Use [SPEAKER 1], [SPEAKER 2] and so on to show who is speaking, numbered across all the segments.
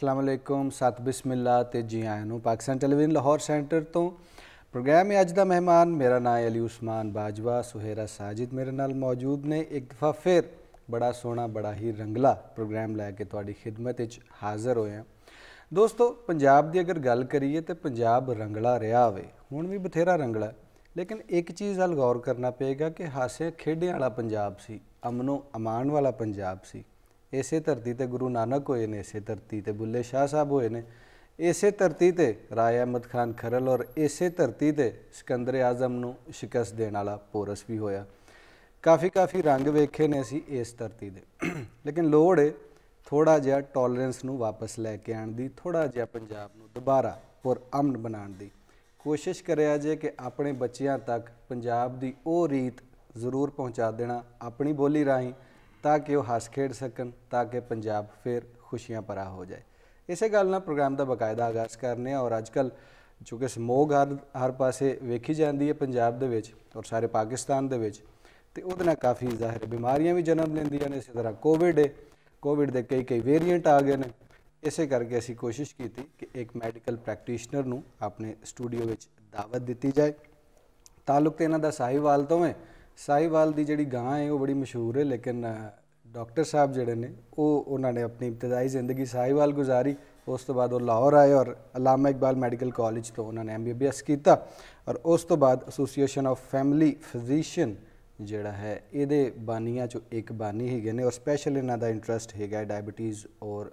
[SPEAKER 1] ਅਸਲਾਮ ਅਲੈਕੁਮ ਸਤ ਬਿਸਮਿਲ੍ਲਾ ਤੇ ਜੀ ਆਇਆਂ ਨੂੰ ਪਾਕਿਸਤਾਨ ਟੈਲੀਵਿਜ਼ਨ ਲਾਹੌਰ ਸੈਂਟਰ ਤੋਂ ਪ੍ਰੋਗਰਾਮ ਹੈ ਅੱਜ ਦਾ ਮਹਿਮਾਨ ਮੇਰਾ ਨਾਮ ਹੈ ਅਲੀ ਉਸਮਾਨ ਬਾਜਵਾ ਸੁਹੇਰਾ ਸਾਜਿਦ ਮੇਰੇ ਨਾਲ ਮੌਜੂਦ ਨੇ ਇੱਕ ਦਫਾ ਫਿਰ ਬੜਾ ਸੋਹਣਾ ਬੜਾ ਹੀ ਰੰਗਲਾ ਪ੍ਰੋਗਰਾਮ ਲੈ ਕੇ ਤੁਹਾਡੀ ਖਿਦਮਤ ਵਿੱਚ ਹਾਜ਼ਰ ਹੋਏ ਹਾਂ ਦੋਸਤੋ ਪੰਜਾਬ ਦੀ ਅਗਰ ਗੱਲ ਕਰੀਏ ਤੇ ਪੰਜਾਬ ਰੰਗਲਾ ਰਿਹਾ ਹੋਵੇ ਹੁਣ ਵੀ ਬਥੇਰਾ ਰੰਗਲਾ ਲੇਕਿਨ ਇੱਕ ਚੀਜ਼ ਹਲ ਗੌਰ ਕਰਨਾ ਪਏਗਾ ਕਿ ਹਾਸੇ ਖੇਡਿਆਂ ਵਾਲਾ ਪੰਜਾਬ ਸੀ ਅਮਨੋ ਅਮਾਨ ਵਾਲਾ ਪੰਜਾਬ ਸੀ ਇਸੇ ਧਰਤੀ ਤੇ ਗੁਰੂ ਨਾਨਕ ਹੋਏ ਨੇ ਇਸੇ ਧਰਤੀ ਤੇ ਬੁੱਲੇ ਸ਼ਾਹ ਸਾਹਿਬ ਹੋਏ ਨੇ ਇਸੇ ਧਰਤੀ ਤੇ ਰਾਏ ਅਹਿਮਦ ਖਾਨ ਖਰਲ ਔਰ ਇਸੇ ਧਰਤੀ ਤੇ ਸਿਕੰਦਰ ਆਜ਼ਮ ਨੂੰ ਸ਼ਿਕਸਤ ਦੇਣ ਵਾਲਾ ਪੋਰਸ ਵੀ ਹੋਇਆ ਕਾਫੀ ਕਾਫੀ ਰੰਗ ਵੇਖੇ ਨੇ ਅਸੀਂ ਇਸ ਧਰਤੀ ਦੇ ਲੇਕਿਨ ਲੋੜ ਹੈ ਥੋੜਾ ਜਿਹਾ ਟੋਲਰੈਂਸ ਨੂੰ ਵਾਪਸ ਲੈ ਕੇ ਆਣ ਦੀ ਥੋੜਾ ਜਿਹਾ ਪੰਜਾਬ ਨੂੰ ਦੁਬਾਰਾ ਪੁਰ ਅਮਨ ਬਣਾਉਣ ਦੀ ਕੋਸ਼ਿਸ਼ ਕਰਿਆ ਜੇ ਕਿ ਆਪਣੇ ਬੱਚਿਆਂ ਤੱਕ ਪੰਜਾਬ ਦੀ ਉਹ ਰੀਤ ਜ਼ਰੂਰ ਪਹੁੰਚਾ ਦੇਣਾ ਆਪਣੀ ਬੋਲੀ ਰਾਹੀਂ ਤਾਂ ਕਿ ਉਹ ਹੱਸ ਖੇਡ ਸਕਣ ਤਾਂ ਕਿ ਪੰਜਾਬ ਫਿਰ ਖੁਸ਼ੀਆਂ ਭਰਾ ਹੋ ਜਾਏ ਇਸੇ ਗੱਲ ਨਾਲ ਪ੍ਰੋਗਰਾਮ ਦਾ ਬਕਾਇਦਾ ਆਗਾਜ਼ ਕਰਨੇ ਆ ਔਰ ਅੱਜਕੱਲ ਜੋ ਕਿ ਸਮੋਗ ਹਰ ਹਰ ਪਾਸੇ ਵੇਖੀ ਜਾਂਦੀ ਹੈ ਪੰਜਾਬ ਦੇ ਵਿੱਚ ਔਰ ਸਾਰੇ ਪਾਕਿਸਤਾਨ ਦੇ ਵਿੱਚ ਤੇ ਉਹਦੇ ਨਾਲ ਕਾਫੀ ਜ਼ਾਹਿਰ ਬਿਮਾਰੀਆਂ ਵੀ ਜਨਮ ਲੈਂਦੀਆਂ ਨੇ ਇਸੇ ਤਰ੍ਹਾਂ ਕੋਵਿਡ ਹੈ ਕੋਵਿਡ ਦੇ ਕਈ ਕਈ ਵੇਰੀਐਂਟ ਆ ਗਏ ਨੇ ਇਸੇ ਕਰਕੇ ਅਸੀਂ ਕੋਸ਼ਿਸ਼ ਕੀਤੀ ਕਿ ਇੱਕ ਮੈਡੀਕਲ ਪ੍ਰੈਕਟੀਸ਼ਨਰ ਨੂੰ ਆਪਣੇ ਸਟੂਡੀਓ ਵਿੱਚ ਦਾਵਤ ਦਿੱਤੀ ਜਾਏ ਤਾਲੁਕ ਤੇ ਇਹਨਾਂ ਦਾ ਸਾਹੀਵਾਲ ਤੋਂ ਹੈ ਸਾਈਵਾਲ ਦੀ ਜਿਹੜੀ ਗਾਂ ਹੈ ਉਹ ਬੜੀ ਮਸ਼ਹੂਰ ਹੈ ਲੇਕਿਨ ਡਾਕਟਰ ਸਾਹਿਬ ਜਿਹੜੇ ਨੇ ਉਹ ਉਹਨਾਂ ਨੇ ਆਪਣੀ ਇਬਤਦਾਈ ਜ਼ਿੰਦਗੀ ਸਾਈਵਾਲ ਗੁਜ਼ਾਰੀ ਉਸ ਤੋਂ ਬਾਅਦ ਉਹ ਲਾਹੌਰ ਆਏ ਔਰ ਅਲਾਮਾ ਇਕਬਾਲ ਮੈਡੀਕਲ ਕਾਲਜ ਤੋਂ ਉਹਨਾਂ ਨੇ ਐਮਬੀਬੀਐਸ ਕੀਤਾ ਔਰ ਉਸ ਤੋਂ ਬਾਅਦ ਐਸੋਸੀਏਸ਼ਨ ਆਫ ਫੈਮਿਲੀ ਫਿਜ਼ੀਸ਼ੀਅਨ ਜਿਹੜਾ ਹੈ ਇਹਦੇ ਬਾਨੀਆਂ ਚੋਂ ਇੱਕ ਬਾਨੀ ਹੈਗੇ ਨੇ ਔਰ ਸਪੈਸ਼ਲ ਇਹਨਾਂ ਦਾ ਇੰਟਰਸਟ ਹੈਗਾ ਡਾਇਬੀਟੀਜ਼ ਔਰ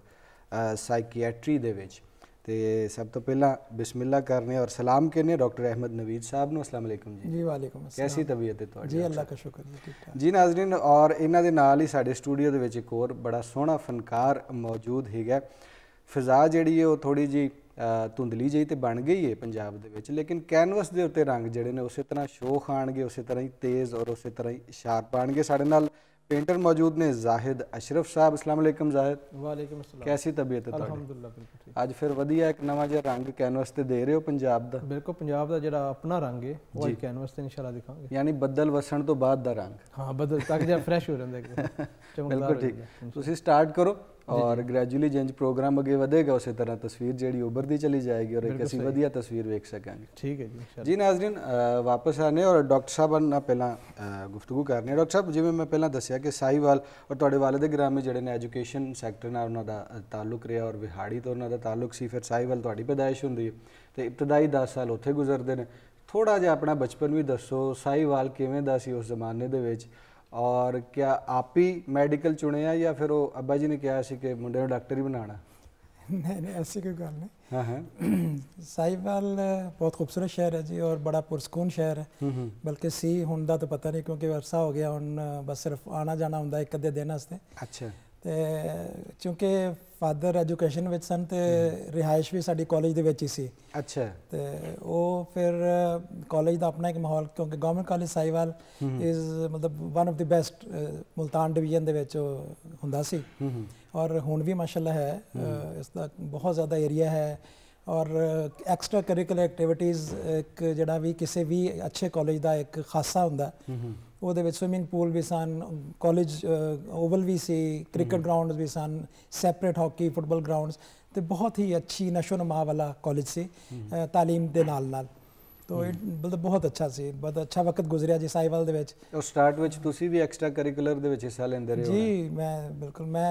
[SPEAKER 1] ਸਾਈਕੀਆਟਰੀ ਦੇ ਵਿੱਚ ਤੇ ਸਭ ਤੋਂ ਪਹਿਲਾਂ ਬਿਸਮਿਲ੍ਲਾ ਕਰਨੇ ਔਰ ਸਲਾਮ ਕਰਨੇ ਡਾਕਟਰ ਅਹਿਮਦ ਨਵੀਦ ਸਾਹਿਬ ਨੂੰ ਅਸਲਾਮ ਅਲੈਕਮ ਜੀ ਜੀ ਵਾਲੇਕਮ ਅਸਲਾਮ ਕੈਸੀ ਤਬੀਅਤ ਹੈ ਤੁਹਾਡੀ ਜੀ ਅੱਲਾਹ ਦਾ ਸ਼ੁਕਰ ਜੀ ਠੀਕ ਠਾਕ ਜੀ ਨਾਜ਼ਰੀਨ ਔਰ ਇਹਨਾਂ ਦੇ ਨਾਲ ਹੀ ਸਾਡੇ ਸਟੂਡੀਓ ਦੇ ਵਿੱਚ ਇੱਕ ਹੋਰ ਬੜਾ ਸੋਹਣਾ ਫਨਕਾਰ ਮੌਜੂਦ ਹੈਗਾ ਫਿਜ਼ਾ ਜਿਹੜੀ ਹੈ ਉਹ ਥੋੜੀ ਜੀ ਧੁੰਦਲੀ ਜਈ ਤੇ ਬਣ ਗਈ ਹੈ ਪੰਜਾਬ ਦੇ ਵਿੱਚ ਲੇਕਿਨ ਕੈਨਵਸ ਦੇ ਉੱਤੇ ਰੰਗ ਜਿਹੜੇ ਨੇ ਉਸੇ ਤਰ੍ਹਾਂ ਸ਼ੋਖ ਆਣਗੇ ਉਸੇ ਤਰ੍ਹਾਂ ਹੀ ਤੇਜ਼ ਔਰ ਉਸੇ ਤਰ੍ਹਾਂ ਹੀ ਸ਼ਾਰਪ ਆਣਗੇ ਸਾਡੇ ਨਾਲ पेंटर मौजूद ने जाहिद ਅਸ਼ਰਫ ਸਾਹਿਬ ਅਸਲਾਮ ਅਲੈਕਮ ਜ਼ਾਹਿਦ
[SPEAKER 2] ਵਾਲੇਕਮ ਅਸਲਾਮ ਕੈਸੀ ਤਬੀਅਤ ਹੈ ਤੁਹਾਡੀ ਅਲਹਮਦੁਲਿਲਾ ਬਿਲਕੁਲ
[SPEAKER 1] ਠੀਕ ਅੱਜ ਫਿਰ ਵਧੀਆ ਇੱਕ ਨਵਾਂ ਜਿਹਾ ਰੰਗ ਕੈਨਵਸ ਤੇ ਦੇ ਰਹੇ ਹੋ ਪੰਜਾਬ ਦਾ
[SPEAKER 2] ਬਿਲਕੁਲ ਪੰਜਾਬ ਦਾ ਜਿਹੜਾ ਆਪਣਾ ਰੰਗ ਹੈ ਉਹ ਅੱਜ ਕੈਨਵਸ ਤੇ ਇਨਸ਼ਾਅੱਲਾ ਦਿਖਾਵਾਂਗੇ
[SPEAKER 1] ਯਾਨੀ ਬੱਦਲ ਵਸਣ ਤੋਂ ਬਾਅਦ ਦਾ ਰੰਗ ਹਾਂ ਬੱਦਲ ਤੱਕ ਜਿਹਾ ਫਰੈਸ਼ ਹੋ ਜਾਂਦਾ ਬਿਲਕੁਲ ਠੀਕ ਤੁਸੀਂ ਸਟਾਰਟ ਕਰੋ ਔਰ ਗ੍ਰੈਜੂਅਲੀ ਜਿੰਜ ਪ੍ਰੋਗਰਾਮ ਅੱਗੇ ਵਧੇਗਾ ਉਸੇ ਤਰ੍ਹਾਂ ਤਸਵੀਰ ਜਿਹੜੀ ਉੱਭਰਦੀ ਚਲੀ ਜਾਏਗੀ ਔਰ ਇੱਕ ਅਸੀਂ ਵਧੀਆ ਤਸਵੀਰ ਵੇਖ ਸਕਾਂਗੇ ਠੀਕ ਹੈ ਜੀ ਜੀ ਨਾਜ਼ਰੀਨ ਵਾਪਸ ਆਨੇ ਔਰ ਡਾਕਟਰ ਸਾਹਿਬ ਨਾਲ ਪਹਿਲਾਂ ਗੁਫ਼ਤਗੂ ਕਰਨੀ ਹੈ ਡਾਕਟਰ ਸਾਹਿਬ ਜਿਵੇਂ ਮੈਂ ਪਹਿਲਾਂ ਦੱਸਿਆ ਕਿ ਸਾਈਵਾਲ ਔਰ ਤੁਹਾਡੇ ਵਾਲੇ ਦੇ ਗ੍ਰਾਮੇ ਜਿਹੜੇ ਨੇ ਐਜੂਕੇਸ਼ਨ ਸੈਕਟਰ ਨਾਲ ਉਹਨਾਂ ਦਾ ਤਾਲੁਕ ਰਿਹਾ ਔਰ ਵਿਹਾੜੀ ਤੋਂ ਉਹਨਾਂ ਦਾ ਤਾਲੁਕ ਸੀ ਫਿਰ ਸਾਈਵਾਲ ਤੁਹਾਡੀ ਪਦਾਇਸ਼ ਹੁੰਦੀ ਹੈ ਤੇ ਇਬਤਦਾਈ 10 ਸਾਲ ਉੱਥੇ ਗੁਜ਼ਰਦੇ ਨੇ ਥੋੜਾ ਜਿਹਾ ਆਪਣਾ ਬਚਪਨ ਵੀ ਦੱਸੋ ਸਾਈਵਾਲ ਕਿਵੇਂ ਦਾ ਸੀ ਉਸ ਜ਼ਮਾਨੇ ਦੇ ਵਿੱਚ ਔਰ ਕਿਆ ਆਪੀ ਮੈਡੀਕਲ ਚੁਣਿਆ ਜਾਂ ਫਿਰ ਉਹ ਅੱਬਾ ਜੀ ਨੇ ਕਿਹਾ ਸੀ ਕਿ ਮੁੰਡੇ ਨੂੰ ਡਾਕਟਰ ਹੀ ਬਣਾਣਾ
[SPEAKER 3] ਨਹੀਂ ਨਹੀਂ ਐਸੀ ਕੋਈ ਗੱਲ ਨਹੀਂ ਹਾਂ ਹਾਂ ਸਾਈਵਾਲ ਬਹੁਤ ਖੂਬਸੂਰਤ ਸ਼ਹਿਰ ਹੈ ਜੀ ਔਰ ਬੜਾ ਪੁਰਸਕੂਨ ਸ਼ਹਿਰ ਹੈ ਬਲਕਿ ਸੀ ਹੁਣ ਦਾ ਤਾਂ ਪਤਾ ਨਹੀਂ ਕਿਉਂਕਿ ਵਰਸਾ ਹੋ ਗਿਆ ਹੁਣ ਬਸ ਸਿਰਫ ਆਣਾ ਜਾਣਾ ਹੁੰਦਾ ਇੱਕ ਅੱਧੇ ਦਿਨ ਵਾਸਤੇ ਅੱਛਾ ਤੇ ਕਿਉਂਕਿ ਫਾਦਰ ਐਜੂਕੇਸ਼ਨ ਵਿੱਚ ਸਨ ਤੇ ਰਿਹਾਇਸ਼ ਵੀ ਸਾਡੀ ਕਾਲਜ ਦੇ ਵਿੱਚ ਹੀ ਸੀ ਅੱਛਾ ਤੇ ਉਹ ਫਿਰ ਕਾਲਜ ਦਾ ਆਪਣਾ ਇੱਕ ਮਾਹੌਲ ਕਿਉਂਕਿ ਗਵਰਨਮੈਂਟ ਕਾਲਜ ਸਾਈਵਾਲ ਇਜ਼ ਮਤਲਬ one of the best Multan division ਦੇ ਵਿੱਚ ਹੁੰਦਾ ਸੀ ਔਰ ਹੁਣ ਵੀ ਮਾਸ਼ਾਅੱਲਾ ਹੈ ਇਸ ਦਾ ਬਹੁਤ ਜ਼ਿਆਦਾ ਏਰੀਆ ਹੈ ਔਰ ਐਕਸਟਰਾ ਕਰਿਕੂਲਰ ਐਕਟੀਵਿਟੀਜ਼ ਇੱਕ ਜਿਹੜਾ ਵੀ ਕਿਸੇ ਵੀ ਅੱਛੇ ਕਾਲਜ ਦਾ ਇੱਕ ਖਾਸਾ ਹੁੰਦਾ ਉਹਦੇ ਵਿੱਚ ਸਵਿਮਿੰਗ ਪੂਲ ਵੀ ਸਨ ਕਾਲਜ ਓਵਲ ਵੀ ਸੀ ਕ੍ਰਿਕਟ ਗਰਾਊਂਡਸ ਵੀ ਸਨ ਸੈਪਰੇਟ ਹਾਕੀ ਫੁੱਟਬਾਲ ਗਰਾਊਂਡਸ ਤੇ ਬਹੁਤ ਹੀ ਅੱਛੀ ਨਸ਼ੋਨਮਾ ਵਾਲਾ ਕਾਲਜ ਸੀ تعلیم ਦੇ ਨਾਲ ਨਾਲ ਤੋ ਇਹ ਮਤਲਬ ਬਹੁਤ ਅੱਛਾ ਸੀ ਬਹੁਤ ਅੱਛਾ ਵਕਤ ਗੁਜ਼ਰਿਆ ਜੀ ਸਾਈਵਾਲ ਦੇ ਵਿੱਚ
[SPEAKER 1] ਉਹ ਸਟਾਰਟ ਵਿੱਚ ਤੁਸੀਂ ਵੀ ਐਕਸਟਰਾ ਕਰਿਕੂਲਰ ਦੇ ਵਿੱਚ ਹਿੱਸਾ ਲੈਂਦੇ ਰਹੇ ਹੋ ਜੀ
[SPEAKER 3] ਮੈਂ ਬਿਲਕੁਲ ਮੈਂ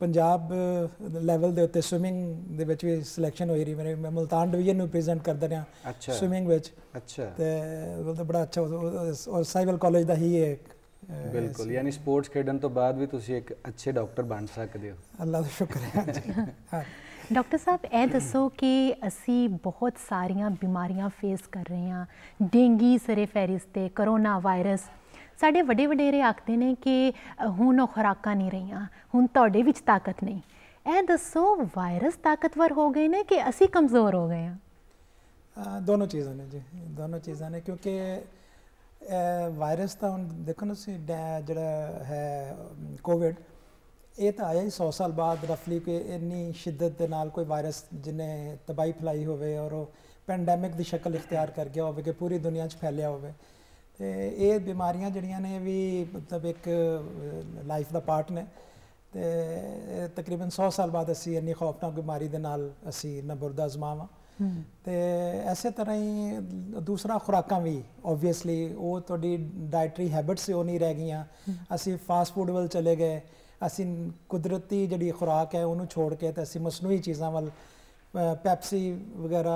[SPEAKER 3] ਪੰਜਾਬ ਲੈਵਲ ਦੇ ਉੱਤੇ ਸਵਿਮਿੰਗ ਦੇ ਵਿੱਚ ਵੀ ਸਿਲੈਕਸ਼ਨ ਹੋਈ ਰਹੀ ਮੇਰੇ ਮੈਂ ਮਲਤਾਨ ਡਿਵੀਜ਼ਨ ਨੂੰ ਪ੍ਰੈਜ਼ੈਂਟ ਕਰਦਾ ਰਿਹਾ ਸਵਿਮਿੰਗ ਵਿੱਚ ਅੱਛਾ ਤੇ ਮਤਲਬ ਬੜਾ ਅੱਛਾ ਔਰ ਸਾਈਵਲ ਕਾਲਜ ਦਾ ਹੀ ਇੱਕ ਬਿਲਕੁਲ
[SPEAKER 1] ਯਾਨੀ ਸਪੋਰਟਸ ਖੇਡਣ ਤੋਂ ਬਾਅਦ ਵੀ ਤੁਸੀਂ ਇੱਕ ਅੱਛੇ ਡਾਕਟਰ ਬਣ ਸਕਦੇ ਹੋ
[SPEAKER 4] ਅੱਲਾ ਦਾ ਸ਼ੁਕਰ ਹੈ
[SPEAKER 5] ਹਾਂ ਡਾਕਟਰ ਸਾਹਿਬ ਇਹ ਦੱਸੋ ਕਿ ਅਸੀਂ ਬਹੁਤ ਸਾਰੀਆਂ ਬਿਮਾਰੀਆਂ ਫੇਸ ਕਰ ਰਹੇ ਹਾਂ ਡੇਂਗੀ ਸਰੇ ਫੈਰਿਸ ਤੇ ਕਰੋਨਾ ਵਾਇਰਸ ਸਾਡੇ ਵੱਡੇ ਵਡੇਰੇ ਆਖਦੇ ਨੇ ਕਿ ਹੁਣ ਉਹ ਖੁਰਾਕਾਂ ਨਹੀਂ ਰਹੀਆਂ ਹੁਣ ਤੁਹਾਡੇ ਵਿੱਚ ਤਾਕਤ ਨਹੀਂ ਇਹ ਦੱਸੋ ਵਾਇਰਸ ਤਾਕਤਵਰ ਹੋ ਗਏ ਨੇ ਕਿ ਅਸੀਂ ਕਮਜ਼ੋਰ ਹੋ ਗਏ ਹਾਂ
[SPEAKER 3] ਦੋਨੋਂ ਚੀਜ਼ਾਂ ਨੇ ਜੀ ਦੋਨੋਂ ਚੀਜ਼ਾਂ ਨੇ ਕਿਉਂਕਿ ਵਾਇਰਸ ਤਾਂ ਹੁਣ ਦੇਖੋ ਨਾ ਸੀ ਜਿਹੜਾ ਹੈ ਕੋਵਿਡ ਇਹ ਤਾਂ ਆਇਆ ਹੀ 100 ਸਾਲ ਬਾਅਦ ਰਫਲੀ ਕੋਈ ਇੰਨੀ ਸ਼ਿੱਦਤ ਦੇ ਨਾਲ ਕੋਈ ਵਾਇਰਸ ਜਿਨੇ ਤਬਾਈ ਫਲਾਈ ਹੋਵੇ ਔਰ ਉਹ ਪੈਂਡੈਮਿਕ ਦੀ ਸ਼ਕਲ ਇਖਤਿਆਰ ਕਰ ਗਿਆ ਹੋਵੇ ਕਿ ਪੂਰੀ ਦੁਨੀਆ 'ਚ ਫੈਲਿਆ ਹੋਵੇ ਤੇ ਇਹ ਬਿਮਾਰੀਆਂ ਜਿਹੜੀਆਂ ਨੇ ਵੀ ਮਤਲਬ ਇੱਕ ਲਾਈਫ ਦਾ ਪਾਰਟ ਨੇ ਤੇ ਤਕਰੀਬਨ 100 ਸਾਲ ਬਾਅਦ ਅਸੀਂ ਇੰਨੀ ਖੌਫਨਾਕ ਬਿਮਾਰੀ ਦੇ ਨਾਲ ਅਸੀਂ ਨਬਰਦਾ ਜ਼ਮਾਵਾ ਤੇ ਐਸੇ ਤਰ੍ਹਾਂ ਹੀ ਦੂਸਰਾ ਖੁਰਾਕਾਂ ਵੀ ਆਬਵੀਅਸਲੀ ਉਹ ਤੁਹਾਡੀ ਡਾਈਟਰੀ ਹੈਬਿਟਸ ਉਹ ਨਹੀਂ ਰਹਿ ਗਈਆਂ ਅਸੀਂ ਫਾਸਟ ਫੂਡ ਵੱਲ ਚਲੇ ਗਏ ਅਸੀਂ ਕੁਦਰਤੀ ਜਿਹੜੀ ਖੁਰਾਕ ਹੈ ਉਹਨੂੰ ਛੋੜ ਕੇ ਤਾਂ ਅਸੀਂ ਮਸਨੂਈ ਚੀਜ਼ਾਂ ਵੱਲ ਪੈਪਸੀ ਵਗੈਰਾ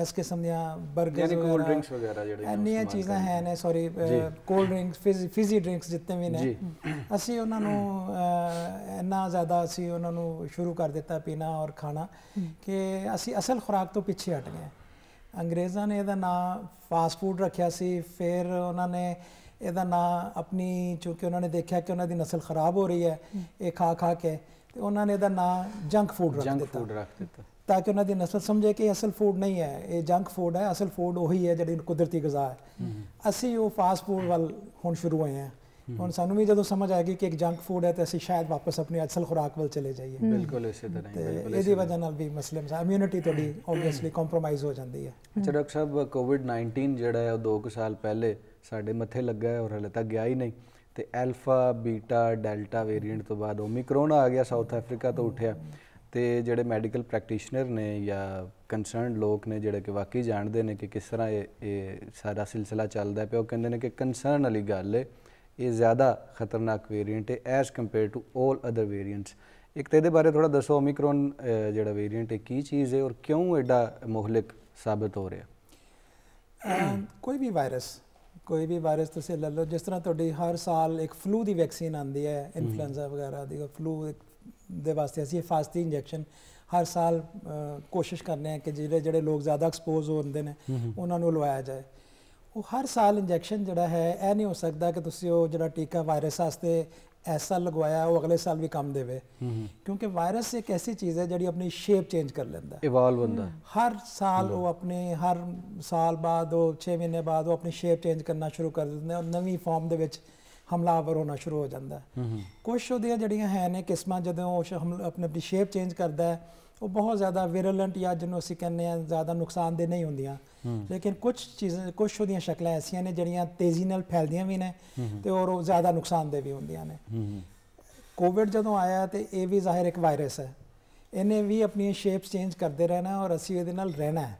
[SPEAKER 3] ਇਸ ਕਿਸਮ ਦੀਆਂ 버ਗਰ ਜਾਂ ਕੋਲਡ ਡਰਿੰਕਸ ਵਗੈਰਾ ਜਿਹੜੀਆਂ ਇੰਨੀਆਂ ਚੀਜ਼ਾਂ ਹੈ ਨੇ sorry cold drinks fizzy drinks ਜਿੱਤੇ ਵੀ ਨੇ ਅਸੀਂ ਉਹਨਾਂ ਨੂੰ ਇੰਨਾ ਜ਼ਿਆਦਾ ਅਸੀਂ ਉਹਨਾਂ ਨੂੰ ਸ਼ੁਰੂ ਕਰ ਦਿੱਤਾ ਪੀਣਾ ਔਰ ਖਾਣਾ ਕਿ ਅਸੀਂ ਅਸਲ ਖੁਰਾਕ ਤੋਂ ਪਿੱਛੇ ਹਟ ਗਏ ਅੰਗਰੇਜ਼ਾਂ ਨੇ ਇਹਦਾ ਨਾਮ ਫਾਸਟ ਫੂਡ ਰੱਖਿਆ ਸੀ ਫਿਰ ਉਹਨਾਂ ਨੇ ਇਹਦਾ ਨਾਂ ਆਪਣੀ ਚੂੰਕਿ ਉਹਨਾਂ ਨੇ ਦੇਖਿਆ ਕਿ ਉਹਨਾਂ ਦੀ ਨਸਲ ਖਰਾਬ ਹੋ ਰਹੀ ਹੈ ਇਹ ਖਾ ਖਾ ਕੇ ਤੇ ਉਹਨਾਂ ਨੇ ਇਹਦਾ ਨਾਂ ਜੰਕ ਫੂਡ ਰੱਖ ਦਿੱਤਾ ਜੰਕ ਫੂਡ ਰੱਖ ਦਿੱਤਾ ਤਾਂ ਕਿ ਉਹਨਾਂ ਦੀ ਨਸਲ ਸਮਝੇ ਕਿ ਅਸਲ ਫੂਡ ਨਹੀਂ ਹੈ ਇਹ ਜੰਕ ਫੂਡ ਹੈ ਅਸਲ ਫੂਡ ਉਹੀ ਹੈ ਜਿਹੜੀ ਕੁਦਰਤੀ ਗਜ਼ਾ ਹੈ ਅਸੀਂ ਉਹ ਫਾਸਟ ਫੂਡ ਵੱਲ ਹੁਣ ਸ਼ੁਰੂ ਹੋਏ ਹਾਂ ਹੁਣ ਸਾਨੂੰ ਵੀ ਜਦੋਂ ਸਮਝ ਆਏਗੀ ਕਿ ਇੱਕ ਜੰਕ ਫੂਡ ਹੈ ਤਾਂ ਅਸੀਂ ਸ਼ਾਇਦ ਵਾਪਸ ਆਪਣੀ ਅਸਲ ਖੁਰਾਕ ਵੱਲ ਚਲੇ ਜਾਈਏ ਬਿਲਕੁਲ
[SPEAKER 1] ਇਸੇ ਤਰ੍ਹਾਂ ਹੀ ਬਿਲਕੁਲ ਇਹਦੀ ਵਜ੍ਹਾ
[SPEAKER 3] ਨਾਲ ਵੀ ਮਸਲਮ ਇਮਿਊਨਿਟੀ ਤੁਹਾਡੀ ਆਬਵੀਅਸਲੀ ਕੰਪਰੋਮਾਈਜ਼ ਹੋ ਜਾਂਦੀ
[SPEAKER 1] ਹੈ ਅੱਛਾ ਡਾਕਟਰ ਸਾਹਿਬ ਕੋਵਿਡ 19 ਜਿਹੜਾ ਹੈ ਉਹ 2 ਸਾਲ ਪਹਿਲੇ ਸਾਡੇ ਮੱਥੇ ਲੱਗਾ ਔਰ ਹਲੇ ਤੱਕ ਗਿਆ ਹੀ ਨਹੀਂ ਤੇ ਐਲਫਾ ਬੀਟਾ ਡੈਲਟਾ ਵੇਰੀਐਂਟ ਤੋਂ ਬਾਅਦ ਓਮਿਕਰੋਨ ਆ ਗਿਆ ਸਾਊਥ ਅਫਰੀਕਾ ਤੋਂ ਉੱਠਿਆ ਤੇ ਜਿਹੜੇ ਮੈਡੀਕਲ ਪ੍ਰੈਕਟੀਸ਼ਨਰ ਨੇ ਜਾਂ ਕਨਸਰਨਡ ਲੋਕ ਨੇ ਜਿਹੜੇ ਕਿ ਵਾਕਈ ਜਾਣਦੇ ਨੇ ਕਿ ਕਿਸ ਤਰ੍ਹਾਂ ਇਹ ਇਹ ਸਾਰਾ ਸਿਲਸਿਲਾ ਚੱਲਦਾ ਪਿਆ ਉਹ ਕਹਿੰਦੇ ਨੇ ਕਿ ਕਨਸਰਨ ਵਾਲੀ ਗੱਲ ਹੈ ਇਹ ਜ਼ਿਆਦਾ ਖਤਰਨਾਕ ਵੇਰੀਐਂਟ ਹੈ as compare to 올 other variants ਇੱਕ ਤੇ ਇਹਦੇ ਬਾਰੇ ਥੋੜਾ ਦੱਸੋ ਓਮਿਕਰੋਨ ਜਿਹੜਾ ਵੇਰੀਐਂਟ ਹੈ ਕੀ ਚੀਜ਼ ਹੈ ਔਰ ਕਿਉਂ ਐਡਾ ਮੋਹਲਿਕ ਸਾਬਤ ਹੋ
[SPEAKER 4] ਰਿਹਾ
[SPEAKER 3] ਕੋਈ ਵੀ ਵਾਇਰਸ ਕੋਈ ਵੀ ਵਾਇਰਸ ਤੁਸੀਂ ਲੈ ਲਓ ਜਿਸ ਤਰ੍ਹਾਂ ਤੁਹਾਡੀ ਹਰ ਸਾਲ ਇੱਕ ਫਲੂ ਦੀ ਵੈਕਸੀਨ ਆਉਂਦੀ ਹੈ ਇਨਫਲੂਐਂਜ਼ਾ ਵਗੈਰਾ ਦੀ ਫਲੂ ਦੇ ਵਾਸਤੇ ਅਸੀਂ ਫਾਸਤੀ ਇੰਜੈਕਸ਼ਨ ਹਰ ਸਾਲ ਕੋਸ਼ਿਸ਼ ਕਰਨੇ ਆ ਕਿ ਜਿਹੜੇ ਜਿਹੜੇ ਲੋਕ ਜ਼ਿਆਦਾ ਐਕਸਪੋਜ਼ ਹੁੰਦੇ ਨੇ ਉਹਨਾਂ ਨੂੰ ਲਵਾਇਆ ਜਾਏ ਉਹ ਹਰ ਸਾਲ ਇੰਜੈਕਸ਼ਨ ਜਿਹੜਾ ਹੈ ਇਹ ਨਹੀਂ ਹੋ ਸਕਦਾ ਕਿ ਤੁਸੀਂ ਉਹ ਜਿਹੜਾ ਟੀਕਾ ਵਾਇਰਸ ਵਾਸਤੇ ਐਸਾ ਲਗਵਾਇਆ ਉਹ ਅਗਲੇ ਸਾਲ ਵੀ ਕੰਮ ਦੇਵੇ
[SPEAKER 1] ਕਿਉਂਕਿ
[SPEAKER 3] ਵਾਇਰਸ ਇੱਕ ਐਸੀ ਚੀਜ਼ ਹੈ ਜਿਹੜੀ ਆਪਣੀ ਸ਼ੇਪ ਚੇਂਜ ਕਰ ਲੈਂਦਾ ਹੈ
[SPEAKER 1] ਇਵਾਲਵ ਹੁੰਦਾ
[SPEAKER 3] ਹਰ ਸਾਲ ਉਹ ਆਪਣੇ ਹਰ ਸਾਲ ਬਾਅਦ ਉਹ 6 ਮਹੀਨੇ ਬਾਅਦ ਉਹ ਆਪਣੀ ਸ਼ੇਪ ਚੇਂਜ ਕਰਨਾ ਸ਼ੁਰੂ ਕਰ ਦਿੰਦੇ ਔਰ ਨਵੀਂ ਫਾਰਮ ਦੇ ਵਿੱਚ ਹਮਲਾਵਰ ਹੋਣਾ ਸ਼ੁਰੂ ਹੋ ਜਾਂਦਾ ਹੈ ਕੁਝ ਉਹਦੀਆਂ ਜਿਹੜੀਆਂ ਹੈ ਨੇ ਕਿਸਮਾਂ ਜਦੋਂ ਉਹ ਆਪਣੇ ਆਪਣੀ ਸ਼ੇਪ ਚੇਂਜ ਕਰਦਾ ਹੈ ਉਹ ਬਹੁਤ ਜ਼ਿਆਦਾ ਵਾਇਰਲੈਂਟ ਜਾਂ ਜਿਹਨੂੰ ਅਸੀਂ ਕਹਿੰਦੇ ਆ ਜ਼ਿਆਦਾ ਨੁਕਸਾਨ ਦੇ ਨਹੀਂ ਹੁੰਦੀਆਂ ਲੇਕਿਨ ਕੁਝ ਚੀਜ਼ਾਂ ਕੁਝ ਉਹਦੀਆਂ ਸ਼ਕਲਾਂ ਐਸੀਆਂ ਨੇ ਜਿਹੜੀਆਂ ਤੇਜ਼ੀ ਨਾਲ ਫੈਲਦੀਆਂ ਵੀ ਨੇ ਤੇ ਉਹ ਜ਼ਿਆਦਾ ਦੇ ਵੀ ਹੁੰਦੀਆਂ ਨੇ ਕੋਵਿਡ ਜਦੋਂ ਆਇਆ ਤੇ ਇਹ ਵੀ ਜ਼ਾਹਿਰ ਇੱਕ ਵਾਇਰਸ ਹੈ ਇਹਨੇ ਵੀ ਆਪਣੀਆਂ ਸ਼ੇਪਸ ਚੇਂਜ ਕਰਦੇ ਰਹਿਣਾ ਔਰ ਅਸੀਂ ਇਹਦੇ ਨਾਲ ਰਹਿਣਾ ਹੈ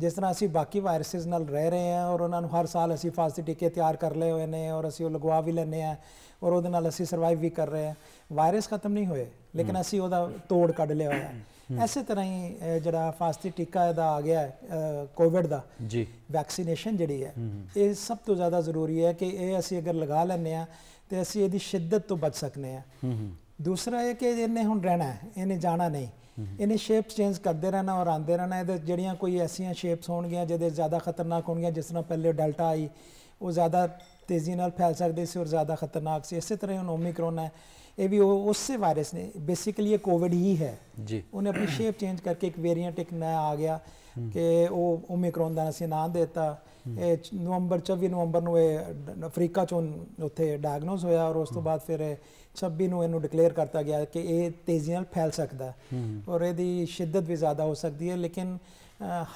[SPEAKER 3] ਜਿਸ ਤਰ੍ਹਾਂ ਅਸੀਂ ਬਾਕੀ ਵਾਇਰਸਸ ਨਾਲ ਰਹਿ ਰਹੇ ਹਾਂ ਔਰ ਉਹਨਾਂ ਨੂੰ ਹਰ ਸਾਲ ਅਸੀਂ ਫਾਸਟ ਟਿਕੇ ਤਿਆਰ ਕਰ ਲਏ ਹੋਏ ਨੇ ਔਰ ਅਸੀਂ ਉਹ ਲਗਵਾ ਵੀ ਲੈਨੇ ਆ ਔਰ ਉਹਦੇ ਨਾਲ ਅਸੀਂ ਸਰਵਾਈਵ ਵੀ ਕਰ ਰਹੇ ਹਾਂ ਵਾਇਰਸ ਖਤਮ ਨਹੀਂ ਹੋਏ ਲੇਕਿਨ ਅਸੀਂ ਉਹਦਾ ਤੋੜ ਕੱਢ ਲਿਆ ਹੋਇਆ ਐਸੇ ਤਰ੍ਹਾਂ ਹੀ ਜਿਹੜਾ ਫਾਸਤੀ ਟੀਕਾ ਇਹਦਾ ਆ ਗਿਆ ਹੈ ਕੋਵਿਡ ਦਾ ਜੀ ਵੈਕਸੀਨੇਸ਼ਨ ਜਿਹੜੀ ਹੈ ਇਹ ਸਭ ਤੋਂ ਜ਼ਿਆਦਾ ਜ਼ਰੂਰੀ ਹੈ ਕਿ ਇਹ ਅਸੀਂ ਅਗਰ ਲਗਾ ਲੈਨੇ ਆ ਤੇ ਅਸੀਂ ਇਹਦੀ ਸ਼ਿੱਦਤ ਤੋਂ ਬਚ ਸਕਨੇ ਆ ਦੂਸਰਾ ਇਹ ਕਿ ਇਹਨੇ ਹੁਣ ਰਹਿਣਾ ਹੈ ਇਹਨੇ ਜਾਣਾ ਨਹੀਂ ਇਹਨੇ ਸ਼ੇਪਸ ਚੇਂਜ ਕਰਦੇ ਰਹਿਣਾ ਔਰ ਆਂਦੇ ਰਹਿਣਾ ਇਹਦੇ ਜਿਹੜੀਆਂ ਕੋਈ ਐਸੀਆਂ ਸ਼ੇਪਸ ਹੋਣਗੀਆਂ ਜਿਹਦੇ ਜ਼ਿਆਦਾ ਖਤਰਨਾਕ ਹੋਣਗੀਆਂ ਜਿਸ ਤਰ੍ਹਾਂ ਪਹਿਲੇ ਡੈਲਟਾ ਆਈ ਉਹ ਜ਼ਿਆਦਾ ਤੇਜ਼ੀ ਨਾਲ ਫੈਲ ਸਕਦੇ ਸੀ ਔਰ ਜ਼ਿਆਦਾ ਖਤਰਨਾਕ ਸੀ ਇਸੇ ਤਰ੍ਹਾਂ ਹੁਣ ਓਮਿਕਰੋਨ ਹੈ ਇਹ ਵੀ ਉਹ ਉਸੇ ਵਾਇਰਸ ਨੇ ਬੇਸਿਕਲੀ ਇਹ ਕੋਵਿਡ ਹੀ ਹੈ ਜੀ ਉਹਨੇ ਆਪਣੀ ਸ਼ੇਪ ਚੇਂਜ ਕਰਕੇ ਇੱਕ ਵੇਰੀਐਂਟ ਇੱਕ ਨਵਾਂ ਆ ਗਿਆ ਕਿ ਉਹ ਓਮਿਕਰੋਨ ਦਾ ਅਸੀਂ ਨਾਮ ਦਿੱਤਾ ਇਹ ਨਵੰਬਰ 24 ਨਵੰਬਰ ਨੂੰ ਇਹ ਅਫਰੀਕਾ ਚੋਂ ਉੱਥੇ ਡਾਇਗਨੋਸ ਹੋਇਆ ਔਰ ਉਸ ਤੋਂ ਬਾਅਦ ਫਿਰ 26 ਨੂੰ ਇਹਨੂੰ ਡਿਕਲੇਅਰ ਕਰਤਾ ਗਿਆ ਕਿ ਇਹ ਤੇਜ਼ੀ ਨਾਲ ਫੈਲ ਸਕਦਾ ਔਰ ਇਹਦੀ ਸ਼ਿੱਦਤ ਵੀ ਜ਼ਿਆਦਾ ਹੋ ਸਕਦੀ ਹੈ ਲੇਕਿਨ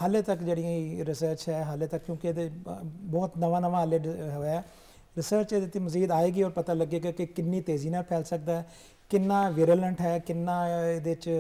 [SPEAKER 3] ਹਾਲੇ ਤੱਕ ਜਿਹੜੀ ਰਿਸਰਚ ਹੈ ਹਾਲੇ ਤੱਕ ਕਿਉਂਕਿ ਇਹਦੇ ਬਹੁਤ ਨਵਾਂ ਨਵਾਂ ਹਾਲੇ ਹੋਇਆ ਰਿਸਰਚ ਇਹਦੇ ਤੇ ਮਜ਼ੀਦ ਆਏਗੀ ਔਰ ਪਤਾ ਲੱਗੇਗਾ ਕਿ ਕਿੰਨੀ ਤੇਜ਼ੀ ਨਾਲ ਫੈਲ ਸਕਦਾ ਹੈ ਕਿੰਨਾ ਵਿਰਲੈਂਟ ਹੈ ਕਿੰਨਾ ਇਹਦੇ ਚ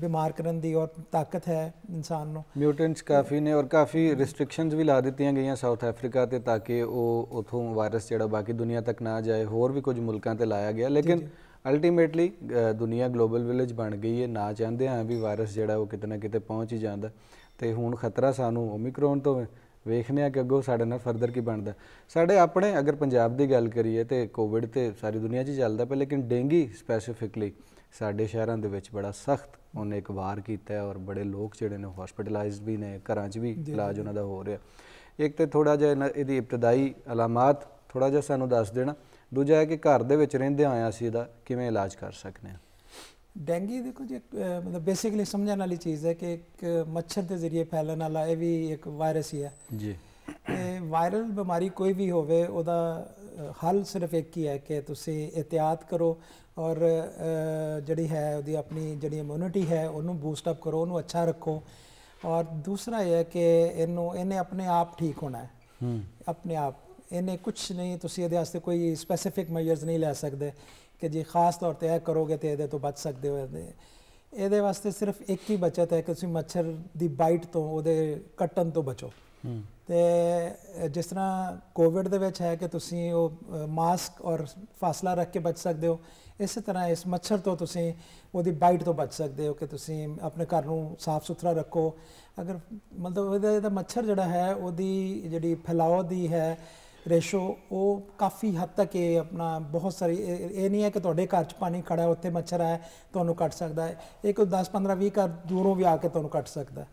[SPEAKER 3] ਬਿਮਾਰ ਕਰਨ ਦੀ ਔਰ ਤਾਕਤ ਹੈ ਇਨਸਾਨ ਨੂੰ
[SPEAKER 1] ਮਿਊਟੈਂਟਸ ਕਾਫੀ ਨੇ ਔਰ ਕਾਫੀ ਰੈਸਟ੍ਰਿਕਸ਼ਨਸ ਵੀ ਲਾ ਦਿੱਤੀਆਂ ਗਈਆਂ ਸਾਊਥ ਅਫਰੀਕਾ ਤੇ ਤਾਂ ਕਿ ਉਹ ਉਥੋਂ ਵਾਇਰਸ ਜਿਹੜਾ ਬਾਕੀ ਦੁਨੀਆ ਤੱਕ ਨਾ ਜਾਏ ਹੋਰ ਵੀ ਕੁਝ ਮੁਲਕਾਂ ਤੇ ਲਾਇਆ ਗਿਆ ਲੇਕਿਨ ਅਲਟੀਮੇਟਲੀ ਦੁਨੀਆ ਗਲੋਬਲ ਵਿਲੇਜ ਬਣ ਗਈ ਹੈ ਨਾ ਚਾਹੁੰਦੇ ਆ ਵੀ ਵਾਇਰਸ ਜਿਹੜਾ ਉਹ ਕਿਤੇ ਨਾ ਕਿਤੇ ਪਹੁੰਚ ਹੀ ਜਾਂਦਾ ਤੇ ਹੁਣ ਖਤਰਾ ਸਾਨੂੰ ਓਮਿਕਰੋਨ ਤੋਂ ਵੇਖਨੇ ਆ ਕਿ ਅੱਗੋਂ ਸਾਡੇ ਨਾਲ ਫਰਦਰ ਕੀ ਬਣਦਾ ਸਾਡੇ ਆਪਣੇ ਅਗਰ ਪੰਜਾਬ ਦੀ ਗੱਲ ਕਰੀਏ ਤੇ ਕੋਵਿਡ ਤੇ ਸਾਰੀ ਦੁਨੀਆ 'ਚ ਚੱਲਦਾ ਪਿਆ ਲੇਕਿਨ ਡੇਂਗੀ ਸਪੈਸੀਫਿਕਲੀ ਸਾਡੇ ਸ਼ਹਿਰਾਂ ਦੇ ਵਿੱਚ ਬੜਾ ਸਖਤ ਉਹਨੇ ਇੱਕ ਵਾਰ ਕੀਤਾ ਔਰ ਬੜੇ ਲੋਕ ਜਿਹੜੇ ਨੇ ਹਸਪੀਟਲਾਈਜ਼ਡ ਵੀ ਨੇ ਘਰਾਂ 'ਚ ਵੀ ਇਲਾਜ ਉਹਨਾਂ ਦਾ ਹੋ ਰਿਹਾ ਇੱਕ ਤੇ ਥੋੜਾ ਜਿਹਾ ਇਹਦੀ ਇਬਤਦਾਈ ਅਲਾਮਤ ਥੋੜਾ ਜਿਹਾ ਸਾਨੂੰ ਦੱਸ ਦੇਣਾ ਦੂਜਾ ਹੈ ਕਿ ਘਰ ਦੇ ਵਿੱਚ ਰਹਿੰਦੇ ਆਇਆ ਸੀ ਇਹਦਾ ਕਿਵੇਂ ਇਲਾਜ ਕਰ ਸਕਨੇ ਆ
[SPEAKER 3] ਡੈਂਗੀ ਦੇਖੋ ਜੀ ਮਤਲਬ ਬੇਸਿਕਲੀ ਸਮਝਣ ਵਾਲੀ ਚੀਜ਼ ਹੈ ਕਿ ਇੱਕ ਮੱਛਰ ਦੇ ਜ਼ਰੀਏ ਫੈਲਣ ਵਾਲਾ ਇਹ ਵੀ ਇੱਕ ਵਾਇਰਸ ਹੀ ਹੈ ਜੀ ਇਹ ਵਾਇਰਲ ਬਿਮਾਰੀ ਕੋਈ ਵੀ ਹੋਵੇ ਉਹਦਾ ਹੱਲ ਸਿਰਫ ਇੱਕ ਹੀ ਹੈ ਕਿ ਤੁਸੀਂ ਇhtiyat ਕਰੋ ਔਰ ਜਿਹੜੀ ਹੈ ਉਹਦੀ ਆਪਣੀ ਜਿਹੜੀ ਇਮਿਊਨਿਟੀ ਹੈ ਉਹਨੂੰ ਬੂਸਟ ਅਪ ਕਰੋ ਉਹਨੂੰ ਅੱਛਾ ਰੱਖੋ ਔਰ ਦੂਸਰਾ ਇਹ ਹੈ ਕਿ ਇਹਨੂੰ ਇਹਨੇ ਆਪਣੇ ਆਪ ਠੀਕ ਹੋਣਾ ਹੈ ਹੂੰ ਆਪਣੇ ਆਪ ਇਹਨੇ ਕੁਝ ਨਹੀਂ ਤੁਸੀਂ ਇਹਦੇ ਵਾਸਤੇ ਕੋਈ ਸਪੈਸੀਫਿਕ ਮੈਜਰਸ ਨਹੀਂ ਲੈ ਸਕਦੇ ਕਿ ਜੇ ਖਾਸ ਤੌਰ ਤੇ ਇਹ ਕਰੋਗੇ ਤੇ ਇਹਦੇ ਤੋਂ ਬਚ ਸਕਦੇ ਹੋ ਇਹਦੇ ਵਾਸਤੇ ਸਿਰਫ ਇੱਕ ਹੀ ਬਚਤ ਹੈ ਕਿ ਤੁਸੀਂ ਮੱਛਰ ਦੀ ਬਾਈਟ ਤੋਂ ਉਹਦੇ ਕੱਟਣ ਤੋਂ ਬਚੋ ਤੇ ਜਿਸ ਤਰ੍ਹਾਂ ਕੋਵਿਡ ਦੇ ਵਿੱਚ ਹੈ ਕਿ ਤੁਸੀਂ ਉਹ ਮਾਸਕ ਔਰ ਫਾਸਲਾ ਰੱਖ ਕੇ ਬਚ ਸਕਦੇ ਹੋ ਇਸੇ ਤਰ੍ਹਾਂ ਇਸ ਮੱਛਰ ਤੋਂ ਤੁਸੀਂ ਉਹਦੀ ਬਾਈਟ ਤੋਂ ਬਚ ਸਕਦੇ ਹੋ ਕਿ ਤੁਸੀਂ ਆਪਣੇ ਘਰ ਨੂੰ ਸਾਫ਼ ਸੁਥਰਾ ਰੱਖੋ ਅਗਰ ਮਤਲਬ ਇਹਦਾ ਮੱਛਰ ਜਿਹੜਾ ਹੈ ਉਹਦੀ ਜਿਹੜੀ ਫੈਲਾਓ ਦੀ ਹੈ ਰੇਸ਼ੋ ਉਹ ਕਾਫੀ ਹੱਦ ਤੱਕ ਇਹ ਆਪਣਾ ਬਹੁਤ ਸਾਰੇ ਇਹ ਨਹੀਂ ਹੈ ਕਿ ਤੁਹਾਡੇ ਘਰ 'ਚ ਪਾਣੀ ਖੜਾ ਹੈ ਉੱਥੇ ਮੱਛਰ ਆਇਆ ਤੁਹਾਨੂੰ ਕੱਟ ਸਕਦਾ ਹੈ ਇਹ ਕੋਈ 10 15 20 ਘਰ ਦੂਰੋਂ ਵੀ ਆ ਕੇ ਤੁਹਾਨੂੰ ਕੱਟ ਸਕਦਾ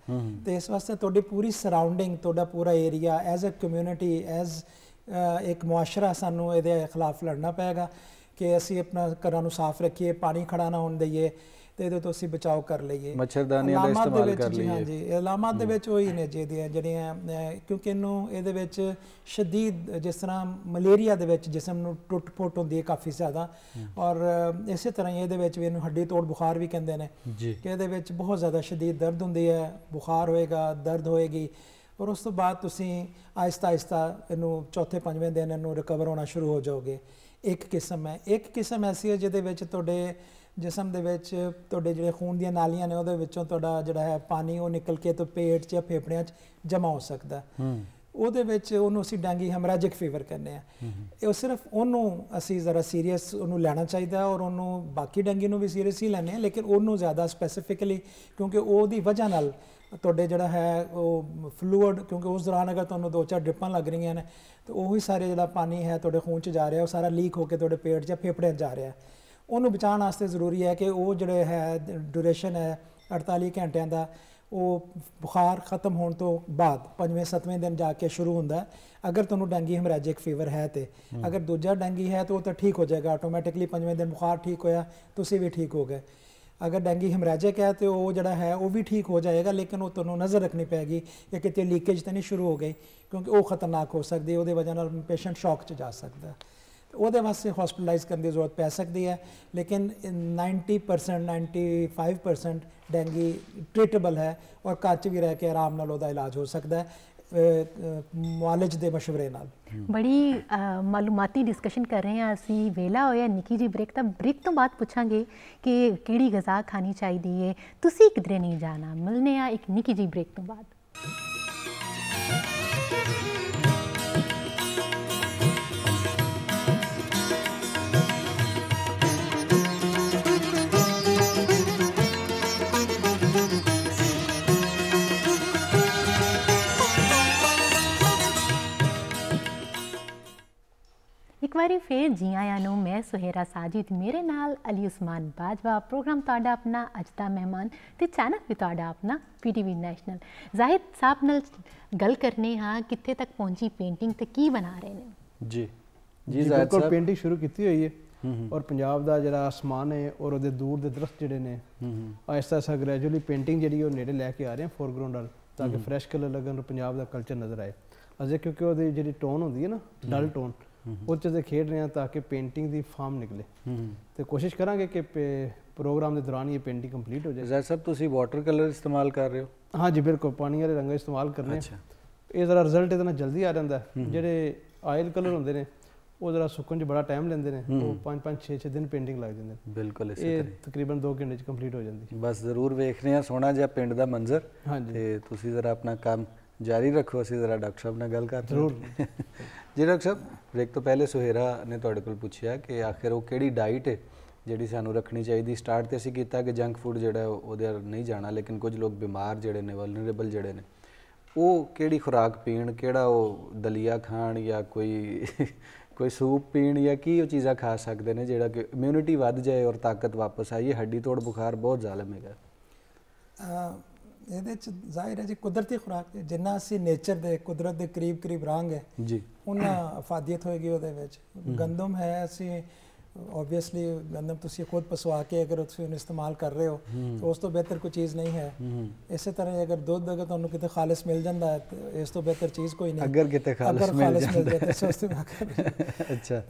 [SPEAKER 3] ਤੇ ਇਸ ਵਾਸਤੇ ਤੁਹਾਡੀ ਪੂਰੀ ਸਰਾਊਂਡਿੰਗ ਤੁਹਾਡਾ ਪੂਰਾ area as a community as ਇੱਕ ਮੁਆਸ਼ਰਾ ਸਾਨੂੰ ਇਹਦੇ ਖਿਲਾਫ ਲੜਨਾ ਪਏਗਾ ਕਿ ਅਸੀਂ ਆਪਣਾ ਘਰਾਂ ਨੂੰ ਸਾਫ਼ ਰੱਖੀਏ ਪਾਣੀ ਖੜਾ ਨਾ ਹੋਣ ਦਈਏ ਤੇ ਇਹਦੇ ਤੋਂ ਅਸੀਂ ਬਚਾਓ ਕਰ ਲਈਏ ਮੱਛਰਦਾਨੀਆਂ ਦਾ ਇਸਤੇਮਾਲ ਕਰ ਲਈਏ ਹਾਂਜੀ ਇਲਾਮਾਂ ਦੇ ਵਿੱਚ ਉਹੀ ਨੇ ਜਿਹਦੀਆਂ ਜਿਹੜੀਆਂ ਕਿਉਂਕਿ ਇਹਨੂੰ ਇਹਦੇ ਵਿੱਚ شدید ਜਿਸ ਤਰ੍ਹਾਂ ਮਲੇਰੀਆ ਦੇ ਵਿੱਚ ਜਿਸਮ ਨੂੰ ਟੁੱਟ-ਫੁੱਟ ਹੁੰਦੀ ਹੈ ਕਾਫੀ ਜ਼ਿਆਦਾ ਔਰ ਇਸੇ ਤਰ੍ਹਾਂ ਹੀ ਇਹਦੇ ਵਿੱਚ ਵੀ ਇਹਨੂੰ ਹੱਡੀ ਤੋੜ ਬੁਖਾਰ ਵੀ ਕਹਿੰਦੇ ਨੇ ਕਿ ਇਹਦੇ ਵਿੱਚ ਬਹੁਤ ਜ਼ਿਆਦਾ شدید ਦਰਦ ਹੁੰਦੀ ਹੈ ਬੁਖਾਰ ਹੋਏਗਾ ਦਰਦ ਹੋਏਗੀ ਔਰ ਉਸ ਤੋਂ ਬਾਅਦ ਤੁਸੀਂ ਆਇਸਤਾ ਆਇਸਤਾ ਇਹਨੂੰ ਚੌਥੇ ਪੰਜਵੇਂ ਦਿਨ ਇਹਨੂੰ ਰਿਕਵਰ ਹੋਣਾ ਸ਼ੁਰੂ ਹੋ ਜਾਓਗੇ ਇੱਕ ਕਿਸਮ ਹੈ ਇੱਕ ਕਿਸਮ ਐਸੀ ਹੈ ਜਿਹਦੇ ਵਿੱਚ ਤੁਹਾਡੇ ਜਿਸਮ ਦੇ ਵਿੱਚ ਤੁਹਾਡੇ ਜਿਹੜੇ ਖੂਨ ਦੀਆਂ ਨਾਲੀਆਂ ਨੇ ਉਹਦੇ ਵਿੱਚੋਂ ਤੁਹਾਡਾ ਜਿਹੜਾ ਹੈ ਪਾਣੀ ਉਹ ਨਿਕਲ ਕੇ ਤੇ ਪੇਟ 'ਚ ਜਾਂ ਫੇਫੜਿਆਂ 'ਚ ਜਮਾ ਹੋ ਸਕਦਾ ਉਹਦੇ ਵਿੱਚ ਉਹਨੂੰ ਅਸੀਂ ਡਾਂਗੀ ਹਮਰਾਜਿਕ ਫੀਵਰ ਕਹਿੰਦੇ ਆ ਇਹ ਸਿਰਫ ਉਹਨੂੰ ਅਸੀਂ ਜ਼ਰਾ ਸੀਰੀਅਸ ਉਹਨੂੰ ਲੈਣਾ ਚਾਹੀਦਾ ਔਰ ਉਹਨੂੰ ਬਾਕੀ ਡਾਂਗੀ ਨੂੰ ਵੀ ਸੀਰੀਅਸ ਹੀ ਲੈਣੇ ਆ ਲੇਕਿਨ ਉਹਨੂੰ ਜ਼ਿਆਦਾ ਸਪੈਸੀਫਿਕਲੀ ਕਿਉਂਕਿ ਉਹਦੀ ਵਜ੍ਹਾ ਨਾਲ ਤੁਹਾਡੇ ਜਿਹੜਾ ਹੈ ਉਹ ਫਲੂਇਡ ਕਿਉਂਕਿ ਉਸ ਦੌਰਾਨ ਅਗਰ ਤੁਹਾਨੂੰ ਦੋ ਚਾਰ ਡ੍ਰਿਪਾਂ ਲੱਗ ਰਹੀਆਂ ਨੇ ਤੇ ਉਹ ਹੀ ਸਾਰੇ ਜਿਹੜਾ ਪਾਣੀ ਹੈ ਤੁਹਾਡੇ ਖੂਨ 'ਚ ਜਾ ਰਿਹਾ ਉਹ ਸਾਰਾ ਲੀਕ ਹੋ ਕੇ ਤੁਹਾਡੇ ਪੇਟ 'ਚ ਜਾਂ ਫੇਫੜਿਆਂ 'ਚ ਜਾ ਰਿਹਾ ਉਹਨੂੰ ਬਚਾਉਣ ਵਾਸਤੇ ਜ਼ਰੂਰੀ ਹੈ ਕਿ ਉਹ ਜਿਹੜੇ ਹੈ ਡਿਊਰੇਸ਼ਨ ਹੈ 48 ਘੰਟਿਆਂ ਦਾ ਉਹ ਬੁਖਾਰ ਖਤਮ ਹੋਣ ਤੋਂ ਬਾਅਦ ਪੰਜਵੇਂ ਸੱਤਵੇਂ ਦਿਨ ਜਾ ਕੇ ਸ਼ੁਰੂ ਹੁੰਦਾ ਅਗਰ ਤੁਹਾਨੂੰ ਡੈਂਗੀ ਹੈਮਰੈਜਿਕ ਫੀਵਰ ਹੈ ਤੇ ਅਗਰ ਦੂਜਾ ਡੈਂਗੀ ਹੈ ਤਾਂ ਉਹ ਤਾਂ ਠੀਕ ਹੋ ਜਾਏਗਾ ਆਟੋਮੈਟਿਕਲੀ ਪੰਜਵੇਂ ਦਿਨ ਬੁਖਾਰ ਠੀਕ ਹੋਇਆ ਤੁਸੀਂ ਵੀ ਠੀਕ ਹੋ ਗਏ ਅਗਰ ਡੈਂਗੀ ਹੈਮਰੈਜਿਕ ਹੈ ਤੇ ਉਹ ਜਿਹੜਾ ਹੈ ਉਹ ਵੀ ਠੀਕ ਹੋ ਜਾਏਗਾ ਲੇਕਿਨ ਉਹ ਤੁਹਾਨੂੰ ਨਜ਼ਰ ਰੱਖਣੀ ਪੈਗੀ ਕਿ ਕਿਤੇ ਲੀਕੇਜ ਤਾਂ ਨਹੀਂ ਸ਼ੁਰੂ ਹੋ ਗਈ ਕਿਉਂਕਿ ਉਹ ਖਤਰਨਾਕ ਹੋ ਸਕਦੀ ਹੈ ਉਹਦੇ ਵਜ੍ਹਾ ਨਾਲ ਪੇਸ਼ੈਂਟ ਸ਼ੌਕ 'ਚ ਜਾ ਸਕਦਾ ਹੈ वो वास्ते होस्पिटलाइज करने की जरूरत पै सकती है लेकिन ninety percent ninety five percent dengue treatable है और घर भी रह के आराम इलाज हो सकता है मालिज के मशवरे न
[SPEAKER 5] बड़ी मालूमाती डिस्कशन कर रहे हैं असी वेला हो निकी जी ब्रेक तो ब्रेक तो बाद पूछा कि किड़ी गजा खानी चाहिए है तुम किधरे नहीं जाना मिलने एक निकी जी ब्रेक तो बाद ਫੇਰ ਜੀ ਆਇਆਂ ਨੂੰ ਮੈਂ ਸੁਹੇਰਾ ਸਾਜਿਦ ਮੇਰੇ ਨਾਲ ਅਲੀ ਉਸਮਾਨ ਬਾਜਵਾ ਪ੍ਰੋਗਰਾਮ ਤੁਹਾਡਾ ਆਪਣਾ ਅੱਜ ਦਾ ਮਹਿਮਾਨ ਤੇ ਚੈਨਲ ਵੀ ਤੁਹਾਡਾ ਆਪਣਾ ਪੀਟੀਵੀ ਨੈਸ਼ਨਲ ਜ਼ਾਹਿਦ ਸਾਹਿਬ ਨਾਲ ਗੱਲ ਕਰਨੇ ਹਾਂ ਕਿੱਥੇ ਤੱਕ ਪਹੁੰਚੀ ਪੇਂਟਿੰਗ ਤੇ ਕੀ ਬਣਾ ਰਹੇ ਨੇ
[SPEAKER 1] ਜੀ ਜੀ ਜ਼ਾਹਿਦ ਸਾਹਿਬ
[SPEAKER 2] ਪੇਂਟਿੰਗ ਸ਼ੁਰੂ ਕੀਤੀ ਹੋਈ ਹੈ ਔਰ ਪੰਜਾਬ ਦਾ ਜਿਹੜਾ ਅਸਮਾਨ ਹੈ ਔਰ ਉਹਦੇ ਦੂਰ ਦੇ ਦਰਖਤ ਜਿਹੜੇ ਨੇ ਆਇਸਤਾ ਆਇਸਤਾ ਗ੍ਰੈਜੂਅਲੀ ਪੇਂਟਿੰਗ ਜਿਹੜੀ ਉਹ ਨੇੜੇ ਲੈ ਕੇ ਆ ਰਹੇ ਹਾਂ ਫੋਰਗਰਾਉਂਡ ਨਾਲ ਤਾਂ ਕਿ ਫਰੈਸ਼ ਕਲਰ ਲੱਗਣ ਪੰਜਾਬ ਦਾ ਕਲਚਰ ਨਜ਼ਰ ਆਏ ਅਜੇ ਕਿਉਂਕਿ ਉਹਦੀ ਜਿਹੜੀ ਟੋਨ ਹੁੰਦੀ ਹੈ ਨਾ ਡਲ ਟੋਨ ਉਹ ਚ ਦੇ ਖੇਡ ਰਹੇ ਆ ਤਾਂ ਕਿ ਪੇਂਟਿੰਗ ਦੀ ਫਾਰਮ ਨਿਕਲੇ ਤੇ ਕੋਸ਼ਿਸ਼ ਕਰਾਂਗੇ ਕਿ ਪ੍ਰੋਗਰਾਮ ਦੇ ਦੌਰਾਨ ਇਹ ਪੇਂਟਿੰਗ ਕੰਪਲੀਟ ਹੋ ਜਾਏ
[SPEAKER 1] ਜੈ ਸਾਹਿਬ ਤੁਸੀਂ ਵਾਟਰ ਕਲਰ
[SPEAKER 2] ਇਸਤੇਮਾਲ ਕਰ ਰਹੇ ਹੋ ਹਾਂਜੀ ਬਿਲਕੁਲ ਪਾਣੀ ਵਾਲੇ ਰੰਗ ਇਸਤੇਮਾਲ ਕਰਨੇ ਅੱਛਾ ਇਹ ਜ਼ਰਾ ਰਿਜ਼ਲਟ ਇਤਨਾ ਜਲਦੀ ਆ ਜਾਂਦਾ ਜਿਹੜੇ ਆਇਲ ਕਲਰ ਹੁੰਦੇ ਨੇ ਉਹ ਜ਼ਰਾ ਸੁੱਕਣ 'ਚ ਬੜਾ ਟਾਈਮ ਲੈਂਦੇ ਨੇ ਉਹ 5-5 6-6 ਦਿਨ ਪੇਂਟਿੰਗ ਲੱਗ
[SPEAKER 1] ਜਾਂਦੇ ਨੇ ਬਿਲਕੁਲ ਇਸੇ ਤਰ੍ਹਾਂ
[SPEAKER 2] ਇਹ ਤਕਰੀਬਨ 2 ਘੰਟੇ 'ਚ ਕੰਪਲੀਟ ਹੋ ਜਾਂਦੀ
[SPEAKER 1] ਬਸ ਜ਼ਰੂਰ ਵੇਖਨੇ ਆ ਸੋਹਣਾ ਜਿਹਾ ਪਿੰਡ ਦਾ ਮੰਜ਼ਰ ਤੇ ਤੁਸੀਂ ਜ਼ਰਾ ਆਪਣਾ ਕੰਮ ਜਾਰੀ ਰੱਖੋ ਅਸੀਂ ਜ਼ਰਾ ਡਾਕਟਰ ਸਾਹਿਬ ਨਾਲ ਗੱਲ ਕਰਦੇ ਜ਼ਰੂਰ ਜੀ ਡਾਕਟਰ ਸਾਹਿਬ ਬ੍ਰੇਕ ਤੋਂ ਪਹਿਲੇ ਸੁਹੇਰਾ ਨੇ ਤੁਹਾਡੇ ਕੋਲ ਪੁੱਛਿਆ ਕਿ ਆਖਿਰ ਉਹ ਕਿਹੜੀ ਡਾਈਟ ਹੈ ਜਿਹੜੀ ਸਾਨੂੰ ਰੱਖਣੀ ਚਾਹੀਦੀ ਸਟਾਰਟ ਤੇ ਅਸੀਂ ਕੀਤਾ ਕਿ ਜੰਕ ਫੂਡ ਜਿਹੜਾ ਉਹਦੇ ਨਹੀਂ ਜਾਣਾ ਲੇਕਿਨ ਕੁਝ ਲੋਕ ਬਿਮਾਰ ਜਿਹੜੇ ਨੇ ਵਲਨਰੇਬਲ ਜਿਹੜੇ ਨੇ ਉਹ ਕਿਹੜੀ ਖੁਰਾਕ ਪੀਣ ਕਿਹੜਾ ਉਹ ਦਲੀਆ ਖਾਣ ਜਾਂ ਕੋਈ ਕੋਈ ਸੂਪ ਪੀਣ ਜਾਂ ਕੀ ਉਹ ਚੀਜ਼ਾਂ ਖਾ ਸਕਦੇ ਨੇ ਜਿਹੜਾ ਕਿ ਇਮਿਊਨਿਟੀ ਵੱਧ ਜਾਏ ਔਰ ਤਾਕਤ ਵਾਪਸ ਆਈਏ ਹੱਡੀ ਤੋੜ ਬੁਖਾਰ ਬਹੁਤ ਜ਼ਾਲਮ ਹੈਗਾ
[SPEAKER 3] ਇਹਦੇ ਚ ਜ਼ਾਹਿਰ ਹੈ ਜੀ ਕੁਦਰਤੀ ਖੁਰਾਕ ਜਿੰਨਾ ਅਸੀਂ ਨੇਚਰ ਦੇ ਕੁਦਰਤ ਦੇ ਕਰੀਬ ਕਰੀਬ ਰਾਂਗ ਹੈ ਜੀ ਉਹਨਾਂ ਫਾਦੀਅਤ ਹੋਏਗੀ ਉਹਦੇ ਵਿੱਚ ਗੰਦਮ ਹੈ ਅਸੀਂ ਆਬਵੀਅਸਲੀ ਗੰਦਮ ਤੁਸੀਂ ਖੁਦ ਪਸਵਾ ਕੇ ਅਗਰ ਤੁਸੀਂ ਉਹਨੂੰ ਇਸਤੇਮਾਲ ਕਰ ਰਹੇ ਹੋ ਤਾਂ ਉਸ ਤੋਂ ਬਿਹਤਰ ਕੋਈ ਚੀਜ਼ ਨਹੀਂ ਹੈ ਇਸੇ ਤਰ੍ਹਾਂ ਅਗਰ ਦੁੱਧ ਅਗਰ ਤੁਹਾਨੂੰ ਕਿਤੇ ਖਾਲਸ ਮਿਲ ਜਾਂਦਾ ਹੈ ਤਾਂ ਇਸ ਤੋਂ ਬਿਹਤਰ ਚੀਜ਼ ਕੋਈ ਨਹੀਂ ਅਗਰ ਕਿਤੇ ਖਾਲਸ ਮਿਲ ਜਾਂਦਾ ਤਾਂ ਸੋਚ ਤੇ ਅੱਛਾ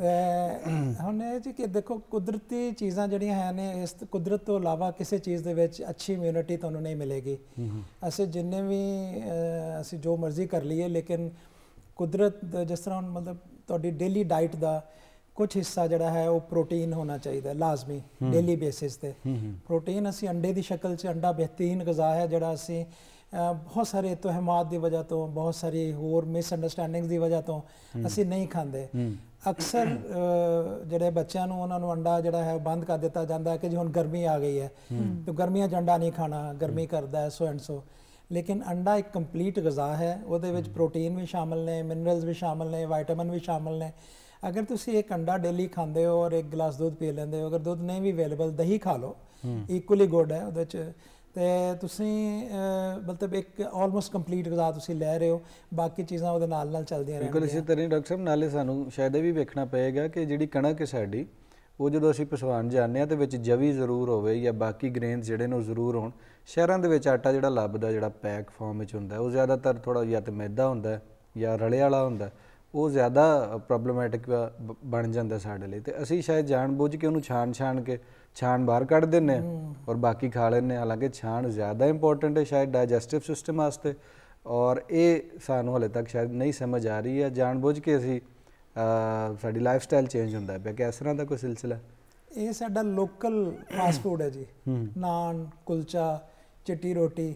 [SPEAKER 3] ਹੁਣ ਇਹ ਜੀ ਕਿ ਦੇਖੋ ਕੁਦਰਤੀ ਚੀਜ਼ਾਂ ਜਿਹੜੀਆਂ ਹੈ ਨੇ ਇਸ ਕੁਦਰਤ ਤੋਂ ਇਲਾਵਾ ਕਿਸੇ ਚੀਜ਼ ਦੇ ਵਿੱਚ ਅੱਛੀ ਇਮਿਊਨਿਟੀ ਤੁਹਾਨੂੰ ਨਹੀਂ ਮਿਲੇਗੀ ਅਸੀਂ ਜਿੰਨੇ ਵੀ ਅਸੀਂ ਜੋ ਮਰਜ਼ੀ ਕਰ ਲਈਏ ਲੇਕਿਨ ਕੁਦਰਤ ਜਿਸ ਤਰ੍ਹਾਂ ਮਤਲਬ ਤੁਹਾਡੀ ਡੇਲੀ ਡਾਈਟ ਦਾ ਕੁਝ ਹਿੱਸਾ ਜਿਹੜਾ ਹੈ ਉਹ ਪ੍ਰੋਟੀਨ ਹੋਣਾ ਚਾਹੀਦਾ ਲਾਜ਼ਮੀ ਡੇਲੀ ਬੇਸਿਸ ਤੇ ਪ੍ਰੋਟੀਨ ਅਸੀਂ ਅੰਡੇ ਦੀ ਸ਼ਕਲ 'ਚ ਅੰਡਾ ਬਿਹਤਰੀਨ ਗਜ਼ਾ ਹੈ ਜਿਹੜਾ ਅਸੀਂ ਬਹੁਤ ਸਾਰੇ ਤੋਹਮਾਤ ਦੀ ਵਜ੍ਹਾ ਤੋਂ ਬਹੁਤ ਸਾਰੇ ਹੋਰ ਮਿਸ ਅੰਡਰਸਟੈਂਡਿੰਗਸ ਦੀ ਵਜ੍ਹਾ ਤੋਂ ਅਸੀਂ ਨਹੀਂ ਖਾਂਦੇ ਅਕਸਰ ਜਿਹੜੇ ਬੱਚਿਆਂ ਨੂੰ ਉਹਨਾਂ ਨੂੰ ਅੰਡਾ ਜਿਹੜਾ ਹੈ ਬੰਦ ਕਰ ਦਿੱਤਾ ਜਾਂਦਾ ਹੈ ਕਿ ਜੀ ਹੁਣ ਗਰਮੀ ਆ ਗਈ ਹੈ ਤੇ ਗਰਮੀਆਂ 'ਚ ਅੰਡਾ ਨਹੀਂ ਖਾਣਾ ਗਰਮੀ ਕਰਦਾ ਹੈ ਸੋ ਐਂਡ ਸੋ ਲੇਕਿਨ ਅੰਡਾ ਇੱਕ ਕੰਪਲੀਟ ਗਿਜ਼ਾ ਹੈ ਉਹਦੇ ਵਿੱਚ ਪ੍ਰੋਟੀਨ ਵੀ ਸ਼ਾਮਲ ਨੇ ਮਿਨਰਲਸ ਵੀ ਸ਼ਾਮਲ ਨੇ ਵਿਟਾਮਿਨ ਵੀ ਸ਼ਾਮਲ ਨੇ ਅਗਰ ਤੁਸੀਂ ਇੱਕ ਅੰਡਾ ਡੇਲੀ ਖਾਂਦੇ ਹੋ ਔਰ ਇੱਕ ਗਲਾਸ ਦੁੱਧ ਪੀ ਲੈਂਦੇ ਹੋ ਅਗਰ ਦੁੱਧ ਨਹੀਂ ਵੀ ਅਵੇਲੇਬਲ ਦਹੀਂ ਖਾ ਲਓ ਇਕੁਅਲੀ ਗੁੱਡ ਹੈ ਉਹਦੇ ਚ ਤੇ ਤੁਸੀਂ ਮਤਲਬ ਇੱਕ ਆਲਮੋਸਟ ਕੰਪਲੀਟ ਗਜ਼ਾ ਤੁਸੀਂ ਲੈ ਰਹੇ ਹੋ ਬਾਕੀ ਚੀਜ਼ਾਂ ਉਹਦੇ ਨਾਲ ਨਾਲ ਚੱਲਦੀਆਂ ਰਹਿੰਦੀਆਂ ਬਿਲਕੁਲ
[SPEAKER 1] ਇਸੇ ਤਰ੍ਹਾਂ ਡਾਕਟਰ ਸਾਹਿਬ ਨਾਲੇ ਸਾਨੂੰ ਸ਼ਾਇਦ ਇਹ ਵੀ ਵੇਖਣਾ ਪਏਗਾ ਕਿ ਜਿਹੜੀ ਕਣਕ ਹੈ ਸਾਡੀ ਉਹ ਜਦੋਂ ਅਸੀਂ ਪਸਵਾਨ ਜਾਂਦੇ ਆ ਤੇ ਵਿੱਚ ਜਵੀ ਜ਼ਰੂਰ ਹੋਵੇ ਜਾਂ ਬਾਕੀ ਗ੍ਰੇਨਸ ਜਿਹੜੇ ਨੇ ਉਹ ਜ਼ਰੂਰ ਹੋਣ ਸ਼ਹਿਰਾਂ ਦੇ ਵਿੱਚ ਆਟਾ ਜਿਹੜਾ ਲੱਭਦਾ ਜਿਹੜਾ ਪੈਕ ਫਾਰਮ ਵਿੱਚ ਹੁੰਦਾ ਉਹ ਜ਼ਿਆਦਾਤਰ ਥੋੜਾ ਜਾਂ ਤੇ ਮੈਦਾ ਹੁੰਦਾ ਜਾਂ ਰਲੇ ਵਾਲਾ ਹੁੰਦਾ ਉਹ ਜ਼ਿਆਦਾ ਪ੍ਰੋਬਲਮੈਟਿਕ ਬਣ ਜਾਂਦਾ ਸਾਡੇ ਲਈ ਤੇ ਅਸੀਂ ਸ਼ਾਇਦ ਜਾਣ ਬੁੱਝ ਕੇ ਉਹਨੂੰ ਛਾਣ-ਛਾਣ ਕੇ ਛਾਣ ਬਾਹਰ ਕੱਢ ਦਿੰਨੇ ਔਰ ਬਾਕੀ ਖਾ ਲੈਣੇ ਹਾਲਾਂਕਿ ਛਾਣ ਜ਼ਿਆਦਾ ਇੰਪੋਰਟੈਂਟ ਹੈ ਸ਼ਾਇਦ ਡਾਈਜੈਸਟਿਵ ਸਿਸਟਮ ਵਾਸਤੇ ਔਰ ਇਹ ਸਾਨੂੰ ਹਲੇ ਤੱਕ ਸ਼ਾਇਦ ਨਹੀਂ ਸਮਝ ਆ ਰਹੀ ਹੈ ਜਾਣ ਬੁੱਝ ਕੇ ਅਸੀਂ ਸਾਡੀ ਲਾਈਫ ਸਟਾਈਲ ਚੇਂਜ ਹੁੰਦਾ ਹੈ ਕਿ ਇਸ ਤਰ੍ਹਾਂ ਦਾ ਕੋਈ ਸਿਲਸਿਲਾ
[SPEAKER 3] ਇਹ ਸਾਡਾ ਲੋਕਲ ਫਾਸਟ ਫੂਡ ਹੈ ਜੀ ਨਾਨ ਕੁਲਚਾ ਚਿੱਟੀ ਰੋਟੀ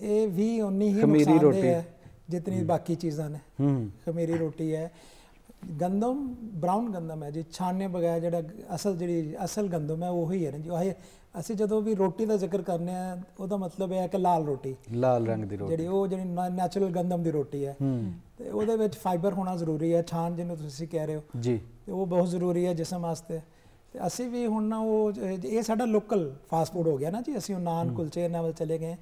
[SPEAKER 4] ਇਹ ਵੀ ਉਨੀ
[SPEAKER 3] ਹੀ ਨੁਕਸਾਨਦੇ ਹੈ ਬਾਕੀ ਚੀਜ਼ਾਂ ਨੇ ਹੂੰ ਖਮੀਰੀ ਰੋਟੀ ਹੈ ਗੰਦਮ ਬ੍ਰਾਊਨ ਗੰਦਮ ਹੈ ਜੀ ਛਾਣਨੇ ਬਗੈਰ ਜਿਹੜਾ ਅਸਲ ਜਿਹੜੀ ਅਸਲ ਗੰਦਮ ਹੈ ਉਹੀ ਹੈ ਨਾ ਜੀ ਅਸੀਂ ਜਦੋਂ ਵੀ ਰੋਟੀ ਦਾ ਜ਼ਿਕਰ ਕਰਨੇ ਆ ਉਹਦਾ ਮਤਲਬ ਹੈ ਕਿ ਲਾਲ ਰੋਟੀ
[SPEAKER 1] ਲਾਲ ਰੰਗ ਦੀ ਰੋਟੀ ਜਿਹੜੀ ਉਹ
[SPEAKER 3] ਜਿਹੜੀ ਨੈਚੁਰਲ ਗੰਦਮ ਦੀ ਰੋਟੀ ਹੈ ਤੇ ਉਹਦੇ ਵਿੱਚ ਫਾਈਬਰ ਹੋਣਾ ਜ਼ਰੂਰੀ ਹੈ ਛਾਣ ਜਿਹਨੂੰ ਤੁਸੀਂ ਕਹਿ ਰਹੇ ਹੋ ਜੀ ਤੇ ਉਹ ਬਹੁਤ ਜ਼ਰੂਰੀ ਹੈ ਜਿਸਮ ਵਾਸਤੇ ਤੇ ਅਸੀਂ ਵੀ ਹੁਣ ਨਾ ਉਹ ਇਹ ਸਾਡਾ ਲੋਕਲ ਫਾਸਟ ਫੂਡ ਹੋ ਗਿਆ ਨਾ ਜੀ ਅਸੀਂ ਉਹ ਨਾਨ ਕੁਲਚੇ ਇਹਨਾਂ ਵੱਲ ਚਲੇ ਗਏ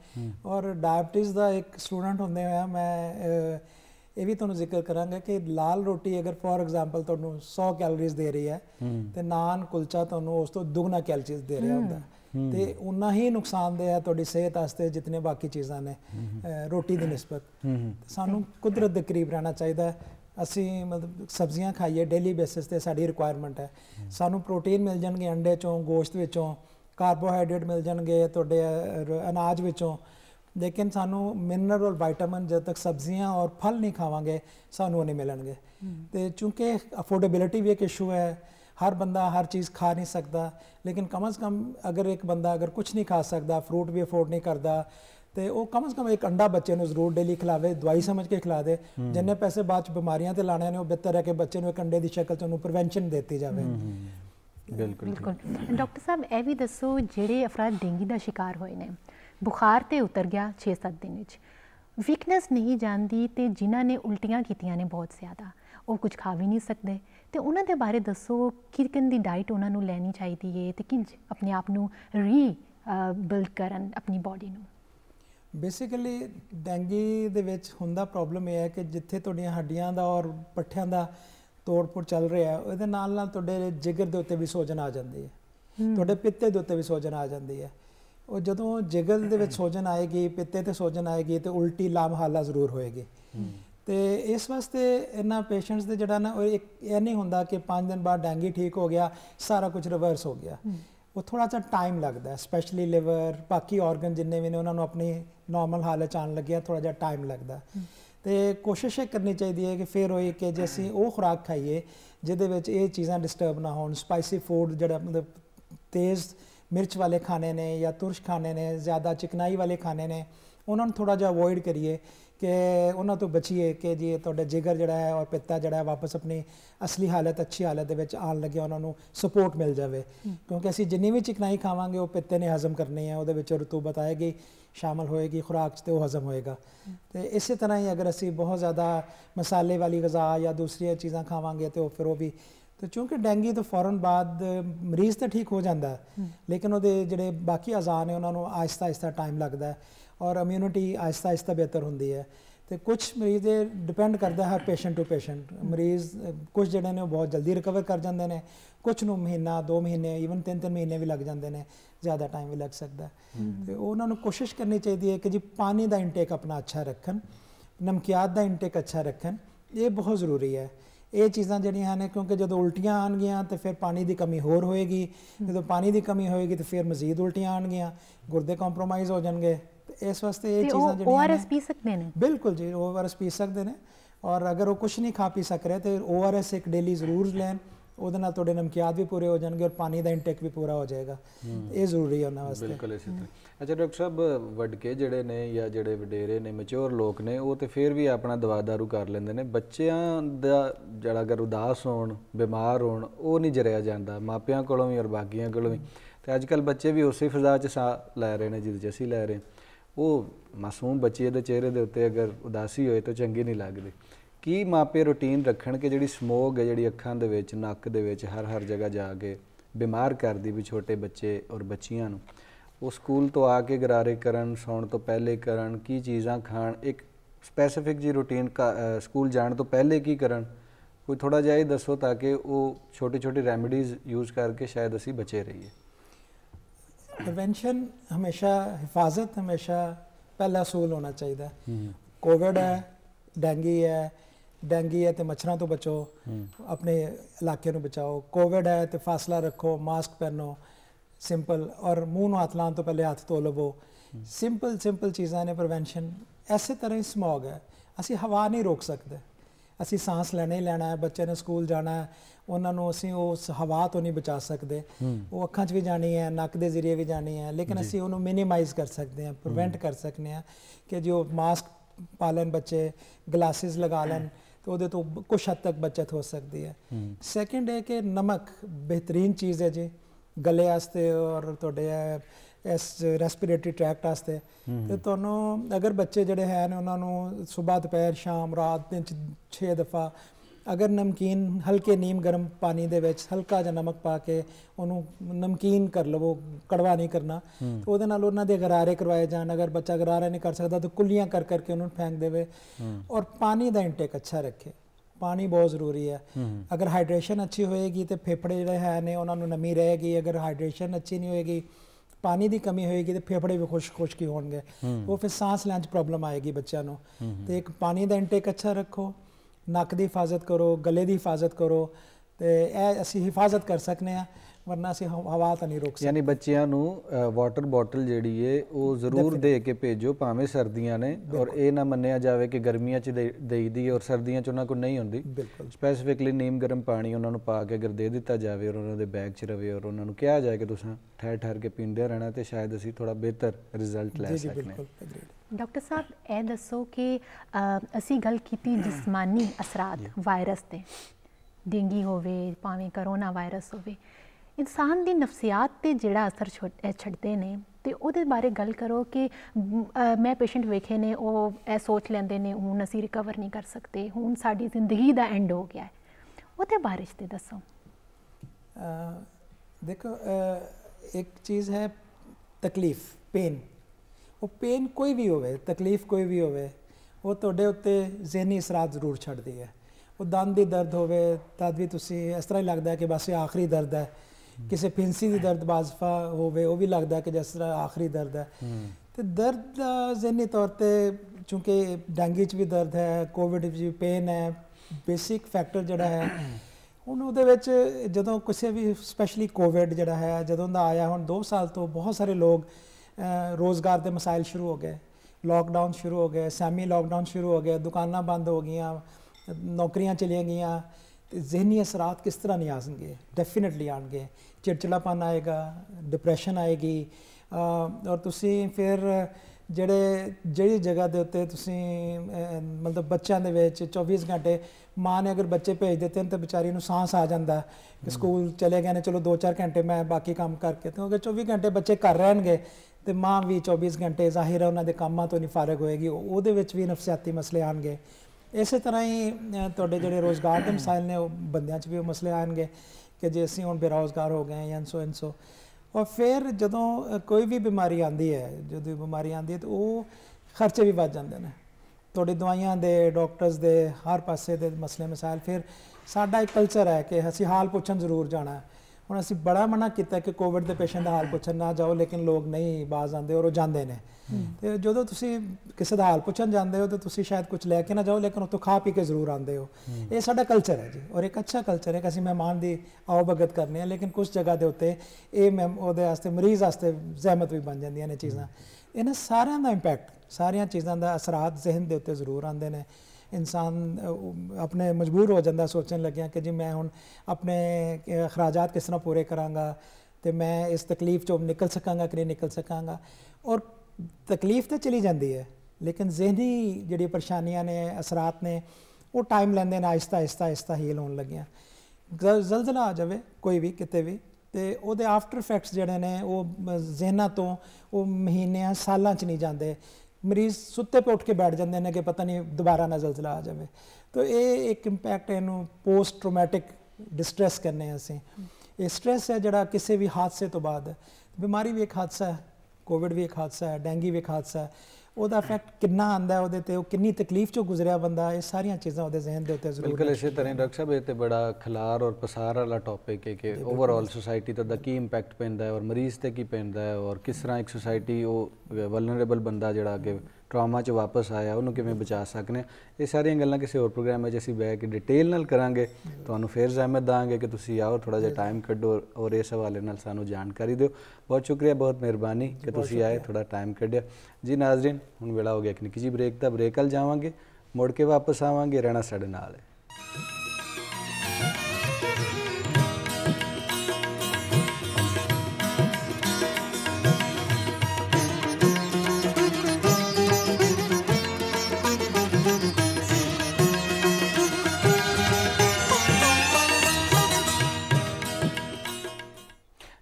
[SPEAKER 3] ਔਰ ਡਾਇਬਟਿਸ ਦਾ ਇੱਕ ਸਟੂਡੈਂਟ ਹੁੰਦੇ ਹੋਇਆ ਮੈਂ ਇਹ ਵੀ ਤੁਹਾਨੂੰ ਜ਼ਿਕਰ ਕਰਾਂਗਾ ਕਿ ਲਾਲ ਰੋਟੀ ਅਗਰ ਫੋਰ ਐਗਜ਼ਾਮਪਲ ਤੁਹਾਨੂੰ 100 ਕੈਲਰੀਜ਼ ਦੇ ਰਹੀ ਹੈ ਤੇ ਨਾਨ ਕੁਲਚਾ ਤੁਹਾਨੂੰ ਉਸ ਤੋਂ ਦੁੱਗਣਾ ਕੈਲਰੀਜ਼ ਦੇ ਰਿਹਾ ਹੁੰਦਾ ਤੇ ਉਨਾ ਹੀ ਨੁਕਸਾਨਦੇ ਹੈ ਤੁਹਾਡੀ ਸਿਹਤ ਵਾਸਤੇ ਜਿੰਨੇ ਬਾਕੀ ਚੀਜ਼ਾਂ ਨੇ ਰੋਟੀ ਦੇ ਨਿਸਬਤ ਸਾਨੂੰ ਕੁਦਰਤ ਦੇ ਕਰੀਬ ਰਹਿਣਾ ਚਾਹੀਦਾ ਅਸੀਂ ਮਤਲਬ ਸਬਜ਼ੀਆਂ ਖਾਈਏ ਡੇਲੀ ਬੇਸਿਸ ਤੇ ਸਾਡੀ ਰਿਕੁਆਇਰਮੈਂਟ ਹੈ ਸਾਨੂੰ ਪ੍ਰੋਟੀਨ ਮਿਲ ਜਾਣਗੇ ਅੰਡੇ ਚੋਂ ਗੋਸ਼ਤ ਵਿੱਚੋਂ ਕਾਰਬੋਹਾਈਡਰੇਟ ਮਿਲ ਜਾਣਗੇ ਤੁਹਾਡੇ ਅਨਾਜ ਵਿੱਚੋਂ ਲੇਕਿਨ ਸਾਨੂੰ ਮਿਨਰਲ ਔਰ ਵਿਟਾਮਿਨ ਜਦ ਤੱਕ ਸਬਜ਼ੀਆਂ ਔਰ ਫਲ ਨਹੀਂ ਖਾਵਾਂਗੇ ਸਾਨੂੰ ਉਹ ਨਹੀਂ ਮਿਲਣਗੇ ਤੇ ਕਿਉਂਕਿ ਅਫੋਰਡੇਬਿਲਟੀ ਵੀ ਇੱਕ ਇਸ਼ੂ ਹੈ ਹਰ ਬੰਦਾ ਹਰ ਚੀਜ਼ ਖਾ ਨਹੀਂ ਸਕਦਾ ਲੇਕਿਨ ਕਮ ਕਮ ਅਗਰ ਇੱਕ ਬੰਦਾ ਅਗਰ ਕੁਝ ਨਹੀਂ ਖਾ ਸਕਦਾ ਫਰੂਟ ਵੀ ਅਫੋਰਡ ਨਹੀਂ ਕਰਦਾ ਤੇ ਉਹ ਕਮ ਕਮ ਇੱਕ ਅੰਡਾ ਬੱਚੇ ਨੂੰ ਜ਼ਰੂਰ ਡੇਲੀ ਖਿਲਾਵੇ ਦਵਾਈ ਸਮਝ ਕੇ ਖਿਲਾ ਦੇ ਜਿੰਨੇ ਪੈਸੇ ਬਾਅਦ ਚ ਬਿਮਾਰੀਆਂ ਤੇ ਲਾਣੇ ਨੇ ਉਹ ਬਿਹਤਰ ਹੈ ਕਿ ਬੱਚੇ ਨੂੰ ਇੱਕ ਅੰਡੇ ਦੀ ਸ਼ਕਲ ਚ ਉਹਨੂੰ ਪ੍ਰੀਵੈਂਸ਼ਨ ਦਿੱਤੀ ਜਾਵੇ
[SPEAKER 4] ਬਿਲਕੁਲ
[SPEAKER 5] ਬਿਲਕੁਲ ਡਾਕਟਰ ਸਾਹਿਬ ਇਹ ਵੀ ਦੱਸੋ ਜਿਹੜੇ ਅਫਰਾਦ ਡੇਂਗੀ ਦਾ ਸ਼ਿਕਾਰ ਹੋਏ ਨੇ ਬੁਖਾਰ ਤੇ ਉਤਰ ਗਿਆ 6-7 ਦਿਨ ਵਿੱਚ ਵੀਕਨੈਸ ਨਹੀਂ ਜਾਂਦੀ ਤੇ ਜਿਨ੍ਹਾਂ ਨੇ ਉਲਟੀਆਂ ਕੀਤੀਆਂ ਨੇ ਬਹੁਤ ਜ਼ਿਆਦਾ ਉਹ ਕੁਝ ਖਾ ਵੀ ਨਹੀਂ ਸਕਦੇ ਤੇ ਉਹਨਾਂ ਦੇ ਬਾਰੇ ਦੱਸੋ ਕਿਰਕਨ ਦੀ ਡਾਈਟ ਉਹਨਾਂ ਨੂੰ ਲੈਣੀ ਚਾਹੀਦੀ ਹੈ ਤੇ ਕਿੰਜ ਆਪਣੇ ਆਪ ਨੂੰ ਰੀ ਬਿਲਡ ਕਰਨ ਆਪਣੀ ਬਾਡੀ ਨੂੰ
[SPEAKER 3] ਬੇਸਿਕਲੀ ਡੈਂਗੀ ਦੇ ਵਿੱਚ ਹੁੰਦਾ ਪ੍ਰੋਬਲਮ ਇਹ ਹੈ ਕਿ ਜਿੱਥੇ ਤੁਹਾਡੀਆਂ ਹੱਡੀਆਂ ਦਾ ਔਰ ਪੱਠਿਆਂ ਦਾ ਤੋੜਪੁਰ ਚੱਲ ਰਿਹਾ ਹੈ ਉਹਦੇ ਨਾਲ ਨਾਲ ਤੁਹਾਡੇ ਜਿਗਰ ਦੇ ਉੱਤੇ ਵੀ ਸੋਜਨ ਆ ਜਾਂਦੀ ਹੈ ਤੁਹਾਡੇ ਪਿੱਤੇ ਦੇ ਉੱਤੇ ਵੀ ਸੋਜਨ ਆ ਜਾਂਦੀ ਹੈ ਉਹ ਜਦੋਂ ਜਿਗਰ ਦੇ ਵਿੱਚ ਸੋਜਨ ਆਏਗੀ ਪਿੱਤੇ ਤੇ ਸੋਜਨ ਆਏਗੀ ਤੇ ਉਲਟੀ ਲਾਮਹਾਲਾ ਜ਼ਰੂਰ ਹੋਏਗੀ ਤੇ ਇਸ ਵਾਸਤੇ ਇਹਨਾਂ ਪੇਸ਼ੈਂਟਸ ਦੇ ਜਿਹੜਾ ਨਾ ਇਹ ਨਹੀਂ ਹੁੰਦਾ ਕਿ 5 ਦਿਨ ਬਾਅਦ ਡੈਂਗੀ ਠੀਕ ਹੋ ਗਿਆ ਸਾਰਾ ਕੁਝ ਰਿਵਰਸ ਹੋ ਗਿਆ ਉਹ ਥੋੜਾ ਜਿਹਾ ਟਾਈਮ ਲੱਗਦਾ ਸਪੈਸ਼ਲੀ ਲਿਵਰ ਬਾਕੀ ਆਰਗਨ ਜਿੰਨੇ ਵੀ ਨੇ ਉਹਨਾਂ ਨੂੰ ਆਪਣੀ ਨਾਰਮਲ ਹਾਲਤ ਆਣ ਲੱਗਿਆ ਥੋੜਾ ਜਿਹਾ ਟਾਈਮ ਲੱਗਦਾ ਤੇ ਕੋਸ਼ਿਸ਼ ਇਹ ਕਰਨੀ ਚਾਹੀਦੀ ਹੈ ਕਿ ਫਿਰ ਉਹ ਕਿ ਜੇ ਅਸੀਂ ਉਹ ਖੁਰਾਕ ਖਾਈਏ ਜਿਹਦੇ ਵਿੱਚ ਇਹ ਚੀਜ਼ਾਂ ਡਿਸਟਰਬ ਨਾ ਹੋਣ ਸਪਾਈਸੀ ਫੂਡ ਜਿਹੜਾ ਮਤਲਬ ਤੇਜ਼ ਮਿਰਚ ਵਾਲੇ ਖਾਣੇ ਨੇ ਜਾਂ ਤੁਰਸ਼ ਖਾਣੇ ਨੇ ਜ਼ਿਆਦਾ ਚਿਕਨਾਈ ਵਾਲੇ ਖਾਣੇ ਨੇ ਉਹਨਾਂ ਨੂੰ ਥੋੜਾ ਜਿਹਾ ਅਵੋਇਡ ਕਰੀਏ ਕਿ ਉਹਨਾਂ ਤੋਂ ਬਚੀਏ ਕਿ ਜੇ ਤੁਹਾਡਾ ਜਿਗਰ ਜਿਹੜਾ ਹੈ ਔਰ ਪਿੱਤਾ ਜਿਹੜਾ ਹੈ ਵਾਪਸ ਆਪਣੀ ਅਸਲੀ ਹਾਲਤ ਅੱਛੀ ਹਾਲਤ ਦੇ ਵਿੱਚ ਆਣ ਲੱਗੇ ਉਹਨਾਂ ਨੂੰ ਸਪੋਰਟ ਮਿਲ ਜਾਵੇ ਕਿਉਂਕਿ ਅਸੀਂ ਜਿੰਨੀ ਵੀ ਚਿਕਨਾਈ ਖਾਵਾਂਗੇ ਉਹ ਪਿੱਤੇ ਨੇ ਹਜ਼ਮ ਕਰਨੀ ਹੈ ਉਹਦੇ ਵਿੱਚ ਰਤੂਬਤ ਆਏਗੀ ਸ਼ਾਮਲ ਹੋਏਗੀ ਖੁਰਾਕ 'ਚ ਤੇ ਉਹ ਹਜ਼ਮ ਹੋਏਗਾ ਤੇ ਇਸੇ ਤਰ੍ਹਾਂ ਹੀ ਅਗਰ ਅਸੀਂ ਬਹੁਤ ਜ਼ਿਆਦਾ ਮਸਾਲੇ ਵਾਲੀ ਗਜ਼ਾ ਜਾਂ ਦੂਸਰੀਆਂ ਚੀਜ਼ਾਂ ਖਾਵਾਂਗੇ ਤੇ ਉਹ ਫਿਰ ਉਹ ਵੀ ਤੇ ਕਿਉਂਕਿ ਡੈਂਗੀ ਤੋਂ ਫੌਰਨ ਬਾਅਦ ਮਰੀਜ਼ ਤਾਂ ਠੀਕ ਹੋ ਜਾਂਦਾ ਲੇਕਿਨ ਉਹਦੇ ਜਿਹੜੇ ਬਾਕੀ ਆਜ਼ਾਨ ਨੇ ਉਹਨਾਂ ਨੂੰ ਆਇਸਤਾ ਆਇਸਤਾ ਟਾਈਮ ਲੱਗਦਾ ਹੈ ਔਰ ਇਮਿਊਨਿਟੀ ਆਇਸਤਾ ਆਇਸਤਾ ਬਿਹਤਰ ਹੁੰਦੀ ਹੈ ਤੇ ਕੁਝ ਮਰੀਜ਼ ਦੇ ਡਿਪੈਂਡ ਕਰਦਾ ਹੈ ਪੇਸ਼ੈਂਟ ਟੂ ਪੇਸ਼ੈਂਟ ਮਰੀਜ਼ ਕੁਝ ਜਿਹੜੇ ਨੇ ਉਹ ਬਹੁਤ ਜਲਦੀ ਰਿਕਵਰ ਕਰ ਜਾਂਦੇ ਨੇ ਕੁਝ ਨੂੰ ਮਹੀਨਾ 2 ਮਹੀਨੇ ਇਵਨ 3-3 ਮਹੀਨੇ ਵੀ ਲੱਗ ਜਾਂਦੇ ਨੇ ਜ਼ਿਆਦਾ ਟਾਈਮ ਵੀ ਲੱਗ ਸਕਦਾ ਤੇ ਉਹਨਾਂ ਨੂੰ ਕੋਸ਼ਿਸ਼ ਕਰਨੀ ਚਾਹੀਦੀ ਹੈ ਕਿ ਜੀ ਪਾਣੀ ਦਾ ਇਨਟੇਕ ਆਪਣਾ ਅੱਛਾ ਰੱਖਣ ਨਮਕੀਆਤ ਦਾ ਇਨਟੇਕ ਅੱਛਾ ਰੱਖਣ ਇਹ ਬਹੁਤ ਜ਼ਰੂਰੀ ਹੈ ਇਹ ਚੀਜ਼ਾਂ ਜਿਹੜੀਆਂ ਹਨ ਕਿਉਂਕਿ ਜਦੋਂ ਉਲਟੀਆਂ ਆਣਗੀਆਂ ਤੇ ਫਿਰ ਪਾਣੀ ਦੀ ਕਮੀ ਹੋਰ ਹੋਏਗੀ ਜਦੋਂ ਪਾਣੀ ਦੀ ਕਮੀ ਹੋਏਗੀ ਤੇ ਫਿਰ ਮਜ਼ੀਦ ਉਲਟੀਆਂ ਆਣਗੀਆਂ ਗੁਰਦੇ ਕੰਪਰੋਮਾਈਜ਼ ਹੋ ਜਾਣਗੇ ਇਸ ਵਾਸਤੇ ਇਹ ਚੀਜ਼ਾਂ ਜਿਹੜੀਆਂ ਓਆਰਐਸ ਪੀ ਸਕਦੇ ਨੇ ਬਿਲਕੁਲ ਜੀ ਓਆਰਐਸ ਪੀ ਸਕਦੇ ਨੇ ਔਰ ਅਗਰ ਉਹ ਕੁਝ ਨਹੀਂ ਖਾ ਪੀ ਸਕ ਰਹੇ ਤੇ ਓਆਰਐਸ ਇੱਕ ਡੇਲੀ ਜ਼ਰੂਰ ਲੈਣ ਉਹਦੇ ਨਾਲ ਤੁਹਾਡੇ ਨਮਕੀਆਤ ਵੀ ਪੂਰੇ ਹੋ ਜਾਣਗੇ ਔਰ ਪਾਣੀ ਦਾ ਇਨਟੇਕ ਵੀ ਪੂਰਾ ਹੋ ਜਾਏਗਾ ਇਹ ਜ਼ਰੂਰੀ ਹੈ ਉਹਨਾਂ ਵਾਸਤੇ ਬਿਲਕੁਲ
[SPEAKER 1] ਇਸੇ ਤਰ੍ਹਾਂ ਅੱਛਾ ਡਾਕਟਰ ਸਾਹਿਬ ਵੱਡਕੇ ਜਿਹੜੇ ਨੇ ਜਾਂ ਜਿਹੜੇ ਵਡੇਰੇ ਨੇ ਮੈਚੁਰ ਲੋਕ ਨੇ ਉਹ ਤੇ ਫਿਰ ਵੀ ਆਪਣਾ ਦਵਾ ਦਾਰੂ ਕਰ ਲੈਂਦੇ ਨੇ ਬੱਚਿਆਂ ਦਾ ਜਿਹੜਾ ਅਗਰ ਉਦਾਸ ਹੋਣ ਬਿਮਾਰ ਹੋਣ ਉਹ ਨਹੀਂ ਜਰਿਆ ਜਾਂਦਾ ਮਾਪਿਆਂ ਕੋਲੋਂ ਵੀ ਔਰ ਬਾਕੀਆਂ ਕੋਲੋਂ ਵੀ ਤੇ ਅੱਜ ਕੱਲ ਬੱਚੇ ਵੀ ਉਸੇ ਫਜ਼ਾ 'ਚ ਸਾਹ ਲੈ ਰਹੇ ਨੇ ਜਿਹਦੇ 'ਚ ਅਸੀਂ ਲੈ ਰਹੇ ਹਾਂ ਉਹ ਮਾਸੂਮ ਬੱਚੇ ਦੇ ਚਿਹਰੇ ਦੇ ਉੱਤੇ ਅਗਰ ਉਦਾਸੀ ਹੋਏ ਤਾਂ ਚੰਗੀ ਨਹੀਂ ਲੱਗਦੀ ਕੀ ਮਾਪੇ ਰੁਟੀਨ ਰੱਖਣ ਕਿ ਜਿਹੜੀ ਸਮੋਗ ਹੈ ਜਿਹੜੀ ਅੱਖਾਂ ਦੇ ਵਿੱਚ ਨੱਕ ਦੇ ਵਿੱਚ ਹਰ ਹਰ ਜਗ੍ਹਾ ਜਾ ਕੇ ਬਿਮਾਰ ਕਰਦੀ ਵੀ ਛੋਟੇ ਬੱਚੇ ਔਰ ਬੱਚੀਆਂ ਨੂੰ ਉਹ ਸਕੂਲ ਤੋਂ ਆ ਕੇ ਗਰਾਰੇ ਕਰਨ ਸੌਣ ਤੋਂ ਪਹਿਲੇ ਕਰਨ ਕੀ ਚੀਜ਼ਾਂ ਖਾਣ ਇੱਕ ਸਪੈਸੀਫਿਕ ਜੀ ਰੁਟੀਨ ਸਕੂਲ ਜਾਣ ਤੋਂ ਪਹਿਲੇ ਕੀ ਕਰਨ ਕੋਈ ਥੋੜਾ ਜਿਹਾ ਇਹ ਦੱਸੋ ਤਾਂ ਕਿ ਉਹ ਛੋਟੇ ਛੋਟੇ ਰੈਮਡੀਜ਼ ਯੂਜ਼ ਕਰਕੇ ਸ਼ਾਇਦ ਅਸੀਂ ਬਚੇ ਰਹੀਏ
[SPEAKER 3] ਪ੍ਰੀਵੈਂਸ਼ਨ ਹਮੇਸ਼ਾ ਹਿਫਾਜ਼ਤ ਹਮੇਸ਼ਾ ਪਹਿਲਾ ਸੂਲ ਹੋਣਾ ਚਾਹੀਦਾ ਕੋਵਿਡ ਹੈ ਡੈਂਗੀ ਹੈ ਡੈਂਗੀ ਹੈ ਤੇ ਮੱਛਰਾਂ ਤੋਂ ਬਚੋ ਆਪਣੇ ਇਲਾਕੇ ਨੂੰ ਬਚਾਓ ਕੋਵਿਡ ਹੈ ਤੇ ਫਾਸਲਾ ਰੱਖੋ ਮਾਸਕ ਪਹਿਨੋ ਸਿੰਪਲ ਔਰ ਮੂੰਹ ਨੂੰ ਹੱਥ ਲਾਉਣ ਤੋਂ ਪਹਿਲੇ ਹੱਥ ਧੋ ਲਵੋ ਸਿੰਪਲ ਸਿੰਪਲ ਚੀਜ਼ਾਂ ਨੇ ਪ੍ਰੀਵੈਂਸ਼ਨ ਐਸੇ ਤਰ੍ਹਾਂ ਹੀ ਸਮੋਗ ਹੈ ਅਸੀਂ ਹਵਾ ਨਹੀਂ ਰੋਕ ਸਕਦੇ ਅਸੀਂ ਸਾਹ ਲੈਣੇ ਲੈਣਾ ਹੈ ਬੱਚੇ ਨੇ ਸਕੂਲ ਜਾਣਾ ਹੈ ਉਹਨਾਂ ਨੂੰ ਅਸੀਂ ਉਸ ਹਵਾ ਤੋਂ ਨਹੀਂ ਬਚਾ ਸਕਦੇ ਉਹ ਅੱਖਾਂ 'ਚ ਵੀ ਜਾਣੀ ਹੈ ਨੱਕ ਦੇ ਜ਼ਰੀਏ ਵੀ ਜਾਣੀ ਹੈ ਲੇਕਿਨ ਅਸੀਂ ਉਹਨੂੰ ਮਿਨੀਮਾਈਜ਼ ਕਰ ਸਕਦੇ ਹਾਂ ਪ੍ਰੀਵੈਂਟ ਕਰ ਸਕਦੇ ਹਾਂ ਕਿ ਜੋ ਮਾਸਕ ਪਾਲਣ ਬੱਚੇ ਗਲਾਸਿਸ ਲਗਾ ਲੈਣ ਤੇ ਉਹਦੇ ਤੋਂ ਕੁਝ ਹੱਦ ਤੱਕ ਬਚਤ ਹੋ ਸਕਦੀ ਹੈ ਸੈਕੰਡ ਹੈ ਕਿ ਨਮਕ ਬਿਹਤਰੀਨ ਚੀਜ਼ ਹੈ ਜੀ ਗਲੇ ਵਾਸਤੇ ਔਰ ਤੁਹਾਡੇ ਇਸ ਰੈਸਪੀਰੇਟਰੀ ਟ੍ਰੈਕਟ ਵਾਸਤੇ ਤੇ ਤੁਹਾਨੂੰ ਅਗਰ ਬੱਚੇ ਜਿਹੜੇ ਹੈ ਨੇ ਉਹਨਾਂ ਨੂੰ ਸਵੇਰ ਦੁਪਹਿਰ ਸ਼ਾਮ ਰਾਤ ਦਿਨ ਚ 6 ਦਫਾ ਅਗਰ ਨਮਕੀਨ ਹਲਕੇ ਨੀਮ ਗਰਮ ਪਾਣੀ ਦੇ ਵਿੱਚ ਹਲਕਾ ਜਿਹਾ ਨਮਕ ਪਾ ਕੇ ਉਹਨੂੰ ਨਮਕੀਨ ਕਰ ਲਵੋ ਕੜਵਾ ਨਹੀਂ ਕਰਨਾ ਉਹਦੇ ਨਾਲ ਉਹਨਾਂ ਦੇ ਗਰਾਰੇ ਕਰਵਾਏ ਜਾਣ ਅਗਰ ਬੱਚਾ ਗਰਾਰਾ ਨਹੀਂ ਕਰ ਸਕਦਾ ਤਾਂ ਕੁੱਲੀਆਂ ਕਰ ਕਰਕੇ ਉਹਨੂੰ ਫੈਂਕ ਦੇਵੇ ਔਰ ਪਾਣੀ ਦਾ ਇਨਟੇਕ ਅੱਛਾ ਰੱਖੇ ਪਾਣੀ ਬਹੁਤ ਜ਼ਰੂਰੀ ਹੈ ਅਗਰ ਹਾਈਡਰੇਸ਼ਨ ਅੱਛੀ ਹੋਏਗੀ ਤੇ ਫੇਫੜੇ ਜਿਹੜੇ ਹੈ ਨੇ ਉਹਨਾਂ ਨੂੰ ਨਮੀ ਰਹੇਗੀ ਅਗਰ ਹਾਈਡਰੇਸ਼ਨ ਅੱਛੀ ਨਹੀਂ ਹੋਏਗੀ ਪਾਣੀ ਦੀ ਕਮੀ ਹੋਏਗੀ ਤੇ ਫੇਫੜੇ ਵੀ ਖੁਸ਼ ਕੀ ਹੋਣਗੇ ਉਹ ਫਿਰ ਸਾਹ ਲੈਣ 'ਚ ਪ੍ਰੋਬਲਮ ਆਏਗੀ ਬੱਚਿਆਂ ਨੂੰ ਤੇ ਇੱਕ ਪਾਣੀ ਦਾ ਇਨਟੇਕ ਅੱਛਾ ਰੱਖੋ ਨੱਕ ਦੀ ਹਿਫਾਜ਼ਤ ਕਰੋ ਗਲੇ ਦੀ ਹਿਫਾਜ਼ਤ ਕਰੋ ਤੇ ਇਹ ਅਸੀਂ ਹਿਫਾਜ਼ਤ ਕਰ ਸਕਨੇ ਆ ਵਰਨਾ ਸੀ ਹਵਾ ਤਾਂ ਨਹੀਂ ਰੁਕ ਸਕਦੀ ਯਾਨੀ
[SPEAKER 1] ਬੱਚਿਆਂ ਨੂੰ ਵਾਟਰ ਬੋਟਲ ਜਿਹੜੀ ਏ ਉਹ ਜ਼ਰੂਰ ਦੇ ਕੇ ਭੇਜੋ ਭਾਵੇਂ ਸਰਦੀਆਂ ਨੇ ਔਰ ਇਹ ਨਾ ਮੰਨਿਆ ਜਾਵੇ ਕਿ ਗਰਮੀਆਂ 'ਚ ਦੇਈਦੀ ਦੀ ਔਰ ਸਰਦੀਆਂ 'ਚ ਉਹਨਾਂ ਕੋਲ ਨਹੀਂ ਹੁੰਦੀ ਸਪੈਸੀਫਿਕਲੀ ਨੀਮ ਗਰਮ ਪਾਣੀ ਉਹਨਾਂ ਨੂੰ ਪਾ ਕੇ ਅਗਰ ਦੇ ਦਿੱਤਾ ਜਾਵੇ ਔਰ ਉਹਨਾਂ ਦੇ ਬੈਗ 'ਚ ਰਵੇ ਔਰ ਉਹਨਾਂ ਨੂੰ ਕਿਹਾ ਜਾਏ ਕਿ ਤੁਸੀਂ ਠਹਿਰ ਠਹਿਰ ਕੇ ਪੀਂਦੇ ਰਹਿਣਾ ਤੇ ਸ਼ਾਇਦ ਅਸੀਂ ਥੋੜਾ ਬਿਹਤਰ ਰਿਜ਼ਲਟ ਲੈ ਸਕਨੇ
[SPEAKER 5] ਡਾਕਟਰ ਸਾਹਿਬ ਇਹ ਦੱਸੋ ਕਿ ਅਸੀਂ ਗੱਲ ਕੀਤੀ ਜਿਸਮਾਨੀ ਅਸਰਾਂ ਵਾਇਰਸ ਤੇ ਡੇਂਗੀ ਹੋਵੇ ਭਾਵੇਂ ਕਰੋਨਾ ਵਾਇਰਸ ਹੋਵੇ ਇਨਸਾਨ ਦੀ ਨਫਸੀਅਤ ਤੇ ਜਿਹੜਾ ਅਸਰ ਛੱਡਦੇ ਨੇ ਤੇ ਉਹਦੇ ਬਾਰੇ ਗੱਲ ਕਰੋ ਕਿ ਮੈਂ ਪੇਸ਼ੈਂਟ ਵੇਖੇ ਨੇ ਉਹ ਇਹ ਸੋਚ ਲੈਂਦੇ ਨੇ ਹੁਣ ਅਸੀਂ ਰਿਕਵਰ ਨਹੀਂ ਕਰ ਸਕਦੇ ਹੁਣ ਸਾਡੀ ਜ਼ਿੰਦਗੀ ਦਾ ਐਂਡ ਹੋ ਗਿਆ ਹੈ ਉਹਦੇ ਬਾਰੇ ਤੇ ਦੱਸੋ
[SPEAKER 3] ਦੇਖੋ ਇੱਕ ਚੀਜ਼ ਹੈ ਤਕਲੀਫ ਪੇਨ ਉਹ
[SPEAKER 5] ਪੇਨ ਕੋਈ ਵੀ
[SPEAKER 3] ਹੋਵੇ ਤਕਲੀਫ ਕੋਈ ਵੀ ਹੋਵੇ ਉਹ ਤੁਹਾਡੇ ਉੱਤੇ ਜ਼ਿਹਨੀ ਅਸਰਾਂ ਜ਼ਰੂਰ ਛੱਡਦੀ ਹੈ ਉਹ ਦੰਦ ਦੀ ਦਰਦ ਹੋਵੇ ਤਦ ਵੀ ਤੁਸੀਂ ਇਸ ਤਰ੍ਹਾਂ ਹੀ ਲੱਗਦਾ ਹੈ ਕਿ ਬਸ ਇਹ ਆਖਰੀ ਦਰਦ ਹੈ ਕਿਸੇ ਫਿੰਸੀ ਦੀ ਦਰਦ ਬਾਜ਼ਫਾ ਹੋਵੇ ਉਹ ਵੀ ਲੱਗਦਾ ਕਿ ਜਿਸ ਤਰ੍ਹਾਂ ਆਖਰੀ ਦਰਦ ਹੈ ਤੇ ਦਰਦ ਜ਼ਹਿਨੀ ਤੌਰ ਤੇ ਕਿਉਂਕਿ ਡਾਂਗੀ 'ਚ ਵੀ ਦਰਦ ਹੈ ਕੋਵਿਡ 'ਚ ਵੀ ਪੇਨ ਹੈ ਬੇਸਿਕ ਫੈਕਟਰ ਜਿਹੜਾ ਹੈ ਹੁਣ ਉਹਦੇ ਵਿੱਚ ਜਦੋਂ ਕਿਸੇ ਵੀ ਸਪੈਸ਼ਲੀ ਕੋਵਿਡ ਜਿਹੜਾ ਹੈ ਜਦੋਂ ਦਾ ਆਇਆ ਹੁਣ 2 ਸਾਲ ਤੋਂ ਬਹੁਤ ਸਾਰੇ ਲੋਕ ਰੋਜ਼ਗਾਰ ਦੇ ਮਸਾਇਲ ਸ਼ੁਰੂ ਹੋ ਗਏ ਲਾਕਡਾਊਨ ਸ਼ੁਰੂ ਹੋ ਗਏ ਸੈਮੀ ਲਾਕਡਾਊਨ ਸ਼ੁਰੂ ਹੋ ਗਿਆ ਦੁਕਾਨਾਂ ਬੰਦ ਹੋ ਗਈਆਂ ਨੌਕਰੀਆਂ ਚਲੀਆਂ ਗਈਆਂ ਤੇ ਜ਼ਿਹਨੀ ਅਸਰਾਤ ਕਿਸ ਤਰ੍ਹਾਂ ਨਹੀਂ ਆਣਗੇ ਡੈਫੀਨਿਟਲੀ ਆਣਗੇ ਚਿੜਚਿੜਾਪਨ ਆਏਗਾ ਡਿਪਰੈਸ਼ਨ ਆਏਗੀ ਔਰ ਤੁਸੀਂ ਫਿਰ ਜਿਹੜੇ ਜਿਹੜੀ ਜਗ੍ਹਾ ਦੇ ਉੱਤੇ ਤੁਸੀਂ ਮਤਲਬ ਬੱਚਿਆਂ ਦੇ ਵਿੱਚ 24 ਘੰਟੇ ਮਾਂ ਨੇ ਅਗਰ ਬੱਚੇ ਭੇਜ ਦਿੱਤੇ ਤਾਂ ਵਿਚਾਰੀ ਨੂੰ ਸਾਹ ਆ ਜਾਂਦਾ ਕਿ ਸਕੂਲ ਚਲੇ ਗਏ ਨੇ ਚਲੋ 2-4 ਘੰਟੇ ਮੈਂ ਬਾਕੀ ਕੰਮ ਕਰਕੇ ਤੇ ਅਗਰ 24 ਘੰਟੇ ਬੱਚੇ ਕਰ ਰਹਿਣਗੇ ਤੇ ਮਾਂ ਵੀ 24 ਘੰਟੇ ਜ਼ਾਹਿਰ ਹੈ ਉਹਨਾਂ ਦੇ ਕੰਮਾਂ ਤੋਂ ਨਹੀਂ ਫਾਰਗ ਹੋਏਗੀ ਉਹਦੇ ਵਿੱਚ ਵੀ ਨਫਸੀਅਤੀ ਮਸਲੇ ਆਣਗੇ ਇਸੇ ਤਰ੍ਹਾਂ ਹੀ ਤੁਹਾਡੇ ਜਿਹੜੇ ਰੋਜ਼ਗਾਰ ਦੇ ਮਸਾਇਲ ਨੇ ਉਹ ਬੰਦਿਆਂ 'ਚ ਵੀ ਉਹ ਮਸਲੇ ਆਣਗੇ ਕਿ ਜੇ ਅਸੀਂ ਹੁਣ ਬੇਰੋਜ਼ਗਾਰ ਹੋ ਗਏ ਜਾਂ ਸੋ ਇਨਸੋ ਔਰ ਫਿਰ ਜਦੋਂ ਕੋਈ ਵੀ ਬਿਮਾਰੀ ਆਂਦੀ ਹੈ ਜਦੋਂ ਬਿਮਾਰੀ ਆਂਦੀ ਹੈ ਤਾਂ ਉਹ ਖਰਚੇ ਵੀ ਵੱਧ ਜਾਂਦੇ ਨੇ ਤੁਹਾਡੇ ਦਵਾਈਆਂ ਦੇ ਡਾਕਟਰਸ ਦੇ ਹਰ ਪਾਸੇ ਦੇ ਮਸਲੇ ਮਸਾਇਲ ਫਿਰ ਸਾਡਾ ਇੱਕ ਕਲਚਰ ਹੈ ਕਿ ਅਸੀਂ ਹਾਲ ਪੁੱਛਣ ਜ਼ਰੂਰ ਜਾਣਾ ਹੈ ਹੁਣ ਅਸੀਂ ਬੜਾ ਮਨਾ ਕੀਤਾ ਕਿ ਕੋਵਿਡ ਦੇ ਪੇਸ਼ੈਂਟ ਦਾ ਹਾਲ ਪੁੱਛਣ ਨਾ ਜਾਓ ਲੇਕਿਨ ਲੋਕ ਨਹੀਂ ਬਾਜ਼ ਆਂਦੇ ਔਰ ਉਹ ਜਾਂਦੇ ਨੇ ਤੇ ਜਦੋਂ ਤੁਸੀਂ ਕਿਸੇ ਦਾ ਹਾਲ ਪੁੱਛਣ ਜਾਂਦੇ ਹੋ ਤਾਂ ਤੁਸੀਂ ਸ਼ਾਇਦ ਕੁਝ ਲੈ ਕੇ ਨਾ ਜਾਓ ਲੇਕਿਨ ਉਤੋਂ ਖਾ ਪੀ ਕੇ ਜ਼ਰੂਰ ਆਂਦੇ ਹੋ ਇਹ ਸਾਡਾ ਕਲਚਰ ਹੈ ਜੀ ਔਰ ਇੱਕ ਅੱਛਾ ਕਲਚਰ ਹੈ ਕਿ ਅਸੀਂ ਮਹਿਮਾਨ ਦੀ ਆਓ ਭਗਤ ਕਰਨੇ ਆ ਲੇਕਿਨ ਕੁਝ ਜਗ੍ਹਾ ਦੇ ਉੱਤੇ ਇਹ ਮੈਂ ਉਹਦੇ ਵਾਸਤੇ ਮਰੀਜ਼ ਵਾਸਤੇ ਜ਼ਹਿਮਤ ਵੀ ਬਣ ਜਾਂਦੀਆਂ ਨੇ ਚੀਜ਼ਾਂ ਇਹਨਾਂ ਸਾਰਿਆਂ ਦਾ ਇੰਪੈਕਟ ਸਾਰੀਆਂ ਚੀਜ਼ਾਂ ਦਾ ਅਸਰਾਤ ਜ਼ਿਹਨ ਦੇ ਉੱਤੇ ਜ਼ਰੂਰ ਆਂਦੇ ਨੇ ਇਨਸਾਨ ਆਪਣੇ ਮਜਬੂਰ ਹੋ ਜਾਂਦਾ ਸੋਚਣ ਲੱਗਿਆ ਕਿ ਜੀ ਮੈਂ ਹੁਣ ਆਪਣੇ ਖਰਾਜਾਤ ਕਿਸ ਤਰ੍ਹਾਂ ਪੂਰੇ ਕਰਾਂਗਾ ਤੇ ਮੈਂ ਇਸ ਤਕਲੀਫ ਚੋਂ ਨਿਕਲ ਸਕਾਂਗਾ ਕਿ ਨਹੀਂ ਨਿਕਲ ਸਕਾਂਗਾ ਔਰ ਤਕਲੀਫ ਤਾਂ ਚਲੀ ਜਾਂਦੀ ਹੈ ਲੇਕਿਨ ਜ਼ਿਹਨੀ ਜਿਹੜੀ ਪਰੇਸ਼ਾਨੀਆਂ ਨੇ ਅਸਰਾਤ ਨੇ ਉਹ ਟਾਈਮ ਲੈਂਦੇ ਨੇ ਆਇਸਤਾ ਆਇਸਤਾ ਆਇਸਤਾ ਹੀਲ ਹੋਣ ਲੱਗਿਆ ਜ਼ਲਜ਼ਲਾ ਆ ਜਾਵੇ ਕੋਈ ਵੀ ਕਿਤੇ ਵੀ ਤੇ ਉਹਦੇ ਆਫਟਰ ਇਫੈਕਟਸ ਜਿਹੜੇ ਨੇ ਉਹ ਜ਼ਿਹਨਾਂ ਤੋਂ ਉਹ ਮਹੀਨਿਆਂ ਸਾਲਾਂ ਚ ਨਹੀਂ ਜਾਂਦੇ ਮਰੀਜ਼ ਸੁੱਤੇ ਪੇ ਉੱਠ ਕੇ ਬੈਠ ਜਾਂਦੇ ਨੇ ਕਿ ਪਤਾ ਨਹੀਂ ਦੁਬਾਰਾ ਨਾ ਜ਼ਲਜ਼ਲਾ ਆ ਜਾਵੇ ਤਾਂ ਇਹ ਇੱਕ ਇੰਪੈਕਟ ਇਹਨੂੰ ਪੋਸਟ ਟਰੋਮੈਟਿਕ ਡਿਸਟ੍ਰੈਸ ਕਹਿੰਦੇ ਆ ਅਸੀਂ ਇਹ ਸਟ੍ਰੈਸ ਹੈ ਜਿਹੜਾ ਕਿਸੇ ਵੀ ਹਾਦਸੇ ਤੋਂ ਬਾਅਦ ਬਿਮਾਰੀ ਵੀ ਇੱਕ ਹਾਦਸਾ ਹੈ ਕੋਵਿਡ ਵੀ ਇੱਕ ਹਾਦਸਾ ਹੈ ਡੈਂਗੀ ਵੀ ਇੱਕ ਹਾਦਸਾ ਹੈ ਉਹਦਾ ਇਫੈਕਟ ਕਿੰਨਾ ਆਂਦਾ ਉਹਦੇ ਤੇ ਉਹ ਕਿੰਨੀ ਤਕਲੀਫ ਚੋਂ ਗੁਜ਼ਰਿਆ ਬੰਦਾ ਇਹ ਸਾਰੀਆਂ ਚੀਜ਼ਾਂ ਉਹਦੇ ਜ਼ਿਹਨ ਦੇ ਉੱਤੇ ਜ਼ਰੂਰ ਬਿਲਕੁਲ ਇਸੇ
[SPEAKER 1] ਤਰ੍ਹਾਂ ਡਾਕਟਰ ਸਾਹਿਬ ਇਹ ਤੇ ਬੜਾ ਖਲਾਰ ਔਰ ਪਸਾਰ ਵਾਲਾ ਟੌਪਿਕ ਹੈ ਕਿ ਓਵਰਆਲ ਸੋਸਾਇਟੀ ਤੇ ਦਾ ਕੀ ਇੰਪੈਕਟ ਪੈਂਦਾ ਹੈ ਔਰ ਮਰੀਜ਼ ਤੇ ਕੀ ਪੈਂਦਾ ਹੈ ਔਰ ਕਿਸ ਤਰ੍ਹਾਂ ਇੱਕ ਸੋਸਾਇਟੀ ਉਹ ਵਲਨਰੇਬਲ ਬੰਦਾ ਜਿਹੜਾ ਅੱਗੇ ਟਰਾਮਾ 'ਚ ਵਾਪਸ ਆਇਆ ਉਹਨੂੰ ਕਿਵੇਂ ਬਚਾ ਸਕਨੇ ਇਹ ਸਾਰੀਆਂ ਗੱਲਾਂ ਕਿਸੇ ਹੋਰ ਪ੍ਰੋਗਰਾਮ ਵਿੱਚ ਅਸੀਂ ਬੈਕ ਕੇ ਡਿਟੇਲ ਨਾਲ ਕਰਾਂਗੇ ਤੁਹਾਨੂੰ ਫੇਰ ਜ਼ਹਿਮਤ ਦਾਂਗੇ ਕਿ ਤੁਸੀਂ ਆਓ ਥੋੜਾ ਜਿਹਾ ਟਾਈਮ ਕੱਢੋ ਔਰ ਇਸ ਹਵਾਲੇ ਨਾਲ ਸਾਨੂੰ ਜਾਣਕਾਰੀ ਦਿਓ ਬਹੁਤ ਸ਼ੁਕਰੀਆ ਬਹੁਤ ਮਿਹਰਬਾਨੀ ਕਿ ਤੁਸੀਂ ਆਏ ਥੋੜਾ ਟਾਈਮ ਕੱਢਿਆ ਜੀ ਨਾਜ਼ਰੀਨ ਹੁਣ ਵੇਲਾ ਹੋ ਗਿਆ ਕਿ ਨਿੱਕੀ ਜੀ ਬ੍ਰੇਕ ਦਾ ਬ੍ਰੇਕ ਹਲ ਜਾਵਾਂਗੇ ਮੁੜ ਕੇ ਵਾਪਸ ਆਵਾਂਗੇ ਰਹਿਣਾ ਸਾਡੇ ਨਾਲ ਹੈ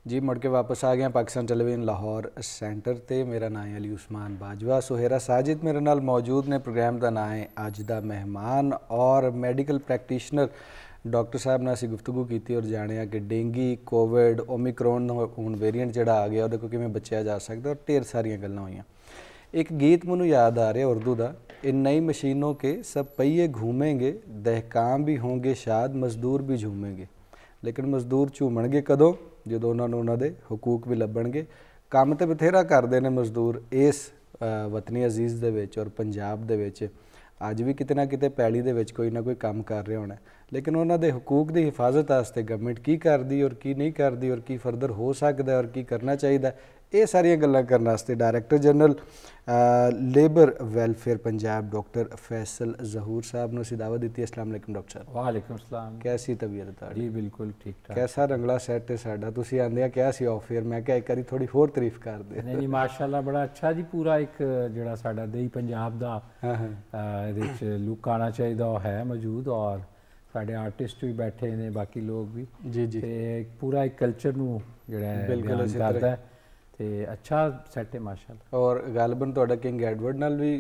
[SPEAKER 1] ਜੀ ਮੁੜ ਕੇ ਵਾਪਸ ਆ ਗਏ ਪਾਕਿਸਤਾਨ ਟੈਲੀਵਿਜ਼ਨ ਲਾਹੌਰ ਸੈਂਟਰ ਤੇ ਮੇਰਾ ਨਾਮ ਹੈ ਅਲੀ ਉਸਮਾਨ ਬਾਜਵਾ ਸੁਹੇਰਾ ਸਾਜਿਦ ਮੇਰੇ ਨਾਲ ਮੌਜੂਦ ਨੇ ਪ੍ਰੋਗਰਾਮ ਦਾ ਨਾਮ ਹੈ ਅੱਜ ਦਾ ਮਹਿਮਾਨ ਔਰ ਮੈਡੀਕਲ ਪ੍ਰੈਕਟੀਸ਼ਨਰ ਡਾਕਟਰ ਸਾਹਿਬ ਨਾਲ ਅਸੀਂ ਗੁਫ਼ਤਗੂ ਕੀਤੀ ਔਰ ਜਾਣਿਆ ਕਿ ਡੇਂਗੀ ਕੋਵਿਡ ਓਮਿਕਰੋਨ ਹੁਣ ਵੇਰੀਐਂਟ ਜਿਹੜਾ ਆ ਗਿਆ ਉਹਦੇ ਕੋ ਕਿਵੇਂ ਬਚਿਆ ਜਾ ਸਕਦਾ ਔਰ ਢੇਰ ਸਾਰੀਆਂ ਗੱਲਾਂ ਹੋਈਆਂ ਇੱਕ ਗੀਤ ਮੈਨੂੰ ਯਾਦ ਆ ਰਿਹਾ ਉਰਦੂ ਦਾ ਇਹ ਨਈ ਮਸ਼ੀਨੋਂ ਕੇ ਸਭ ਪਈਏ ਘੂਮेंगे ਦਹਿਕਾਮ ਵੀ ਹੋਣਗੇ ਸ਼ਾਇਦ ਮਜ਼ਦੂਰ ਵੀ ਝੂਮेंगे ਲੇਕਿਨ ਮਜ਼ਦੂਰ ਝੂਮਣਗੇ ਕਦੋਂ ਜਦੋਂ ਉਹਨਾਂ ਨੂੰ ਉਹਨਾਂ ਦੇ ਹਕੂਕ ਵੀ ਲੱਭਣਗੇ ਕੰਮ ਤੇ ਬਥੇਰਾ ਕਰਦੇ ਨੇ ਮਜ਼ਦੂਰ ਇਸ ਵਤਨੀ ਅਜ਼ੀਜ਼ ਦੇ ਵਿੱਚ ਔਰ ਪੰਜਾਬ ਦੇ ਵਿੱਚ ਅੱਜ ਵੀ ਕਿਤੇ ਨਾ ਕਿਤੇ ਪੈਲੀ ਦੇ ਵਿੱਚ ਕੋਈ ਨਾ ਕੋਈ ਕੰਮ ਕਰ ਰਿਹਾ ਹੋਣਾ ਲੇਕਿਨ ਉਹਨਾਂ ਦੇ ਹਕੂਕ ਦੀ ਹਿਫਾਜ਼ਤ ਵਾਸਤੇ ਗਵਰਨਮੈਂਟ ਕੀ ਕਰਦੀ ਔਰ ਕੀ ਨਹੀਂ ਕਰਦੀ ਔਰ ਕੀ ਫਰਦਰ ਹੋ ਸਕਦਾ ਔਰ ਕੀ ਕਰਨਾ ਚਾਹੀਦਾ ਇਹ ਸਾਰੀਆਂ ਗੱਲਾਂ ਕਰਨ ਵਾਸਤੇ director general labour welfare Punjab doctor Faisal Zahoor sahib ਨੂੰ ਅਸੀਂ ਦਾਵਤ ਦਿੱਤੀ ਅਸਲਾਮ ਅਲੈਕਮ ਡਾਕਟਰ ਸਾਹਿਬ ਵਾਲੇਕਮ ਸਲਾਮ ਕੈਸੀ ਤਬੀਅਤ ਤੁਹਾਡੀ ਜੀ ਬਿਲਕੁਲ ਠੀਕ ਠਾਕ ਕੈਸਾ ਰੰਗਲਾ ਸੈੱਟ ਹੈ ਸਾਡਾ ਤੁਸੀਂ ਆਂਦੇ ਆ ਕਿਹਾ ਸੀ ਆਫ ਮੈਂ ਕਿਹਾ ਇੱਕ ਵਾਰੀ ਥੋੜੀ ਹੋਰ ਤਾਰੀਫ ਕਰ ਦੇ ਨਹੀਂ ਨਹੀਂ
[SPEAKER 6] ਮਾਸ਼ਾਅੱਲਾ ਬੜਾ ਅੱਛਾ ਜੀ ਪੂਰਾ ਇੱਕ ਜਿਹੜਾ ਸਾਡਾ ਦੇਹੀ ਪੰਜਾਬ ਦਾ ਹਾਂ ਹਾਂ ਇਹਦੇ ਵਿੱਚ ਲੁੱਕ ਆਣਾ ਚਾਹੀਦਾ ਹੈ ਮੌਜੂਦ ਔਰ ਸਾਡੇ ਆਰਟਿਸਟ ਵੀ ਬੈਠੇ ਨੇ ਬਾਕੀ ਲੋਕ ਵੀ ਜੀ ਜੀ ਤੇ ਪੂਰਾ ਇੱਕ ਕਲਚਰ ਨੂੰ ਜਿਹੜਾ ਬਿਲਕੁਲ ਕਰਦਾ ਹੈ ਤੇ ਅੱਛਾ ਸੈਟ ਹੈ ਮਾਸ਼ਾਅੱਲਾ
[SPEAKER 1] ਔਰ ਗਾਲਬਨ ਤੁਹਾਡਾ ਕਿੰਗ ਐਡਵਰਡ ਨਾਲ ਵੀ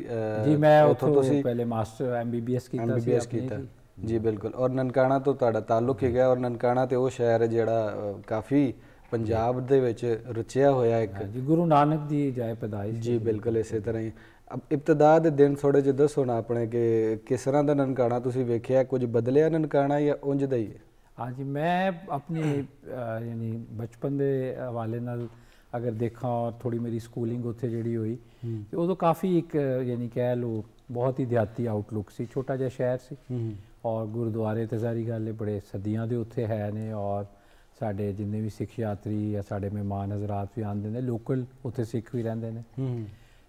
[SPEAKER 1] ਜੀ ਮੈਂ ਉੱਥੋਂ ਤੁਸੀਂ ਪਹਿਲੇ
[SPEAKER 6] ਮਾਸਟਰ ਐਮਬੀਬੀਐਸ ਕੀਤਾ ਸੀ ਐਮਬੀਬੀਐਸ ਕੀਤਾ
[SPEAKER 1] ਜੀ ਬਿਲਕੁਲ ਔਰ ਨਨਕਾਣਾ ਤੋਂ ਤੁਹਾਡਾ ਤਾਲੁਕ ਹੈ ਔਰ ਨਨਕਾਣਾ ਤੇ ਉਹ ਸ਼ਹਿਰ ਹੈ ਜਿਹੜਾ ਕਾਫੀ ਪੰਜਾਬ ਦੇ ਵਿੱਚ ਰਚਿਆ ਹੋਇਆ ਇੱਕ ਜੀ ਗੁਰੂ ਨਾਨਕ ਦੀ ਜਾਇ ਪਦਾਇਸ਼ ਜੀ ਬਿਲਕੁਲ ਇਸੇ ਤਰ੍ਹਾਂ ਹੀ ਅਬ ਇਬਤਦਾ ਦੇ ਦਿਨ ਥੋੜੇ ਜਿਹਾ ਦੱਸੋ ਨਾ ਆਪਣੇ ਕਿ ਕਿਸ ਤਰ੍ਹਾਂ ਦਾ ਨਨਕਾਣਾ ਤੁਸੀਂ ਵੇਖਿਆ ਕੁਝ ਬਦਲਿਆ ਨਨਕਾਣਾ ਜਾਂ ਉਂਝ ਦਾ ਹੀ
[SPEAKER 6] ਹੈ ਜੀ ਮੈਂ ਆਪਣੀ ਯਾਨੀ ਬਚਪਨ ਦੇ ਹਵਾਲੇ ਨਾਲ ਅਗਰ ਦੇਖਾਂ ਥੋੜੀ ਮੇਰੀ ਸਕੂਲਿੰਗ ਉੱਥੇ ਜਿਹੜੀ ਹੋਈ ਤੇ ਉਦੋਂ ਕਾਫੀ ਇੱਕ ਯਾਨੀ ਕਹਿ ਲੋ ਬਹੁਤ ਹੀ ਦਿਹਾਤੀ ਆਊਟਲੁੱਕ ਸੀ ਛੋਟਾ ਜਿਹਾ ਸ਼ਹਿਰ ਸੀ ਔਰ ਗੁਰਦੁਆਰੇ ਤੇ ਸਾਰੀ ਗੱਲ ਬੜੇ ਸਦੀਆਂ ਦੇ ਉੱਥੇ ਹੈ ਨੇ ਔਰ ਸਾਡੇ ਜਿੰਨੇ ਵੀ ਸਿੱਖ ਯਾਤਰੀ ਜਾਂ ਸਾਡੇ ਮਹਿਮਾਨ ਹਜ਼ਰਤ ਵੀ ਆਉਂਦੇ ਨੇ ਲੋਕਲ ਉੱਥੇ ਸਿੱਖ ਵੀ ਰਹਿੰਦੇ ਨੇ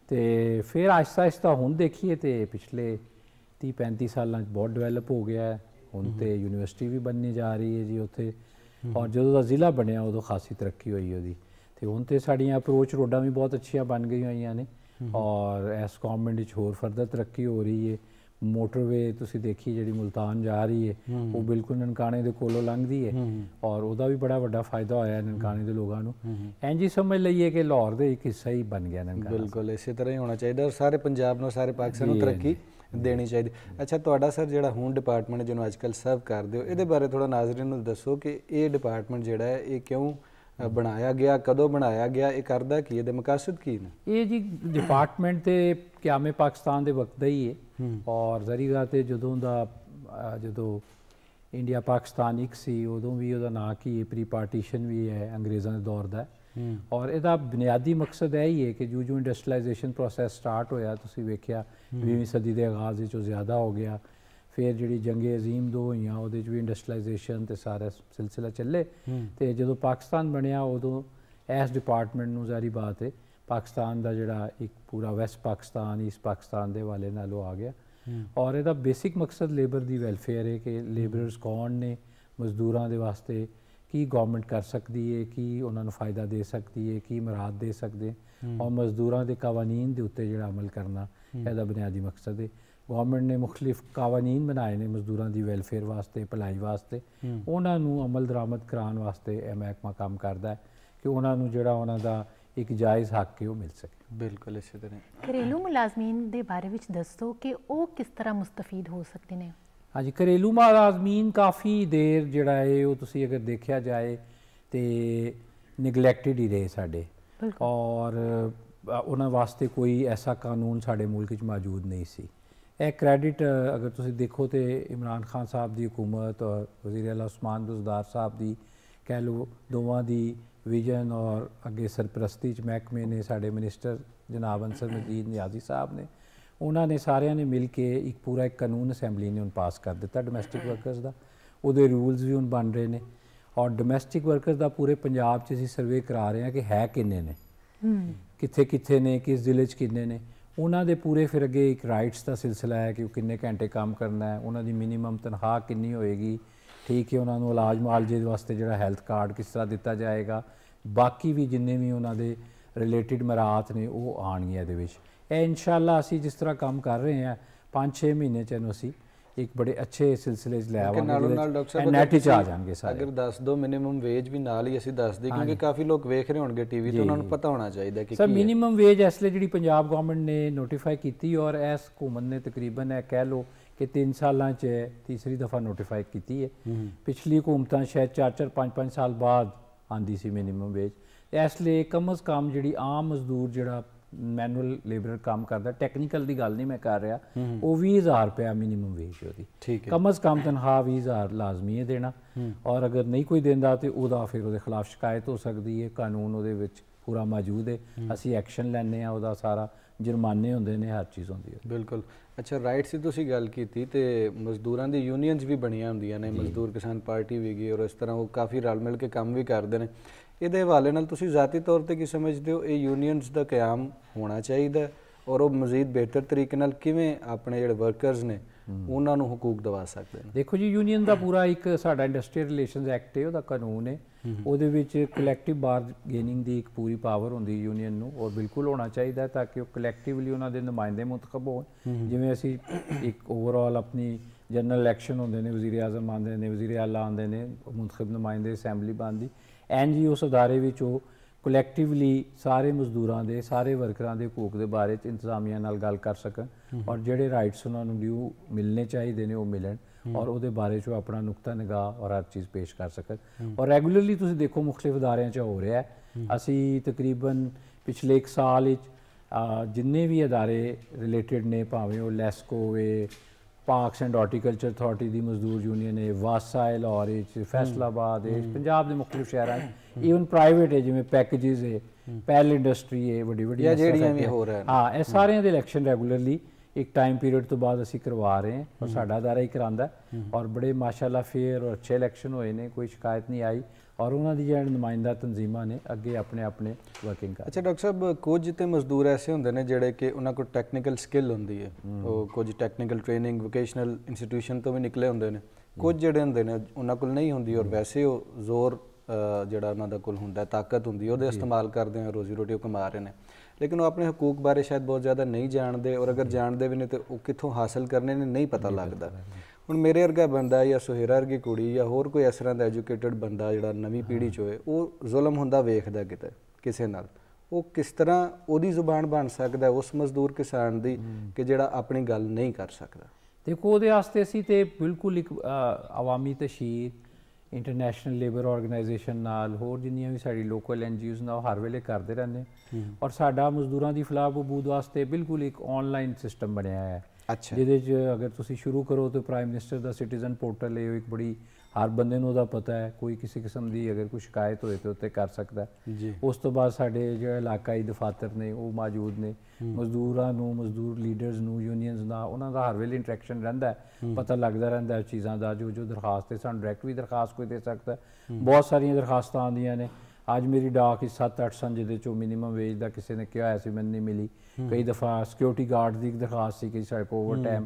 [SPEAKER 6] ਤੇ ਫਿਰ ਆਸਤਾ ਆਸਤਾ ਹੁਣ ਦੇਖੀਏ ਤੇ ਪਿਛਲੇ 30 35 ਸਾਲਾਂ 'ਚ ਬਹੁਤ ਡਿਵੈਲਪ ਹੋ ਗਿਆ ਹੁਣ ਤੇ ਯੂਨੀਵਰਸਿਟੀ ਵੀ ਬਣਨੀ ਜਾ ਰਹੀ ਹੈ ਜੀ ਉੱਥੇ ਔਰ ਜਦੋਂ ਦਾ ਜ਼ਿਲ੍ਹਾ ਬਣਿਆ ਉਦੋਂ ਖਾਸੀ ਤਰੱਕੀ ਹੋਈ ਉਹਦੀ ਤੇ ਹੁਣ ਤੇ ਸਾਡੀਆਂ ਅਪਰੋਚ ਰੋਡਾਂ ਵੀ ਬਹੁਤ ਅੱਛੀਆਂ ਬਣ ਗਈਆਂ ਹੋਈਆਂ ਨੇ ਔਰ ਇਸ ਗਵਰਨਮੈਂਟ ਵਿੱਚ ਹੋਰ ਫਰਦਰ ਤਰੱਕੀ ਹੋ ਰਹੀ ਹੈ ਮੋਟਰਵੇ ਤੁਸੀਂ ਦੇਖੀ ਜਿਹੜੀ ਮੁਲਤਾਨ ਜਾ ਰਹੀ ਹੈ ਉਹ ਬਿਲਕੁਲ ਨਨਕਾਣੇ ਦੇ ਕੋਲੋਂ ਲੰਘਦੀ ਹੈ ਔਰ ਉਹਦਾ ਵੀ ਬੜਾ ਵੱਡਾ ਫਾਇਦਾ ਹੋਇਆ ਨਨਕਾਣੇ ਦੇ ਲੋਕਾਂ ਨੂੰ
[SPEAKER 1] ਐਂਜੀ ਸਮਝ ਲਈਏ ਕਿ ਲਾਹੌਰ ਦੇ ਇੱਕ ਹਿੱਸਾ ਹੀ ਬਣ ਗਿਆ ਨਨਕਾਣਾ ਬਿਲਕੁਲ ਇਸੇ ਤਰ੍ਹਾਂ ਹੀ ਹੋਣਾ ਚਾਹੀਦਾ ਔਰ ਸਾਰੇ ਪੰਜਾਬ ਨੂੰ ਸਾਰੇ ਪਾਕਿਸਤਾਨ ਨੂੰ ਤਰੱਕੀ ਦੇਣੀ ਚਾਹੀਦੀ ਅੱਛਾ ਤੁਹਾਡਾ ਸਰ ਜਿਹੜਾ ਹੁਣ ਡਿਪਾਰਟਮੈਂਟ ਜਿਹਨੂੰ ਅੱਜਕੱਲ ਸਰਵ ਕਰਦੇ ਹੋ ਇਹਦੇ ਬਾਰੇ ਥੋੜਾ ਨਾਜ਼ਰੀਨ ਨੂੰ ਦੱਸੋ ਕਿ ਇਹ ਡਿਪਾਰਟਮੈਂਟ ਜਿਹੜਾ ਹੈ ਇਹ ਕਿਉਂ ਬਣਾਇਆ ਗਿਆ ਕਦੋਂ ਬਣਾਇਆ ਗਿਆ ਇਹ ਕਰਦਾ ਕੀ ਇਹਦੇ ਮਕਾਸਦ ਕੀ ਨੇ
[SPEAKER 6] ਇਹ ਜੀ ਡਿਪਾਰਟਮੈਂਟ ਤੇ ਕਿਆਮੇ ਪਾਕਿਸਤਾਨ ਦੇ ਵਕਤ ਦਾ ਹੀ ਹੈ ਔਰ ਜ਼ਰੀਗਾ ਤੇ ਜਦੋਂ ਦਾ ਜਦੋਂ ਇੰਡੀਆ ਪਾਕਿਸਤਾਨ ਇੱਕ ਸੀ ਉਦੋਂ ਵੀ ਉਹਦਾ ਨਾਂ ਕੀ ਪ੍ਰੀ ਪਾਰਟੀਸ਼ਨ ਵੀ ਹੈ ਅੰਗਰੇਜ਼ਾਂ ਦੇ ਦੌਰ ਦਾ ਔਰ ਇਹਦਾ ਬੁਨਿਆਦੀ ਮਕਸਦ ਹੈ ਹੀ ਹੈ ਕਿ ਜੂ ਜੂ ਇੰਡਸਟਰੀਲਾਈਜੇਸ਼ਨ ਪ੍ਰੋਸੈਸ ਸਟਾਰਟ ਹੋਇਆ ਤੁਸੀਂ ਵੇਖਿਆ 20ਵੀਂ ਸਦੀ ਦੇ ਆਗਾਜ਼ ਵਿੱਚ ਉਹ ਜ਼ਿਆਦਾ ਹੋ ਗਿਆ ਫਿਰ ਜਿਹੜੀ ਜੰਗੇ ਅਜ਼ੀਮ ਦੋ ਹੋਈਆਂ ਉਹਦੇ 'ਚ ਵੀ ਇੰਡਸਟਰੀਲਾਈਜੇਸ਼ਨ ਤੇ ਸਾਰਾ ਸਿਲਸਿਲਾ ਚੱਲੇ ਤੇ ਜਦੋਂ ਪਾਕਿਸਤਾਨ ਬਣਿਆ ਉਦੋਂ ਐਸ ਡਿਪਾਰਟਮੈਂਟ ਨੂੰ ਜ਼ਾਰੀ ਬਾਤ ਹੈ ਪਾਕਿਸਤਾਨ ਦਾ ਜਿਹੜਾ ਇੱਕ ਪੂਰਾ ਵੈਸਟ ਪਾਕਿਸਤਾਨ ਇਸ ਪਾਕਿਸਤਾਨ ਦੇ ਵਾਲੇ ਨਾਲ ਉਹ ਆ ਗਿਆ ਔਰ ਇਹਦਾ ਬੇਸਿਕ ਮਕਸਦ ਲੇਬਰ ਦੀ ਵੈਲਫੇਅਰ ਹੈ ਕਿ ਲੇਬਰਰਸ ਕੌਣ ਨੇ ਮਜ਼ਦੂਰਾਂ ਦੇ ਵਾਸਤੇ ਕੀ ਗਵਰਨਮੈਂਟ ਕਰ ਸਕਦੀ ਹੈ ਕੀ ਉਹਨਾਂ ਨੂੰ ਫਾਇਦਾ ਦੇ ਸਕਦੀ ਹੈ ਕੀ ਮਰਾਦ ਦੇ ਸਕਦੇ ਔਰ ਮਜ਼ਦੂਰਾਂ ਦੇ ਕਾਨੂੰਨ ਦੇ ਉੱਤੇ ਜਿਹੜਾ ਅਮਲ ਕਰਨਾ ਇਹਦਾ ਬੁਨਿਆਦੀ ਮਕਸਦ ਹੈ ਗਵਰਨਮੈਂਟ ਨੇ ਮੁxtਲਿਫ ਕਾਨੂੰਨ ਬਣਾਏ ਨੇ ਮਜ਼ਦੂਰਾਂ ਦੀ ਵੈਲਫੇਅਰ ਵਾਸਤੇ ਭਲਾਈ ਵਾਸਤੇ ਉਹਨਾਂ ਨੂੰ ਅਮਲ ਦਰਾਮਦ ਕਰਾਉਣ ਵਾਸਤੇ ਇਹ ਮਹਿਕਮਾ ਕੰਮ ਕਰਦਾ ਹੈ ਕਿ ਉਹਨਾਂ ਨੂੰ ਜਿਹੜਾ ਉਹਨਾਂ ਦਾ ਇੱਕ ਜਾਇਜ਼ ਹੱਕ ਹੈ ਉਹ ਮਿਲ ਸਕੇ ਬਿਲਕੁਲ ਇਸੇ ਤਰ੍ਹਾਂ
[SPEAKER 5] ਘਰੇਲੂ ਮੁਲਾਜ਼ਮੀਨ ਦੇ ਬਾਰੇ ਵਿੱਚ ਦੱਸੋ ਕਿ ਉਹ ਕਿਸ ਤਰ੍ਹਾਂ ਮੁਸਤਫੀਦ ਹੋ ਸਕਦੇ ਨੇ
[SPEAKER 6] ਹਾਂਜੀ ਘਰੇਲੂ ਮੁਲਾਜ਼ਮੀਨ ਕਾਫੀ ਦੇਰ ਜਿਹੜਾ ਹੈ ਉਹ ਤੁਸੀਂ ਅਗਰ ਦੇਖਿਆ ਜਾਏ ਤੇ ਨਿਗਲੈਕਟਡ ਹੀ ਰਹੇ ਸਾਡੇ ਔਰ ਉਹਨਾਂ ਵਾਸਤੇ ਕੋਈ ਐਸਾ ਕਾਨੂੰਨ ਸਾਡੇ ਮੁਲਕ ਵਿੱਚ ਮੌਜੂਦ ਨਹੀਂ ਸੀ ਇਹ ਕ੍ਰੈਡਿਟ ਅਗਰ ਤੁਸੀਂ ਦੇਖੋ ਤੇ ਇਮਰਾਨ ਖਾਨ ਸਾਹਿਬ ਦੀ ਹਕੂਮਤ ਔਰ ਵਜ਼ੀਰ ਅਲਾ ਉਸਮਾਨ ਬਜ਼ਦਾਰ ਸਾਹਿਬ ਦੀ ਕਹਿ ਲੋ ਦੋਵਾਂ ਦੀ ਵਿਜਨ ਔਰ ਅੱਗੇ ਸਰਪ੍ਰਸਤੀ ਚ ਮਹਿਕਮੇ ਨੇ ਸਾਡੇ ਮਿਨਿਸਟਰ ਜਨਾਬ ਅੰਸਰ ਮਜੀਦ ਨਿਆਜ਼ੀ ਸਾਹਿਬ ਨੇ ਉਹਨਾਂ ਨੇ ਸਾਰਿਆਂ ਨੇ ਮਿਲ ਕੇ ਇੱਕ ਪੂਰਾ ਇੱਕ ਕਾਨੂੰਨ ਅਸੈਂਬਲੀ ਨੇ ਉਹਨ ਪਾਸ ਕਰ ਦਿੱਤਾ ਡੋਮੈਸਟਿਕ ਵਰਕਰਸ ਦਾ ਉਹਦੇ ਰੂਲਸ ਵੀ ਹੁਣ ਬਣ ਰਹੇ ਨੇ ਔਰ ਡੋਮੈਸਟਿਕ ਵਰਕਰਸ ਦਾ ਪੂਰੇ ਪੰਜਾਬ 'ਚ ਅਸੀਂ ਸਰਵੇ ਕਰਾ ਰਹੇ ਹਾਂ ਕਿ ਹੈ ਕਿੰਨੇ ਨੇ ਕਿੱਥੇ ਕਿੱਥੇ ਨੇ ਕਿਸ ਜ਼ਿਲ੍ਹੇ 'ਚ ਕਿੰਨੇ ਨੇ ਉਹਨਾਂ ਦੇ ਪੂਰੇ ਫਿਰ ਅੱਗੇ ਇੱਕ ਰਾਈਟਸ ਦਾ ਸਿਲਸਿਲਾ ਹੈ ਕਿ ਉਹ ਕਿੰਨੇ ਘੰਟੇ ਕੰਮ ਕਰਨਾ ਹੈ ਉਹਨਾਂ ਦੀ ਮਿਨੀਮਮ ਤਨਖਾਹ ਕਿੰਨੀ ਹੋਏਗੀ ਠੀਕ ਹੈ ਉਹਨਾਂ ਨੂੰ ਇਲਾਜ ਮਾਲਜੇ ਦੇ ਵਾਸਤੇ ਜਿਹੜਾ ਹੈਲਥ ਕਾਰਡ ਕਿਸ ਤਰ੍ਹਾਂ ਦਿੱਤਾ ਜਾਏਗਾ ਬਾਕੀ ਵੀ ਜਿੰਨੇ ਵੀ ਉਹਨਾਂ ਦੇ ਰਿਲੇਟਡ ਮਰਾਤ ਨੇ ਉਹ ਆਣਗੀਆਂ ਇਹਦੇ ਵਿੱਚ ਇਹ ਇਨਸ਼ਾਅੱਲਾ ਅਸੀਂ ਜਿਸ ਤਰ੍ਹਾਂ ਕੰਮ ਕਰ ਰਹੇ ਹਾਂ 5-6 ਮਹੀਨੇ ਚ ਇਹਨੂੰ ਅਸੀਂ ਇੱਕ ਬੜੇ ਅੱਛੇ ਸਿਲਸਿਲੇ 'ਚ ਲੈ ਆਵਾਂਗੇ ਨਾਲ ਨਾਲ ਡਾਕਟਰ ਸਾਹਿਬ ਹੀ 'ਚ ਆ ਜਾਣਗੇ
[SPEAKER 1] ਸਾਰੇ ਅਗਰ ਦੱਸ ਦੋ ਮਿਨੀਮਮ ਵੇਜ ਵੀ ਨਾਲ ਹੀ ਅਸੀਂ ਦੱਸ ਦੇ ਕਿਉਂਕਿ ਕਾਫੀ ਲੋਕ ਵੇਖ ਰਹੇ ਹੋਣਗੇ ਟੀਵੀ ਤੇ ਉਹਨਾਂ ਨੂੰ ਪਤਾ ਹੋਣਾ ਚਾਹੀਦਾ ਕਿ ਸਰ ਮਿਨੀਮਮ
[SPEAKER 6] ਵੇਜ ਇਸ ਲਈ ਜਿਹੜੀ ਪੰਜਾਬ ਗਵਰਨਮੈਂਟ ਨੇ ਨੋਟੀਫਾਈ ਕੀਤੀ ਔਰ ਇਸ ਹਕੂਮਤ ਨੇ ਤਕਰੀਬਨ ਇਹ ਕਹਿ ਲੋ ਕਿ 3 ਸਾਲਾਂ 'ਚ ਤੀਸਰੀ ਦਫਾ ਨੋਟੀਫਾਈ ਕੀਤੀ ਹੈ ਪਿਛਲੀ ਹਕੂਮਤਾਂ ਸ਼ਾਇਦ 4-4 5-5 ਸਾਲ ਬਾਅਦ ਆਂਦੀ ਸੀ ਮਿਨੀਮਮ ਵੇਜ ਇਸ ਲਈ ਕਮਸ ਕਾਮ ਕਮ ਜਿਹੜੀ ਆਮ ਮਜ਼ਦੂਰ ਜਿਹੜਾ ਮੈਨੂਅਲ ਲੇਬਰਰ ਕੰਮ ਕਰਦਾ ਟੈਕਨੀਕਲ ਦੀ ਗੱਲ ਨਹੀਂ ਮੈਂ ਕਰ ਰਿਹਾ ਉਹ 20000 ਰੁਪਿਆ ਮਿਨੀਮਮ ਵੇਜ ਉਹਦੀ ਠੀਕ ਕਮ ਅਸ ਕਮ ਤਨਖਾਹ 20000 ਲਾਜ਼ਮੀ ਹੈ ਦੇਣਾ ਔਰ ਅਗਰ ਨਹੀਂ ਕੋਈ ਦਿੰਦਾ ਤੇ ਉਹਦਾ ਫਿਰ ਉਹਦੇ ਖਿਲਾਫ ਸ਼ਿਕਾਇਤ ਹੋ ਸਕਦੀ ਹੈ ਕਾਨੂੰਨ ਉਹਦੇ ਵਿੱਚ ਪੂਰਾ ਮੌਜੂਦ ਹੈ ਅਸੀਂ ਐਕਸ਼ਨ ਲੈਣੇ ਆ ਉਹਦਾ ਸਾਰਾ ਜੁਰਮਾਨੇ ਹੁੰਦੇ ਨੇ ਹਰ ਚੀਜ਼ ਹੁੰਦੀ
[SPEAKER 1] ਹੈ ਬਿਲਕੁਲ ਅੱਛਾ ਰਾਈਟਸ ਦੀ ਤੁਸੀਂ ਗੱਲ ਕੀਤੀ ਤੇ ਮਜ਼ਦੂਰਾਂ ਦੀ ਯੂਨੀਅਨਸ ਵੀ ਬਣੀਆਂ ਹੁੰਦੀਆਂ ਨੇ ਮਜ਼ਦੂਰ ਕਿਸਾਨ ਪਾਰਟੀ ਵੀ ਗਈ ਔਰ ਇਸ ਤਰ੍ਹਾਂ ਉਹ ਕਾਫੀ ਰਲ ਮਿਲ ਕੇ ਕੰਮ ਵੀ ਕਰਦੇ ਨੇ ਇਹਦੇ ਹਵਾਲੇ ਨਾਲ ਤੁਸੀਂ ਜ਼ਾਤੀ ਤੌਰ ਤੇ ਕੀ ਸਮਝਦੇ ਹੋ ਇਹ ਯੂਨੀਅਨਸ ਦਾ ਕਾਇਮ ਹੋਣਾ ਚਾਹੀਦਾ ਔਰ ਉਹ ਮਜ਼ੀਦ ਬਿਹਤਰ ਤਰੀਕੇ ਨਾਲ ਕਿਵੇਂ ਆਪਣੇ ਜਿਹੜੇ ਵਰਕਰਸ ਨੇ ਉਹਨਾਂ ਨੂੰ ਹਕੂਕ ਦਵਾ ਸਕਦੇ ਨੇ ਦੇਖੋ ਜੀ ਯੂਨੀਅਨ ਦਾ
[SPEAKER 6] ਪੂਰਾ ਇੱਕ ਸਾਡਾ ਇੰਡਸਟਰੀਅਲ ਰਿਲੇਸ਼ਨਸ ਐਕਟ ਹੈ ਉਹਦਾ ਕਾਨੂੰਨ ਹੈ ਉਹਦੇ ਵਿੱਚ ਕਲੈਕਟਿਵ ਬਾਰਗੇਨਿੰਗ ਦੀ ਇੱਕ ਪੂਰੀ ਪਾਵਰ ਹੁੰਦੀ ਯੂਨੀਅਨ ਨੂੰ ਔਰ ਬਿਲਕੁਲ ਹੋਣਾ ਚਾਹੀਦਾ ਤਾਂ ਕਿ ਉਹ ਕਲੈਕਟਿਵਲੀ ਉਹਨਾਂ ਦੇ ਨੁਮਾਇੰਦੇ ਮੁਤਖਬ ਹੋਣ ਜਿਵੇਂ ਅਸੀਂ ਇੱਕ ਓਵਰਆਲ ਆਪਣੀ ਜਨਰਲ ਇਲੈਕਸ਼ਨ ਹੁੰਦੇ ਨੇ ਵਜ਼ੀਰ ਆਜ਼ਮ ਆਉਂਦੇ ਨੇ ਵਜ਼ੀਰ ਆਲਾ ਆਉਂਦੇ ਨੇ ਮੁਤਖਬ ਨੁਮਾਇੰਦੇ ਅਸੈਂਬਲੀ ਬਣਦੀ ਐਨਜੀਓ ਸਦਾਰੇ ਵਿੱਚ ਉਹ ਕਲੈਕਟਿਵਲੀ ਸਾਰੇ ਮਜ਼ਦੂਰਾਂ ਦੇ ਸਾਰੇ ਵਰਕਰਾਂ ਦੇ ਹਕੂਕ ਦੇ ਬਾਰੇ ਚ ਇੰਤਜ਼ਾਮੀਆਂ ਨਾਲ ਗੱਲ ਕਰ ਸਕਣ ਔਰ ਜਿਹੜੇ ਰਾਈਟਸ ਉਹਨਾਂ ਨੂੰ ਡਿਊ ਮਿਲਨੇ ਚਾਹੀਦੇ ਨੇ ਉਹ ਮਿਲਣ ਔਰ ਉਹਦੇ ਬਾਰੇ ਚ ਆਪਣਾ ਨੁਕਤਾ ਨਿਗਾਹ ਔਰ ਹਰ ਚੀਜ਼ ਪੇਸ਼ ਕਰ ਸਕਣ ਔਰ ਰੈਗੂਲਰਲੀ ਤੁਸੀਂ ਦੇਖੋ ਮੁxtਲਿਫ ਅਦਾਰਿਆਂ 'ਚ ਹੋ ਰਿਹਾ ਹੈ ਅਸੀਂ ਤਕਰੀਬਨ ਪਿਛਲੇ 1 ਸਾਲ ਵਿੱਚ ਜਿੰਨੇ ਵੀ ਅਦਾਰੇ ਰਿਲੇਟਡ ਨੇ ਭਾਵੇਂ ਉਹ ਲੈਸਕੋ ਹੋਵੇ ਪਾਰਕਸ ਐਂਡ ਹਾਰਟੀਕਲਚਰ ਅਥਾਰਟੀ ਦੀ ਮਜ਼ਦੂਰ ਯੂਨੀਅਨ ਹੈ ਵਾਸਾ ਹੈ ਲਾਹੌਰ ਵਿੱਚ ਫੈਸਲਾਬਾਦ ਹੈ ਪੰਜਾਬ ਦੇ ਮੁਖਤਲਿਫ ਸ਼ਹਿਰਾਂ ਇਵਨ ਪ੍ਰਾਈਵੇਟ ਹੈ ਜਿਵੇਂ ਪੈਕੇजेस ਹੈ ਪੈਰਲ ਇੰਡਸਟਰੀ ਹੈ ਵੱਡੀ ਵੱਡੀ ਜਿਹੜੀਆਂ ਵੀ ਹੋ ਰਹੀਆਂ ਹਾਂ ਇਹ ਸਾਰਿਆਂ ਦੇ ਇਲੈਕਸ਼ਨ ਰੈਗੂਲਰਲੀ ਇੱਕ ਟਾਈਮ ਪੀਰੀਅਡ ਤੋਂ ਬਾਅਦ ਅਸੀਂ ਕਰਵਾ ਰਹੇ ਹਾਂ ਔਰ ਸਾਡਾ ਅਦਾਰਾ ਹੀ ਕਰਾਂਦਾ ਔਰ ਬੜੇ ਮਾਸ਼ਾਅੱਲਾ ਫੇਅਰ ਔਰ ਅੱਛੇ ਇਲੈਕਸ਼ਨ ਹੋਏ ਨੇ ਕੋਈ ਸ਼ਿਕਾਇਤ ਨਹੀਂ ਆਈ ਔਰ ਉਹਨਾਂ ਦੀ ਜਿਹੜੀ ਨੁਮਾਇੰਦਾ ਤਨਜ਼ੀਮਾਂ ਨੇ ਅੱਗੇ ਆਪਣੇ ਆਪਣੇ ਵਰਕਿੰਗ ਕਰ
[SPEAKER 1] ਅੱਛਾ ਡਾਕਟਰ ਸਾਹਿਬ ਕੁਝ ਤੇ ਮਜ਼ਦੂਰ ਐਸੇ ਹੁੰਦੇ ਨੇ ਜਿਹੜੇ ਕਿ ਉਹਨਾਂ ਕੋਲ ਟੈਕਨੀਕਲ ਸਕਿੱਲ ਹੁੰਦੀ ਹੈ ਉਹ ਕੁਝ ਟੈਕਨੀਕਲ ਟ੍ਰੇਨਿੰਗ ਵੋਕੇਸ਼ਨਲ ਇੰਸਟੀਟਿਊਸ਼ਨ ਤੋਂ ਵੀ ਨਿਕਲੇ ਹੁੰਦੇ ਨੇ ਕੁਝ ਜਿਹੜੇ ਹੁੰਦੇ ਨੇ ਉਹਨਾਂ ਕੋਲ ਨਹੀਂ ਹੁੰਦੀ ਔਰ ਵੈਸੇ ਉਹ ਜ਼ੋਰ ਜਿਹੜਾ ਉਹਨਾਂ ਦਾ ਕੋਲ ਹੁੰਦਾ ਤਾਕਤ ਹੁੰਦੀ ਉਹਦੇ ਇਸਤੇਮਾਲ ਕਰਦੇ ਆ ਰੋਜ਼ੀ ਰੋਟੀ ਕਮਾ ਰਹੇ ਨੇ ਲੇਕਿਨ ਉਹ ਆਪਣੇ ਹਕੂਕ ਬਾਰੇ ਸ਼ਾਇਦ ਬਹੁਤ ਜ਼ਿਆਦਾ ਨਹੀਂ ਜਾਣਦੇ ਔਰ ਅਗਰ ਜਾਣਦੇ ਵੀ ਨੇ ਤੇ ਉਹ ਕਿੱਥੋਂ ਹਾਸਲ ਕਰਨੇ ਨੇ ਨਹੀਂ ਪਤਾ ਲੱਗਦਾ ਹੁਣ ਮੇਰੇ ਵਰਗਾ ਬੰਦਾ ਜਾਂ ਸੁਹੇਰਾ ਵਰਗੀ ਕੁੜੀ ਜਾਂ ਹੋਰ ਕੋਈ ਇਸ ਤਰ੍ਹਾਂ ਦਾ ਐਜੂਕੇਟਿਡ ਬੰਦਾ ਜਿਹੜਾ ਨਵੀਂ ਪੀੜ੍ਹੀ 'ਚ ਹੋਏ ਉਹ ਜ਼ੁਲਮ ਹੁੰਦਾ ਵੇਖਦਾ ਕਿਤੇ ਕਿਸੇ ਨਾਲ ਉਹ ਕਿਸ ਤਰ੍ਹਾਂ ਉਹਦੀ ਜ਼ੁਬਾਨ ਬਣ ਸਕਦਾ ਉਸ ਮਜ਼ਦੂਰ ਕਿਸਾਨ ਦੀ ਕਿ ਜਿਹੜਾ ਆਪਣੀ ਗੱਲ ਨਹੀਂ ਕਰ ਸਕਦਾ
[SPEAKER 6] ਦੇਖੋ ਉਹਦੇ ਵਾਸਤੇ ਅਸੀਂ ਤੇ ਬਿਲਕੁਲ ਇੱਕ ਆਵਾਮੀ ਤਸ਼ੀਰ ਇੰਟਰਨੈਸ਼ਨਲ ਲੇਬਰ ਆਰਗੇਨਾਈਜੇਸ਼ਨ ਨਾਲ ਹੋਰ ਜਿੰਨੀਆਂ ਵੀ ਸਾਡੀ ਲੋਕਲ ਐਨਜੀਓਜ਼ ਨਾਲ ਹਰ ਵੇਲੇ ਕਰਦੇ ਰਹਿੰਦੇ ਔਰ ਸਾਡਾ ਮਜ਼ਦੂਰਾਂ ਦੀ ਫਲਾਹ ਬੂਦ ਵਾਸਤੇ ਬਿਲਕੁਲ ਇੱਕ ਆਨਲਾਈਨ ਸਿਸਟਮ ਬਣਿਆ ਹੈ ਅੱਛਾ ਜਿਹਦੇ 'ਚ ਅਗਰ ਤੁਸੀਂ ਸ਼ੁਰੂ ਕਰੋ ਤੇ ਪ੍ਰਾਈਮ ਮਿਨਿਸਟਰ ਦਾ ਸਿਟੀਜ਼ਨ ਪੋਰਟਲ ਇਹ ਇੱਕ ਬੜੀ ਹਰ ਬੰਦੇ ਨੂੰ ਉਹਦਾ ਪਤਾ ਹੈ ਕੋਈ ਕਿਸੇ ਕਿਸਮ ਦੀ ਅਗਰ ਕੋਈ ਸ਼ਿਕਾਇਤ ਹੋਏ ਤੇ ਉੱਤੇ ਕਰ ਸਕਦਾ ਜੀ ਉਸ ਤੋਂ ਬਾਅਦ ਸਾਡੇ ਜਿਹੜਾ ਇਲਾਕਾਈ ਦਫਾਤਰ ਨੇ ਉਹ ਮੌਜੂਦ ਨੇ ਮਜ਼ਦੂਰਾਂ ਨੂੰ ਮਜ਼ਦੂਰ ਲੀਡਰਸ ਨੂੰ ਯੂਨੀਅਨਸ ਨਾਲ ਉਹਨਾਂ ਦਾ ਹਰ ਵੇਲੇ ਇੰਟਰੈਕਸ਼ਨ ਰਹਿੰਦਾ ਹੈ ਪਤਾ ਲੱਗਦਾ ਰਹਿੰਦਾ ਹੈ ਚੀਜ਼ਾਂ ਦਾ ਜੋ ਜੋ ਦਰਖਾਸਤ ਤੇ ਸਾਨੂੰ ਡਾਇਰੈਕਟ ਵੀ ਦਰਖਾਸਤ ਕੋਈ ਦੇ ਸਕਦਾ ਬਹੁਤ ਸਾਰੀਆਂ ਦਰਖਾਸਤਾਂ ਆਉਂਦੀਆਂ ਨੇ ਅੱਜ ਮੇਰੀ ਡਾਕ ਹੀ 7-8 ਸੰਜ ਦੇ ਚੋਂ ਮਿਨੀਮਮ ਵੇਜ ਦਾ ਕਿਸੇ ਨੇ ਕਿਹਾ ਸੀ ਮੈਨੂੰ ਨਹੀਂ ਮਿਲੀ ਕਈ ਦਫਾ ਸਿਕਿਉਰਿਟੀ ਗਾਰਡ ਦੀ ਦਰਖਾਸਤ ਸੀ ਕਿ ਸਾਡੇ ਓਵਰ ਟਾਈਮ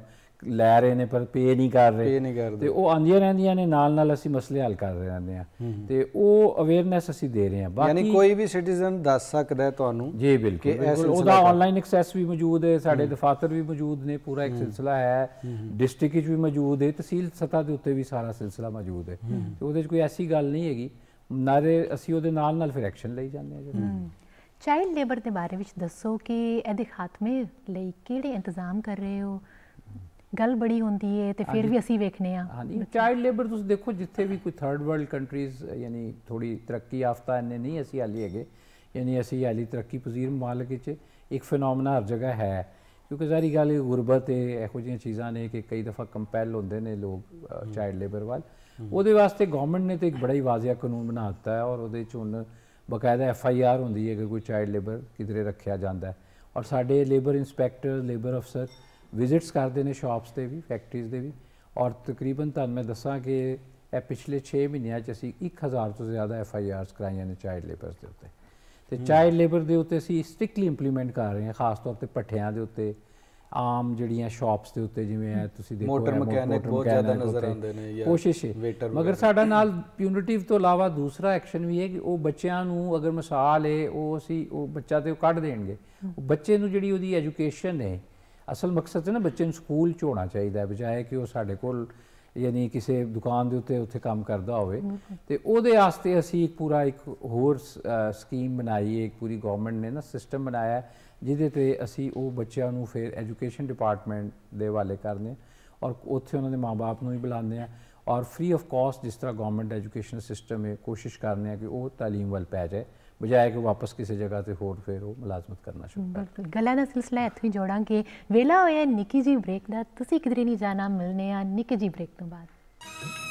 [SPEAKER 6] ਲੈ ਰਹੇ ਨੇ ਪਰ ਪੇ ਨਹੀਂ ਕਰ ਰਹੇ ਤੇ ਉਹ ਆਂਦੀਆਂ ਰਹਿੰਦੀਆਂ ਨੇ ਨਾਲ ਨਾਲ ਅਸੀਂ ਮਸਲੇ ਹੱਲ ਕਰ ਰਹੇ ਰਹਿੰਦੇ ਆ ਤੇ ਉਹ ਅਵੇਅਰਨੈਸ ਅਸੀਂ ਦੇ ਰਹੇ ਆ ਬਾਕੀ ਯਾਨੀ ਕੋਈ ਵੀ
[SPEAKER 1] ਸਿਟੀਜ਼ਨ ਦੱਸ ਸਕਦਾ ਹੈ ਤੁਹਾਨੂੰ ਜੀ ਬਿਲਕੁਲ ਉਹਦਾ ਆਨਲਾਈਨ ਐਕਸੈਸ ਵੀ ਮੌਜੂਦ ਹੈ ਸਾਡੇ ਦਫਾਤਰ
[SPEAKER 6] ਵੀ ਮੌਜੂਦ ਨੇ ਪੂਰਾ ਇੱਕ ਸਿਲਸਿਲਾ ਹੈ ਡਿਸਟ੍ਰਿਕਟ ਵਿੱਚ ਵੀ ਮੌਜੂਦ ਹੈ ਤਹਿਸੀਲ ਸਤਾ ਦੇ ਉੱਤੇ ਵੀ ਸਾਰਾ ਸਿਲਸਿਲਾ ਮੌਜੂਦ ਹੈ ਤੇ ਉਹਦੇ ਵਿੱਚ ਕੋਈ ਐਸੀ ਗੱਲ ਨਹੀਂ ਹੈਗੀ ਨਾਰੇ ਅਸੀਂ ਉਹਦੇ ਨਾਲ ਨਾਲ ਫਿਰ ਐਕਸ਼ਨ ਲਈ ਜਾਂਦੇ ਹਾਂ ਜਿਹੜਾ
[SPEAKER 5] ਚਾਈਲਡ ਲੇਬਰ ਦੇ ਬਾਰੇ ਵਿੱਚ ਦੱਸੋ ਕਿ ਇਹਦੇ ਖਾਤਮੇ ਲਈ ਕਿਹੜੇ ਇੰਤਜ਼ਾਮ ਕਰ ਰਹੇ ਹੋ ਗੱਲ ਬੜੀ ਹੁੰਦੀ ਹੈ ਤੇ ਫਿਰ ਵੀ ਅਸੀਂ ਵੇਖਨੇ ਆ ਹਾਂਜੀ
[SPEAKER 6] ਚਾਈਲਡ ਲੇਬਰ ਤੁਸੀਂ ਦੇਖੋ ਜਿੱਥੇ ਵੀ ਕੋਈ ਥਰਡ ਵਰਲਡ ਕੰਟਰੀਜ਼ ਯਾਨੀ ਥੋੜੀ ਤਰੱਕੀ ਆਫਤਾ ਇੰਨੇ ਨਹੀਂ ਅਸੀਂ ਹਾਲੀ ਹੈਗੇ ਯਾਨੀ ਅਸੀਂ ਹਾਲੀ ਤਰੱਕੀ ਪਜ਼ੀਰ ਮਾਲਕ ਵਿੱਚ ਇੱਕ ਫੀਨੋਮਨਾ ਹਰ ਜਗ੍ਹਾ ਹੈ ਕਿਉਂਕਿ ਜ਼ਾਰੀ ਗੱਲ ਇਹ ਗੁਰਬਤ ਹੈ ਇਹੋ ਜਿਹੀਆਂ ਚੀਜ਼ਾਂ ਨੇ ਕਿ ਕਈ ਦਫਾ ਕੰਪੈਲ ਹੁੰਦੇ ਨੇ ਲੋਕ ਚਾਈਲਡ ਲੇਬਰ ਵਾਲ ਉਹਦੇ ਵਾਸਤੇ ਗਵਰਨਮੈਂਟ ਨੇ ਤੇ ਇੱਕ ਬੜਾ ਹੀ ਵਾਜ਼ਿਆ ਕਾਨੂੰਨ ਬਣਾ ਦਿੱਤਾ ਹੈ ਔਰ ਉਹਦੇ ਚ ਹੁਣ ਬਕਾਇਦਾ ਐਫ ਆਈ ਆਰ ਹੁੰਦੀ ਹੈ ਕਿ ਕੋਈ ਚਾਈਲਡ ਲੇਬਰ ਕਿਧਰੇ ਰੱਖਿਆ ਜਾਂਦਾ ਹੈ ਔਰ ਸਾਡੇ ਲੇਬਰ ਇਨਸਪੈਕਟਰ ਲੇਬਰ ਅਫਸਰ ਵਿਜ਼ਿਟਸ ਕਰਦੇ ਨੇ ਸ਼ਾਪਸ ਤੇ ਵੀ ਫੈਕਟਰੀਜ਼ ਦੇ ਵੀ ਔਰ ਤਕਰੀਬਨ ਤੁਹਾਨੂੰ ਮੈਂ ਦੱਸਾਂ ਕਿ ਇਹ ਪਿਛਲੇ 6 ਮਹੀਨਿਆਂ 'ਚ ਅਸੀਂ 1000 ਤੋਂ ਜ਼ਿਆਦਾ ਐਫ ਆਈ ਆਰਸ ਕਰਾਈਆਂ ਨੇ ਚਾਈਲਡ ਲੇਬਰਸ ਦੇ ਉੱਤੇ ਤੇ ਚਾਈਲਡ ਲੇਬਰ ਦੇ ਉੱਤੇ ਅਸੀਂ ਸਟ੍ਰਿਕਟਲੀ ਇੰਪਲੀਮੈਂਟ ਕਰ ਰਹੇ ਹਾਂ ਖਾਸ ਤੌਰ ਤੇ ਪੱਠਿਆਂ ਦੇ ਉੱਤੇ ਆਮ ਜਿਹੜੀਆਂ ਸ਼ਾਪਸ ਦੇ ਉੱਤੇ ਜਿਵੇਂ ਆ ਤੁਸੀਂ ਦੇਖੋ ਮੋਟਰ ਮਕੈਨਿਕ ਬਹੁਤ ਜ਼ਿਆਦਾ ਨਜ਼ਰ ਆਉਂਦੇ ਨੇ ਯਾਰ ਕੋਸ਼ਿਸ਼ ਹੈ ਮਗਰ ਸਾਡਾ ਨਾਲ ਪਿਊਨਿਟਿਵ ਤੋਂ ਇਲਾਵਾ ਦੂਸਰਾ ਐਕਸ਼ਨ ਵੀ ਹੈ ਕਿ ਉਹ ਬੱਚਿਆਂ ਨੂੰ ਅਗਰ ਮਿਸਾਲ ਹੈ ਉਹ ਅਸੀਂ ਉਹ ਬੱਚਾ ਤੇ ਉਹ ਕੱਢ ਦੇਣਗੇ ਉਹ ਬੱਚੇ ਨੂੰ ਜਿਹੜੀ ਉਹਦੀ ਐਜੂਕੇਸ਼ਨ ਹੈ ਅਸਲ ਮਕਸਦ ਹੈ ਨਾ ਬੱਚੇ ਨੂੰ ਸਕੂਲ ਚ ਹੋਣਾ ਚਾਹੀਦਾ ਹੈ ਬਜਾਏ ਕਿ ਉਹ ਸਾਡੇ ਕੋਲ ਯਾਨੀ ਕਿਸੇ ਦੁਕਾਨ ਦੇ ਉੱਤੇ ਉੱਥੇ ਕੰਮ ਕਰਦਾ ਹੋਵੇ ਤੇ ਉਹਦੇ ਆਸਤੇ ਅਸੀਂ ਇੱਕ ਪੂਰਾ ਇੱਕ ਹੋਰ ਸਕੀਮ ਬਣਾਈ ਹੈ ਇੱਕ ਪੂਰੀ ਗਵਰਨਮੈਂਟ ਨੇ ਨਾ ਸਿਸਟਮ ਬਣਾਇਆ ਹੈ ਜਿਹਦੇ ਤੇ ਅਸੀਂ ਉਹ ਬੱਚਿਆਂ ਨੂੰ ਫਿਰ ਐਜੂਕੇਸ਼ਨ ਡਿਪਾਰਟਮੈਂਟ ਦੇ ਹਵਾਲੇ ਕਰਨੇ ਔਰ ਉੱਥੇ ਉਹਨਾਂ ਦੇ ਮਾਪੇ ਨੂੰ ਵੀ ਬੁਲਾਉਂਦੇ ਆ ਔਰ ਫ੍ਰੀ ਆਫ ਕਾਸਟ ਜਿਸ ਤਰ੍ਹਾਂ ਗਵਰਨਮੈਂਟ ਐਜੂਕੇਸ਼ਨ ਸਿਸਟਮ ਹੈ ਕੋਸ਼ਿਸ਼ ਕਰਨੇ ਆ ਕਿ ਉਹ تعلیم ਵੱਲ ਪੈ ਜਾਏ ਬਜਾਏ ਕਿ ਵਾਪਸ ਕਿਸੇ ਜਗ੍ਹਾ ਤੇ ਹੋਰ ਫਿਰ ਉਹ ਮਲਾਜ਼ਮਤ ਕਰਨਾ
[SPEAKER 5] ਸ਼ੁਰੂ ਕਰ ਬਿਲਕੁਲ ਗੱਲਾਂ ਦਾ ਸਿਲਸਿਲਾ ਇੱਥੇ ਜੋੜਾਂਗੇ ਵੇਲਾ ਹੋਇਆ ਨਿੱਕੀ ਜੀ ਬ੍ਰੇਕ ਦਾ ਤੁਸੀਂ ਕਿਧਰੇ ਨਹੀਂ ਜਾਣਾ ਮਿਲਨੇ ਆ ਨਿੱਕੀ ਜੀ ਬ੍ਰੇਕ ਤੋਂ ਬਾਅਦ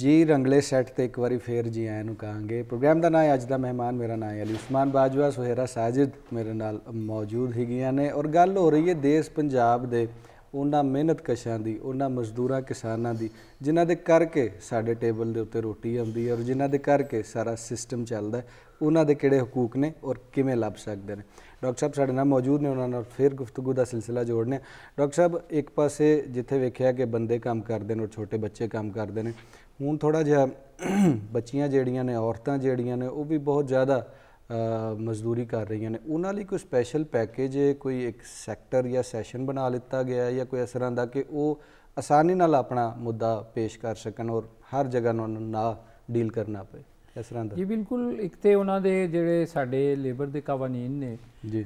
[SPEAKER 1] ਜੀ ਰੰਗਲੇ ਸੈੱਟ ਤੇ ਇੱਕ ਵਾਰੀ ਫੇਰ ਜੀ ਆਇਆਂ ਨੂੰ ਕਹਾਂਗੇ ਪ੍ਰੋਗਰਾਮ ਦਾ ਨਾਮ ਅੱਜ ਦਾ ਮਹਿਮਾਨ ਮੇਰਾ ਨਾਮ ਹੈ ਉਸਮਾਨ ਬਾਜਵਾ ਸੁਹੇਰਾ ਸਾਜਿਦ ਮੇਰੇ ਨਾਲ ਮੌਜੂਦ ਹੈਗੀਆਂ ਨੇ ਔਰ ਗੱਲ ਹੋ ਰਹੀ ਹੈ ਦੇਸ਼ ਪੰਜਾਬ ਦੇ ਉਹਨਾਂ ਮਿਹਨਤ ਕਸ਼ਾਂ ਦੀ ਉਹਨਾਂ ਮਜ਼ਦੂਰਾਂ ਕਿਸਾਨਾਂ ਦੀ ਜਿਨ੍ਹਾਂ ਦੇ ਕਰਕੇ ਸਾਡੇ ਟੇਬਲ ਦੇ ਉੱਤੇ ਰੋਟੀ ਆਉਂਦੀ ਹੈ ਔਰ ਜਿਨ੍ਹਾਂ ਦੇ ਕਰਕੇ ਸਾਰਾ ਸਿਸਟਮ ਚੱਲਦਾ ਹੈ ਉਹਨਾਂ ਦੇ ਕਿਹੜੇ ਹਕੂਕ ਨੇ ਔਰ ਕਿਵੇਂ ਲੱਭ ਸਕਦੇ ਨੇ ਡਾਕਟਰ ਸਾਹਿਬ ਸਾਡੇ ਨਾਲ ਮੌਜੂਦ ਨੇ ਉਹਨਾਂ ਨਾਲ ਫੇਰ ਗੁਫ਼ਤਗੂ ਦਾ ਸਿਲਸਿਲਾ ਜੋੜਨੇ ਡਾਕਟਰ ਸਾਹਿਬ ਇੱਕ ਪਾਸੇ ਜਿੱਥੇ ਵੇਖਿਆ ਕਿ ਬੰਦੇ ਕੰਮ ਕਰਦੇ ਨੇ ਔਰ ਛੋਟੇ ਬੱਚੇ ਕੰਮ ਕਰਦੇ ਨੇ ਹੁਣ ਥੋੜਾ ਜਿਹਾ ਬੱਚੀਆਂ ਜਿਹੜੀਆਂ ਨੇ ਔਰਤਾਂ ਜਿਹੜੀਆਂ ਨੇ ਉਹ ਵੀ ਬਹੁਤ ਜ਼ਿਆਦਾ ਮਜ਼ਦੂਰੀ ਕਰ ਰਹੀਆਂ ਨੇ ਉਹਨਾਂ ਲਈ ਕੋਈ ਸਪੈਸ਼ਲ ਪੈਕੇਜ ਕੋਈ ਇੱਕ ਸੈਕਟਰ ਜਾਂ ਸੈਸ਼ਨ ਬਣਾ ਲਿੱਤਾ ਗਿਆ ਜਾਂ ਕੋਈ ਅਸਰਾਂ ਦਾ ਕਿ ਉਹ ਆਸਾਨੀ ਨਾਲ ਆਪਣਾ ਮੁੱਦਾ ਪੇਸ਼ ਕਰ ਸਕਣ ਔਰ ਹਰ ਜਗ੍ਹਾ ਨੂੰ ਨਾ ਡੀਲ ਕਰਨਾ ਪਏ ਇਸ ਤਰ੍ਹਾਂ ਦਾ ਜੀ
[SPEAKER 6] ਬਿਲਕੁਲ ਇੱਕ ਤੇ ਉਹਨਾਂ ਦੇ ਜਿਹੜੇ ਸਾਡੇ ਲੇਬਰ ਦੇ ਕਾਨੂੰਨ ਨੇ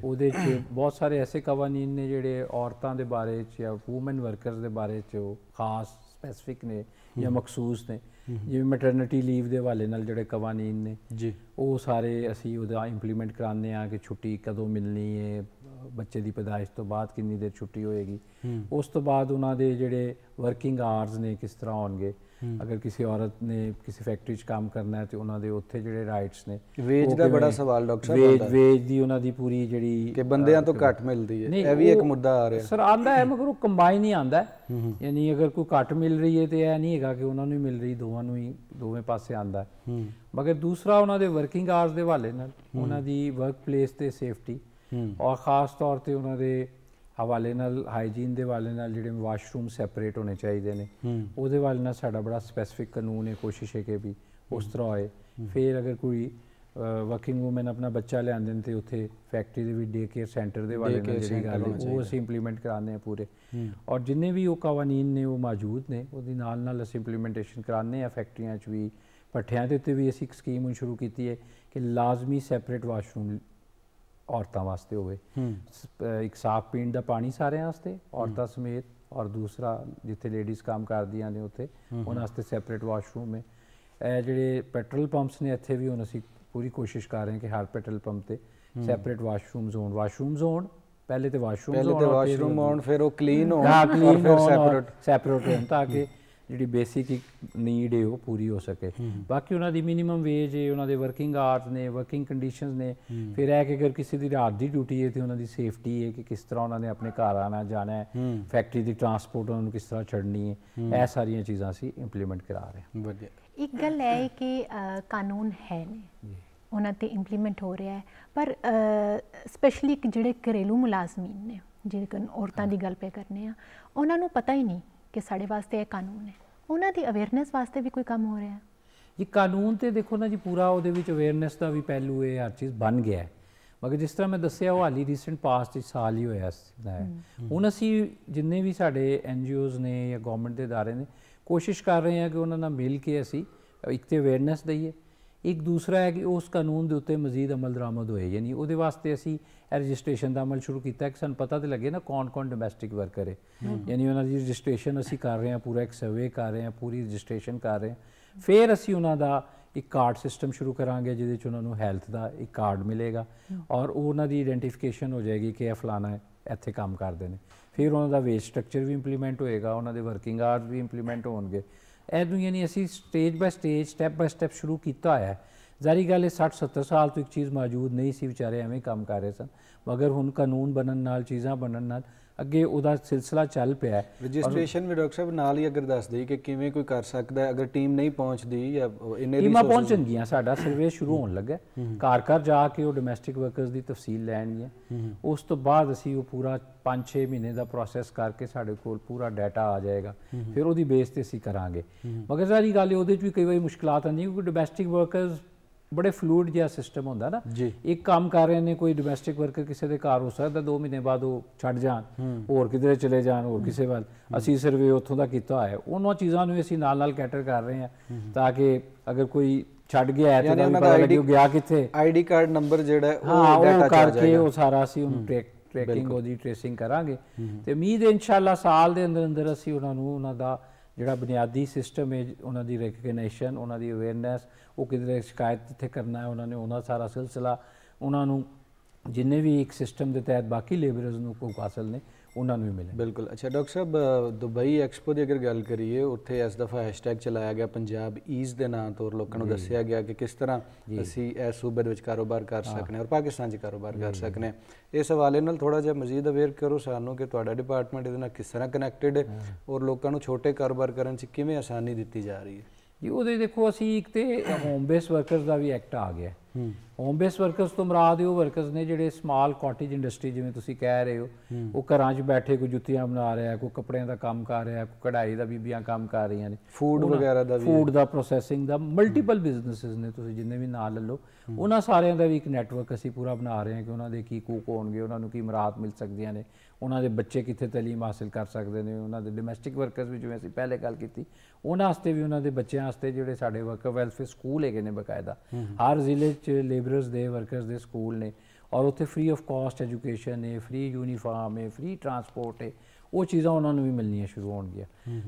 [SPEAKER 6] ਉਹਦੇ 'ਚ ਬਹੁਤ ਸਾਰੇ ਐਸੇ ਕਾਨੂੰਨ ਨੇ ਜਿਹੜੇ ਔਰਤਾਂ ਦੇ ਬਾਰੇ 'ਚ ਜਾਂ ਔਮਨ ਵਰਕਰਸ ਦੇ ਬਾਰੇ 'ਚ ਖਾਸ ਸਪੈਸਿਫਿਕ ਨੇ ਜਾਂ ਮਖਸੂਸ ਨੇ ਜਿਵੇਂ ਮੈਟਰਨਿਟੀ ਲੀਵ ਦੇ ਹਵਾਲੇ ਨਾਲ ਜਿਹੜੇ ਕਾਨੂੰਨ ਨੇ ਜੀ ਉਹ ਸਾਰੇ ਅਸੀਂ ਉਹਦਾ ਇੰਪਲੀਮੈਂਟ ਕਰਾਉਂਦੇ ਆ ਕਿ ਛੁੱਟੀ ਕਦੋਂ ਮਿਲਣੀ ਹੈ ਬੱਚੇ ਦੀ ਪੈਦਾਇਸ਼ ਤੋਂ ਬਾਅਦ ਕਿੰਨੀ ਦੇਰ ਛੁੱਟੀ ਹੋਏਗੀ ਉਸ ਤੋਂ ਬਾਅਦ ਉਹਨਾਂ ਦੇ ਜਿਹੜੇ ਵਰਕਿੰਗ ਆਰਸ ਨੇ ਕਿਸ ਤਰ੍ਹਾਂ ਹੋਣਗੇ ਅਗਰ ਕਿਸੇ ਔਰਤ ਨੇ ਕਿਸੇ ਫੈਕਟਰੀ 'ਚ ਕੰਮ ਕਰਨਾ ਹੈ ਤੇ ਉਹਨਾਂ ਦੇ ਉੱਥੇ ਜਿਹੜੇ ਰਾਈਟਸ ਨੇ ਵੇਜ ਦਾ ਬੜਾ ਸਵਾਲ ਡਾਕਟਰ ਸਾਹਿਬ ਵੇਜ ਵੇਜ ਦੀ ਉਹਨਾਂ ਦੀ ਪੂਰੀ ਜਿਹੜੀ ਕਿ ਬੰਦਿਆਂ ਤੋਂ ਘੱਟ ਮਿਲਦੀ ਹੈ ਇਹ ਵੀ ਇੱਕ ਮੁੱਦਾ ਆ ਰਿਹਾ ਸਰ ਆਂਦਾ ਹੈ ਮਗਰ ਉਹ ਕੰਬਾਈਨ ਹੀ ਆਂਦਾ ਯਾਨੀ ਅਗਰ ਕੋਈ ਘੱਟ ਮਿਲ ਰਹੀ ਹੈ ਤੇ ਇਹ ਨਹੀਂ ਹੈਗਾ ਕਿ ਉਹਨਾਂ ਨੂੰ ਹੀ ਮਿਲ ਰਹੀ ਦੋਵਾਂ ਨੂੰ ਹੀ ਦੋਵੇਂ ਪਾਸੇ ਆਂਦਾ ਮਗਰ ਦੂਸਰਾ ਉਹਨਾਂ ਦੇ ਵਰਕਿੰਗ ਆਰਸ ਦੇ ਹਵਾਲੇ ਨਾਲ ਉਹਨਾਂ ਦੀ ਵਰਕਪਲੇਸ ਤੇ ਸੇਫਟੀ ਔਰ ਖਾਸ ਤੌਰ ਤੇ ਉਹਨਾਂ ਦੇ ਹਵਾਲੇ ਨਾਲ ਹਾਈਜੀਨ ਦੇ ਵਾਲੇ ਨਾਲ ਜਿਹੜੇ ਵਾਸ਼ਰੂਮ ਸੈਪਰੇਟ ਹੋਣੇ ਚਾਹੀਦੇ ਨੇ ਉਹਦੇ ਵਾਲੇ ਨਾਲ ਸਾਡਾ ਬੜਾ ਸਪੈਸਿਫਿਕ ਕਾਨੂੰਨ ਹੈ ਕੋਸ਼ਿਸ਼ ਹੈ ਕਿ ਵੀ ਉਸ ਤਰ੍ਹਾਂ ਹੋਏ ਫਿਰ ਅਗਰ ਕੋਈ ਵਰਕਿੰਗ ਔਮਨ ਆਪਣਾ ਬੱਚਾ ਲਿਆਉਂਦੇ ਨੇ ਤੇ ਉੱਥੇ ਫੈਕਟਰੀ ਦੇ ਵੀ ਡੇ ਕੇਅਰ ਸੈਂਟਰ ਦੇ ਵਾਲੇ ਨਾਲ ਜਿਹੜੀ ਗੱਲ ਉਹ ਅਸੀਂ ਇੰਪਲੀਮੈਂਟ ਕਰਾਉਂਦੇ ਆ ਪੂਰੇ ਔਰ ਜਿੰਨੇ ਵੀ ਉਹ ਕਾਨੂੰਨ ਨੇ ਉਹ ਮੌਜੂਦ ਨੇ ਉਹਦੇ ਨਾਲ ਨਾਲ ਅਸੀਂ ਇੰਪਲੀਮੈਂਟੇਸ਼ਨ ਕਰਾਉਂਦੇ ਆ ਫੈਕਟਰੀਆਂ 'ਚ ਵੀ ਪੱਠਿਆਂ ਦੇ ਉੱਤੇ ਵੀ ਅਸੀਂ ਇੱਕ ਸਕੀਮ ਸ਼ੁਰੂ ਕੀਤੀ ਹੈ ਕਿ ਲਾਜ਼ਮੀ ਸੈਪਰੇਟ ਵਾਸ਼ਰੂਮ ਔਰਤਾਂ ਵਾਸਤੇ ਹੋਵੇ ਇੱਕ ਸਾਫ ਪੀਣ ਦਾ ਪਾਣੀ ਸਾਰਿਆਂ ਵਾਸਤੇ ਔਰਤਾਂ ਸਮੇਤ ਔਰ ਦੂਸਰਾ ਜਿੱਥੇ ਲੇਡੀਜ਼ ਕੰਮ ਕਰਦੀਆਂ ਨੇ ਉੱਥੇ ਉਹਨਾਂ ਵਾਸਤੇ ਸੈਪਰੇਟ ਵਾਸ਼ਰੂਮ ਹੈ ਜਿਹੜੇ ਪੈਟਰੋਲ ਪੰਪਸ ਨੇ ਇੱਥੇ ਵੀ ਹੁਣ ਅਸੀਂ ਪੂਰੀ ਕੋਸ਼ਿਸ਼ ਕਰ ਰਹੇ ਹਾਂ ਕਿ ਹਰ ਪੈਟਰੋਲ ਪੰਪ ਤੇ separate washroom zone washroom zone ਪਹਿਲੇ ਤੇ ਵਾਸ਼ਰੂਮ ਪਹਿਲੇ ਤੇ ਵਾਸ਼ਰੂਮ ਆਉਣ ਫਿਰ ਉਹ ਕਲੀਨ ਹੋਣ ਕਲੀਨ ਫਿਰ ਸੈਪਰੇਟ ਸੈਪਰੇਟ ਹੋਣ ਤਾਂ ਕਿ ਜਿਹੜੀ ਬੇਸਿਕ ਨੀਡ ਹੈ ਉਹ ਪੂਰੀ ਹੋ ਸਕੇ ਬਾਕੀ ਉਹਨਾਂ ਦੀ ਮਿਨੀਮਮ ਵੇਜ ਹੈ ਉਹਨਾਂ ਦੇ ਵਰਕਿੰਗ ਆਰਸ ਨੇ ਵਰਕਿੰਗ ਕੰਡੀਸ਼ਨਸ ਨੇ ਫਿਰ ਇਹ ਕਿ ਅਗਰ ਕਿਸੇ ਦੀ ਰਾਤ ਦੀ ਡਿਊਟੀ ਹੈ ਤੇ ਉਹਨਾਂ ਦੀ ਸੇਫਟੀ ਹੈ ਕਿ ਕਿਸ ਤਰ੍ਹਾਂ ਉਹਨਾਂ ਨੇ ਆਪਣੇ ਘਰ ਆਣਾ ਜਾਣਾ ਹੈ ਫੈਕਟਰੀ ਦੀ ਟਰਾਂਸਪੋਰਟ ਉਹਨਾਂ ਨੂੰ ਕਿਸ ਤਰ੍ਹਾਂ ਛੱਡਣੀ ਹੈ ਇਹ ਸਾਰੀਆਂ ਚੀਜ਼ਾਂ ਸੀ ਇੰਪਲੀਮੈਂਟ ਕਰਾ ਰਹੇ ਹਾਂ ਵਧੀਆ
[SPEAKER 5] ਇੱਕ ਗੱਲ ਹੈ ਕਿ ਕਾਨੂੰਨ ਹੈ ਨੇ ਉਹਨਾਂ ਤੇ ਇੰਪਲੀਮੈਂਟ ਹੋ ਰਿਹਾ ਹੈ ਪਰ ਸਪੈਸ਼ਲੀ ਜਿਹੜੇ ਘਰੇਲੂ ਮੁਲਾਜ਼ਮੀਨ ਨੇ ਜਿਹੜੇ ਔਰਤਾਂ ਦੀ ਗੱਲ ਪੇ ਕਰਨੇ ਆ ਉਹਨਾਂ ਨੂੰ ਪਤਾ ਹੀ ਨਹੀਂ ਕਿ ਸਾਡੇ ਵਾਸਤੇ ਇਹ ਕਾਨੂੰਨ ਹੈ ਉਹਨਾਂ ਦੀ ਅਵੇਅਰਨੈਸ ਵਾਸਤੇ ਵੀ ਕੋਈ ਕੰਮ ਹੋ ਰਿਹਾ ਹੈ
[SPEAKER 6] ਇਹ ਕਾਨੂੰਨ ਤੇ ਦੇਖੋ ਨਾ ਜੀ ਪੂਰਾ ਉਹਦੇ ਵਿੱਚ ਅਵੇਅਰਨੈਸ ਦਾ ਵੀ ਪਹਿਲੂ ਹੈ ਹਰ ਚੀਜ਼ ਬਣ ਗਿਆ ਹੈ ਮਗਰ ਜਿਸ ਤਰ੍ਹਾਂ ਮੈਂ ਦੱਸਿਆ ਉਹ ਹਾਲੀ ਰੀਸੈਂਟ ਪਾਸਟ ਇਸ ਸਾਲ ਹੀ ਹੋਇਆ ਹੈ ਹੁਣ ਅਸੀਂ ਜਿੰਨੇ ਵੀ ਸਾਡੇ ਐਨ ਜੀਓਜ਼ ਨੇ ਜਾਂ ਗਵਰਨਮੈਂਟ ਦੇ ادارے ਨੇ ਕੋਸ਼ਿਸ਼ ਕਰ ਰਹੇ ਹਾਂ ਕਿ ਉਹਨਾਂ ਨਾਲ ਮਿਲ ਕੇ ਅਸੀਂ ਇੱਕ ਤੇ ਅਵੇਅਰਨੈਸ ਦਈਏ ਇੱਕ ਦੂਸਰਾ ਹੈ ਕਿ ਉਸ ਕਾਨੂੰਨ ਦੇ ਉੱਤੇ ਮਜ਼ੀਦ ਅਮਲ ਦਰਾਮਦ ਹੋਏ ਯਾਨੀ ਉਹਦੇ ਵਾਸਤੇ ਅਸੀਂ ਰਜਿਸਟ੍ਰੇਸ਼ਨ ਦਾ ਅਮਲ ਸ਼ੁਰੂ ਕੀਤਾ ਕਿ ਸਾਨੂੰ ਪਤਾ ਤੇ ਲੱਗੇ ਨਾ ਕੌਣ-ਕੌਣ ਡੋਮੈਸਟਿਕ ਵਰਕਰ ਹੈ ਯਾਨੀ ਉਹਨਾਂ ਦੀ ਰਜਿਸਟ੍ਰੇਸ਼ਨ ਅਸੀਂ ਕਰ ਰਹੇ ਹਾਂ ਪੂਰਾ ਇੱਕ ਸਰਵੇ ਕਰ ਰਹੇ ਹਾਂ ਪੂਰੀ ਰਜਿਸਟ੍ਰੇਸ਼ਨ ਕਰ ਰਹੇ ਹਾਂ ਫਿਰ ਅਸੀਂ ਉਹਨਾਂ ਦਾ ਇੱਕ ਕਾਰਡ ਸਿਸਟਮ ਸ਼ੁਰੂ ਕਰਾਂਗੇ ਜਿਹਦੇ ਚ ਉਹਨਾਂ ਨੂੰ ਹੈਲਥ ਦਾ ਇੱਕ ਕਾਰਡ ਮਿਲੇਗਾ ਔਰ ਉਹਨਾਂ ਦੀ ਆਈਡੈਂਟੀਫਿਕੇਸ਼ਨ ਹੋ ਜਾਏਗੀ ਕਿ ਇਹ ਫਲਾਣਾ ਇੱਥੇ ਕੰਮ ਕਰਦੇ ਨੇ ਫਿਰ ਉਹਨਾਂ ਦਾ ਵੇਜ ਸਟਰਕਚਰ ਵੀ ਇੰਪਲੀਮੈਂਟ ਹੋਏਗਾ ਉਹਨਾਂ ਦੇ ਵਰਕਿੰਗ ਆਰ ਵੀ ਇੰਪਲੀਮੈਂਟ ਹੋਣਗੇ ਇਹ ਨੂੰ ਯਾਨੀ ਅਸੀਂ stage by stage step by step ਸ਼ੁਰੂ ਕੀਤਾ ਹੋਇਆ ਹੈ ਜ਼ਾਰੀ ਗੱਲ ਹੈ 60 70 ਸਾਲ ਤੋਂ ਇੱਕ ਚੀਜ਼ ਮੌਜੂਦ ਨਹੀਂ ਸੀ ਵਿਚਾਰੇ ਐਵੇਂ ਕੰਮ ਕਰ ਰਹੇ ਸਨ ਮਗਰ ਹੁਣ ਕਾਨੂੰਨ ਬਣਨ ਨਾਲ ਚੀਜ਼ਾਂ ਬਣਨ ਨਾਲ ਅੱਗੇ ਉਹਦਾ ਸਿਲਸਿਲਾ ਚੱਲ ਪਿਆ ਹੈ
[SPEAKER 1] ਰਜਿਸਟ੍ਰੇਸ਼ਨ ਵੀ ਡਾਕਟਰ ਸਾਹਿਬ ਨਾਲ ਹੀ ਅਗਰ ਦੱਸ ਦੇਈ ਕਿ ਕਿਵੇਂ ਕੋਈ ਕਰ ਸਕਦਾ ਹੈ ਅਗਰ ਟੀਮ ਨਹੀਂ ਪਹੁੰਚਦੀ ਜਾਂ ਇੰਨੇ ਟੀਮਾਂ
[SPEAKER 6] ਗਿਆ ਸਾਡਾ ਸਰਵੇ ਸ਼ੁਰੂ ਹੋਣ ਲੱਗਾ ਘਰ ਘਰ ਜਾ ਕੇ ਉਹ ਡੋਮੈਸਟਿਕ ਵਰਕਰਸ ਦੀ ਤਫਸੀਲ ਲੈਣੀ ਹੈ ਉਸ ਤੋਂ ਬਾਅਦ ਅਸੀਂ ਉਹ ਪੂਰਾ 5-6 ਮਹੀਨੇ ਦਾ ਪ੍ਰੋਸੈਸ ਕਰਕੇ ਸਾਡੇ ਕੋਲ ਪੂਰਾ ਡਾਟਾ ਆ ਜਾਏਗਾ ਫਿਰ ਉਹਦੀ ਬੇਸ ਤੇ ਅਸੀਂ ਕਰਾਂਗੇ ਮਗਰ ਸਾਰੀ ਗੱਲ ਉਹਦੇ ਚ ਵੀ ਕਈ ਵਾਰੀ ਮੁਸ਼ਕਲਾਂ ਆਉਂਦੀਆਂ ਕਿਉਂਕਿ ਡੋਮੈਸਟਿਕ ਵਰਕਰਸ ਬੜੇ ਫਲੂਇਡ ਜਿਹਾ ਸਿਸਟਮ ਹੁੰਦਾ ਨਾ ਇੱਕ ਕੰਮ ਕਰ ਰਹੇ ਨੇ ਕੋਈ ਡੋਮੈਸਟਿਕ ਵਰਕਰ ਕਿਸੇ ਦੇ ਘਰ ਹੋ ਸਕਦਾ 2 ਮਹੀਨੇ ਬਾਅਦ ਉਹ ਛੱਡ ਜਾਣ ਹੋਰ ਕਿਧਰੇ ਚਲੇ ਜਾਣ ਹੋਰ ਕਿਸੇ ਵੱਲ ਅਸੀਂ ਸਰਵੇ ਉੱਥੋਂ ਦਾ ਕੀਤਾ ਹੈ ਉਹਨਾਂ ਚੀਜ਼ਾਂ ਨੂੰ ਅਸੀਂ ਨਾਲ-ਨਾਲ ਕੈਟਰ ਕਰ ਰਹੇ ਹਾਂ ਤਾਂ ਕਿ ਅਗਰ ਕੋਈ ਛੱਡ ਗਿਆ ਹੈ ਤਾਂ ਉਹਨਾਂ ਦਾ ਆਈਡੀ ਗਿਆ ਕਿੱਥੇ
[SPEAKER 1] ਆਈਡੀ ਕਾਰਡ ਨੰਬਰ
[SPEAKER 6] ਜਿਹੜਾ ਉਹ ਡਾਟਾ ਕਰਕੇ ਉਹ ਸਾਰਾ ਅਸੀਂ ਉਹਨੂੰ ਟ੍ਰੈਕ ਟ੍ਰੈਕਿੰਗ ਉਹਦੀ ਟ੍ਰੇਸਿੰਗ ਕਰਾਂਗੇ ਤੇ ਉਮੀਦ ਹੈ ਇਨਸ਼ਾਅੱਲਾ ਸਾਲ ਦੇ ਅੰਦਰ ਅੰਦਰ ਅਸੀਂ ਉਹਨਾਂ ਨੂੰ ਉਹਨਾਂ ਦਾ ਜਿਹੜਾ ਬੁਨਿਆਦੀ ਸਿਸਟਮ ਹੈ ਉਹਨਾਂ ਦੀ ਰੈਕਗਨੀਸ਼ਨ ਉਹਨਾਂ ਦੀ ਅਵੇਅਰਨੈਸ ਉਹ ਕਿਧਰੇ ਸ਼ਿਕਾਇਤ ਕਿੱਥੇ ਕਰਨਾ ਹੈ ਉਹਨਾਂ ਨੇ ਉਹਨਾਂ ਸਾਰਾ ਸਿਲਸਿਲਾ ਉਹਨਾਂ ਨੂੰ ਜਿੰਨੇ ਵੀ ਇੱਕ ਸਿਸਟਮ ਦੇ ਤਹਿਤ ਬਾਕੀ ਲੇਬਰਰਸ ਨੂੰ ਕੋਈ ਹਾਸਲ ਨੇ ਉਹਨਾਂ ਨੂੰ ਮਿਲੇ
[SPEAKER 1] ਬਿਲਕੁਲ ਅੱਛਾ ਡਾਕਟਰ ਸਾਹਿਬ ਦੁਬਈ ਐਕਸਪੋ ਦੀ ਅਗਰ ਗੱਲ ਕਰੀਏ ਉੱਥੇ ਇਸ ਦਫਾ ਹੈਸ਼ਟੈਗ ਚਲਾਇਆ ਗਿਆ ਪੰਜਾਬ ਈਜ਼ ਦੇ ਨਾਂ ਤੋਂ ਲੋਕਾਂ ਨੂੰ ਦੱਸਿਆ ਗਿਆ ਕਿ ਕਿਸ ਤਰ੍ਹਾਂ ਅਸੀਂ ਇਸ ਸੂਬੇ ਦੇ ਵਿੱਚ ਕਾਰੋਬਾਰ ਕਰ ਸਕਨੇ ਔਰ ਪਾਕਿਸਤਾਨ 'ਚ ਕਾਰੋਬਾਰ ਕਰ ਸਕਨੇ ਇਸ ਹਵਾਲੇ ਨਾਲ ਥੋੜਾ ਜਿਹਾ ਮਜ਼ੀਦ ਅਵੇਅਰ ਕਰੋ ਸਾਨੂੰ ਕਿ ਤੁਹਾਡਾ ਡਿਪਾਰਟਮੈਂਟ ਇਹਦੇ ਨਾਲ ਕਿਸ ਤਰ੍ਹਾਂ ਕਨੈਕਟਡ ਹੈ ਔਰ ਲੋਕਾਂ ਨੂੰ ਛੋਟੇ ਕਾਰੋਬਾਰ ਕਰਨ 'ਚ ਕਿਵੇਂ ਆਸਾਨੀ ਦਿੱਤੀ ਜਾ ਰਹੀ ਹੈ ਜੀ ਉਹਦੇ ਦੇਖੋ ਅਸੀਂ ਇੱਕ
[SPEAKER 6] ਤੇ ਹੋਮ ਬੇਸ ਵਰਕਰਸ ਦਾ ਵੀ ਐਕਟ ਆ ਗਿਆ ਹੋਮ ਬੇਸ ਵਰਕਰਸ ਤੋਂ ਮਰਾਦ ਉਹ ਵਰਕਰਸ ਨੇ ਜਿਹੜੇ ਸਮਾਲ ਕਾਟੇਜ ਇੰਡਸਟਰੀ ਜਿਵੇਂ ਤੁਸੀਂ ਕਹਿ ਰਹੇ ਹੋ ਉਹ ਘਰਾਂ 'ਚ ਬੈਠੇ ਕੋਈ ਜੁੱਤੀਆਂ ਬਣਾ ਰਿਹਾ ਕੋਈ ਕੱਪੜਿਆਂ ਦਾ ਕੰਮ ਕਰ ਰਿਹਾ ਕੋਈ ਕਢਾਈ ਦਾ ਬੀਬੀਆਂ ਕੰਮ ਕਰ ਰਹੀਆਂ ਨੇ ਫੂਡ ਵਗੈਰਾ ਦਾ ਵੀ ਫੂਡ ਦਾ ਪ੍ਰੋਸੈਸਿੰਗ ਦਾ ਮਲਟੀਪਲ ਬਿਜ਼ਨੈਸਸ ਨੇ ਤੁਸੀਂ ਜਿੰਨੇ ਵੀ ਨਾਲ ਲੈ ਲਓ ਉਹਨਾਂ ਸਾਰਿਆਂ ਦਾ ਵੀ ਇੱਕ ਨੈਟਵਰਕ ਅਸੀਂ ਪੂਰਾ ਬਣਾ ਰਹੇ ਹਾਂ ਕਿ ਉਹਨਾਂ ਦੇ ਕੀ ਕੂਕ ਹੋਣਗੇ ਉਹਨਾਂ ਨੂੰ ਕੀ ਮਰਾਦ ਮਿਲ ਸਕਦੀਆਂ ਨੇ ਉਹਨਾਂ ਦੇ ਬੱਚੇ ਕਿੱਥੇ تعلیم ਹਾਸਲ ਕਰ ਸਕਦੇ ਨੇ ਉਹਨਾਂ ਦੇ ਡੋਮੈਸਟਿਕ ਵਰਕਰਸ ਵੀ ਜਿਵੇਂ ਅਸੀਂ ਪਹਿਲੇ ਗੱਲ ਕੀਤੀ ਉਹਨਾਂ ਵਾਸਤੇ ਵੀ ਉਹਨਾਂ ਦੇ ਬੱਚਿਆਂ ਵਾਸਤੇ ਜਿਹੜੇ ਸਾਡੇ ਵਰਕਰ ਵੈਲਫੇਅਰ ਸਕੂਲ ਹੈਗੇ ਨੇ ਬਕਾਇਦਾ ਹਰ ਜ਼ਿਲ੍ਹੇ 'ਚ ਲੇਬਰਰਸ ਦੇ ਵਰਕਰਸ ਦੇ ਸਕੂਲ ਨੇ ਔਰ ਉੱਥੇ ਫ੍ਰੀ ਆਫ ਕਾਸਟ ਐਜੂਕੇਸ਼ਨ ਹੈ ਫ੍ਰੀ ਯੂਨੀਫਾਰਮ ਹੈ ਫ੍ਰੀ ਟਰਾਂਸਪੋਰਟ ਹੈ ਉਹ ਚੀਜ਼ਾਂ ਉਹਨਾਂ ਨੂੰ ਵੀ ਮਿਲਣੀਆਂ ਸ਼ੁਰੂ ਹੋਣਗੀਆਂ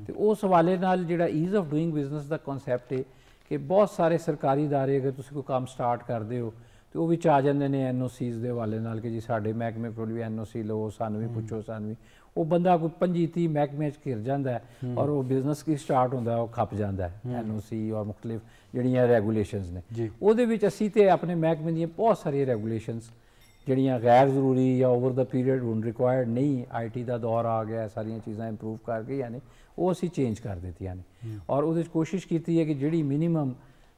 [SPEAKER 6] ਤੇ ਉਸ ਹਵਾਲੇ ਨਾਲ ਜਿਹੜਾ ਈਜ਼ ਆਫ ਡੂਇੰਗ ਬਿਜ਼ਨਸ ਦਾ ਕਨਸੈਪਟ ਹੈ ਕਿ ਬਹੁਤ ਸਾਰੇ ਸਰਕਾਰੀ ادارے ਅਗਰ ਤੁਸੀਂ ਕੋਈ ਕੰਮ ਸਟਾਰਟ ਕਰਦੇ ਹੋ ਤੇ ਉਹ ਵਿੱਚ ਆ ਜਾਂਦੇ ਨੇ ਐਨਓਸੀਜ਼ ਦੇ ਵਾਲੇ ਨਾਲ ਕਿ ਜੀ ਸਾਡੇ ਮਹਿਕਮੇ ਕੋਲ ਵੀ ਐਨਓਸੀ ਲਓ ਸਾਨੂੰ ਵੀ ਪੁੱਛੋ ਸਾਨੂੰ ਵੀ ਉਹ ਬੰਦਾ ਕੋਈ 25 30 ਮਹਿਕਮੇ ਚ ਘਿਰ ਜਾਂਦਾ ਹੈ ਔਰ ਉਹ ਬਿਜ਼ਨਸ ਕੀ ਸਟਾਰਟ ਹੁੰਦਾ ਉਹ ਖੱਪ ਜਾਂਦਾ ਹੈ ਐਨਓਸੀ ਔਰ ਮੁxtਲਿਫ ਜਿਹੜੀਆਂ ਰੈਗੂਲੇਸ਼ਨਸ ਨੇ ਉਹਦੇ ਵਿੱਚ ਅਸੀਂ ਤੇ ਆਪਣੇ ਮਹਿਕਮੇ ਦੀਆਂ ਬਹੁਤ ਸਾਰੀਆਂ ਰੈਗੂਲੇਸ਼ਨਸ ਜਿਹੜੀਆਂ ਗੈਰ ਜ਼ਰੂਰੀ ਜਾਂ ਓਵਰ ਦਾ ਪੀਰੀਅਡ ਹੁਣ ਰਿਕੁਆਇਰਡ ਨਹੀਂ ਆਈਟੀ ਦਾ ਦੌਰ ਆ ਗਿਆ ਸਾਰੀਆਂ ਚੀਜ਼ਾਂ ਇੰਪਰੂਵ ਕਰ ਗਈਆਂ ਨੇ ਉਹ ਅਸੀਂ ਚੇਂਜ ਕਰ ਦਿੱਤੀਆਂ ਨੇ ਔਰ ਉਹਦੇ ਵਿੱਚ ਕੋਸ਼ਿਸ਼ ਕੀਤੀ ਹੈ ਕਿ ਜਿਹੜੀ ਮਿਨੀਮਮ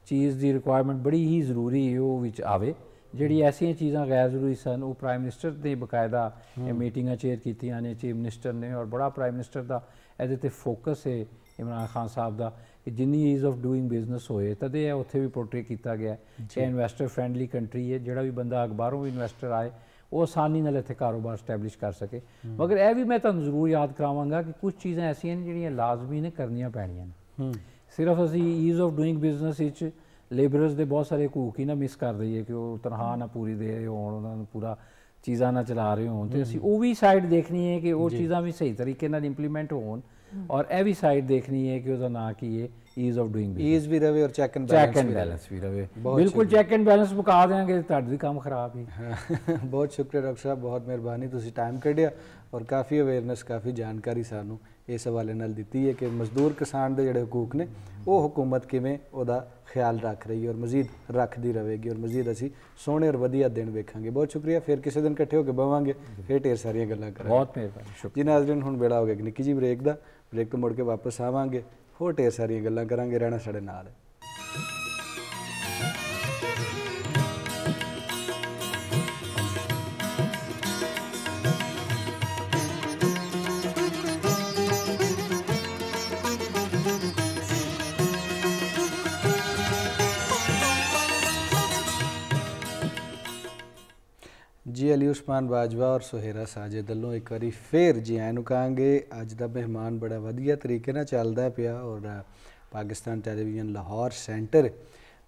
[SPEAKER 6] ਚੀਜ਼ ਦੀ ਰਿਕੁਆਇਰਮੈਂਟ ਬੜੀ ਹੀ ਜ਼ਰੂਰੀ ਉਹ ਵਿੱਚ ਆਵੇ ਜਿਹੜੀ ਐਸੀਆਂ ਚੀਜ਼ਾਂ ਗੈਰ ਜ਼ਰੂਰੀ ਸਨ ਉਹ ਪ੍ਰਾਈਮ ਮਿਨਿਸਟਰ ਦੇ ਬਕਾਇਦਾ ਮੀਟਿੰਗਾਂ ਚੇਅਰ ਕੀਤੀਆਂ ਨੇ ਚੀਫ ਮਿਨਿਸਟਰ ਨੇ ਔਰ ਬੜਾ ਪ੍ਰਾਈਮ ਮਿਨਿਸਟਰ ਦਾ ਇਹਦੇ ਤੇ ਫੋਕਸ ਹੈ ਇਮਰਾਨ ਖਾਨ ਸਾਹਿਬ ਦਾ ਕਿ ਜਿੰਨੀ ਈਜ਼ ਆਫ ਡੂਇੰਗ ਬਿਜ਼ਨਸ ਹੋਏ ਤਦੇ ਇਹ ਉੱਥੇ ਵੀ ਪੋਰਟਰੇ ਕੀਤਾ ਗਿਆ ਕਿ ਇਨਵੈਸਟਰ ਫ੍ਰੈਂਡਲੀ ਕੰਟਰੀ ਹੈ ਜਿਹੜਾ ਵੀ ਬੰਦਾ ਅਖਬਾਰੋਂ ਵੀ ਇਨਵੈਸਟਰ ਆਏ ਉਹ ਆਸਾਨੀ ਨਾਲ ਇੱਥੇ ਕਾਰੋਬਾਰ ਸਟੈਬਲਿਸ਼ ਕਰ ਸਕੇ ਮਗਰ ਇਹ ਵੀ ਮੈਂ ਤੁਹਾਨੂੰ ਜ਼ਰੂਰ ਯਾਦ ਕਰਾਵਾਂਗਾ ਕਿ ਕੁਝ ਚੀਜ਼ਾਂ ਐਸੀਆਂ ਨੇ ਜਿਹੜੀਆਂ ਲਾਜ਼ਮੀ ਨੇ ਕਰਨੀਆਂ ਪੈਣੀਆਂ ਨੇ ਸਿਰਫ ਅਸੀਂ ਈਜ਼ ਆਫ ਡੂਇੰਗ ਬਿਜ਼ਨਸ ਵਿੱਚ ਲੇਬਰਰਸ ਦੇ ਬਹੁਤ ਸਾਰੇ ਹਕੂਕ ਹੀ ਨਾ ਮਿਸ ਕਰ ਦਈਏ ਕਿ ਉਹ ਤਨਖਾਹ ਨਾ ਪੂਰੀ ਦੇ ਰਹੇ ਹੋਣ ਉਹਨਾਂ ਨੂੰ ਪੂਰਾ ਚੀਜ਼ਾਂ ਨਾ ਚਲਾ ਰਹੇ ਹੋਣ ਤੇ ਅਸੀਂ ਉਹ ਵੀ ਸਾਈਡ ਦੇਖਣੀ ਹੈ ਕਿ ਉਹ ਚੀਜ਼ਾਂ ਵੀ ਸਹੀ ਤਰੀਕੇ ਨਾਲ ਇੰਪਲੀਮੈਂਟ ਹੋਣ ਔਰ ਇਹ ਵੀ ਸਾਈਡ ਦੇਖਣੀ ਹੈ ਕਿ ਉਹਦਾ ਨਾਂ ਕੀ ਹੈ ease of doing business ease ਵੀ ਰਵੇ ਔਰ check and balance check and balance ਵੀ ਰਵੇ ਬਿਲਕੁਲ
[SPEAKER 1] ਚੈੱਕ ਐਂਡ ਬੈਲੈਂਸ ਮੁਕਾ ਦੇਾਂਗੇ ਤੁਹਾਡਾ ਵੀ ਕੰਮ ਖਰਾਬ ਹੀ ਬਹੁਤ ਸ਼ੁਕਰੀਆ ਡਾਕਟਰ ਸਾਹਿਬ ਬਹੁਤ ਮਿਹਰਬਾਨੀ ਤੁਸੀਂ ਟਾਈਮ ਕੱਢਿਆ ਔਰ ਕਾਫੀ ਅਵੇਅਰਨੈਸ ਕਾਫੀ ਜਾਣਕਾਰੀ ਸਾਨੂੰ ਇਸ ਹਵਾਲੇ ਨਾਲ ਦਿੱਤੀ ਹੈ ਕਿ ਮਜ਼ਦੂਰ ਕਿਸਾਨ ਦੇ ਜਿਹੜੇ ਹਕੂਕ ਨੇ ਉਹ ਹਕੂਮਤ ਕਿਵੇਂ ਉਹਦਾ ਖਿਆਲ ਰੱਖ ਰਹੀ ਹੈ ਔਰ ਮਜ਼ੀਦ ਰੱਖਦੀ ਰਹੇਗੀ ਔਰ ਮਜ਼ੀਦ ਅਸੀਂ ਸੋਹਣੇ ਔਰ ਵਧੀਆ ਦਿਨ ਵੇਖਾਂਗੇ ਬਹੁਤ ਸ਼ੁਕਰੀਆ ਫਿਰ ਕਿਸੇ ਦਿਨ ਇਕੱਠੇ ਹੋ ਕੇ ਬਵਾਂਗੇ ਫਿਰ ਢੇਰ ਸਾਰੀਆਂ ਗੱਲਾਂ ਕਰਾਂਗੇ ਬਹੁਤ ਮਿਹਰਬਾਨੀ ਸ਼ੁਕਰੀਆ ਜੀ ਨਾਜ਼ਰੀਨ ਹੁਣ ਬੇੜਾ ਹੋ ਗਿਆ ਨਿੱਕੀ ਜੀ ਬ੍ਰੇਕ ਦਾ ਬ੍ਰੇਕ ਤੋਂ ਮੁੜ ਕੇ ਵਾਪਸ ਆਵਾਂਗੇ ਹੋਰ ਢੇਰ ਸਾਰੀਆਂ ਗੱਲਾਂ ਕਰਾਂਗੇ ਰਹਿਣਾ ਸਾਡੇ ਨਾਲ ਜੀ ਅਲੀ ਉਸਮਾਨ ਬਾਜਵਾ ਔਰ ਸੁਹੇਰਾ ਸਾਜੇ ਵੱਲੋਂ ਇੱਕ ਵਾਰੀ ਫੇਰ ਜੀ ਆਇਆਂ ਨੂੰ ਕਹਾਂਗੇ ਅੱਜ ਦਾ ਮਹਿਮਾਨ ਬੜਾ ਵਧੀਆ ਤਰੀਕੇ ਨਾਲ ਚੱਲਦਾ ਪਿਆ ਔਰ Pakistan television Lahore centre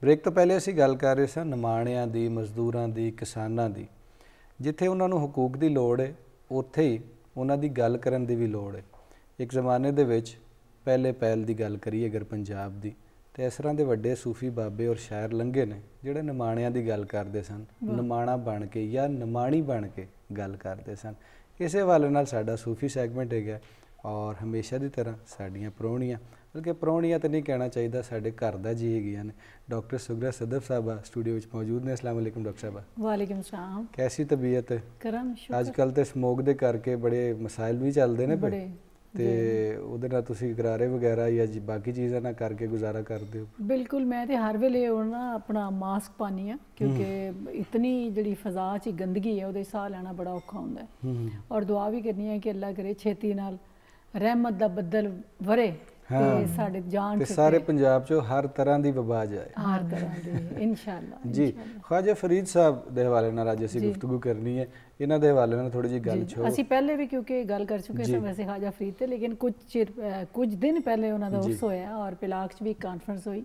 [SPEAKER 1] break ਤੋਂ ਪਹਿਲੇ ਅਸੀਂ ਗੱਲ ਕਰ ਰਹੇ ਸਾਂ ਨਿਮਾਣਿਆਂ ਦੀ ਮਜ਼ਦੂਰਾਂ ਦੀ ਕਿਸਾਨਾਂ ਦੀ ਜਿੱਥੇ ਉਹਨਾਂ ਨੂੰ ਹਕੂਕ ਦੀ ਲੋੜ ਹੈ ਉੱਥੇ ਹੀ ਉਹਨਾਂ ਦੀ ਗੱਲ ਕਰਨ ਦੀ ਵੀ ਲੋੜ ਹੈ ਇੱਕ ਜ਼ਮਾਨੇ ਦੇ ਵਿੱਚ ਪਹਿਲੇ ਪਹਿਲ ਦੀ ਗੱਲ ਕਰੀਏ ਅਗਰ ਪੰਜਾਬ ਦੀ ਤੇ ਇਸ ਤਰ੍ਹਾਂ ਦੇ ਵੱਡੇ ਸੂਫੀ ਬਾਬੇ ਔਰ ਸ਼ਾਇਰ ਲੰਗੇ ਨੇ ਜਿਹੜੇ ਨਿਮਾਣਿਆਂ ਦੀ ਗੱਲ ਕਰਦੇ ਸਨ ਨਿਮਾਣਾ ਬਣ ਕੇ ਜਾਂ ਨਿਮਾਣੀ ਬਣ ਕੇ ਗੱਲ ਕਰਦੇ ਸਨ ਇਸੇ ਵਾਲੇ ਨਾਲ ਸਾਡਾ ਸੂਫੀ ਸੈਗਮੈਂਟ ਹੈ ਗਿਆ ਔਰ ਹਮੇਸ਼ਾ ਦੀ ਤਰ੍ਹਾਂ ਸਾਡੀਆਂ ਪ੍ਰੋਣੀਆਂ ਬਲਕਿ ਪ੍ਰੋਣੀਆਂ ਤਾਂ ਨਹੀਂ ਕਹਿਣਾ ਚਾਹੀਦਾ ਸਾਡੇ ਘਰ ਦਾ ਜੀ ਹੈਗੀਆਂ ਨੇ ਡਾਕਟਰ ਸੁਗਰਾ ਸਦਫ ਸਾਹਿਬਾ ਸਟੂਡੀਓ ਵਿੱਚ ਮੌਜੂਦ ਨੇ ਅਸਲਾਮ ਅਲੈਕਮ ਡਾਕਟਰ ਸਾਹਿਬਾ
[SPEAKER 7] ਵਾਲੇਕਮ ਸਲਾਮ
[SPEAKER 1] ਕੈਸੀ ਤਬੀਅਤ ਹੈ ਕਰਮ ਸ਼ੁਕਰ ਅੱਜ ਕੱਲ ਤੇ ਸਮੋਗ ਦੇ ਕਰਕੇ ਬੜੇ ਮਸਾਇਲ ਵੀ ਚੱਲਦੇ ਨੇ ਬੜੇ ਤੇ ਉਹਦੇ ਨਾਲ ਤੁਸੀਂ ਗਰਾਰੇ ਵਗੈਰਾ ਜਾਂ ਜੀ ਬਾਕੀ ਚੀਜ਼ਾਂ ਨਾਲ ਕਰਕੇ ਗੁਜ਼ਾਰਾ ਕਰਦੇ ਹੋ
[SPEAKER 7] ਬਿਲਕੁਲ ਮੈਂ ਤੇ ਹਰ ਵੇਲੇ ਉਹ ਨਾ ਆਪਣਾ ਮਾਸਕ ਪਾਣੀ ਆ ਕਿਉਂਕਿ ਇਤਨੀ ਜਿਹੜੀ ਫਜ਼ਾ 'ਚ ਗੰਦਗੀ ਹੈ ਉਹਦੇ ਸਾਹ ਲੈਣਾ ਬੜਾ ਔਖਾ ਹੁੰਦਾ ਹੈ ਔਰ ਦੁਆ ਵੀ ਕਰਨੀ ਹੈ ਕਿ ਅੱਲਾ ਕਰੇ ਛੇਤੀ ਨਾਲ ਰਹਿਮਤ ਦਾ ਬੱਦਲ ਵਰੇ ਤੇ ਸਾਡੇ ਜਾਨ ਤੇ ਸਾਰੇ
[SPEAKER 1] ਪੰਜਾਬ ਚੋਂ ਹਰ ਤਰ੍ਹਾਂ ਦੀ ਵਬਾ ਆਏ
[SPEAKER 7] ਹਰ ਤਰ੍ਹਾਂ ਦੀ ਇਨਸ਼ਾਅੱਲਾ
[SPEAKER 1] ਜੀ ਖਾਜਾ ਫਰੀਦ ਸਾਹਿਬ ਦੇ ਹਵਾਲੇ ਨਾਲ ਅੱਜ ਅਸੀਂ ਗੁਫ਼ਤਗੂ ਕਰਨੀ ਹੈ ਇਹਨਾਂ ਦੇ ਹਵਾਲੇ ਨਾਲ ਥੋੜੀ ਜੀ ਗੱਲ ਛੋ ਅਸੀਂ
[SPEAKER 7] ਪਹਿਲੇ ਵੀ ਕਿਉਂਕਿ ਗੱਲ ਕਰ ਚੁੱਕੇ ਸਾਂ ਵੈਸੇ ਖਾਜਾ ਫਰੀਦ ਤੇ ਲੇਕਿਨ ਕੁਝ ਚਿਰ ਕੁਝ ਦਿਨ ਪਹਿਲੇ ਉਹਨਾਂ ਦਾ ਉਸ ਹੋਇਆ ਔਰ ਪਿਲਾਕ 'ਚ ਵੀ ਕਾਨਫਰੰਸ ਹੋਈ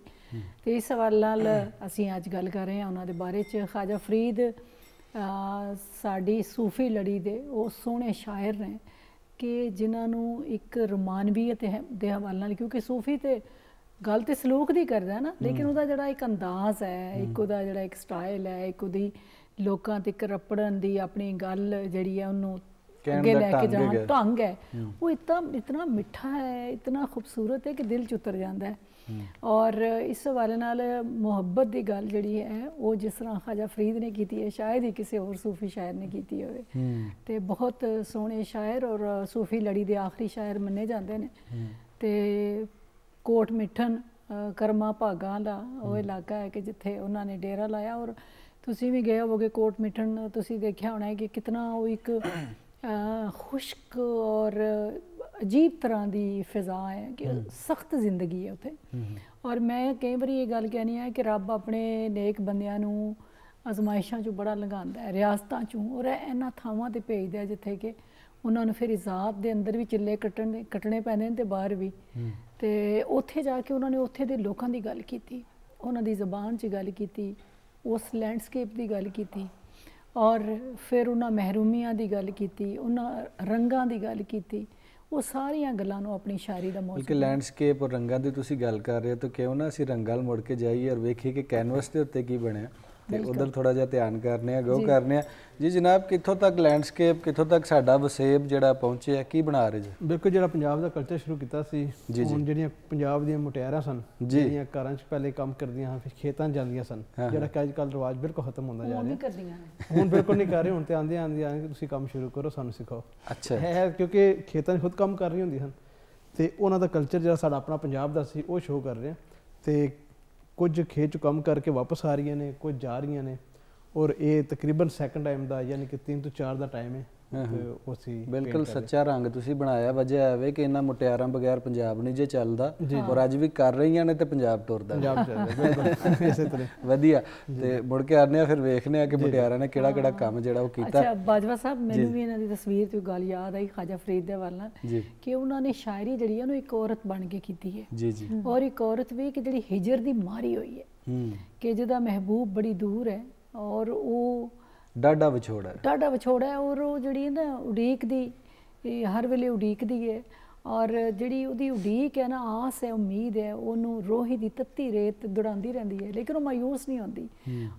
[SPEAKER 7] ਤੇ ਇਸ ਹਵਾਲੇ ਨਾਲ ਅਸੀਂ ਅੱਜ ਗੱਲ ਕਰ ਰਹੇ ਹਾਂ ਉਹਨਾਂ ਦੇ ਬਾਰੇ 'ਚ ਖਾਜਾ ਫਰੀਦ ਸਾਡੀ ਸੂਫੀ ਲੜੀ ਦੇ ਉਹ ਸੋਹਣੇ ਸ਼ਾਇਰ ਨੇ ਕਿ ਜਿਨ੍ਹਾਂ ਨੂੰ ਇੱਕ ਰੁਮਾਨਵੀ ਅਤੇ ਦੇ ਹਵਾਲੇ ਨਾਲ ਕਿਉਂਕਿ ਸੂਫੀ ਤੇ ਗੱਲ ਤੇ ਸਲੂਕ ਦੀ ਕਰਦਾ ਨਾ ਲੇਕਿਨ ਉਹਦਾ ਜਿਹੜਾ ਇੱਕ ਅੰਦਾਜ਼ ਹੈ ਇੱਕ ਉਹਦਾ ਜਿਹੜਾ ਇੱਕ ਸਟਾਈਲ ਹੈ ਇੱਕ ਉਹਦੀ ਲੋਕਾਂ ਤੇ ਕਰਪੜਨ ਦੀ ਆਪਣੀ ਗੱਲ ਜਿਹੜੀ ਹੈ ਉਹਨੂੰ ਅੱਗੇ ਲੈ ਕੇ ਜਾਣ ਢੰਗ ਹੈ ਉਹ ਇਤਨਾ ਇਤਨਾ ਮਿੱਠਾ ਹੈ ਇਤਨਾ ਖੂਬਸੂਰਤ ਹੈ ਕਿ ਦਿਲ ਚ ਉਤਰ ਜਾਂਦਾ ਹੈ ਔਰ ਇਸ ਹਵਾਲੇ ਨਾਲ ਮੁਹੱਬਤ ਦੀ ਗੱਲ ਜਿਹੜੀ ਹੈ ਉਹ ਜਿਸ ਤਰ੍ਹਾਂ ਖਾਜਾ ਫਰੀਦ ਨੇ ਕੀਤੀ ਹੈ ਸ਼ਾਇਦ ਹੀ ਕਿਸੇ ਹੋਰ ਸੂਫੀ ਸ਼ਾਇਰ ਨੇ ਕੀਤੀ ਹੋਵੇ ਤੇ ਬਹੁਤ ਸੋਹਣੇ ਸ਼ਾਇਰ ਔਰ ਸੂਫੀ ਲੜੀ ਦੇ ਆਖਰੀ ਸ਼ਾਇਰ ਮੰਨੇ ਜਾਂਦੇ ਨੇ ਤੇ ਕੋਟ ਮਿੱਠਨ ਕਰਮਾ ਭਾਗਾ ਦਾ ਉਹ ਇਲਾਕਾ ਹੈ ਕਿ ਜਿੱਥੇ ਉਹਨਾਂ ਨੇ ਡੇਰਾ ਲਾਇਆ ਔਰ ਤੁਸੀਂ ਵੀ ਗਏ ਹੋਵੋਗੇ ਕੋਟ ਮਿੱਠਨ ਤੁਸੀਂ ਦੇਖਿਆ ਹੋਣਾ ਹੈ ਕਿ ਕਿਤਨਾ ਉਹ ਇੱਕ ਖੁਸ਼ਕ ਔਰ ਅਜੀਬ ਤਰ੍ਹਾਂ ਦੀ ਫਿਜ਼ਾ ਹੈ ਕਿ ਸਖਤ ਜ਼ਿੰਦਗੀ ਹੈ ਉੱਥੇ ਔਰ ਮੈਂ ਕਈ ਵਾਰੀ ਇਹ ਗੱਲ ਕਹਿਣੀ ਹੈ ਕਿ ਰੱਬ ਆਪਣੇ ਨੇਕ ਬੰਦਿਆਂ ਨੂੰ ਅਜ਼ਮਾਇਸ਼ਾਂ 'ਚੋਂ ਬੜਾ ਲੰਘਾਉਂਦਾ ਹੈ ਰਿਆਸਤਾਂ 'ਚੋਂ ਔਰ ਇਹਨਾਂ ਥਾਵਾਂ ਤੇ ਭੇਜਦਾ ਹੈ ਜਿੱਥੇ ਕਿ ਉਹਨਾਂ ਨੂੰ ਫਿਰ ਇਜ਼ਾਤ ਦੇ ਅੰਦਰ ਵੀ ਚਿੱਲੇ ਕੱਟਣ ਕੱਟਣੇ ਪੈਂਦੇ ਨੇ ਤੇ ਬਾਹਰ ਵੀ ਤੇ ਉੱਥੇ ਜਾ ਕੇ ਉਹਨਾਂ ਨੇ ਉੱਥੇ ਦੇ ਲੋਕਾਂ ਦੀ ਗੱਲ ਕੀਤੀ ਉਹਨਾਂ ਦੀ ਜ਼ਬਾਨ 'ਚ ਗੱਲ ਕੀਤੀ ਉਸ ਲੈਂਡਸਕੇਪ ਦੀ ਗੱਲ ਕੀਤੀ ਔਰ ਫਿਰ ਉਹਨਾਂ ਮਹਿਰੂਮੀਆਂ ਦੀ ਗੱਲ ਕੀਤੀ ਉਹਨਾਂ ਰੰਗਾਂ ਦੀ ਗੱਲ ਕੀਤੀ ਉਹ ਸਾਰੀਆਂ ਗੱਲਾਂ ਨੂੰ ਆਪਣੀ ਸ਼ਾਇਰੀ ਦਾ ਮੌਜੂਦ ਇੱਕ
[SPEAKER 1] ਲੈਂਡਸਕੇਪ ਔਰ ਰੰਗਾਂ ਦੀ ਤੁਸੀਂ ਗੱਲ ਕਰ ਰਹੇ ਹੋ ਤਾਂ ਕਿਉਂ ਨਾ ਅਸੀਂ ਰੰਗਾਂ ਵੱਲ ਮੁੜ ਕੇ ਜਾਈਏ ਔਰ ਵੇਖੀਏ ਕਿ ਕੈਨਵਸ ਦੇ ਉੱਤੇ ਕੀ ਬਣਿਆ ਤੇ ਉਧਰ ਥੋੜਾ ਜਿਹਾ ਧਿਆਨ ਕਰਨੇ ਆ ਗੋ ਕਰਨੇ ਆ ਜੀ ਜਨਾਬ ਕਿੱਥੋਂ ਤੱਕ ਲੈਂਡਸਕੇਪ ਕਿੱਥੋਂ ਤੱਕ ਸਾਡਾ ਵਸੇਬ ਜਿਹੜਾ ਪਹੁੰਚਿਆ ਕੀ ਬਣਾ ਰਹੇ ਜੀ
[SPEAKER 2] ਬਿਲਕੁਲ ਜਿਹੜਾ ਪੰਜਾਬ ਦਾ ਕਲਚਰ ਸ਼ੁਰੂ ਕੀਤਾ ਸੀ ਹੁਣ ਜਿਹੜੀਆਂ ਪੰਜਾਬ ਦੀਆਂ ਮੁਟਿਆਰਾਂ ਸਨ ਜਿਹੜੀਆਂ ਕਾਰਾਂ 'ਚ ਪਹਿਲੇ ਕੰਮ ਕਰਦੀਆਂ ਹਨ ਫਿਰ ਖੇਤਾਂ ਜਾਂਦੀਆਂ ਸਨ ਜਿਹੜਾ ਅੱਜ ਕੱਲ ਰਿਵਾਜ ਬਿਲਕੁਲ ਖਤਮ ਹੁੰਦਾ ਜਾ ਰਿਹਾ ਹੁਣ ਕਰਦੀਆਂ ਹੁਣ ਬਿਲਕੁਲ ਨਹੀਂ ਕਰ ਰਹੇ ਹੁਣ ਤੇ ਆਂਦੇ ਆਂਦੇ ਤੁਸੀਂ ਕੰਮ ਸ਼ੁਰੂ ਕਰੋ ਸਾਨੂੰ ਸਿਖਾਓ ਅੱਛਾ ਹੈ ਕਿਉਂਕਿ ਖੇਤਾਂ 'ਚ ਖੁਦ ਕੰਮ ਕਰ ਰਹੀ ਹੁੰਦੀ ਸਨ ਤੇ ਉਹਨਾਂ ਦਾ ਕਲਚਰ ਜਿਹੜਾ ਸਾਡਾ ਆਪਣਾ ਪੰਜਾਬ ਦਾ ਸੀ ਉਹ ਸ਼ੋਅ ਕਰ ਰਹੇ ਆ ਤੇ ਕੁਝ ਖੇਚ ਕੰਮ ਕਰਕੇ ਵਾਪਸ ਆ ਰਹੀਆਂ ਨੇ ਕੁਝ ਜਾ ਰਹੀਆਂ ਨੇ ਔਰ ਇਹ ਤਕਰੀਬਨ ਸੈਕੰਡ ਟਾਈਮ ਦਾ ਯਾਨੀ ਕਿ 3 ਤੋਂ 4 ਦਾ ਟਾਈਮ ਹੈ ਉਹ ਉਸੇ ਬਿਲਕੁਲ ਸੱਚਾ
[SPEAKER 1] ਰੰਗ ਤੁਸੀਂ ਬਣਾਇਆ ਵਜ੍ਹਾ ਹੈ ਵੇ ਕਿ ਇਹਨਾਂ ਮੁਟਿਆਰਾਂ ਬਗੈਰ ਪੰਜਾਬ ਨਹੀਂ ਜੇ ਚੱਲਦਾ ਔਰ ਅੱਜ ਵੀ ਕਰ ਰਹੀਆਂ ਨੇ ਤੇ ਪੰਜਾਬ ਟੁਰਦਾ ਪੰਜਾਬ ਚੱਲਦਾ ਬਿਲਕੁਲ ਇਸੇ ਤਰ੍ਹਾਂ ਵਧੀਆ ਤੇ ਮੁੜ ਕੇ ਆਨੇ ਆ ਫਿਰ ਵੇਖਨੇ ਆ ਕਿ ਮੁਟਿਆਰਾਂ ਨੇ ਕਿਹੜਾ ਕਿਹੜਾ ਕੰਮ ਜਿਹੜਾ ਉਹ ਕੀਤਾ ਅੱਛਾ
[SPEAKER 7] ਬਾਜਵਾ ਸਾਹਿਬ ਮੈਨੂੰ ਵੀ ਇਹਨਾਂ ਦੀ ਤਸਵੀਰ ਤੇ ਗੱਲ ਯਾਦ ਆਈ ਖਾਜਾ ਫਰੀਦ ਦੇ ਵੱਲ ਕਿ ਉਹਨਾਂ ਨੇ ਸ਼ਾਇਰੀ ਜਿਹੜੀ ਹੈ ਉਹਨੂੰ ਇੱਕ ਔਰਤ ਬਣ ਕੇ ਕੀਤੀ ਹੈ ਜੀ ਜੀ ਔਰ ਇੱਕ ਔਰਤ ਵੀ ਕਿ ਜਿਹੜੀ ਹਿਜਰ ਦੀ ਮਾਰੀ ਹੋਈ ਹੈ ਕਿ ਜਿਹਦਾ ਮਹਿਬੂਬ ਬੜੀ ਦੂਰ ਹੈ ਔਰ ਉਹ
[SPEAKER 1] ਡਾਡਾ ਵਿਛੋੜਾ
[SPEAKER 7] ਡਾਡਾ ਵਿਛੋੜਾ ਔਰ ਉਹ ਜਿਹੜੀ ਨਾ ਉਡੀਕ ਦੀ ਹਰ ਵੇਲੇ ਉਡੀਕ ਦੀ ਹੈ ਔਰ ਜਿਹੜੀ ਉਹਦੀ ਉਡੀਕ ਹੈ ਨਾ ਆਸ ਹੈ ਉਮੀਦ ਹੈ ਉਹਨੂੰ ਰੋਹੀ ਦੀ ਤੱਤੀ ਰੇਤ ਦੁੜਾਉਂਦੀ ਰਹਿੰਦੀ ਹੈ ਲੇਕਿਨ ਉਹ ਮਾਇੂਸ ਨਹੀਂ ਹੁੰਦੀ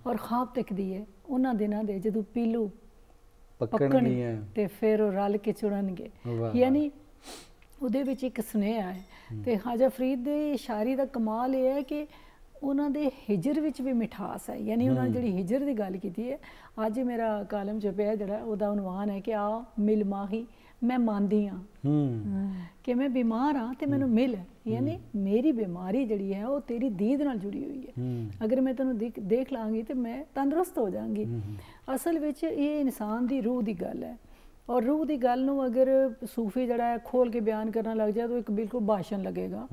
[SPEAKER 7] ਔਰ ਖਾਬ ਤੱਕਦੀ ਹੈ ਉਹਨਾਂ ਦਿਨਾਂ ਦੇ ਜਦੋਂ ਪੀਲੂ ਹੈ ਤੇ ਫਿਰ ਉਹ ਰਲ ਕੇ ਚੁਣਨਗੇ ਯਾਨੀ ਉਹਦੇ ਵਿੱਚ ਇੱਕ ਸੁਨੇਹਾ ਹੈ ਤੇ ਹਾਜਾ ਫਰੀਦ ਦੇ ਸ਼ਾਇਰੀ ਦਾ ਕਮਾਲ ਇਹ ਹੈ ਕਿ ਉਹਨਾਂ ਦੇ ਹਿਜਰ ਵਿੱਚ ਵੀ ਮਿਠਾਸ ਹੈ ਯਾਨੀ ਉਹਨਾਂ ਜਿਹੜੀ ਹਿਜਰ ਦੀ ਗੱਲ ਕੀਤੀ ਹੈ ਅੱਜ ਮੇਰਾ ਕਾਲਮ ਪਿਆ ਜਿਹੜਾ ਉਹਦਾ ਉਨਵਾਨ ਹੈ ਕਿ ਆ ਮਿਲ ਮਾਹੀ ਮੈਂ ਮੰਨਦੀ ਆ ਕਿ ਮੈਂ ਬਿਮਾਰ ਆ ਤੇ ਮੈਨੂੰ ਮਿਲ ਯਾਨੀ ਮੇਰੀ ਬਿਮਾਰੀ ਜਿਹੜੀ ਹੈ ਉਹ ਤੇਰੀ ਦੀਦ ਨਾਲ ਜੁੜੀ ਹੋਈ ਹੈ ਅਗਰ ਮੈਂ ਤੈਨੂੰ ਦੇਖ ਲਾਂਗੀ ਤੇ ਮੈਂ ਤੰਦਰੁਸਤ ਹੋ ਜਾਾਂਗੀ ਅਸਲ ਵਿੱਚ ਇਹ ਇਨਸਾਨ ਦੀ ਰੂਹ ਦੀ ਗੱਲ ਹੈ ਔਰ ਰੂਹ ਦੀ ਗੱਲ ਨੂੰ ਅਗਰ ਸੂਫੀ ਜਿਹੜਾ ਹੈ ਖੋਲ ਕੇ ਬਿਆਨ ਕਰਨ ਲੱਗ ਜਾਏ ਤਾਂ ਇੱਕ ਬਿਲਕੁਲ ਭਾਸ਼ਣ ਲੱਗੇਗਾ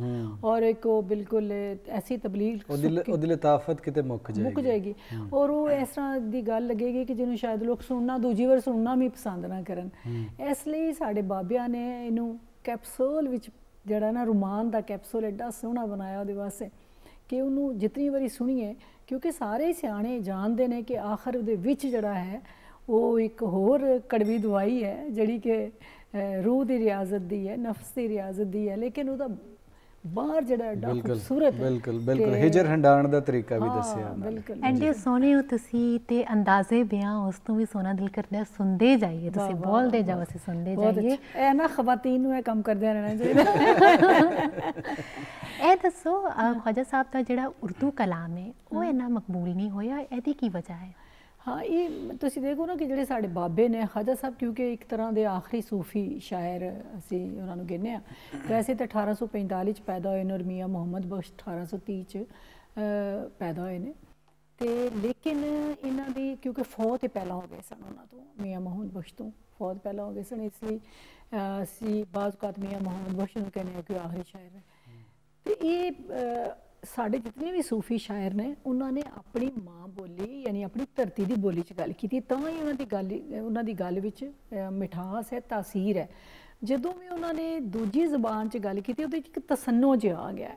[SPEAKER 7] ਔਰ ਇੱਕ ਉਹ ਬਿਲਕੁਲ ਐਸੀ ਤਬਲੀਗ
[SPEAKER 1] ਉਹਦੀ ਲਤਾਫਤ ਕਿਤੇ ਮੁੱਕ ਜਾਏਗੀ ਮੁੱਕ ਜਾਏਗੀ
[SPEAKER 7] ਔਰ ਉਹ ਇਸ ਤਰ੍ਹਾਂ ਦੀ ਗੱਲ ਲੱਗੇਗੀ ਕਿ ਜਿਹਨੂੰ ਸ਼ਾਇਦ ਲੋਕ ਸੁਣਨਾ ਦੂਜੀ ਵਾਰ ਸੁਣਨਾ ਵੀ ਪਸੰਦ ਨਾ ਕਰਨ ਇਸ ਲਈ ਸਾਡੇ ਬਾਬਿਆਂ ਨੇ ਇਹਨੂੰ ਕੈਪਸੂਲ ਵਿੱਚ ਜਿਹੜਾ ਨਾ ਰੁਮਾਨ ਦਾ ਕੈਪਸੂਲ ਐਡਾ ਸੋਹਣਾ ਬਣਾਇਆ ਉਹਦੇ ਵਾਸਤੇ ਕਿ ਉਹਨੂੰ ਜਿੰਨੀ ਵਾਰੀ ਸੁਣੀਏ ਕਿਉਂਕਿ ਸਾਰੇ ਸਿਆਣੇ ਜਾਣਦੇ ਨੇ ਕਿ ਆਖਰ ਉਹਦੇ ਵਿੱਚ ਜਿਹੜਾ ਹੈ वो एक होर कड़वी दवाई है जड़ी के रूह की रियाजत दी है नफ्स की रियाजत दी है लेकिन हाँ,
[SPEAKER 1] सुनते
[SPEAKER 5] जाइए बोलते जाओ अस साहब का जो उर्दू कलाम है वह हाँ। मकबूल नहीं हो वजह है ਹਾਂ ਇਹ ਤੁਸੀਂ ਦੇਖੋ ਨਾ ਕਿ ਜਿਹੜੇ ਸਾਡੇ ਬਾਬੇ
[SPEAKER 7] ਨੇ ਖਾਜਾ ਸਾਹਿਬ ਕਿਉਂਕਿ ਇੱਕ ਤਰ੍ਹਾਂ ਦੇ ਆਖਰੀ ਸੂਫੀ ਸ਼ਾਇਰ ਅਸੀਂ ਉਹਨਾਂ ਨੂੰ ਕਹਿੰਦੇ ਆ ਵੈਸੇ ਤਾਂ 1845 ਚ ਪੈਦਾ ਹੋਏ ਨੇ ਮੀਆਂ ਮੁਹੰਮਦ ਬਖਸ਼ 1830 ਚ ਪੈਦਾ ਹੋਏ ਨੇ ਤੇ ਲੇਕਿਨ ਇਹਨਾਂ ਦੀ ਕਿਉਂਕਿ ਫੌਤ ਹੀ ਪਹਿਲਾਂ ਹੋ ਗਏ ਸਨ ਉਹਨਾਂ ਤੋਂ ਮੀਆਂ ਮੁਹੰਮਦ ਬਖਸ਼ ਤੋਂ ਫੌਤ ਪਹਿਲਾਂ ਹੋ ਗਏ ਸਨ ਇਸ ਲਈ ਅਸੀਂ ਬਾਜ਼ੁਕਾਤ ਮੀਆਂ ਮੁਹੰਮਦ ਬਖਸ਼ ਨੂੰ ਕਹਿੰਦੇ ਆ ਕਿ ਆਖਰੀ ਸ਼ਾਇਰ ਹੈ ਤੇ ਇਹ ਸਾਡੇ ਜਿੰਨੇ ਵੀ ਸੂਫੀ ਸ਼ਾਇਰ ਨੇ ਉਹਨਾਂ ਨੇ ਆਪਣੀ ਮਾਂ ਬੋਲੀ ਯਾਨੀ ਆਪਣੀ ਧਰਤੀ ਦੀ ਬੋਲੀ 'ਚ ਗੱਲ ਕੀਤੀ ਤਾਂ ਹੀ ਉਹਨਾਂ ਦੀ ਗੱਲ ਉਹਨਾਂ ਦੀ ਗੱਲ ਵਿੱਚ ਮਿਠਾਸ ਹੈ ਤਾਸੀਰ ਹੈ ਜਦੋਂ ਵੀ ਉਹਨਾਂ ਨੇ ਦੂਜੀ ਜ਼ਬਾਨ 'ਚ ਗੱਲ ਕੀਤੀ ਉਹਦੇ 'ਚ ਇੱਕ ਤਸੰਨੋ ਜਿਹਾ ਆ ਗਿਆ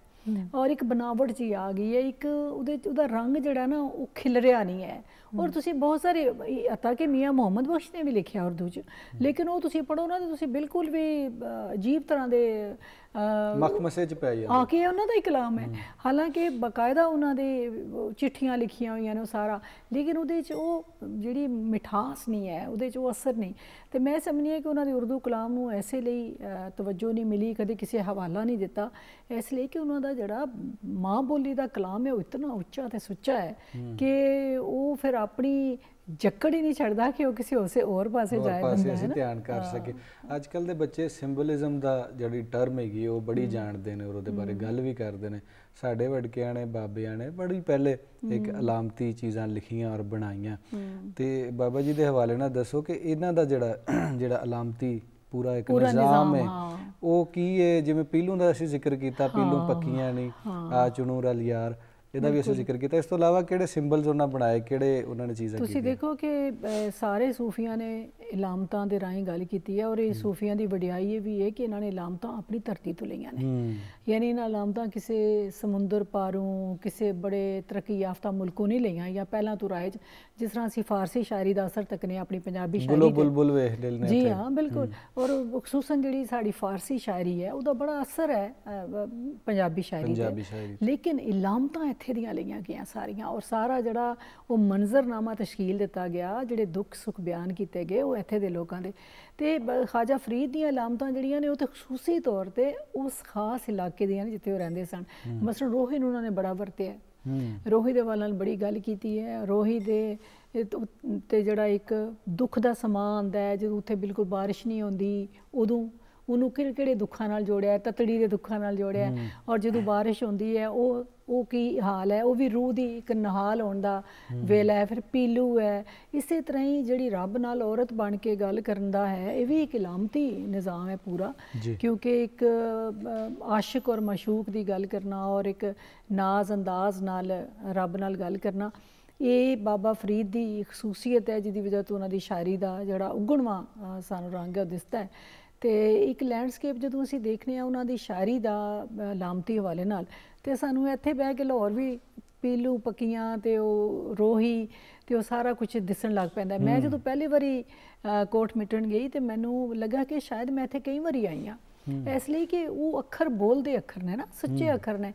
[SPEAKER 7] ਔਰ ਇੱਕ ਬਨਾਵਟ ਜੀ ਆ ਗਈ ਹੈ ਇੱਕ ਉਹਦੇ ਉਹਦਾ ਰੰਗ ਜਿਹੜਾ ਨਾ ਉਹ ਖਿਲਰਿਆ ਨਹੀਂ ਹੈ ਔਰ ਤੁਸੀਂ ਬਹੁਤ ਸਾਰੇ ਅਤਾ ਕਿ ਮੀਆਂ ਮੁਹੰਮਦ ਬਖਸ਼ ਨੇ ਵੀ ਲਿਖਿਆ ਉਰਦੂ 'ਚ ਲੇਕਿਨ ਉਹ ਤੁਸੀਂ ਪੜੋ ਨਾ ਤੇ ਤੁਸੀਂ ਬਿਲਕੁਲ ਵੀ ਅਜੀਬ ਤਰ੍ਹਾਂ ਦੇ ਮਖਮਸੇ
[SPEAKER 1] 'ਚ ਪੈ ਜਾਂਦੇ ਆ ਕਿ
[SPEAKER 7] ਉਹਨਾਂ ਦਾ ਹੀ ਕਲਾਮ ਹੈ ਹਾਲਾਂਕਿ ਬਕਾਇਦਾ ਉਹਨਾਂ ਦੇ ਚਿੱਠੀਆਂ ਲਿਖੀਆਂ ਹੋਈਆਂ ਨੇ ਸਾਰਾ ਲੇਕਿਨ ਉਹਦੇ 'ਚ ਉਹ ਜਿਹੜੀ ਮਿਠਾਸ ਨਹੀਂ ਹੈ ਉਹਦੇ 'ਚ ਉਹ ਅਸਰ ਨਹੀਂ ਤੇ ਮੈਂ ਸਮਝਨੀ ਹੈ ਕਿ ਉਹਨਾਂ ਦੇ ਉਰਦੂ ਕਲਾਮ ਨੂੰ ਐਸੇ ਲਈ ਤਵੱਜੋ ਨਹੀਂ ਮਿਲੀ ਕਦੇ ਕਿਸੇ ਹਵਾਲਾ ਨਹੀਂ ਦਿੱਤਾ ਇਸ ਲਈ ਕਿ ਉਹਨਾਂ ਦਾ ਜਿਹੜਾ ਮਾਂ ਬੋਲੀ ਦਾ ਕਲਾਮ ਹੈ ਉਹ ਇਤਨਾ ਉੱਚਾ ਤੇ ਸੁੱਚਾ ਹੈ ਕਿ ਉਹ ਫਿਰ ਆਪਣੀ ਜੱਕੜ ਹੀ ਨਹੀਂ ਛੱਡਦਾ ਕਿ ਉਹ ਕਿਸੇ ਹੋਸੇ ਹੋਰ ਪਾਸੇ ਜਾਏ ਪਾਸੇ ਧਿਆਨ ਕਰ ਸਕੇ
[SPEAKER 1] ਅੱਜ ਕੱਲ ਦੇ ਬੱਚੇ ਸਿੰਬਲਿਜ਼ਮ ਦਾ ਜਿਹੜੀ ਟਰਮ ਹੈਗੀ ਉਹ ਬੜੀ ਜਾਣਦੇ ਨੇ ਔਰ ਉਹਦੇ ਬਾਰੇ ਗੱਲ ਵੀ ਕਰਦੇ ਨੇ ਸਾਡੇ ਵੜਕਿਆਂ ਨੇ ਬਾਬਿਆਂ ਨੇ ਬੜੀ ਪਹਿਲੇ ਇੱਕ ਅਲਾਮਤੀ ਚੀਜ਼ਾਂ ਲਿਖੀਆਂ ਔਰ ਬਣਾਈਆਂ ਤੇ ਬਾਬਾ ਜੀ ਦੇ ਹਵਾਲੇ ਨਾਲ ਦੱਸੋ ਕਿ ਇਹਨਾਂ ਦਾ ਜਿਹੜਾ ਜਿਹੜਾ ਅਲਾਮਤੀ ਪੂਰਾ ਇੱਕ ਨਿਜ਼ਾਮ ਹੈ ਉਹ ਕੀ ਹੈ ਜਿਵੇਂ ਪੀਲੂ ਦਾ ਅਸੀਂ ਜ਼ਿਕਰ ਕੀਤਾ ਪੀਲੂ ਪੱਕੀਆਂ ਨਹੀਂ ਆ ਚੁਣੂ ਰਲ ਯਾਰ ਇਹਦਾ ਵੀ ਅਸੀਂ ਜ਼ਿਕਰ ਕੀਤਾ ਇਸ ਤੋਂ ਇਲਾਵਾ ਕਿਹੜੇ ਸਿੰਬਲਸ ਉਹਨਾਂ ਬਣਾਏ ਕਿਹੜੇ ਉਹਨਾਂ ਨੇ ਚੀਜ਼ਾਂ ਤੁਸੀਂ ਦੇਖੋ
[SPEAKER 7] ਕਿ ਸਾਰੇ ਸੂਫੀਆਂ ਨੇ ਇਲਾਮਤਾਂ ਦੇ ਰਾਹੀਂ ਗੱਲ ਕੀਤੀ ਹੈ ਔਰ ਇਹ ਸੂਫੀਆਂ ਦੀ ਵਡਿਆਈ ਇਹ ਵੀ ਹੈ ਕਿ ਇਹਨਾਂ ਨੇ ਇਲਾਮਤਾਂ ਆਪਣੀ ਧਰਤੀ ਤੋਂ ਲਈਆਂ ਨੇ ਯਾਨੀ ਇਹਨਾਂ ਇਲਾਮਤਾਂ ਕਿਸੇ ਸਮੁੰਦਰ ਪਾਰੋਂ ਕਿਸੇ ਬੜੇ ਤਰੱਕੀ ਯਾਫਤਾ ਮੁਲਕੋਂ ਨਹੀਂ ਲਈਆਂ ਜਾਂ ਪਹਿਲਾਂ ਤੋਂ ਰਾਇਜ ਜਿਸ ਤਰ੍ਹਾਂ ਅਸੀਂ ਫਾਰਸੀ ਸ਼ਾਇਰੀ ਦਾ ਅਸਰ ਤੱਕ ਨੇ ਆਪਣੀ ਪੰਜਾਬੀ ਸ਼ਾਇਰੀ ਬੁਲੋ ਬੁਲਬੁਲ
[SPEAKER 1] ਵੇਖ ਲੈ ਨੇ ਜੀ ਹਾਂ ਬਿਲਕੁਲ
[SPEAKER 7] ਔਰ ਖਸੂਸਨ ਜਿਹੜੀ ਸਾਡੀ ਫਾਰਸੀ ਸ਼ਾਇਰੀ ਹੈ ਉਹਦਾ ਬੜਾ ਅਸਰ ਹੈ ਪੰਜਾਬੀ ਸ਼ਾਇਰੀ ਤੇ ਲੇਕਿਨ ਇਲਾਮਤਾਂ ਇੱਥੇ ਦੀਆਂ ਲਈਆਂ ਗਈਆਂ ਸਾਰੀਆਂ ਔਰ ਸਾਰਾ ਜਿਹੜਾ ਉਹ ਮੰਜ਼ਰਨਾਮਾ ਤਸ਼ਕੀਲ ਦਿੱਤਾ ਗਿਆ ਜਿਹੜੇ ਦੁੱਖ ਸੁੱਖ ਬਿਆਨ ਕੀਤੇ ਗਏ ਉਹ ਇੱਥੇ ਦੇ ਲੋਕਾਂ ਦੇ ਤੇ ਖਾਜਾ ਫਰੀਦ ਦੀਆਂ ਅਲਾਮਤਾਂ ਜਿਹੜੀਆਂ ਨੇ ਉਹ ਤੇ ਖਸੂਸੀ ਤੌਰ ਤੇ ਉਸ ਖਾਸ ਇਲਾਕੇ ਦੀਆਂ ਜਿੱਥੇ ਉਹ ਰਹਿੰਦੇ ਸਨ ਮਸਲ ਰੋਹੀ ਨੂੰ ਉਹਨਾਂ ਨੇ ਬੜਾ ਵਰਤਿਆ ਰੋਹੀ ਦੇ ਵਾਲਾਂ ਨਾਲ ਬੜੀ ਗੱਲ ਕੀਤੀ ਹੈ ਰੋਹੀ ਦੇ ਤੇ ਜਿਹੜਾ ਇੱਕ ਦੁੱਖ ਦਾ ਸਮਾਂ ਆਉਂਦਾ ਹੈ ਜਦੋਂ ਉੱਥੇ ਬਿਲਕੁਲ بارش ਨਹੀਂ ਹੁੰਦੀ ਉਦੋਂ ਉਹਨੂੰ ਕਿਹੜੇ ਕਿਹੜੇ ਦੁੱਖਾਂ ਨਾਲ ਜੋੜਿਆ ਤਤੜੀ ਦੇ ਦੁੱਖਾਂ ਨਾਲ ਜੋੜਿਆ ਔਰ ਜਦੋਂ ਬਾਰਿਸ਼ ਹੁੰਦੀ ਹੈ ਉਹ ਉਹ ਕੀ ਹਾਲ ਹੈ ਉਹ ਵੀ ਰੂਹ ਦੀ ਇੱਕ ਨਹਾਲ ਹੋਣ ਦਾ ਵੇਲਾ ਹੈ ਫਿਰ ਪੀਲੂ ਹੈ ਇਸੇ ਤਰ੍ਹਾਂ ਹੀ ਜਿਹੜੀ ਰੱਬ ਨਾਲ ਔਰਤ ਬਣ ਕੇ ਗੱਲ ਕਰਨ ਦਾ ਹੈ ਇਹ ਵੀ ਇੱਕ ਇਲਾਮਤੀ ਨਿਜ਼ਾਮ ਹੈ ਪੂਰਾ ਕਿਉਂਕਿ ਇੱਕ ਆਸ਼ਿਕ ਔਰ ਮਸ਼ੂਕ ਦੀ ਗੱਲ ਕਰਨਾ ਔਰ ਇੱਕ ਨਾਜ਼ ਅੰਦਾਜ਼ ਨਾਲ ਰੱਬ ਨਾਲ ਗੱਲ ਕਰਨਾ ਇਹ ਬਾਬਾ ਫਰੀਦ ਦੀ ਖਸੂਸੀਅਤ ਹੈ ਜਿਹਦੀ ਵਜ੍ਹਾ ਤੋਂ ਉਹਨਾਂ ਦੀ ਸ਼ਾਇਰੀ ਦਾ ਜਿਹੜਾ ਉਗਣਵਾ ਸਾਨੂੰ ਰੰਗ ਦਿਸਦਾ ਹੈ ਤੇ ਇੱਕ ਲੈਂਡਸਕੇਪ ਜਦੋਂ ਅਸੀਂ ਦੇਖਨੇ ਆ ਉਹਨਾਂ ਦੀ ਸ਼ਾਇਰੀ ਦਾ ਲਾਮਤੀ ਹਵਾਲੇ ਨਾਲ ਤੇ ਸਾਨੂੰ ਇੱਥੇ ਬਹਿ ਕੇ ਲਾਹੌਰ ਵੀ ਪੀਲੂ ਪੱਕੀਆਂ ਤੇ ਉਹ ਰੋਹੀ ਤੇ ਉਹ ਸਾਰਾ ਕੁਝ ਦਿਸਣ ਲੱਗ ਪੈਂਦਾ ਮੈਂ ਜਦੋਂ ਪਹਿਲੀ ਵਾਰੀ ਕੋਟ ਮਿਟਣ ਗਈ ਤੇ ਮੈਨੂੰ ਲੱਗਾ ਕਿ ਸ਼ਾਇਦ ਮੈਂ ਇੱਥੇ ਕਈ ਵਾਰੀ ਆਈ ਆ ਇਸ ਲਈ ਕਿ ਉਹ ਅੱਖਰ ਬੋਲਦੇ ਅੱਖਰ ਨੇ ਨਾ ਸੱਚੇ ਅੱਖਰ ਨੇ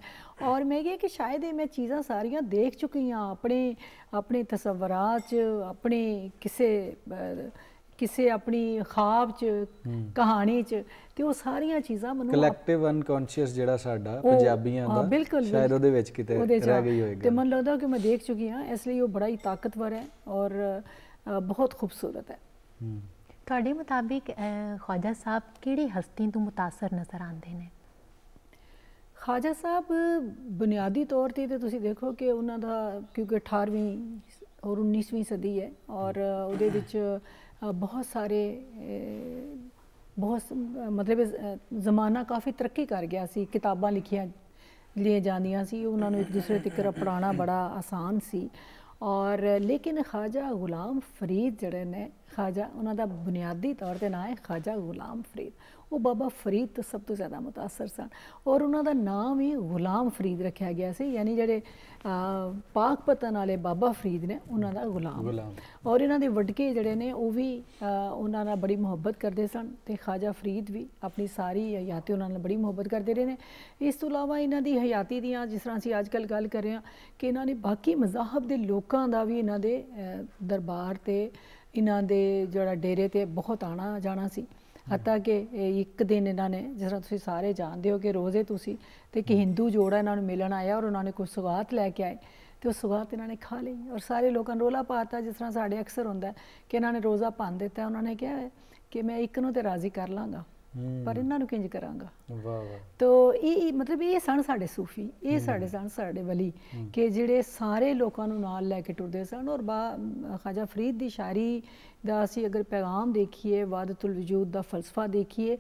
[SPEAKER 7] ਔਰ ਮੈਂ ਇਹ ਕਿ ਸ਼ਾਇਦ ਇਹ ਮੈਂ ਚੀਜ਼ਾਂ ਸਾਰੀਆਂ ਦੇਖ ਚੁੱਕੀ ਆ ਆਪਣੇ ਆਪਣੇ ਤਸਵਰਾਂ 'ਚ ਆਪਣੇ ਕਿਸੇ ਕਿਸੇ ਆਪਣੀ ਖਾਬ ਚ ਕਹਾਣੀ ਚ ਤੇ ਉਹ ਸਾਰੀਆਂ ਚੀਜ਼ਾਂ ਮਨੂੰ ਕਲੈਕਟਿਵ
[SPEAKER 1] ਅਨਕੌਂਸ਼ੀਅਸ ਜਿਹੜਾ ਸਾਡਾ ਪੰਜਾਬੀਆਂ ਦਾ ਸ਼ਾਇਦ ਉਹਦੇ ਵਿੱਚ ਕਿਤੇ ਰਹਿ ਗਈ ਹੋਏਗੀ ਤੇ
[SPEAKER 7] ਮੈਨੂੰ ਲੱਗਦਾ ਕਿ
[SPEAKER 5] ਮੈਂ ਦੇਖ ਚੁੱਕੀ ਹਾਂ ਇਸ ਲਈ ਉਹ ਬੜਾ ਹੀ ਤਾਕਤਵਰ ਹੈ ਔਰ ਬਹੁਤ ਖੂਬਸੂਰਤ ਹੈ ਤੁਹਾਡੇ ਮੁਤਾਬਿਕ ਖਾਜਾ ਸਾਹਿਬ ਕਿਹੜੀ ਹਸਤੀ ਤੋਂ متاثر ਨਜ਼ਰ ਆਉਂਦੇ ਨੇ ਖਾਜਾ ਸਾਹਿਬ ਬੁਨਿਆਦੀ ਤੌਰ ਤੇ ਤੁਸੀਂ ਦੇਖੋ ਕਿ ਉਹਨਾਂ ਦਾ
[SPEAKER 7] ਕਿਉਂਕਿ 18ਵੀਂ ਔਰ 19ਵੀਂ ਸਦੀ ਹੈ ਔਰ ਉਹਦੇ ਵਿੱਚ ਬਹੁਤ ਸਾਰੇ ਬਹੁਤ ਮਤਲਬ ਜ਼ਮਾਨਾ ਕਾਫੀ ਤਰੱਕੀ ਕਰ ਗਿਆ ਸੀ ਕਿਤਾਬਾਂ ਲਿਖੀਆਂ ਲਿਏ ਜਾਂਦੀਆਂ ਸੀ ਉਹਨਾਂ ਨੂੰ ਇੱਕ ਦੂਸਰੇ ਤੱਕ ਪੜਾਉਣਾ ਬੜਾ ਆਸਾਨ ਸੀ ਔਰ ਲੇਕਿਨ ਖਾਜਾ ਗੁਲਾਮ ਫਰੀਦ ਜਿਹੜੇ ਨੇ ਖਾਜਾ ਉਹਨਾਂ ਦਾ ਬੁਨਿਆਦੀ ਤੌਰ ਤੇ ਨਾਂ ਹੈ ਖਾਜਾ ਗੁਲਾਮ ਫਰੀਦ ਉਹ ਬਾਬਾ ਫਰੀਦ ਤੋਂ ਸਭ ਤੋਂ ਜ਼ਿਆਦਾ متاثر ਸਨ ਔਰ ਉਹਨਾਂ ਦਾ ਨਾਮ ਹੀ ਗੁਲਾਮ ਫਰੀਦ ਰੱਖਿਆ ਗਿਆ ਸੀ ਯਾਨੀ ਜਿਹੜੇ ਪਾਕ ਪਤਨ ਵਾਲੇ ਬਾਬਾ ਫਰੀਦ ਨੇ ਉਹਨਾਂ ਦਾ ਗੁਲਾਮ ਔਰ ਇਹਨਾਂ ਦੇ ਵਡਕੇ ਜਿਹੜੇ ਨੇ ਉਹ ਵੀ ਉਹਨਾਂ ਨਾਲ ਬੜੀ ਮੁਹੱਬਤ ਕਰਦੇ ਸਨ ਤੇ ਖਾਜਾ ਫਰੀਦ ਵੀ ਆਪਣੀ ਸਾਰੀ ਹਯਾਤੀ ਉਹਨਾਂ ਨਾਲ ਬੜੀ ਮੁਹੱਬਤ ਕਰਦੇ ਰਹੇ ਨੇ ਇਸ ਤੋਂ ਇਲਾਵਾ ਇਹਨਾਂ ਦੀ ਹਯਾਤੀ ਦੀਆਂ ਜਿਸ ਤਰ੍ਹਾਂ ਅਸੀਂ ਅੱਜਕੱਲ ਗੱਲ ਕਰ ਰਹੇ ਹਾਂ ਕਿ ਇਹਨਾਂ ਨੇ ਬਾਕੀ ਮਜ਼ਾਹਬ ਦੇ ਲੋਕਾਂ ਦਾ ਵੀ ਇਹਨਾਂ ਦੇ ਦਰਬਾਰ ਤੇ ਇਹਨਾਂ ਦੇ ਜਿਹੜਾ ਡੇਰੇ ਤੇ ਬਹੁਤ ਆਣਾ ਜਾਣਾ ਸੀ ਹੱਤਾ ਕਿ ਇੱਕ ਦਿਨ ਇਹਨਾਂ ਨੇ ਜਿਸ ਤਰ੍ਹਾਂ ਤੁਸੀਂ ਸਾਰੇ ਜਾਣਦੇ ਹੋ ਕਿ ਰੋਜ਼ੇ ਤੁਸੀਂ ਤੇ ਕਿ ਹਿੰਦੂ ਜੋੜਾ ਇਹਨਾਂ ਨੂੰ ਮਿਲਣ ਆਇਆ ਔਰ ਉਹਨਾਂ ਨੇ ਕੋਈ ਸੁਗਾਤ ਲੈ ਕੇ ਆਏ ਤੇ ਉਹ ਸੁਗਾਤ ਇਹਨਾਂ ਨੇ ਖਾ ਲਈ ਔਰ ਸਾਰੇ ਲੋਕਾਂ ਨੂੰ ਰੋਲਾ ਪਾਤਾ ਜਿਸ ਤਰ੍ਹਾਂ ਸਾਡੇ ਅਕਸਰ ਹੁੰਦਾ ਕਿ ਇਹਨਾਂ ਨੇ ਰੋਜ਼ਾ ਪਾਣ ਦਿੱਤਾ ਉਹਨਾਂ ਨੇ ਕਿਹਾ ਕਿ ਮੈਂ ਇੱਕ ਨੂੰ ਤੇ ਰਾਜ਼ੀ ਕਰ ਲਾਂਗਾ ਪਰ ਇਹਨਾਂ ਨੂੰ ਕਿੰਜ ਕਰਾਂਗਾ ਵਾਹ ਵਾਹ ਤੋ ਇਹ ਮਤਲਬ ਇਹ ਸਣ ਸਾਡੇ ਸੂਫੀ ਇਹ ਸਾਡੇ ਸਣ ਸਾਡੇ ਵਲੀ ਕਿ ਜਿਹੜੇ ਸਾਰੇ ਲੋਕਾਂ ਨੂੰ ਨਾਲ ਲੈ ਕੇ ਟੁਰਦੇ ਸਨ ਔਰ ਬਾ ਖਾਜਾ ਫਰੀਦ ਦੀ ਸ਼ਾਇਰੀ ਦਾ ਅਸੀਂ ਅਗਰ ਪੈਗਾਮ ਦੇਖੀਏ ਵਾਦਤੁਲ ਵਜੂਦ ਦਾ ਫਲਸਫਾ ਦੇਖੀਏ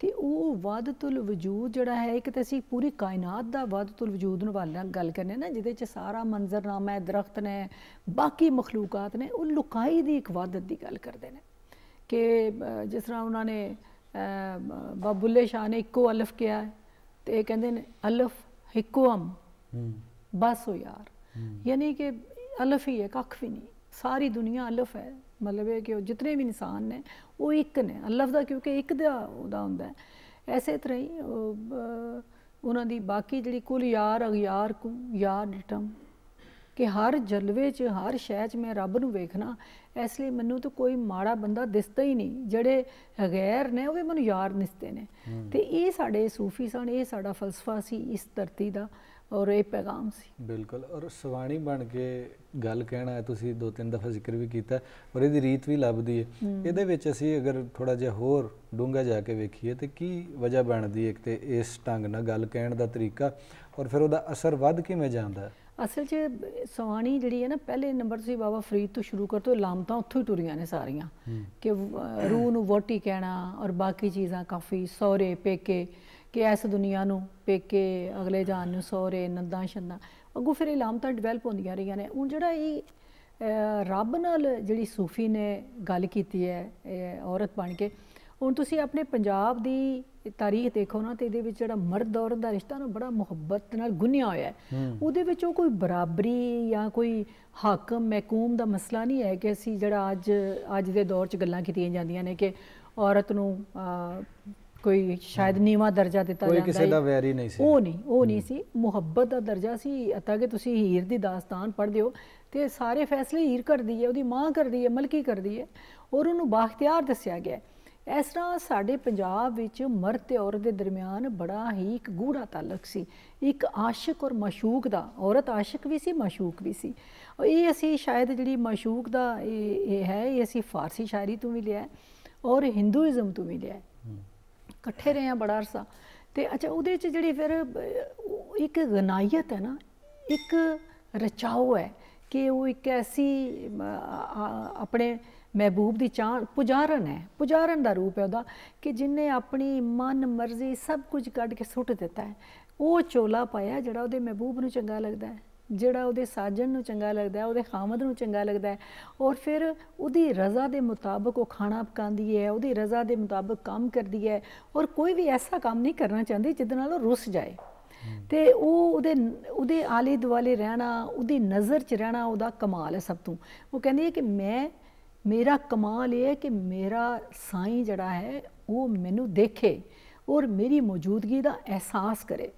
[SPEAKER 7] ਤੇ ਉਹ ਵਾਦਤੁਲ ਵਜੂਦ ਜਿਹੜਾ ਹੈ ਇੱਕ ਤਾਂ ਅਸੀਂ ਪੂਰੀ ਕਾਇਨਾਤ ਦਾ ਵਾਦਤੁਲ ਵਜੂਦ ਨੂੰ ਵਾਲਾ ਗੱਲ ਕਰਨੇ ਨਾ ਜਿਹਦੇ ਚ ਸਾਰਾ ਮੰਜ਼ਰਨਾਮਾ ਹੈ ਦਰਖਤ ਨੇ ਬਾਕੀ ਮਖਲੂਕਾਤ ਨੇ ਉਹ ਲੁਕਾਈ ਦੀ ਇੱਕ ਵਾਦਤ ਦੀ ਗੱਲ ਕਰਦੇ ਨੇ ਕਿ ਜਿਸ ਤਰ੍ਹਾਂ ਉਹਨਾਂ ਨੇ बबुले शाह ने इको अलफ किया है तो ये कहें अलफ इको अम हम्म। बस हो यार हम्म। यानी कि अलफ ही है कख भी नहीं सारी दुनिया अलफ है मतलब है कि जितने भी इंसान ने वो एक ने अलफ का क्योंकि एक होंगे ऐसे तरह ही उन्होंने बाकी जी कुल यार अगयार कु यार डिटम ਕਿ ਹਰ ਜਲਵੇ 'ਚ ਹਰ ਸ਼ੈ 'ਚ ਮੈਂ ਰੱਬ ਨੂੰ ਵੇਖਣਾ ਇਸ ਲਈ ਮੈਨੂੰ ਤਾਂ ਕੋਈ ਮਾੜਾ ਬੰਦਾ ਦਿਸਦਾ ਹੀ ਨਹੀਂ ਜਿਹੜੇ ਗੈਰ ਨੇ ਉਹ ਵੀ ਮੈਨੂੰ ਯਾਰ ਨਿਸਤੇ ਨੇ ਤੇ ਇਹ ਸਾਡੇ ਸੂਫੀ ਸਨ ਇਹ ਸਾਡਾ ਫਲਸਫਾ ਸੀ ਇਸ ਧਰਤੀ ਦਾ ਔਰ ਇਹ ਪੈਗਾਮ ਸੀ
[SPEAKER 1] ਬਿਲਕੁਲ ਔਰ ਸਵਾਣੀ ਬਣ ਕੇ ਗੱਲ ਕਹਿਣਾ ਹੈ ਤੁਸੀਂ ਦੋ ਤਿੰਨ ਦਫਾ ਜ਼ਿਕਰ ਵੀ ਕੀਤਾ ਔਰ ਇਹਦੀ ਰੀਤ ਵੀ ਲੱਭਦੀ ਹੈ ਇਹਦੇ ਵਿੱਚ ਅਸੀਂ ਅਗਰ ਥੋੜਾ ਜਿਹਾ ਹੋਰ ਡੂੰਘਾ ਜਾ ਕੇ ਵੇਖੀਏ ਤੇ ਕੀ ਵਜ੍ਹਾ ਬਣਦੀ ਹੈ ਕਿ ਤੇ ਇਸ ਢੰਗ ਨਾਲ ਗੱਲ ਕਹਿਣ ਦਾ ਤਰੀਕਾ ਔਰ ਫਿਰ ਉਹਦਾ ਅਸਰ ਵੱਧ ਕਿਵੇਂ ਜਾਂਦਾ ਹੈ
[SPEAKER 7] असल च सवाणी जी है ना पहले नंबर से बाबा फरीद तो शुरू कर तो लामत उतों ही टुरी ने सारिया हम्म। के रूह न वोटी कहना और बाकी चीज़ा काफ़ी सहरे पेके कि इस दुनिया में पेके अगले जान में सहरे नंदा छंदा अगू फिर लामत डिवेलप होंगे रही ने हूँ जोड़ा रब न जी सूफी ने गल की है औरत बन के हूँ तुम अपने पंजाब की ਤਾਰੀਖ ਦੇਖੋ ਨਾ ਤੇ ਇਹਦੇ ਵਿੱਚ ਜਿਹੜਾ ਮਰਦ ਔਰਤ ਦਾ ਰਿਸ਼ਤਾ ਨਾ ਬੜਾ ਮੁਹੱਬਤ ਨਾਲ ਗੁੰਨਿਆ ਹੋਇਆ ਹੈ ਉਹਦੇ ਵਿੱਚ ਉਹ ਕੋਈ ਬਰਾਬਰੀ ਜਾਂ ਕੋਈ ਹਾਕਮ ਮਹਿਕੂਮ ਦਾ ਮਸਲਾ ਨਹੀਂ ਹੈ ਕਿ ਅਸੀਂ ਜਿਹੜਾ ਅੱਜ ਅੱਜ ਦੇ ਦੌਰ 'ਚ ਗੱਲਾਂ ਕੀਤੀਆਂ ਜਾਂਦੀਆਂ ਨੇ ਕਿ ਔਰਤ ਨੂੰ ਕੋਈ ਸ਼ਾਇਦ ਨੀਵਾ ਦਰਜਾ ਦਿੱਤਾ ਜਾਂਦਾ ਕੋਈ ਕਿਸੇ ਦਾ
[SPEAKER 1] ਵੈਰੀ ਨਹੀਂ ਸੀ ਉਹ
[SPEAKER 7] ਨਹੀਂ ਉਹ ਨਹੀਂ ਸੀ ਮੁਹੱਬਤ ਦਾ ਦਰਜਾ ਸੀ ਅਤਾ ਕਿ ਤੁਸੀਂ ਹੀਰ ਦੀ ਦਾਸਤਾਨ ਪੜ੍ਹਦੇ ਹੋ ਤੇ ਸਾਰੇ ਫੈਸਲੇ ਹੀਰ ਕਰਦੀ ਹੈ ਉਹਦੀ ਮਾਂ ਕਰਦੀ ਹੈ ਮਲਕੀ ਕਰਦੀ ਹੈ ਔਰ ਉਹਨੂੰ ਬਾਖਤਿਆਰ ਦੱਸਿਆ ਗਿਆ ਹੈ ਇਸ ਤਰ੍ਹਾਂ ਸਾਡੇ ਪੰਜਾਬ ਵਿੱਚ ਮਰਦ ਤੇ ਔਰਤ ਦੇ ਦਰਮਿਆਨ ਬੜਾ ਹੀ ਇੱਕ ਗੂੜਾ ਤਾਲਕ ਸੀ ਇੱਕ ਆਸ਼ਿਕ ਔਰ ਮਸ਼ੂਕ ਦਾ ਔਰਤ ਆਸ਼ਿਕ ਵੀ ਸੀ ਮਸ਼ੂਕ ਵੀ ਸੀ ਇਹ ਅਸੀਂ ਸ਼ਾਇਦ ਜਿਹੜੀ ਮਸ਼ੂਕ ਦਾ ਇਹ ਇਹ ਹੈ ਇਹ ਅਸੀਂ ਫਾਰਸੀ ਸ਼ਾਇਰੀ ਤੋਂ ਵੀ ਲਿਆ ਔਰ ਹਿੰਦੂਇਜ਼ਮ ਤੋਂ ਵੀ ਲਿਆ ਇਕੱਠੇ ਰਹੇ ਆ ਬੜਾ ਅਰਸਾ ਤੇ ਅੱਛਾ ਉਹਦੇ ਚ ਜਿਹੜੀ ਫਿਰ ਇੱਕ ਗਨਾਇਤ ਹੈ ਨਾ ਇੱਕ ਰਚਾਓ ਹੈ ਕਿ ਉਹ ਇੱਕ ਐਸੀ ਆਪਣੇ ਮਹਿਬੂਬ ਦੀ ਚਾਹ ਪੁਜਾਰਨ ਹੈ ਪੁਜਾਰਨ ਦਾ ਰੂਪ ਹੈ ਉਹਦਾ ਕਿ ਜਿਨੇ ਆਪਣੀ ਮਨ ਮਰਜ਼ੀ ਸਭ ਕੁਝ ਕੱਢ ਕੇ ਸੁੱਟ ਦਿੱਤਾ ਹੈ ਉਹ ਚੋਲਾ ਪਾਇਆ ਜਿਹੜਾ ਉਹਦੇ ਮਹਿਬੂਬ ਨੂੰ ਚੰਗਾ ਲੱਗਦਾ ਹੈ ਜਿਹੜਾ ਉਹਦੇ ਸਾਜਣ ਨੂੰ ਚੰਗਾ ਲੱਗਦਾ ਹੈ ਉਹਦੇ ਖਾਮਦ ਨੂੰ ਚੰਗਾ ਲੱਗਦਾ ਹੈ ਔਰ ਫਿਰ ਉਹਦੀ ਰਜ਼ਾ ਦੇ ਮੁਤਾਬਕ ਉਹ ਖਾਣਾ ਪਕਾਉਂਦੀ ਹੈ ਉਹਦੀ ਰਜ਼ਾ ਦੇ ਮੁਤਾਬਕ ਕੰਮ ਕਰਦੀ ਹੈ ਔਰ ਕੋਈ ਵੀ ਐਸਾ ਕੰਮ ਨਹੀਂ ਕਰਨਾ ਚਾਹੁੰਦੀ ਜਿਸ ਨਾਲ ਉਹ ਰੁੱਸ ਜਾਏ ਤੇ ਉਹ ਉਹਦੇ ਉਹਦੇ ਆਲੇ ਦੁਆਲੇ ਰਹਿਣਾ ਉਹਦੀ ਨਜ਼ਰ 'ਚ ਰਹਿਣਾ ਉਹਦਾ ਕਮਾਲ ਹੈ ਸਭ ਤੋਂ ਉਹ ਕਹਿੰਦੀ ਹੈ ਕਿ ਮੈਂ ਮੇਰਾ ਕਮਾਲ ਇਹ ਹੈ ਕਿ ਮੇਰਾ ਸਾਈਂ ਜਿਹੜਾ ਹੈ ਉਹ ਮੈਨੂੰ ਦੇਖੇ ਔਰ ਮੇਰੀ ਮੌਜੂਦਗੀ ਦਾ ਅਹਿਸਾਸ ਕਰੇ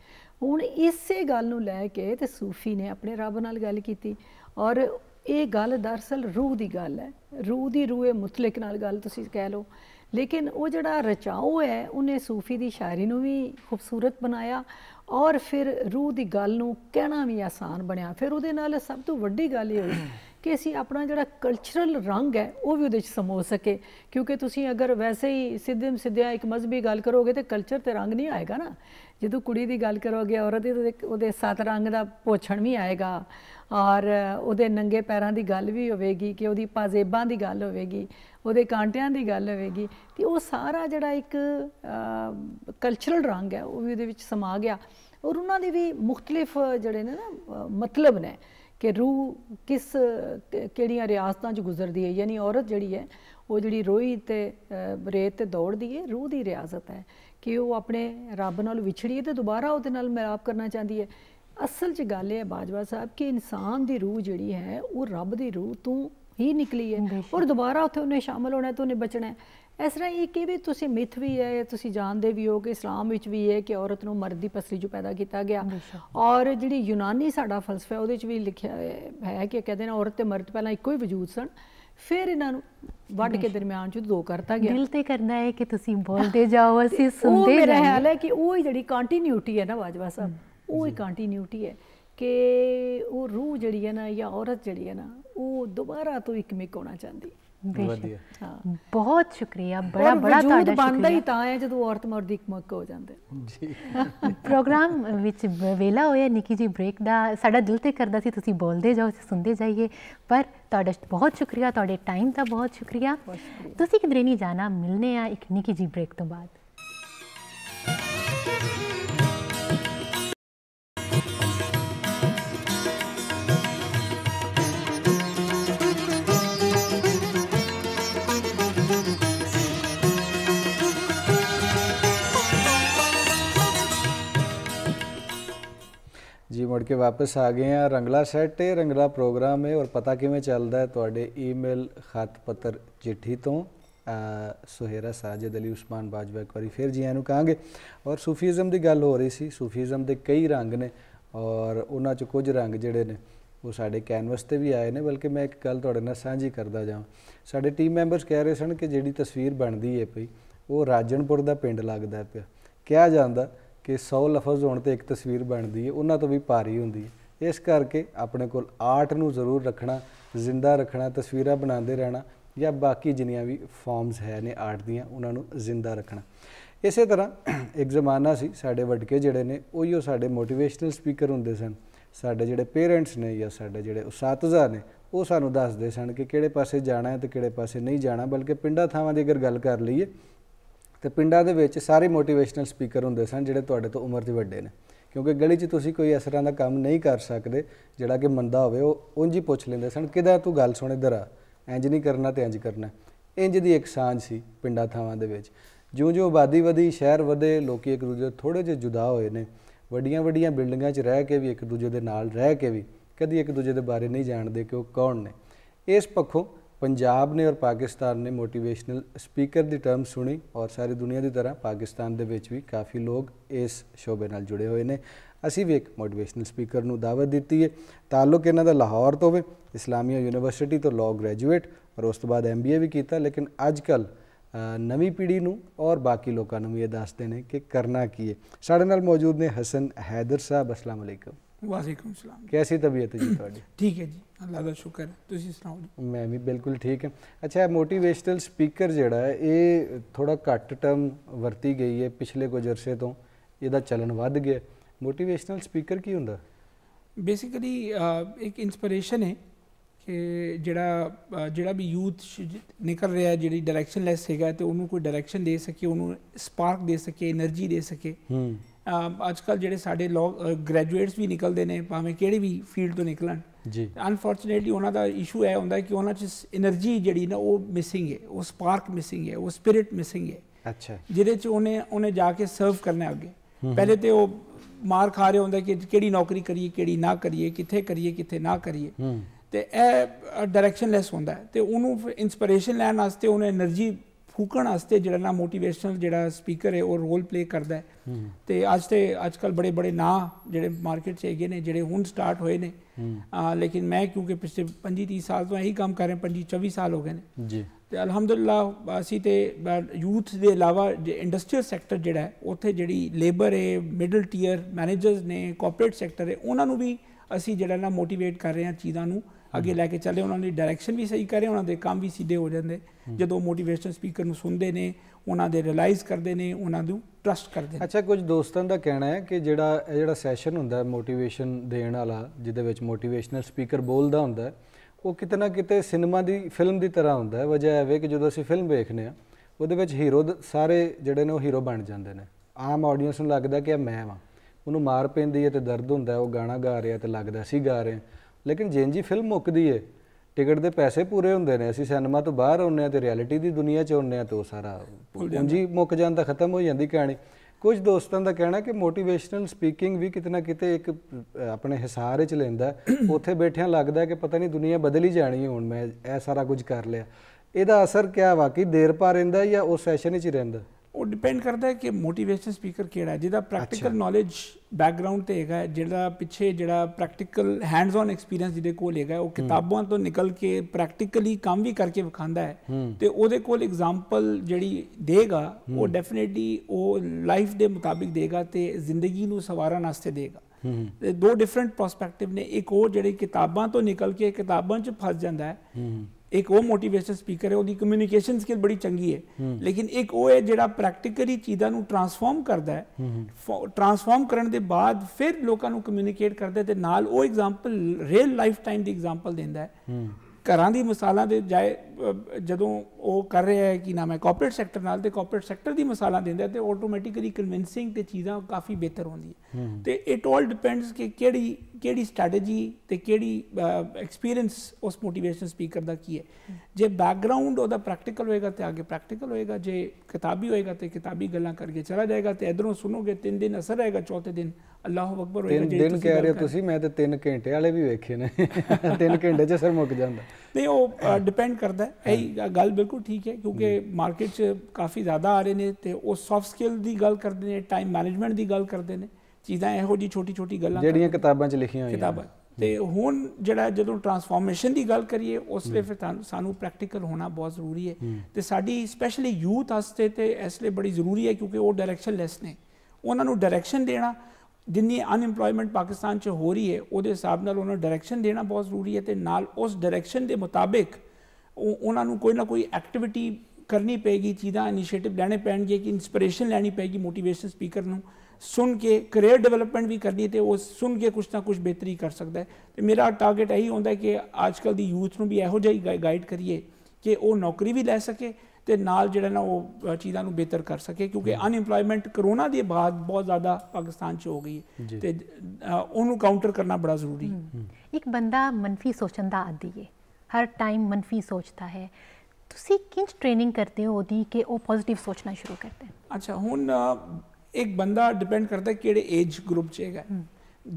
[SPEAKER 7] ਹੁਣ ਇਸੇ ਗੱਲ ਨੂੰ ਲੈ ਕੇ ਤੇ ਸੂਫੀ ਨੇ ਆਪਣੇ ਰੱਬ ਨਾਲ ਗੱਲ ਕੀਤੀ ਔਰ ਇਹ ਗੱਲ ਦਰਸਲ ਰੂਹ ਦੀ ਗੱਲ ਹੈ ਰੂਹ ਦੀ ਰੂਹੇ ਮੁਤਲਕ ਨਾਲ ਗੱਲ ਤੁਸੀਂ ਕਹਿ ਲਓ ਲੇਕਿਨ ਉਹ ਜਿਹੜਾ ਰਚਾਉ ਹੈ ਉਹਨੇ ਸੂਫੀ ਦੀ ਸ਼ਾਇਰੀ ਨੂੰ ਵੀ ਖੂਬਸੂਰਤ ਬਣਾਇਆ ਔਰ ਫਿਰ ਰੂਹ ਦੀ ਗੱਲ ਨੂੰ ਕਹਿਣਾ ਵੀ ਆਸਾਨ ਬਣਿਆ ਫਿਰ ਉਹਦੇ ਨਾਲ ਸਭ ਤੋਂ ਵੱਡੀ ਗੱਲ ਇਹ ਹੋਈ ਕਿ ਅਸੀਂ ਆਪਣਾ ਜਿਹੜਾ ਕਲਚਰਲ ਰੰਗ ਹੈ ਉਹ ਵੀ ਉਹਦੇ ਵਿੱਚ ਸਮੋ ਸਕੇ ਕਿਉਂਕਿ ਤੁਸੀਂ ਅਗਰ ਵੈਸੇ ਹੀ ਸਿੱਧੇ ਸਿੱਧਿਆ ਇੱਕ ਮਜ਼ਬੀ ਗੱਲ ਕਰੋਗੇ ਤੇ ਕਲਚਰ ਤੇ ਰੰਗ ਨਹੀਂ ਆਏਗਾ ਨਾ ਜਦੋਂ ਕੁੜੀ ਦੀ ਗੱਲ ਕਰੋਗੇ ਔਰਤ ਦੀ ਉਹਦੇ ਸੱਤ ਰੰਗ ਦਾ ਪੋਛਣ ਵੀ ਆਏਗਾ ਔਰ ਉਹਦੇ ਨੰਗੇ ਪੈਰਾਂ ਦੀ ਗੱਲ ਵੀ ਹੋਵੇਗੀ ਕਿ ਉਹਦੀ ਪਾਜ਼ੇਬਾਂ ਦੀ ਗੱਲ ਹੋਵੇਗੀ ਉਹਦੇ ਕਾਂਟਿਆਂ ਦੀ ਗੱਲ ਹੋਵੇਗੀ ਤੇ ਉਹ ਸਾਰਾ ਜਿਹੜਾ ਇੱਕ ਕਲਚਰਲ ਰੰਗ ਹੈ ਉਹ ਵੀ ਉਹਦੇ ਵਿੱਚ ਸਮਾ ਗਿਆ ਔਰ ਉਹਨਾਂ ਦੇ ਵੀ ਮੁxtਲਿਫ ਜਿਹੜੇ ਨੇ ਨਾ ਮਤਲਬ ਨੇ कि रूह किस कि रियासत च गुजरती है यानी औरत जी है वो जी रोही तो रेत दौड़ती है रूह की रियासत है कि वो अपने रब न विछड़ी है तो दोबारा वो मिलाप करना चाहती है असल च गल है बाजवा साहब कि इंसान की रूह जी है वो रब की रूह तू ही निकली है और दोबारा उन्हें शामिल होना है तो उन्हें बचना है ਇਸ ਤਰ੍ਹਾਂ ਇਹ ਕਿ ਵੀ ਤੁਸੀਂ ਮਿਥ ਵੀ ਹੈ ਤੁਸੀਂ ਜਾਣਦੇ ਵੀ ਹੋ ਕਿ ਇਸਲਾਮ ਵਿੱਚ ਵੀ ਹੈ ਕਿ ਔਰਤ ਨੂੰ ਮਰਦ ਦੀ ਪਸਲੀ ਜੋ ਪੈਦਾ ਕੀਤਾ ਗਿਆ ਔਰ ਜਿਹੜੀ ਯੂਨਾਨੀ ਸਾਡਾ ਫਲਸਫਾ ਉਹਦੇ ਵਿੱਚ ਵੀ ਲਿਖਿਆ ਹੈ ਕਿ ਕਹਿੰਦੇ ਨੇ ਔਰਤ ਤੇ ਮਰਦ ਪਹਿਲਾਂ ਇੱਕੋ ਹੀ ਵਜੂਦ ਸਨ ਫਿਰ ਇਹਨਾਂ ਨੂੰ ਵੱਡ ਕੇ ਦਰਮਿਆਨ ਚ ਦੋ
[SPEAKER 5] ਕਰਤਾ ਗਿਆ ਦਿਲ ਤੇ ਕਰਦਾ ਹੈ ਕਿ ਤੁਸੀਂ ਬੋਲਦੇ ਜਾਓ ਅਸੀਂ ਸੁਣਦੇ ਜਾਈਏ ਉਹ ਮੇਰਾ ਹਾਲ
[SPEAKER 7] ਹੈ ਕਿ ਉਹ ਜਿਹੜੀ ਕੰਟੀਨਿਊਟੀ ਹੈ ਨਾ ਬਾਜਵਾ ਸਾਹਿਬ ਉਹ ਹੀ ਕੰਟੀਨਿਊਟੀ ਹੈ ਕਿ ਉਹ ਰੂਹ ਜਿਹੜੀ ਹੈ ਨਾ ਜਾਂ ਔਰਤ ਜਿਹੜੀ ਹੈ ਨਾ ਉਹ ਦੁਬਾਰਾ ਤੋਂ ਇੱਕ ਇੱਕਮਿਕ ਹੋਣਾ ਚਾਹੁੰਦੀ ਹੈ
[SPEAKER 5] ਬੇਸ਼ੱਕ ਬਹੁਤ ਸ਼ੁਕਰੀਆ ਬੜਾ ਬੜਾ ਤੁਹਾਡਾ ਬੰਦਾ ਹੀ
[SPEAKER 7] ਤਾਂ ਹੈ ਜਦੋਂ ਔਰਤ ਮਰਦ ਇੱਕ ਮੱਕ ਹੋ ਜਾਂਦੇ
[SPEAKER 5] ਜੀ ਪ੍ਰੋਗਰਾਮ ਵਿੱਚ ਵੇਲਾ ਹੋਇਆ ਨਿੱਕੀ ਜੀ ਬ੍ਰੇਕ ਦਾ ਸਾਡਾ ਦਿਲ ਤੇ ਕਰਦਾ ਸੀ ਤੁਸੀਂ ਬੋਲਦੇ ਜਾਓ ਸੁਣਦੇ ਜਾਈਏ ਪਰ ਤੁਹਾਡਾ ਬਹੁਤ ਸ਼ੁਕਰੀਆ ਤੁਹਾਡੇ ਟਾਈਮ ਦਾ ਬਹੁਤ ਸ਼ੁਕਰੀਆ ਤੁਸੀਂ ਕਿਧਰੇ ਨਹੀਂ ਜਾਣਾ ਮਿਲਨੇ ਆ ਇੱਕ ਨਿੱਕੀ ਜੀ ਬ੍ਰੇਕ ਤੋਂ ਬਾਅਦ
[SPEAKER 1] ਕੇ ਵਾਪਸ ਆ ਗਏ ਆ ਰੰਗਲਾ ਸੈੱਟ ਤੇ ਰੰਗਲਾ ਪ੍ਰੋਗਰਾਮ ਹੈ ਔਰ ਪਤਾ ਕਿਵੇਂ ਚੱਲਦਾ ਹੈ ਤੁਹਾਡੇ ਈਮੇਲ ਖਤ ਪੱਤਰ ਚਿੱਠੀ ਤੋਂ ਸੁਹੇਰਾ ਸਾਜਦ ਅਲੀ ਉਸਮਾਨ ਬਾਜਵਾ ਇੱਕ ਵਾਰੀ ਫਿਰ ਜੀ ਇਹਨੂੰ ਕਹਾਂਗੇ ਔਰ ਸੂਫੀਜ਼ਮ ਦੀ ਗੱਲ ਹੋ ਰਹੀ ਸੀ ਸੂਫੀਜ਼ਮ ਦੇ ਕਈ ਰੰਗ ਨੇ ਔਰ ਉਹਨਾਂ 'ਚ ਕੁਝ ਰੰਗ ਜਿਹੜੇ ਨੇ ਉਹ ਸਾਡੇ ਕੈਨਵਸ ਤੇ ਵੀ ਆਏ ਨੇ ਬਲਕਿ ਮੈਂ ਇੱਕ ਗੱਲ ਤੁਹਾਡੇ ਨਾਲ ਸਾਂਝੀ ਕਰਦਾ ਜਾਵਾਂ ਸਾਡੇ ਟੀਮ ਮੈਂਬਰਸ ਕਹਿ ਰਹੇ ਸਨ ਕਿ ਜਿਹੜੀ ਤਸਵੀਰ ਬਣਦੀ ਹੈ ਭਈ ਉਹ ਰਾਜਨਪੁਰ ਦਾ ਪਿੰਡ ਲੱਗਦਾ ਪਿਆ ਕਿਹਾ ਜਾਂਦਾ ਕਿ 100 ਲਫ਼ਜ਼ ਹੋਣ ਤੇ ਇੱਕ ਤਸਵੀਰ ਬਣਦੀ ਹੈ ਉਹਨਾਂ ਤੋਂ ਵੀ ਭਾਰੀ ਹੁੰਦੀ ਹੈ ਇਸ ਕਰਕੇ ਆਪਣੇ ਕੋਲ ਆਰਟ ਨੂੰ ਜ਼ਰੂਰ ਰੱਖਣਾ ਜ਼ਿੰਦਾ ਰੱਖਣਾ ਤਸਵੀਰਾਂ ਬਣਾਉਂਦੇ ਰਹਿਣਾ ਜਾਂ ਬਾਕੀ ਜਿੰਨੀਆਂ ਵੀ ਫਾਰਮਸ ਹੈ ਨੇ ਆਰਟ ਦੀਆਂ ਉਹਨਾਂ ਨੂੰ ਜ਼ਿੰਦਾ ਰੱਖਣਾ ਇਸੇ ਤਰ੍ਹਾਂ ਇੱਕ ਜ਼ਮਾਨਾ ਸੀ ਸਾਡੇ ਵੱਡਕੇ ਜਿਹੜੇ ਨੇ ਉਹੀਓ ਸਾਡੇ ਮੋਟੀਵੇਸ਼ਨਲ ਸਪੀਕਰ ਹੁੰਦੇ ਸਨ ਸਾਡੇ ਜਿਹੜੇ ਪੇਰੈਂਟਸ ਨੇ ਜਾਂ ਸਾਡੇ ਜਿਹੜੇ ਉਸਾਤਜ਼ਾ ਨੇ ਉਹ ਸਾਨੂੰ ਦੱਸਦੇ ਸਨ ਕਿ ਕਿਹੜੇ ਪਾਸੇ ਜਾਣਾ ਹੈ ਤੇ ਕਿਹੜੇ ਪਾਸੇ ਨਹੀਂ ਜਾਣਾ ਬਲਕਿ ਪਿੰਡਾਂ ਥਾਵਾਂ ਦੀ ਅਗਰ ਗੱਲ ਕਰ ਲਈਏ ਤੇ ਪਿੰਡਾਂ ਦੇ ਵਿੱਚ ਸਾਰੇ ਮੋਟੀਵੇਸ਼ਨਲ ਸਪੀਕਰ ਹੁੰਦੇ ਸਨ ਜਿਹੜੇ ਤੁਹਾਡੇ ਤੋਂ ਉਮਰ ਦੇ ਵੱਡੇ ਨੇ ਕਿਉਂਕਿ ਗਲੀ 'ਚ ਤੁਸੀਂ ਕੋਈ ਇਸ ਤਰ੍ਹਾਂ ਦਾ ਕੰਮ ਨਹੀਂ ਕਰ ਸਕਦੇ ਜਿਹੜਾ ਕਿ ਮੰਦਾ ਹੋਵੇ ਉਹ ਉਂਝ ਹੀ ਪੁੱਛ ਲੈਂਦੇ ਸਨ ਕਿਦਾਂ ਤੂੰ ਗੱਲ ਸੁਣ ਇਧਰ ਆ ਇੰਜ ਨਹੀਂ ਕਰਨਾ ਤੇ ਇੰਜ ਕਰਨਾ ਇੰਜ ਦੀ ਇੱਕ ਸਾਂਝ ਸੀ ਪਿੰਡਾਂ ਥਾਵਾਂ ਦੇ ਵਿੱਚ ਜਿਉਂ-ਜਿਉਂ ਆਬਾਦੀ ਵਧੀ ਸ਼ਹਿਰ ਵਧੇ ਲੋਕੀ ਇੱਕ ਦੂਜੇ ਤੋਂ ਥੋੜੇ ਜਿਹਾ ਜੁਦਾ ਹੋਏ ਨੇ ਵੱਡੀਆਂ-ਵੱਡੀਆਂ ਬਿਲਡਿੰਗਾਂ 'ਚ ਰਹਿ ਕੇ ਵੀ ਇੱਕ ਦੂਜੇ ਦੇ ਨਾਲ ਰਹਿ ਕੇ ਵੀ ਕਦੀ ਇੱਕ ਦੂਜੇ ਦੇ ਬਾਰੇ ਨਹੀਂ ਜਾਣਦੇ ਕਿ ਉਹ ਕੌਣ ਨੇ ਇਸ ਪੱਖੋਂ ਪੰਜਾਬ ਨੇ ਔਰ ਪਾਕਿਸਤਾਨ ਨੇ ਮੋਟੀਵੇਸ਼ਨਲ ਸਪੀਕਰ ਦੀ ਟਰਮ ਸੁਣੀ ਔਰ ਸਾਰੀ ਦੁਨੀਆ ਦੀ ਤਰ੍ਹਾਂ ਪਾਕਿਸਤਾਨ ਦੇ ਵਿੱਚ ਵੀ ਕਾਫੀ ਲੋਕ ਇਸ ਸ਼ੋਬੇ ਨਾਲ ਜੁੜੇ ਹੋਏ ਨੇ ਅਸੀਂ ਵੀ ਇੱਕ ਮੋਟੀਵੇਸ਼ਨਲ ਸਪੀਕਰ ਨੂੰ ਦਾਵਤ ਦਿੱਤੀ ਹੈ ਤਾਲੁਕ ਇਹਨਾਂ ਦਾ ਲਾਹੌਰ ਤੋਂ ਹੋਵੇ ਇਸਲਾਮੀਆ ਯੂਨੀਵਰਸਿਟੀ ਤੋਂ ਲਾਅ ਗ੍ਰੈਜੂਏਟ ਔਰ ਉਸ ਤੋਂ ਬਾਅਦ ਐਮਬੀਏ ਵੀ ਕੀਤਾ ਲੇਕਿਨ ਅੱਜ ਕੱਲ ਨਵੀਂ ਪੀੜ੍ਹੀ ਨੂੰ ਔਰ ਬਾਕੀ ਲੋਕਾਂ ਨੂੰ ਵੀ ਇਹ ਦੱਸਦੇ ਨੇ ਕਿ ਕਰਨਾ ਕੀ ਹੈ ਸਾਡੇ ਨਾਲ ਮੌਜੂਦ ਨੇ ਹਸਨ ਹੈਦਰ ਸਾਹਿਬ ਅਸਲਾਮ ਅਲੈਕਮ ਵਾਸੀਕੁਮ
[SPEAKER 4] ਸਲਾਮ
[SPEAKER 8] ਕੈਸੀ ਤਬੀਅਤ ਹੈ ਜੀ ਤੁਹਾਡੀ
[SPEAKER 1] ਠੀਕ ਹੈ ਜੀ ਅੱਲਾ ਦਾ ਸ਼ੁਕਰ
[SPEAKER 8] ਹੈ ਤੁਸੀਂ ਸੁਣਾਓ
[SPEAKER 1] ਜੀ ਮੈਂ ਵੀ ਬਿਲਕੁਲ ਠੀਕ ਹਾਂ ਅੱਛਾ ਮੋਟੀਵੇਸ਼ਨਲ ਸਪੀਕਰ ਜਿਹੜਾ ਹੈ ਇਹ ਥੋੜਾ ਘੱਟ ਟਰਮ ਵਰਤੀ ਗਈ ਹੈ ਪਿਛਲੇ ਕੁਝ ਅਰਸੇ ਤੋਂ ਇਹਦਾ ਚਲਨ ਵੱਧ ਗਿਆ ਮੋਟੀਵੇਸ਼ਨਲ ਸਪੀਕਰ ਕੀ ਹੁੰਦਾ
[SPEAKER 8] ਬੇਸਿਕਲੀ ਇੱਕ ਇਨਸਪੀਰੇਸ਼ਨ ਹੈ ਕਿ ਜਿਹੜਾ ਜਿਹੜਾ ਵੀ ਯੂਥ ਨਿਕਲ ਰਿਹਾ ਜਿਹੜੀ ਡਾਇਰੈਕਸ਼ਨਲੈਸ ਹੈਗਾ ਤੇ ਉਹਨੂੰ ਕੋਈ ਡਾਇਰੈਕਸ਼ਨ ਦੇ ਸਕੇ ਉਹਨੂੰ ਸਪਾਰਕ ਦੇ ਸਕੇ એનર્ਜੀ ਦੇ ਸਕੇ ਹੂੰ ਅੱਜ ਕੱਲ ਜਿਹੜੇ ਸਾਡੇ ਲੋਗ ਗ੍ਰੈਜੂਏਟਸ ਵੀ ਨਿਕਲਦੇ ਨੇ ਭਾਵੇਂ ਕਿਹੜੀ ਵੀ ਫੀਲਡ ਤੋਂ ਨਿਕਲਣ ਜੀ ਅਨਫੋਰਚੂਨੇਟਲੀ ਉਹਨਾਂ ਦਾ ਇਸ਼ੂ ਹੈ ਹੁੰਦਾ ਕਿ ਉਹਨਾਂ 'ਚ એનર્ਜੀ ਜਿਹੜੀ ਨਾ ਉਹ ਮਿਸਿੰਗ ਹੈ ਉਹ ਸਪਾਰਕ ਮਿਸਿੰਗ ਹੈ ਉਹ ਸਪਿਰਿਟ ਮਿਸਿੰਗ ਹੈ ਅੱਛਾ ਜਿਹਦੇ 'ਚ ਉਹਨੇ ਉਹਨੇ ਜਾ ਕੇ ਸਰਵ ਕਰਨਾ ਅੱਗੇ ਪਹਿਲੇ ਤੇ ਉਹ ਮਾਰ ਖਾ ਰਿਹਾ ਹੁੰਦਾ ਕਿ ਕਿਹੜੀ ਨੌਕਰੀ ਕਰੀਏ ਕਿਹੜੀ ਨਾ ਕਰੀਏ ਕਿੱਥੇ ਕਰੀਏ ਕਿੱਥੇ ਨਾ ਕਰੀਏ ਤੇ ਇਹ ਡਾਇਰੈਕਸ਼ਨਲੈਸ ਹੁੰਦਾ ਤੇ ਉਹਨੂੰ ਇਨਸਪੀਰੇਸ਼ਨ ਲੈਣ ਵਾਸਤੇ ਉਹਨੇ એનર્ਜੀ ਫੂਕਣ ਵਾਸਤੇ ਜਿਹੜਾ ਨਾ ਮੋਟੀਵੇਸ਼ਨਲ ਜਿਹੜਾ ਸਪੀਕਰ ਹੈ ਉਹ ਰੋਲ ਪਲੇ ਕਰਦਾ ਹੈ ਤੇ ਅੱਜ ਤੇ ਅੱਜ ਕੱਲ ਬੜੇ ਬੜੇ ਨਾਂ ਜਿਹੜੇ ਮਾਰਕੀਟ 'ਚ ਹੈਗੇ ਨੇ ਜਿਹੜੇ ਹੁਣ ਸਟਾਰਟ ਹੋਏ ਨੇ ਆ ਲੇਕਿਨ ਮੈਂ ਕਿਉਂਕਿ ਪਿਛਲੇ 25 30 ਸਾਲ ਤੋਂ ਇਹੀ ਕੰਮ ਕਰ ਰਿਹਾ 25 24 ਸਾਲ ਹੋ ਗਏ ਨੇ ਜੀ ਤੇ ਅਲਹਮਦੁਲਿਲਾ ਅਸੀਂ ਤੇ ਯੂਥ ਦੇ ਇਲਾਵਾ ਇੰਡਸਟਰੀਅਲ ਸੈਕਟਰ ਜਿਹੜਾ ਹੈ ਉੱਥੇ ਜਿਹੜੀ ਲੇਬਰ ਹੈ ਮਿਡਲ ਟੀਅਰ ਮੈਨੇਜਰਸ ਨੇ ਕਾਰਪੋਰੇਟ ਸੈਕਟਰ ਹੈ ਉਹਨਾਂ ਨੂੰ ਵੀ ਅਸੀਂ ਜਿਹੜਾ ਨਾ ਮੋਟੀਵੇਟ ਕਰ ਰਹੇ ਹਾਂ ਚੀਜ਼ਾਂ ਨੂੰ ਅੱਗੇ ਲੈ ਕੇ ਚੱਲੇ ਉਹਨਾਂ ਦੀ ਡਾਇਰੈਕਸ਼ਨ ਵੀ ਸਹੀ ਕਰੇ ਉਹਨਾਂ ਦੇ ਕੰਮ ਵੀ ਸਿੱਧੇ ਹੋ ਜਾਂਦੇ ਜਦੋਂ ਮੋਟੀਵੇਸ਼ਨ ਸਪੀਕਰ ਨੂੰ ਸੁਣਦੇ ਨੇ ਉਹਨਾਂ ਦੇ ਰਿਅਲਾਈਜ਼ ਕਰਦੇ ਨੇ ਉਹਨਾਂ ਨੂੰ ਟਰਸਟ ਕਰਦੇ ਨੇ
[SPEAKER 1] ਅੱਛਾ ਕੁਝ ਦੋਸਤਾਂ ਦਾ ਕਹਿਣਾ ਹੈ ਕਿ ਜਿਹੜਾ ਜਿਹੜਾ ਸੈਸ਼ਨ ਹੁੰਦਾ ਹੈ ਮੋਟੀਵੇਸ਼ਨ ਦੇਣ ਵਾਲਾ ਜਿਹਦੇ ਵਿੱਚ ਮੋਟੀਵੇਸ਼ਨਲ ਸਪੀਕਰ ਬੋਲਦਾ ਹੁੰਦਾ ਹੈ ਉਹ ਕਿਤੇ ਨਾ ਕਿਤੇ ਸਿਨੇਮਾ ਦੀ ਫਿਲਮ ਦੀ ਤਰ੍ਹਾਂ ਹੁੰਦਾ ਹੈ ਵਜ੍ਹਾ ਇਹ ਹੈ ਕਿ ਜਦੋਂ ਅਸੀਂ ਫਿਲਮ ਵੇਖਨੇ ਆ ਉਹਦੇ ਵਿੱਚ ਹੀਰੋ ਸਾਰੇ ਜਿਹੜੇ ਨੇ ਉਹ ਹੀਰੋ ਬਣ ਜਾਂਦੇ ਨੇ ਆਮ ਆਡੀਅנס ਨੂੰ ਲੱਗਦਾ ਕਿ ਇਹ ਮੈਂ ਵਾਂ ਉਹਨੂੰ ਮਾਰ ਪੈਂਦੀ ਹੈ ਤੇ ਦਰਦ ਹੁੰਦਾ ਉਹ ਗਾਣਾ ਗਾ ਰਿਹਾ ਤੇ ਲੱਗਦਾ ਸੀ ਗਾ ਰਿਹਾ ਲੇਕਿਨ ਜੇ ਜੀ ਫਿਲਮ ਮੁੱਕਦੀ ਏ ਟਿਕਟ ਦੇ ਪੈਸੇ ਪੂਰੇ ਹੁੰਦੇ ਨੇ ਅਸੀਂ ਸਿਨੇਮਾ ਤੋਂ ਬਾਹਰ ਆਉਂਦੇ ਆ ਤੇ ਰਿਐਲਿਟੀ ਦੀ ਦੁਨੀਆ 'ਚ ਆਉਂਦੇ ਆ ਤੇ ਉਹ ਸਾਰਾ ਜੀ ਮੁੱਕ ਜਾਂਦਾ ਖਤਮ ਹੋ ਜਾਂਦੀ ਕਹਾਣੀ ਕੁਝ ਦੋਸਤਾਂ ਦਾ ਕਹਿਣਾ ਕਿ ਮੋਟੀਵੇਸ਼ਨਲ ਸਪੀਕਿੰਗ ਵੀ ਕਿਤਨਾ ਕਿਤੇ ਇੱਕ ਆਪਣੇ ਹਿਸਾਰ ਵਿੱਚ ਲੈਂਦਾ ਉੱਥੇ ਬੈਠਿਆਂ ਲੱਗਦਾ ਕਿ ਪਤਾ ਨਹੀਂ ਦੁਨੀਆ ਬਦਲ ਹੀ ਜਾਣੀ ਹੈ ਹੁਣ ਮੈਂ ਇਹ ਸਾਰਾ ਕੁਝ ਕਰ ਲਿਆ ਇਹਦਾ ਅਸਰ ਕਿਆ ਵਾਕੀ ਦੇਰ ਪਾ ਰਹਿੰਦਾ ਜਾਂ ਉਸ ਸੈਸ਼ਨ ਵਿੱਚ ਹੀ ਰਹਿੰਦਾ
[SPEAKER 8] ਉਹ ਡਿਪੈਂਡ ਕਰਦਾ ਹੈ ਕਿ ਮੋਟੀਵੇਸ਼ਨ ਸਪੀਕਰ ਕਿਹੜਾ ਹੈ ਜਿਹਦਾ ਪ੍ਰੈਕਟੀਕਲ ਨੋਲੇਜ ਬੈਕਗ੍ਰਾਉਂਡ ਤੇ ਹੈਗਾ ਜਿਹੜਾ ਪਿੱਛੇ ਜਿਹੜਾ ਪ੍ਰੈਕਟੀਕਲ ਹੈਂਡਸ ਔਨ ਐਕਸਪੀਰੀਅੰਸ ਜਿਹਦੇ ਕੋਲ ਹੈਗਾ ਉਹ ਕਿਤਾਬਾਂ ਤੋਂ ਨਿਕਲ ਕੇ ਪ੍ਰੈਕਟੀਕਲੀ ਕੰਮ ਵੀ ਕਰਕੇ ਵਿਖਾਉਂਦਾ ਹੈ ਤੇ ਉਹਦੇ ਕੋਲ ਐਗਜ਼ਾਮਪਲ ਜਿਹੜੀ ਦੇਗਾ ਉਹ ਡੈਫੀਨਿਟਲੀ ਉਹ ਲਾਈਫ ਦੇ ਮੁਤਾਬਿਕ ਦੇਗਾ ਤੇ ਜ਼ਿੰਦਗੀ ਨੂੰ ਸਵਾਰਨ ਵਾਸਤੇ ਦੇਗਾ ਦੋ ਡਿਫਰੈਂਟ ਪਰਸਪੈਕਟਿਵ ਨੇ ਇੱਕ ਉਹ ਜਿਹੜੇ ਕਿਤਾਬਾਂ ਤੋਂ ਨਿਕਲ ਕੇ ਕਿਤਾਬਾਂ 'ਚ ਫਸ ਜਾਂਦਾ ਹੈ ਇੱਕ ਉਹ ਮੋਟੀਵੇਸ਼ਨ ਸਪੀਕਰ ਹੈ ਉਹਦੀ ਕਮਿਊਨੀਕੇਸ਼ਨ ਸਕਿੱਲ ਬੜੀ ਚੰਗੀ ਹੈ ਲੇਕਿਨ ਇੱਕ ਉਹ ਹੈ ਜਿਹੜਾ ਪ੍ਰੈਕਟੀਕਲੀ ਚੀਜ਼ਾਂ ਨੂੰ ਟਰਾਂਸਫਾਰਮ ਕਰਦਾ ਹੈ ਟਰਾਂਸਫਾਰਮ ਕਰਨ ਦੇ ਬਾਅਦ ਫਿਰ ਲੋਕਾਂ ਨੂੰ ਕਮਿਊਨੀਕੇਟ ਕਰਦਾ ਤੇ ਨਾਲ ਉਹ ਐਗਜ਼ਾਮਪਲ ਰੀਅਲ ਲਾਈਫ ਟਾਈਮ ਦੀ ਐਗਜ਼ਾਮਪਲ ਦਿੰਦਾ ਹੈ ਘਰਾਂ ਦੀ ਮਿਸਾਲਾਂ ਦੇ ਜਾਏ ਜਦੋਂ ਉਹ ਕਰ ਰਿਹਾ ਹੈ ਕਿ ਨਾ ਮੈਂ ਕਾਰਪੋਰੇਟ ਸੈਕਟਰ ਨਾਲ ਤੇ ਕਾਰਪੋਰੇਟ ਸੈਕਟਰ ਦੀ ਮਿਸਾਲਾਂ ਦਿੰਦਾ ਤੇ ਆਟੋਮੈਟਿਕਲੀ ਕਨਵਿੰਸਿੰਗ ਤੇ ਚੀਜ਼ਾਂ ਕਾਫੀ ਬਿਹਤਰ ਹੁੰਦੀਆਂ ਤੇ ਇਟ ਆਲ ਡਿਪੈਂਡਸ ਕਿ ਕਿਹੜੀ ਕਿਹੜੀ ਸਟ੍ਰੈਟਜੀ ਤੇ ਕਿਹੜੀ ਐਕਸਪੀਰੀਅੰਸ ਉਸ ਮੋਟੀਵੇਸ਼ਨ ਸਪੀਕਰ ਦਾ ਕੀ ਹੈ ਜੇ ਬੈਕਗ੍ਰਾਉਂਡ ਉਹਦਾ ਪ੍ਰੈਕਟੀਕਲ ਹੋਏਗਾ ਤੇ ਅੱਗੇ ਪ੍ਰੈਕਟੀਕਲ ਹੋਏਗਾ ਜੇ ਕਿਤਾਬੀ ਹੋਏਗਾ ਤੇ ਕਿਤਾਬੀ ਗੱਲਾਂ ਕਰਕੇ ਚਲਾ ਜਾਏਗਾ ਤੇ ਇਧਰੋਂ ਸੁਣੋਗੇ ਤਿੰਨ ਦਿਨ ਅਸਰ ਰਹੇਗਾ ਚੌਥੇ ਦਿਨ ਅੱਲਾਹੁ ਅਕਬਰ ਹੋਏਗਾ ਜੇ ਦਿਨ ਕਹਿ ਰਹੇ ਹੋ ਤੁਸੀਂ
[SPEAKER 1] ਮੈਂ ਤੇ ਤਿੰਨ ਘੰਟੇ ਵਾਲੇ ਵੀ ਵੇਖੇ ਨੇ ਤਿੰਨ ਘੰਟੇ 'ਚ ਸਰ ਮੁੱਕ ਜਾਂਦਾ
[SPEAKER 8] ਨਹੀਂ ਉਹ ਡਿਪੈਂਡ ਕਰਦਾ ਹੈ ਇਹ ਗੱਲ ਬਿਲਕੁਲ ਠੀਕ ਹੈ ਕਿਉਂਕਿ ਮਾਰਕੀਟ 'ਚ ਕਾਫੀ ਜ਼ਿਆਦਾ ਆ ਰਹੇ ਨੇ ਤੇ ਉਹ ਸੌਫਟ ਸਕਿੱਲ ਦੀ ਗੱਲ ਕਰਦੇ ਨੇ ਟਾਈਮ ਮੈਨੇਜਮੈਂਟ ਦੀ ਗੱਲ ਕਰਦੇ ਨੇ ਚੀਜ਼ਾਂ ਇਹੋ ਜੀ ਛੋਟੀ ਛੋਟੀ ਗੱਲਾਂ ਜਿਹੜੀਆਂ
[SPEAKER 1] ਕਿਤਾਬਾਂ 'ਚ ਲਿਖੀਆਂ ਹੋਈਆਂ ਕਿਤਾਬਾਂ
[SPEAKER 8] ਤੇ ਹੁਣ ਜਿਹੜਾ ਜਦੋਂ ਟਰਾਂਸਫਾਰਮੇਸ਼ਨ ਦੀ ਗੱਲ ਕਰੀਏ ਉਸ ਲਈ ਫਿਰ ਸਾਨੂੰ ਪ੍ਰੈਕਟੀਕਲ ਹੋਣਾ ਬਹੁਤ ਜ਼ਰੂਰੀ ਹੈ ਤੇ ਸਾਡੀ ਸਪੈਸ਼ਲੀ ਯੂਥ ਹਸਤੇ ਤੇ ਇਸ ਲਈ ਬੜੀ ਜ਼ਰੂਰੀ ਹੈ ਕਿਉਂਕਿ ਉਹ ਡਾਇਰੈਕਸ਼ਨ ਲੈਸ ਨੇ ਉਹਨਾਂ ਨੂੰ ਡਾਇਰੈਕਸ਼ਨ ਦੇਣਾ ਜਿੰਨੀ ਅਨਪਲੋਇਮੈਂਟ ਪਾਕਿਸਤਾਨ 'ਚ ਹੋ ਰਹੀ ਹੈ ਉਹਦੇ ਹਿਸਾਬ ਨਾਲ ਉਹਨਾਂ ਨੂੰ ਡਾਇਰੈਕਸ਼ਨ ਦੇਣਾ ਬਹੁਤ ਜ਼ਰੂਰੀ ਹੈ ਤੇ ਨਾਲ ਉਸ ਡਾਇਰੈਕਸ਼ਨ ਦੇ ਮੁਤਾਬਿਕ ਉਹਨਾਂ ਨੂੰ ਕੋਈ ਨਾ ਕੋਈ ਐਕਟੀਵਿਟੀ ਕਰਨੀ ਪੈਗੀ ਚੀਜ਼ਾਂ ਇਨੀਸ਼ੀਏਟਿਵ ਲੈਣੇ ਪੈਣਗੇ ਕਿ ਇਨਸਪੀਰੇਸ਼ਨ ਲੈਣੀ ਪੈਗੀ ਮੋਟੀਵੇਸ਼ਨ ਸਪੀਕਰ ਨੂੰ ਸੁਣ ਕੇ ਕਰੀਅਰ ਡਿਵੈਲਪਮੈਂਟ ਵੀ ਕਰਨੀ ਤੇ ਉਹ ਸੁਣ ਕੇ ਕੁਝ ਨਾ ਕੁਝ ਬਿਹਤਰੀ ਕਰ ਸਕਦਾ ਹੈ ਤੇ ਮੇਰਾ ਟਾਰਗੇਟ ਇਹੀ ਹੁੰਦਾ ਕਿ ਅੱਜ ਕੱਲ ਦੀ ਯੂਥ ਨੂੰ ਵੀ ਇਹੋ ਜਿਹਾ ਗਾਈਡ ਕਰੀਏ ਕਿ ਉਹ ਨੌਕਰੀ ਵੀ ਲੈ ਸਕੇ ਤੇ ਨਾਲ ਜਿਹੜਾ ਨਾ ਉਹ ਚੀਜ਼ਾਂ ਨੂੰ ਬਿਹਤਰ ਕਰ ਸਕੇ ਕਿਉਂਕਿ ਅਨਇੰਪਲੋਇਮੈਂਟ ਕਰੋਨਾ ਦੇ ਬਾਅਦ ਬਹੁਤ ਜ਼ਿਆਦਾ ਪਾਕਿਸਤਾਨ 'ਚ ਹੋ ਗਈ ਤੇ ਉਹਨੂੰ ਕਾਊਂਟਰ ਕਰਨਾ ਬੜਾ ਜ਼ਰੂਰੀ ਹੈ
[SPEAKER 5] ਇੱਕ ਬੰਦਾ ਮੰਨਫੀ ਸੋਚਣ ਦਾ ਆਦੀ ਹੈ ਹਰ ਟਾਈਮ ਮੰਨਫੀ ਸੋਚਦਾ ਹੈ ਤੁਸੀਂ ਕਿੰਜ ਟ੍ਰੇਨਿੰਗ ਕਰਦੇ ਹੋ ਉਹਦੀ ਕਿ ਉਹ ਪੋਜ਼ਿਟਿਵ ਸੋਚਣਾ ਸ਼ੁਰੂ ਕਰਦੇ
[SPEAKER 8] ਅੱਛਾ ਹੁਣ ਇੱਕ ਬੰਦਾ ਡਿਪੈਂਡ ਕਰਦਾ ਕਿਹੜੇ ਏਜ ਗਰੁੱਪ 'ਚ ਹੈਗਾ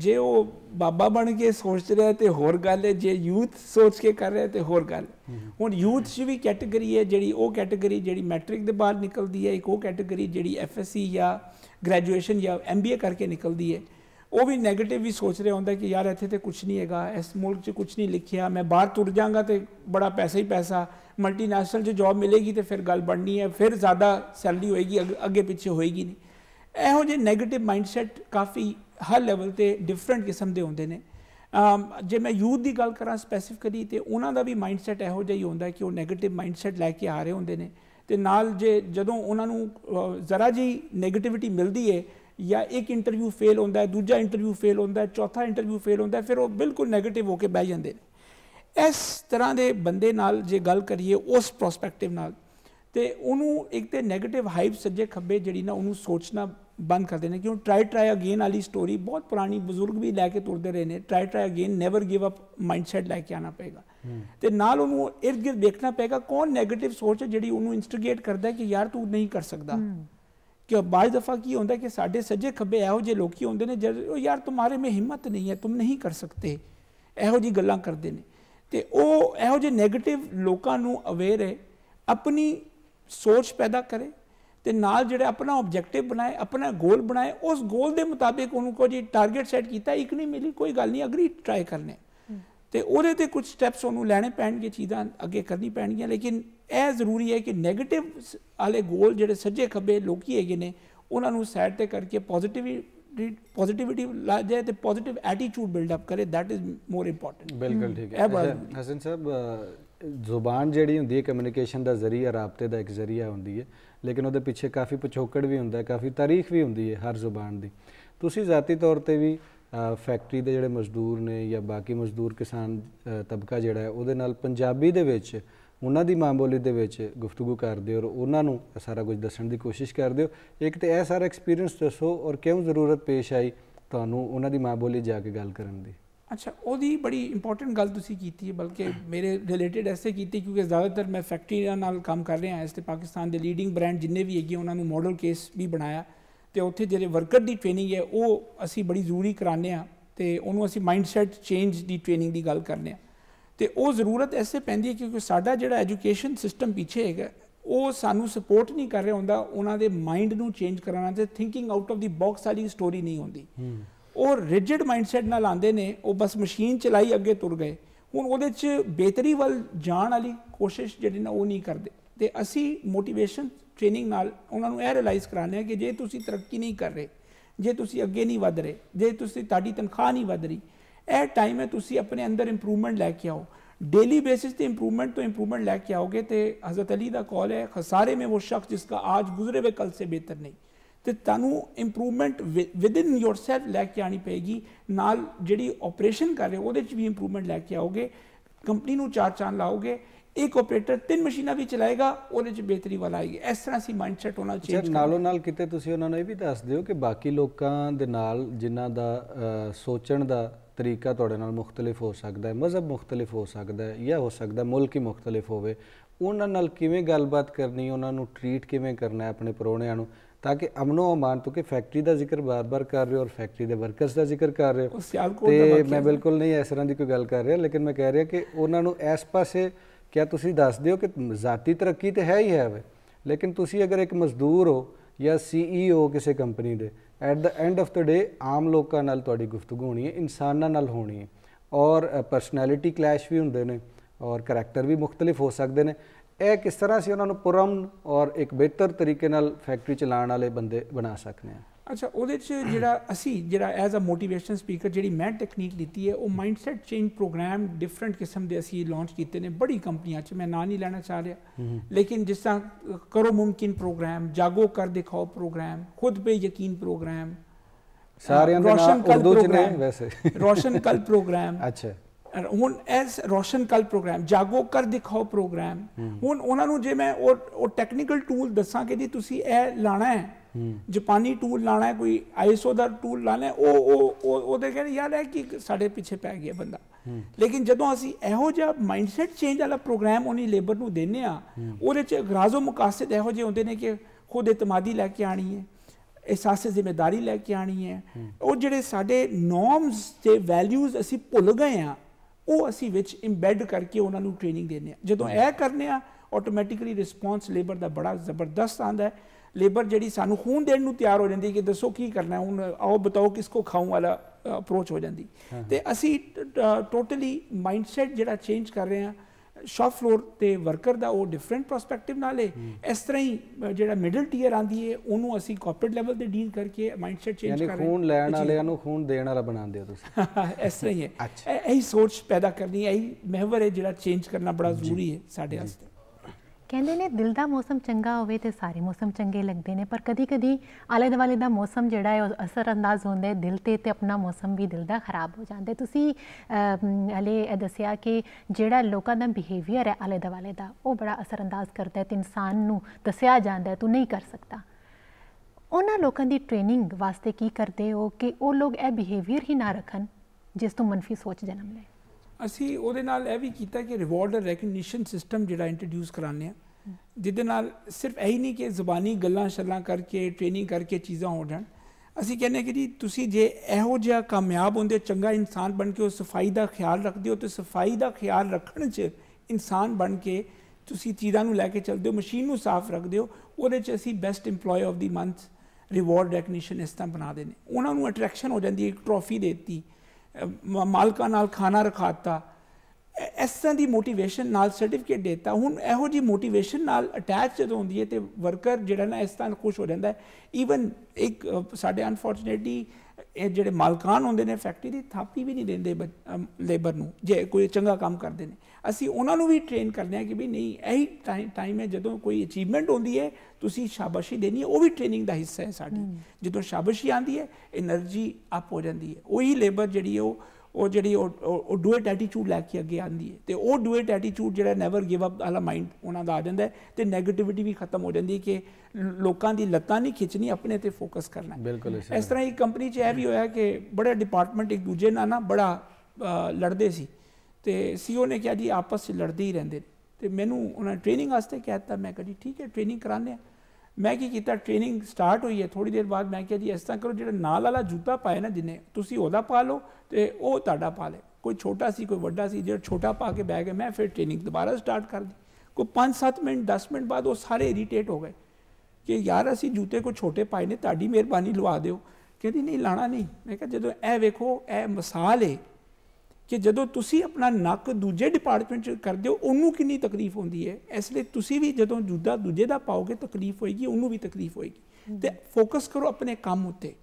[SPEAKER 8] ਜੇ ਉਹ ਬਾਬਾ ਬਣ ਕੇ ਸੋਚ ਰਿਹਾ ਤੇ ਹੋਰ ਗੱਲ ਹੈ ਜੇ ਯੂਥ ਸੋਚ ਕੇ ਕਰ ਰਿਹਾ ਤੇ ਹੋਰ ਗੱਲ ਹੁਣ ਯੂਥ 'ਚ ਵੀ ਕੈਟਾਗਰੀ ਹੈ ਜਿਹੜੀ ਉਹ ਕੈਟਾਗਰੀ ਜਿਹੜੀ ਮੈਟ੍ਰਿਕ ਦੇ ਬਾਅਦ ਨਿਕਲਦੀ ਹੈ ਇੱਕ ਉਹ ਕੈਟਾਗਰੀ ਜਿਹੜੀ ਐਫਐਸਸੀ ਜਾਂ ਗ੍ਰੈਜੂਏਸ਼ਨ ਜਾਂ ਐਮਬੀਏ ਕਰਕੇ ਨਿਕਲਦੀ ਹੈ ਉਹ ਵੀ 네ਗੇਟਿਵ ਵੀ ਸੋਚ ਰਿਹਾ ਹੁੰਦਾ ਕਿ ਯਾਰ ਇੱਥੇ ਤੇ ਕੁਝ ਨਹੀਂ ਹੈਗਾ ਇਸ ਮੁਲਕ 'ਚ ਕੁਝ ਨਹੀਂ ਲਿਖਿਆ ਮੈਂ ਬਾਹਰ ਤੁਰ ਜਾਵਾਂਗਾ ਤੇ ਬੜਾ ਪੈਸਾ ਹੀ ਪੈਸਾ ਮਲਟੀਨੈਸ਼ਨਲ 'ਚ ਜੌਬ ਮਿਲੇਗੀ ਤੇ ਫਿਰ ਗੱਲ ਬਣਨੀ ਹੈ ਫਿਰ ਜ਼ਿਆਦਾ ਸੈਲਰੀ ਹੋਏਗੀ ਅੱਗੇ ਪਿੱਛੇ ਹੋਏਗੀ ਨਹੀਂ ਇਹੋ ਜਿਹੇ 네ਗੇਟਿਵ ਮਾਈਂਡਸੈਟ ਕਾਫੀ ਹਰ ਲੈਵਲ ਤੇ ਡਿਫਰੈਂਟ ਕਿਸਮ ਦੇ ਹੁੰਦੇ ਨੇ ਜੇ ਮੈਂ ਯੂਥ ਦੀ ਗੱਲ ਕਰਾਂ ਸਪੈਸੀਫਿਕਲੀ ਤੇ ਉਹਨਾਂ ਦਾ ਵੀ ਮਾਈਂਡਸੈਟ ਇਹੋ ਜਿਹਾ ਹੀ ਹੁੰਦਾ ਕਿ ਉਹ 네ਗੇਟਿਵ ਮਾਈਂਡਸੈਟ ਲੈ ਕੇ ਆ ਰਹੇ ਹੁੰਦੇ ਨੇ ਤੇ ਨਾਲ ਜੇ ਜਦੋਂ ਉਹਨਾਂ ਨੂੰ ਜ਼ਰਾ ਜੀ 네ਗੇਟਿਵਿਟੀ ਮਿਲਦੀ ਏ ਜਾਂ ਇੱਕ ਇੰਟਰਵਿਊ ਫੇਲ ਹੁੰਦਾ ਹੈ ਦੂਜਾ ਇੰਟਰਵਿਊ ਫੇਲ ਹੁੰਦਾ ਹੈ ਚੌਥਾ ਇੰਟਰਵਿਊ ਫੇਲ ਹੁੰਦਾ ਹੈ ਫਿਰ ਉਹ ਬਿਲਕੁਲ 네ਗੇਟਿਵ ਹੋ ਕੇ ਬਹਿ ਜਾਂਦੇ ਨੇ ਇਸ ਤਰ੍ਹਾਂ ਦੇ ਬੰਦੇ ਨਾਲ ਜੇ ਗੱਲ ਕਰੀਏ ਉਸ ਪ੍ਰੋਸਪੈਕਟਿਵ ਨਾਲ ਤੇ ਉਹਨੂੰ ਇੱਕ ਤੇ 네ਗੇਟਿਵ ਹਾਈਪ ਸੱਜੇ ਖੱਬੇ ਜਿਹੜੀ ਨਾ ਉਹਨੂੰ ਸੋਚਣਾ ਬੰਦ ਕਰ ਦੇਣਾ ਕਿਉਂ ਟ੍ਰਾਈ ਟ੍ਰਾਈ ਅਗੇਨ ਵਾਲੀ ਸਟੋਰੀ ਬਹੁਤ ਪੁਰਾਣੀ ਬਜ਼ੁਰਗ ਵੀ ਲੈ ਕੇ ਤੁਰਦੇ ਰਹੇ ਨੇ try try again never give up mindset ਲੈ ਕੇ ਆਣਾ ਪਏਗਾ ਤੇ ਨਾਲ ਉਹਨੂੰ ਇਰਗਿਰ ਦੇਖਣਾ ਪਏਗਾ ਕੌਣ 네ਗੇਟਿਵ ਸੋਚ ਹੈ ਜਿਹੜੀ ਉਹਨੂੰ ਇਨਸਟੀਗੇਟ ਕਰਦਾ ਕਿ ਯਾਰ ਤੂੰ ਨਹੀਂ ਕਰ ਸਕਦਾ ਕਿ ਬਾਈ ਦਫਾ ਕੀ ਹੁੰਦਾ ਕਿ ਸਾਡੇ ਸੱਜੇ ਖੱਬੇ ਇਹੋ ਜਿਹੇ ਲੋਕੀ ਹੁੰਦੇ ਨੇ ਜਿਹੜੇ ਯਾਰ ਤੁਹਾਰੇ ਮੇ ਹਿੰਮਤ ਨਹੀਂ ਹੈ ਤੁਮ ਨਹੀਂ ਕਰ ਸਕਤੇ ਇਹੋ ਜੀ ਗੱਲਾਂ ਕਰਦੇ ਨੇ ਤੇ ਉਹ ਇਹੋ ਜਿਹੇ 네ਗੇਟਿਵ ਲੋਕਾਂ ਨੂੰ ਅਵੇਅਰ ਹੈ ਆਪਣੀ ਸੋਚ ਪੈਦਾ ਕਰੇ ਤੇ ਨਾਲ ਜਿਹੜਾ ਆਪਣਾ ਆਬਜੈਕਟਿਵ ਬਣਾਏ ਆਪਣਾ ਗੋਲ ਬਣਾਏ ਉਸ ਗੋਲ ਦੇ ਮੁਤਾਬਿਕ ਉਹਨੂੰ ਕੋਈ ਟਾਰਗੇਟ ਸੈੱਟ ਕੀਤਾ ਇੱਕ ਨਹੀਂ ਮਿਲੀ ਕੋਈ ਗੱਲ ਨਹੀਂ ਅਗਰੀ ਟਰਾਈ ਕਰਨੇ ਤੇ ਉਹਦੇ ਤੇ ਕੁਝ ਸਟੈਪਸ ਉਹਨੂੰ ਲੈਣੇ ਪੈਣਗੇ ਚੀਜ਼ਾਂ ਅੱਗੇ ਕਰਨੀ ਪੈਣਗੀਆਂ ਲੇਕਿਨ ਇਹ ਜ਼ਰੂਰੀ ਹੈ ਕਿ 네ਗੇਟਿਵ ਵਾਲੇ ਗੋਲ ਜਿਹੜੇ ਸੱਜੇ ਖੱਬੇ ਲੋਕੀ ਹੈਗੇ ਨੇ ਉਹਨਾਂ ਨੂੰ ਸਾਈਡ ਤੇ ਕਰਕੇ ਪੋਜ਼ਿਟਿਵਿਟੀ ਪੋਜ਼ਿਟਿਵਿਟੀ ਲਾ ਜਾਏ ਤੇ ਪੋਜ਼ਿਟਿਵ ਐਟੀਟਿਊਡ ਬਿਲਡ ਅਪ ਕਰੇ ਥੈਟ ਇਜ਼ ਮੋਰ ਇੰਪੋਰਟੈਂਟ ਬਿਲਕੁਲ ਠੀਕ ਹੈ
[SPEAKER 1] ਹਸਨ ਸਾਹਿਬ ਜ਼ੁਬਾਨ ਜਿਹੜੀ ਹੁੰਦੀ ਹੈ ਕਮਿਊਨੀਕੇਸ਼ਨ ਦਾ ਜ਼ਰੀਆ ਰابطੇ ਦਾ ਇੱਕ ਜ਼ਰੀਆ ਹੁੰਦੀ ਹੈ ਲੇਕਿਨ ਉਹਦੇ ਪਿੱਛੇ ਕਾਫੀ ਪਿਛੋਕੜ ਵੀ ਹੁੰਦਾ ਹੈ ਕਾਫੀ ਤਾਰੀਖ ਵੀ ਹੁੰਦੀ ਹੈ ਹਰ ਜ਼ੁਬਾਨ ਦੀ ਤੁਸੀਂ ਜ਼ਾਤੀ ਤੌਰ ਤੇ ਵੀ ਫੈਕਟਰੀ ਦੇ ਜਿਹੜੇ ਮਜ਼ਦੂਰ ਨੇ ਜਾਂ ਬਾਕੀ ਮਜ਼ਦੂਰ ਕਿਸਾਨ ਤਬਕਾ ਜਿਹੜਾ ਹੈ ਉਹਦੇ ਨਾਲ ਪੰਜਾਬੀ ਦੇ ਵਿੱਚ ਉਹਨਾਂ ਦੀ ਮਾਂ ਬੋਲੀ ਦੇ ਵਿੱਚ ਗੁਫ਼ਤਗੂ ਕਰਦੇ ਔਰ ਉਹਨਾਂ ਨੂੰ ਸਾਰਾ ਕੁਝ ਦੱਸਣ ਦੀ ਕੋਸ਼ਿਸ਼ ਕਰਦੇ ਹੋ ਇੱਕ ਤੇ ਇਹ ਸਾਰਾ ਐਕਸਪੀਰੀਅੰਸ ਦੱਸੋ ਔਰ ਕਿਉਂ ਜ਼ਰੂਰਤ ਪੇਸ਼ ਆਈ ਤੁਹਾਨੂੰ ਉਹਨਾਂ ਦੀ ਮਾਂ ਬੋਲੀ ਜਾ ਕੇ ਗੱਲ ਕਰਨ ਦੀ
[SPEAKER 8] ਅੱਛਾ ਉਹਦੀ ਬੜੀ ਇੰਪੋਰਟੈਂਟ ਗੱਲ ਤੁਸੀਂ ਕੀਤੀ ਹੈ ਬਲਕਿ ਮੇਰੇ ਰਿਲੇਟਡ ਐਸੇ ਕੀਤੀ ਕਿਉਂਕਿ ਜ਼ਿਆਦਾਤਰ ਮੈਂ ਫੈਕਟਰੀਆਂ ਨਾਲ ਕੰਮ ਕਰ ਰਿਹਾ ਹਾਂ ਇਸ ਤੇ ਪਾਕਿਸਤਾਨ ਦੇ ਲੀਡਿੰਗ ਬ੍ਰਾਂਡ ਜਿੰਨੇ ਵੀ ਹੈਗੇ ਉਹਨਾਂ ਨੂੰ ਮਾਡਲ ਕੇਸ ਵੀ ਬਣਾਇਆ ਤੇ ਉੱਥੇ ਜਿਹੜੇ ਵਰਕਰ ਦੀ ਟ੍ਰੇਨਿੰਗ ਹੈ ਉਹ ਅਸੀਂ ਬੜੀ ਜ਼ਰੂਰੀ ਕਰਾਨੇ ਆ ਤੇ ਉਹਨੂੰ ਅਸੀਂ ਮਾਈਂਡਸੈਟ ਚੇਂਜ ਦੀ ਟ੍ਰੇਨਿੰਗ ਦੀ ਗੱਲ ਕਰਨੇ ਆ ਤੇ ਉਹ ਜ਼ਰੂਰਤ ਐਸੇ ਪੈਂਦੀ ਹੈ ਕਿਉਂਕਿ ਸਾਡਾ ਜਿਹੜਾ ਐਜੂਕੇਸ਼ਨ ਸਿਸਟਮ ਪਿੱਛੇ ਹੈਗਾ ਉਹ ਸਾਨੂੰ ਸਪੋਰਟ ਨਹੀਂ ਕਰ ਰਿਹਾ ਹੁੰਦਾ ਉਹਨਾਂ ਦੇ ਮਾਈਂਡ ਨੂੰ ਚੇਂਜ ਕਰਾਣਾ ਤੇ thinking out of the box ਵਾਲੀ ਸਟੋਰੀ ਨਹੀਂ ਹੁੰਦੀ ਉਹ ਰਿਜਿਡ ਮਾਈਂਡਸੈਟ ਨਾਲ ਆਂਦੇ ਨੇ ਉਹ ਬਸ ਮਸ਼ੀਨ ਚਲਾਈ ਅੱਗੇ ਤੁਰ ਗਏ ਹੁਣ ਉਹਦੇ 'ਚ ਬਿਹਤਰੀ ਵੱਲ ਜਾਣ ਵਾਲੀ ਕੋਸ਼ਿਸ਼ ਜਿਹੜੀ ਨਾ ਉਹ ਨਹੀਂ ਕਰਦੇ ਤੇ ਅਸੀਂ ਮੋਟੀਵੇਸ਼ਨ ਟ੍ਰੇਨਿੰਗ ਨਾਲ ਉਹਨਾਂ ਨੂੰ ਇਹ ਰਿਅਲਾਈਜ਼ ਕਰਾਣੇ ਕਿ ਜੇ ਤੁਸੀਂ ਤਰੱਕੀ ਨਹੀਂ ਕਰ ਰਹੇ ਜੇ ਤੁਸੀਂ ਅੱਗੇ ਨਹੀਂ ਵਧ ਰਹੇ ਜੇ ਤੁਸੀਂ ਤੁਹਾਡੀ ਤਨਖਾਹ ਨਹੀਂ ਵਧ ਰਹੀ ਇਹ ਟਾਈਮ ਹੈ ਤੁਸੀਂ ਆਪਣੇ ਅੰਦਰ ਇੰਪਰੂਵਮੈਂਟ ਲੈ ਕੇ ਆਓ ਡੇਲੀ ਬੇਸਿਸ ਤੇ ਇੰਪਰੂਵਮੈਂਟ ਤੋਂ ਇੰਪਰੂਵਮੈਂਟ ਲੈ ਕੇ ਆਓਗੇ ਤੇ ਹਜ਼ਰਤ ਅਲੀ ਦਾ ਕਾਲ ਹੈ ਖਸਾਰੇ ਮੇ ਉਹ ਸ਼ਖਸ ਜਿਸ ਦਾ ਆਜ ਗੁਜ਼ਰੇ ਵੇ ਕੱਲ ਸੇ ਬਿਹਤਰ ਨਹੀਂ ਤੇ ਤੁਹਾਨੂੰ ਇੰਪਰੂਵਮੈਂਟ ਵਿਦ ਇਨ ਯੋਰਸੈਲਫ ਲੈ ਕੇ ਆਣੀ ਪਏਗੀ ਨਾਲ ਜਿਹੜੀ ਆਪਰੇਸ਼ਨ ਕਰ ਰਹੇ ਉਹਦੇ ਚ ਵੀ ਇੰਪਰੂਵਮੈਂਟ ਲੈ ਕੇ ਆਓਗੇ ਕੰਪਨੀ ਨੂੰ ਚਾਰ ਚਾਂਦ ਲਾਓਗੇ ਇੱਕ ਆਪਰੇਟਰ ਤਿੰਨ ਮਸ਼ੀਨਾਂ ਵੀ ਚਲਾਏਗਾ ਉਹਦੇ 'ਚ ਬਿਹਤਰੀ ਵਾਲਾ ਆਏਗੀ ਇਸ ਤਰ੍ਹਾਂ ਸੀ ਮਾਈਂਡਸੈਟ ਚਾਹੀਦਾ ਜੇ ਨਾਲੋਂ
[SPEAKER 1] ਨਾਲ ਕਿਤੇ ਤੁਸੀਂ ਉਹਨਾਂ ਨੂੰ ਇਹ ਵੀ ਦੱਸ ਦਿਓ ਕਿ ਬਾਕੀ ਲੋਕਾਂ ਦੇ ਨਾਲ ਜਿਨ੍ਹਾਂ ਦਾ ਸੋਚਣ ਦਾ ਤਰੀਕਾ ਤੁਹਾਡੇ ਨਾਲ ਮੁxtਲਿਫ ਹੋ ਸਕਦਾ ਹੈ ਮਜ਼ਹਬ ਮੁxtਲਿਫ ਹੋ ਸਕਦਾ ਹੈ ਜਾਂ ਹੋ ਸਕਦਾ ਮੁਲਕ ਹੀ ਮੁxtਲਿਫ ਹੋਵੇ ਉਹਨਾਂ ਨਾਲ ਕਿਵੇਂ ਗੱਲਬਾਤ ਕਰਨੀ ਉਹਨਾਂ ਨੂੰ ਟ੍ਰੀਟ ਕਿਵੇਂ ਕਰਨਾ ਹੈ ਆਪਣੇ ਪਰੋਣਿਆਂ ਨੂੰ ਤਾਂ ਕਿ ਅਮਨੋ ਅਮਾਨ ਤੋਂ ਕਿ ਫੈਕਟਰੀ ਦਾ ਜ਼ਿਕਰ ਬਾਰ-ਬਾਰ ਕਰ ਰਹੇ ਹੋ ਔਰ ਫੈਕਟਰੀ ਦੇ ਵਰਕਰਸ ਦਾ ਜ਼ਿਕਰ ਕਰ ਰਹੇ ਹੋ ਤੇ ਮੈਂ ਬਿਲਕੁਲ ਨਹੀਂ ਇਸ ਤਰ੍ਹਾਂ ਦੀ ਕੋਈ ਗੱਲ ਕਰ ਰਿਹਾ ਲੇਕਿਨ ਮੈਂ ਕਹਿ ਰਿਹਾ ਕਿ ਉਹਨਾਂ ਨੂੰ ਇਸ ਪਾਸੇ ਕਿਆ ਤੁਸੀਂ ਦੱਸਦੇ ਹੋ ਕਿ ਜ਼ਾਤੀ ਤਰੱਕੀ ਤੇ ਹੈ ਹੀ ਹੈ ਵੇ ਲੇਕਿਨ ਤੁਸੀਂ ਅਗਰ ਇੱਕ ਮਜ਼ਦੂਰ ਹੋ ਜਾਂ ਸੀਈਓ e ਕਿਸੇ ਕੰਪਨੀ ਦੇ at the end of the day ਆਮ ਲੋਕਾਂ ਨਾਲ ਤੁਹਾਡੀ ਗੁਫ਼ਤਗੂ ਹੋਣੀ ਹੈ ਇਨਸਾਨਾਂ ਨਾਲ ਹੋਣੀ ਹੈ ਔਰ ਪਰਸਨੈਲਿਟੀ ਕਲੈਸ਼ ਵੀ ਹੁੰਦੇ ਨੇ ਔਰ ਕੈਰੈਕਟਰ ਵੀ ਮੁxtਲਿਫ ਹੋ ਸਕਦੇ ਨੇ ਇਹ ਕਿਸ ਤਰ੍ਹਾਂ ਸੀ ਉਹਨਾਂ ਨੂੰ ਪੁਰਮ ਔਰ ਇੱਕ ਬਿਹਤਰ ਤਰੀਕੇ ਨਾਲ ਫੈਕਟਰੀ ਚਲਾਉਣ ਵਾਲੇ ਬੰਦੇ ਬਣਾ ਸਕਨੇ ਆ
[SPEAKER 8] ਅੱਛਾ ਉਹਦੇ 'ਚ ਜਿਹੜਾ ਅਸੀਂ ਜਿਹੜਾ ਐਜ਼ ਅ ਮੋਟੀਵੇਸ਼ਨ ਸਪੀਕਰ ਜਿਹੜੀ ਮੈਂ ਟੈਕਨੀਕ ਦਿੱਤੀ ਹੈ ਉਹ ਮਾਈਂਡਸੈਟ ਚੇਂਜ ਪ੍ਰੋਗਰਾਮ ਡਿਫਰੈਂਟ ਕਿਸਮ ਦੇ ਅਸੀਂ ਲਾਂਚ ਕੀਤੇ ਨੇ ਬੜੀ ਕੰਪਨੀਆਂ 'ਚ ਮੈਂ ਨਾਂ ਨਹੀਂ ਲੈਣਾ ਚਾਹ ਰਿਹਾ ਲੇਕਿਨ ਜਿਸ ਤਰ੍ਹਾਂ ਕਰੋ ਮੁਮਕਿਨ ਪ੍ਰੋਗਰਾਮ ਜਾਗੋ ਕਰ ਦਿਖਾਓ ਪ੍ਰੋਗਰਾਮ ਖੁਦ 'ਤੇ ਯਕੀਨ ਪ੍ਰੋਗਰਾਮ ਸਾਰਿਆਂ ਦੇ ਨਾਂ ਉਰਦੂ 'ਚ ਨੇ ਵੈਸੇ ਰੋਸ਼ਨ ਕਲ ਪ੍ਰੋਗਰਾਮ ਅੱਛਾ ਹੁਣ ਐਸ ਰੋਸ਼ਨ ਕਲ ਪ੍ਰੋਗਰਾਮ ਜਾਗੋ ਕਰ ਦਿਖਾਓ ਪ੍ਰੋਗਰਾਮ ਹੁਣ ਉਹਨਾਂ ਨੂੰ ਜੇ ਮੈਂ ਉਹ ਟੈਕਨੀਕਲ ਟੂਲ ਦੱਸਾਂ ਕਿ ਜੀ ਤੁਸੀਂ ਇਹ ਲਾਣਾ ਹੈ ਜਾਪਾਨੀ ਟੂਲ ਲਾਣਾ ਹੈ ਕੋਈ ਆਈਐਸਓ ਦਾ ਟੂਲ ਲਾਣਾ ਉਹ ਉਹ ਉਹਦੇ ਕਹਿੰਦੇ ਯਾਰ ਇਹ ਕਿ ਸਾਡੇ ਪਿੱਛੇ ਪੈ ਗਿਆ ਬੰਦਾ ਲੇਕਿਨ ਜਦੋਂ ਅਸੀਂ ਇਹੋ ਜਿਹਾ ਮਾਈਂਡਸੈਟ ਚੇਂਜ ਵਾਲਾ ਪ੍ਰੋਗਰਾਮ ਉਹਨੀ ਲੇਬਰ ਨੂੰ ਦਿੰਨੇ ਆ ਉਹਦੇ ਚ ਗਰਾਜ਼ੋ ਮੁਕਾਸਦ ਇਹੋ ਜਿਹੇ ਹੁੰਦੇ ਨੇ ਕਿ ਖੁਦ ਇਤਮਾਦੀ ਲੈ ਕੇ ਆਣੀ ਹੈ ਅਹਿਸਾਸ ਜ਼ਿੰਮੇਵਾਰੀ ਲੈ ਕੇ ਆਣੀ ਹੈ ਉਹ ਜਿਹੜੇ ਸਾਡੇ ਨੋਰਮਸ ਤੇ ਵੈਲਿਊਜ਼ ਅਸੀਂ ਭੁੱਲ ਗਏ ਆ ਉਹ ਅਸੀਂ ਵਿੱਚ ਇੰਬੈਡ ਕਰਕੇ ਉਹਨਾਂ ਨੂੰ ਟ੍ਰੇਨਿੰਗ ਦਿੰਨੇ ਆ ਜਦੋਂ ਇਹ ਕਰਨੇ ਆ ਆਟੋਮੈਟਿਕਲੀ ਰਿਸਪੌਂਸ ਲੇਬਰ ਦਾ ਬੜਾ ਜ਼ਬਰਦਸਤ ਆਂਦਾ ਹੈ ਲੇਬਰ ਜਿਹੜੀ ਸਾਨੂੰ ਖੂਨ ਦੇਣ ਨੂੰ ਤਿਆਰ ਹੋ ਜਾਂਦੀ ਕਿ ਦੱਸੋ ਕੀ ਕਰਨਾ ਹੁਣ ਆਓ ਬਤਾਓ ਕਿਸ ਕੋ ਖਾਉਂ ਵਾਲਾ ਅਪਰੋਚ ਹੋ ਜਾਂਦੀ ਤੇ ਅਸੀਂ ਟੋਟਲੀ ਮਾਈਂਡਸੈਟ ਜਿਹੜਾ ਚੇਂਜ ਕਰ ਰਹੇ ਹਾਂ ਸ਼ਾਪ ਫਲੋਰ ਤੇ ਵਰਕਰ ਦਾ ਉਹ ਡਿਫਰੈਂਟ ਪਰਸਪੈਕਟਿਵ ਨਾਲ ਹੈ ਇਸ ਤਰ੍ਹਾਂ ਹੀ ਜਿਹੜਾ ਮਿਡਲ ਟੀਅਰ ਆਂਦੀ ਹੈ ਉਹਨੂੰ ਅਸੀਂ ਕਾਰਪੋਰੇਟ ਲੈਵਲ ਤੇ ਡੀਲ ਕਰਕੇ ਮਾਈਂਡਸੈਟ ਚੇਂਜ ਕਰ ਰਹੇ ਹਾਂ ਯਾਨੀ ਖੂਨ ਲੈਣ ਵਾਲਿਆਂ
[SPEAKER 1] ਨੂੰ ਖੂਨ ਦੇਣ ਵਾਲਾ ਬਣਾਉਂਦੇ ਹੋ ਤੁਸੀਂ
[SPEAKER 8] ਇਸ ਤਰ੍ਹਾਂ ਹੀ ਹੈ ਇਹ ਸੋਚ ਪੈਦਾ ਕਰਨੀ ਹੈ ਇਹ ਮਹਿਵਰ ਹੈ ਜਿਹੜਾ ਚੇਂਜ ਕਰਨਾ ਬੜਾ ਜ਼ਰੂਰੀ ਹੈ ਸਾਡੇ ਵਾਸਤੇ
[SPEAKER 5] ਕਹਿੰਦੇ ਨੇ ਦਿਲ ਦਾ ਮੌਸਮ ਚੰਗਾ ਹੋਵੇ ਤੇ ਸਾਰੇ ਮੌਸਮ ਚੰਗੇ ਲੱਗਦੇ ਨੇ ਪਰ ਕਦੀ-ਕਦੀ ਆਲੇ ਦੁਆਲੇ ਦਾ ਮੌਸਮ ਜਿਹੜਾ ਹੈ ਉਹ ਅਸਰ ਅੰਦਾਜ਼ ਹੁੰਦਾ ਹੈ ਦਿਲ ਤੇ ਤੇ ਆਪਣਾ ਮੌਸਮ ਵੀ ਦਿਲ ਦਾ ਖਰਾਬ ਹੋ ਜਾਂਦਾ ਹੈ ਤੁਸੀਂ ਹਲੇ ਦੱਸਿਆ ਕਿ ਜਿਹੜਾ ਲੋਕਾਂ ਦਾ ਬਿਹੇਵੀਅਰ ਹੈ ਆਲੇ ਦੁਆਲੇ ਦਾ ਉਹ ਬੜਾ ਅਸਰ ਅੰਦਾਜ਼ ਕਰਦਾ ਹੈ ਤੇ ਇਨਸਾਨ ਨੂੰ ਦੱਸਿਆ ਜਾਂਦਾ ਹੈ ਤੂੰ ਨਹੀਂ ਕਰ ਸਕਦਾ ਉਹਨਾਂ ਲੋਕਾਂ ਦੀ ਟ੍ਰੇਨਿੰਗ ਵਾਸਤੇ ਕੀ ਕਰਦੇ ਹੋ ਕਿ ਉਹ ਲੋਕ ਇਹ ਬਿਹੇਵੀਅਰ ਹੀ ਨਾ ਰੱਖਣ ਜਿਸ ਤੋਂ ਮਨਫੀ ਸੋਚ ਜਨਮ ਲੈ
[SPEAKER 8] ਅਸੀਂ ਉਹਦੇ ਨਾਲ ਇਹ ਵੀ ਕੀਤਾ ਕਿ ਰਿਵਾਰਡ ਐਂਡ ਰੈਕਗਨੀਸ਼ਨ ਸਿਸਟਮ ਜਿਹੜਾ ਇੰਟਰੋਡਿਊਸ ਕਰਾਣੇ ਆ ਜਿਹਦੇ ਨਾਲ ਸਿਰਫ ਇਹੀ ਨਹੀਂ ਕਿ ਜ਼ੁਬਾਨੀ ਗੱਲਾਂ ਛੱਲਾਂ ਕਰਕੇ ਟ੍ਰੇਨਿੰਗ ਕਰਕੇ ਚੀਜ਼ਾਂ ਹੋ ਜਾਣ ਅਸੀਂ ਕਹਿੰਦੇ ਕਿ ਜੀ ਤੁਸੀਂ ਜੇ ਇਹੋ ਜਿਹਾ ਕਾਮਯਾਬ ਹੁੰਦੇ ਚੰਗਾ ਇਨਸਾਨ ਬਣ ਕੇ ਉਹ ਸਫਾਈ ਦਾ ਖਿਆਲ ਰੱਖਦੇ ਹੋ ਤੇ ਸਫਾਈ ਦਾ ਖਿਆਲ ਰੱਖਣ 'ਚ ਇਨਸਾਨ ਬਣ ਕੇ ਤੁਸੀਂ ਚੀਜ਼ਾਂ ਨੂੰ ਲੈ ਕੇ ਚੱਲਦੇ ਹੋ ਮਸ਼ੀਨ ਨੂੰ ਸਾਫ਼ ਰੱਖਦੇ ਹੋ ਉਹਦੇ 'ਚ ਅਸੀਂ best employee of the month reward recognition ਇਸ ਤਰ੍ਹਾਂ ਬਣਾ ਦੇਣੇ ਉਹਨਾਂ ਨੂੰ ਅਟਰੈਕਸ਼ਨ ਹੋ ਜਾਂਦੀ ਹੈ ਇੱਕ ਟਰੋਫੀ ਦੇਤੀ ਮਾਲਕਾਂ ਨਾਲ ਖਾਣਾ ਰਖਾਤਾ ਇਸ ਤਰ੍ਹਾਂ ਦੀ ਮੋਟੀਵੇਸ਼ਨ ਨਾਲ ਸਰਟੀਫਿਕੇਟ ਦਿੱਤਾ ਹੁਣ ਇਹੋ ਜੀ ਮੋਟੀਵੇਸ਼ਨ ਨਾਲ ਅਟੈਚ ਜਦੋਂ ਹੁੰਦੀ ਹੈ ਤੇ ਵਰਕਰ ਜਿਹੜਾ ਨਾ ਇਸ ਤਰ੍ਹਾਂ ਖੁਸ਼ ਹੋ ਜਾਂਦਾ ਹੈ ਈਵਨ ਇੱਕ ਸਾਡੇ ਅਨਫੋਰਚੂਨੇਟਲੀ ਇਹ ਜਿਹੜੇ ਮਾਲਕਾਂ ਹੁੰਦੇ ਨੇ ਫੈਕਟਰੀ ਦੀ ਥਾਪੀ ਵੀ ਨਹੀਂ ਦਿੰਦੇ ਲੇਬਰ ਨੂੰ ਜੇ ਕੋਈ ਚੰਗਾ ਕੰਮ ਕਰਦੇ ਨੇ ਅਸੀਂ ਉਹਨਾਂ ਨੂੰ ਵੀ ਟ੍ਰੇਨ ਕਰਦੇ ਹਾਂ ਕਿ ਵੀ ਨਹੀਂ ਇਹੀ ਟਾਈਮ ਹੈ ਜਦੋਂ ਕੋਈ ਅਚੀਵਮੈਂਟ ਹੁੰਦੀ ਹੈ ਤੁਸੀਂ ਸ਼ਾਬਾਸ਼ੀ ਦੇਣੀ ਹੈ ਉਹ ਵੀ ਟ੍ਰੇਨਿੰਗ ਦਾ ਹਿੱਸਾ ਹੈ ਸਾਡੀ ਜਦੋਂ ਸ਼ਾਬਾਸ਼ੀ ਆਂਦੀ ਹੈ એનર્ਜੀ ਅਪ ਹੋ ਜਾਂਦੀ ਹੈ ਉਹੀ ਲੇਬਰ ਜਿਹੜੀ ਉਹ ਉਹ ਜਿਹੜੀ ਉਹ ਡੂਇਟ ਐਟੀਟਿਊਡ ਲੈ ਕੇ ਅੱਗੇ ਆਂਦੀ ਹੈ ਤੇ ਉਹ ਡੂਇਟ ਐਟੀਟਿਊਡ ਜਿਹੜਾ ਨੈਵਰ ਗਿਵ ਅਪ ਵਾਲਾ ਮਾਈਂਡ ਉਹਨਾਂ ਦਾ ਆ ਜਾਂਦਾ ਹੈ ਤੇ 네ਗੇਟਿਵਿਟੀ ਵੀ ਖਤਮ ਹੋ ਜਾਂਦੀ ਹੈ ਕਿ ਲੋਕਾਂ ਦੀ ਲੱਤਾਂ ਨਹੀਂ ਖਿੱਚਣੀ ਆਪਣੇ ਤੇ ਫੋਕਸ ਕਰਨਾ ਹੈ ਇਸ ਤਰ੍ਹਾਂ ਹੀ ਕੰਪਨੀ 'ਚ ਇਹ ਵੀ ਹੋਇਆ ਕਿ ਬੜੇ ਡਿਪਾਰਟਮੈਂਟ ਇੱਕ ਦੂਜੇ ਨਾਲ ਨਾ ਬੜਾ ਲੜਦੇ ਸੀ ਤੇ ਸੀਓ ਨੇ ਕਿਹਾ ਜੀ ਆਪਸ ਵਿੱਚ ਲੜਦੇ ਹੀ ਰਹਿੰਦੇ ਤੇ ਮੈਨੂੰ ਉਹਨਾਂ ਟ੍ਰੇਨਿੰਗ ਵਾਸਤੇ ਕਹਿਤਾ ਮੈਂ ਕਹਿੰਦੀ ਠੀਕ ਹੈ ਟ੍ਰੇਨਿੰਗ ਕਰਾ ਆ ਮੈਂ ਕੀ ਕੀਤਾ ਟ੍ਰੇਨਿੰਗ ਸਟਾਰਟ ਹੋਈ ਹੈ ਥੋੜੀ ਦੇਰ ਬਾਅਦ ਮੈਂ ਕਿਹਾ ਜੀ ਇਸ ਤਰ੍ਹਾਂ ਕਰੋ ਜਿਹੜਾ ਨਾਲ ਵਾਲਾ ਜੁੱਤਾ ਪਾਇਆ ਨਾ ਜਿੰਨੇ ਤੁਸੀਂ ਉਹਦਾ ਪਾ ਲਓ ਤੇ ਉਹ ਤੁਹਾਡਾ ਪਾ ਲੇ ਕੋਈ ਛੋਟਾ ਸੀ ਕੋਈ ਵੱਡਾ ਸੀ ਜਿਹੜਾ ਛੋਟਾ ਪਾ ਕੇ ਬਹਿ ਗਿਆ ਮੈਂ ਫਿਰ ਟ੍ਰੇਨਿੰਗ ਦੁਬਾਰਾ ਸਟਾਰਟ ਕਰ ਦਿੱਤੀ ਕੋਈ 5-7 ਮਿੰਟ 10 ਮਿੰਟ ਬਾਅਦ ਉਹ ਸਾਰੇ ਇਰੀਟੇਟ ਹੋ ਗਏ ਕਿ ਯਾਰ ਅਸੀਂ ਜੂਤੇ ਕੋ ਛੋਟੇ ਪਾਏ ਨੇ ਤੁਹਾਡੀ ਮਿਹਰਬਾਨੀ ਲਵਾ ਦਿਓ ਕਹਿੰਦੀ ਨਹੀਂ ਲਾਣਾ ਨਹੀਂ ਮੈਂ ਕਿਹਾ ਜਦੋਂ ਇਹ ਵੇਖੋ ਇਹ ਮਿਸਾਲ ਹੈ ਕਿ ਜਦੋਂ ਤੁਸੀਂ ਆਪਣਾ ਨੱਕ ਦੂਜੇ ਡਿਪਾਰਟਮੈਂਟ 'ਚ ਕਰਦੇ ਹੋ ਉਹਨੂੰ ਕਿੰਨੀ ਤਕਲੀਫ ਹੁੰਦੀ ਹੈ ਇਸ ਲਈ ਤੁਸੀਂ ਵੀ ਜਦੋਂ ਜੁਦਾ ਦੂਜੇ ਦਾ ਪਾਓਗੇ ਤਕਲੀਫ ਹੋਏਗੀ ਉਹਨੂੰ ਵੀ ਤਕਲੀਫ ਹੋਏਗੀ ਤੇ ਫੋਕਸ ਕਰੋ ਆਪਣੇ ਕੰਮ ਉੱਤੇ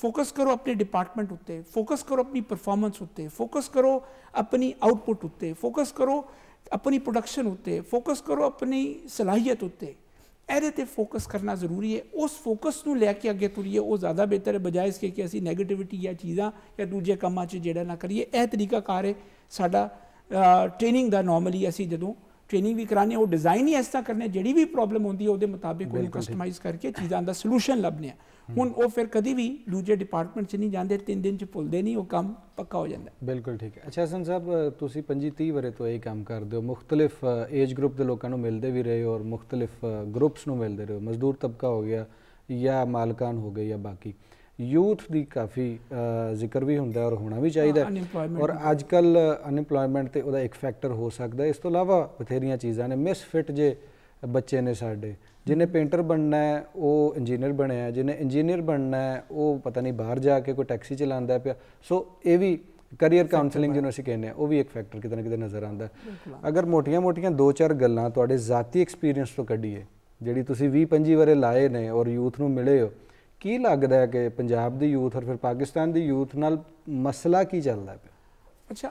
[SPEAKER 8] ਫੋਕਸ ਕਰੋ ਆਪਣੇ ਡਿਪਾਰਟਮੈਂਟ ਉੱਤੇ ਫੋਕਸ ਕਰੋ ਆਪਣੀ ਪਰਫਾਰਮੈਂਸ ਉੱਤੇ ਫੋਕਸ ਕਰੋ ਆਪਣੀ ਆਊਟਪੁੱਟ ਉੱਤੇ ਫੋਕਸ ਕਰੋ ਆਪਣੀ ਪ੍ਰੋਡਕਸ਼ਨ ਉੱਤੇ ਫੋਕਸ ਕਰੋ ਆਪਣੀ ਸਲਾਹੀਅਤ ਉੱਤੇ ਇਹਦੇ ਤੇ ਫੋਕਸ ਕਰਨਾ ਜ਼ਰੂਰੀ ਹੈ ਉਸ ਫੋਕਸ ਨੂੰ ਲੈ ਕੇ ਅੱਗੇ ਤੁਰੀਏ ਉਹ ਜ਼ਿਆਦਾ ਬਿਹਤਰ ਹੈ ਬਜਾਏ ਇਸ ਕਿ ਅਸੀਂ 네ਗੇਟਿਵਿਟੀ ਜਾਂ ਚੀਜ਼ਾਂ ਜਾਂ ਦੂਜੇ ਕੰਮਾਂ 'ਚ ਜਿਹੜਾ ਨਾ ਕਰੀਏ ਇਹ ਤਰੀਕਾ ਕਾਰ ਹੈ ਸਾਡਾ ਟ੍ਰੇਨਿੰਗ ਦਾ ਨਾਰਮਲੀ ਅਸੀਂ ਜਦੋਂ ਟ੍ਰੇਨਿੰਗ ਵੀ ਕਰਾਣੇ ਉਹ ਡਿਜ਼ਾਈਨ ਹੀ ਇਸ ਤਰ੍ਹਾਂ ਕਰਨੇ ਜਿਹੜੀ ਵੀ ਪ੍ਰੋਬਲਮ ਹੁੰਦੀ ਹੈ ਉਹਦੇ ਮੁਤਾਬਿਕ ਉਹਨੂੰ ਕਸਟਮਾਈਜ਼ ਕਰਕੇ ਚੀਜ਼ਾਂ ਦਾ ਸੋਲੂਸ਼ਨ ਲੱਭਨੇ ਆ ਹੁਣ ਉਹ ਫਿਰ ਕਦੀ ਵੀ ਦੂਜੇ ਡਿਪਾਰਟਮੈਂਟ 'ਚ ਨਹੀਂ ਜਾਂਦੇ
[SPEAKER 1] ਤਿੰਨ ਦਿਨ 'ਚ ਭੁੱਲਦੇ ਨਹੀਂ ਉਹ ਕੰਮ ਪੱਕਾ ਹੋ ਜਾਂਦਾ ਬਿਲਕੁਲ ਠੀਕ ਹੈ ਅੱਛਾ ਹਸਨ ਸਾਹਿਬ ਤੁਸੀਂ 25 30 ਵਰੇ ਤੋਂ ਇਹ ਕੰਮ ਕਰਦੇ ਹੋ ਮੁxtਲਿਫ ਏਜ ਗਰੁੱਪ ਦੇ ਲੋਕਾਂ ਨੂੰ ਮਿਲਦੇ ਵੀ ਰਹੇ ਹੋ ਔਰ ਮੁxtਲਿਫ ਗਰੁੱਪਸ ਨੂੰ ਮਿਲਦੇ ਰਹੇ ਹੋ ਮਜ਼ਦੂਰ ਤਬਕਾ ਹੋ ਗਿਆ ਜਾਂ ਮਾਲਕਾਨ ਹੋ ਗਏ ਜਾਂ ਬਾਕੀ ਯੂਥ ਦੀ ਕਾਫੀ ਜ਼ਿਕਰ ਵੀ ਹੁੰਦਾ ਔਰ ਹੋਣਾ ਵੀ ਚਾਹੀਦਾ ਔਰ ਅੱਜ ਕੱਲ ਅਨਪਲੋਇਮੈਂਟ ਤੇ ਉਹਦਾ ਇੱਕ ਫੈਕਟਰ ਹੋ ਸਕਦਾ ਇਸ ਤੋਂ ਇਲਾਵਾ ਬਥੇਰੀਆਂ ਚੀਜ਼ਾਂ ਨੇ ਮਿਸਫਿਟ ਜੇ ਬੱਚੇ ਨੇ ਸਾਡੇ ਜਿਹਨੇ ਪੇਂਟਰ ਬਣਨਾ ਹੈ ਉਹ ਇੰਜੀਨੀਅਰ ਬਣਿਆ ਜਿਹਨੇ ਇੰਜੀਨੀਅਰ ਬਣਨਾ ਹੈ ਉਹ ਪਤਾ ਨਹੀਂ ਬਾਹਰ ਜਾ ਕੇ ਕੋਈ ਟੈਕਸੀ ਚਲਾਉਂਦਾ ਪਿਆ ਸੋ ਇਹ ਵੀ ਕੈਰੀਅਰ ਕਾਉਂਸਲਿੰਗ ਜਿਹਨੂੰ ਅਸੀਂ ਕਹਿੰਦੇ ਆ ਉਹ ਵੀ ਇੱਕ ਫੈਕਟਰ ਕਿਤੇ ਨਾ ਕਿਤੇ ਨਜ਼ਰ ਆਉਂਦਾ ਅਗਰ ਮੋਟੀਆਂ-ਮੋਟੀਆਂ ਦੋ ਚਾਰ ਗੱਲਾਂ ਤੁਹਾਡੇ ਜ਼ਾਤੀ ਐਕਸਪੀਰੀਅੰਸ ਤੋਂ ਕੱਢੀਏ ਜਿਹੜੀ ਤੁਸੀਂ 20 25 ਬਾਰੇ ਲਾਏ ਨੇ ਔਰ ਯੂਥ ਨੂੰ ਮਿਲੇ ਹੋ ਕੀ ਲੱਗਦਾ ਹੈ ਕਿ ਪੰਜਾਬ ਦੀ ਯੂਥ ਔਰ ਫਿਰ ਪਾਕਿਸਤਾਨ ਦੀ ਯੂਥ ਨਾਲ ਮਸਲਾ ਕੀ ਚੱਲਦਾ ਹੈ
[SPEAKER 8] ਅੱਛਾ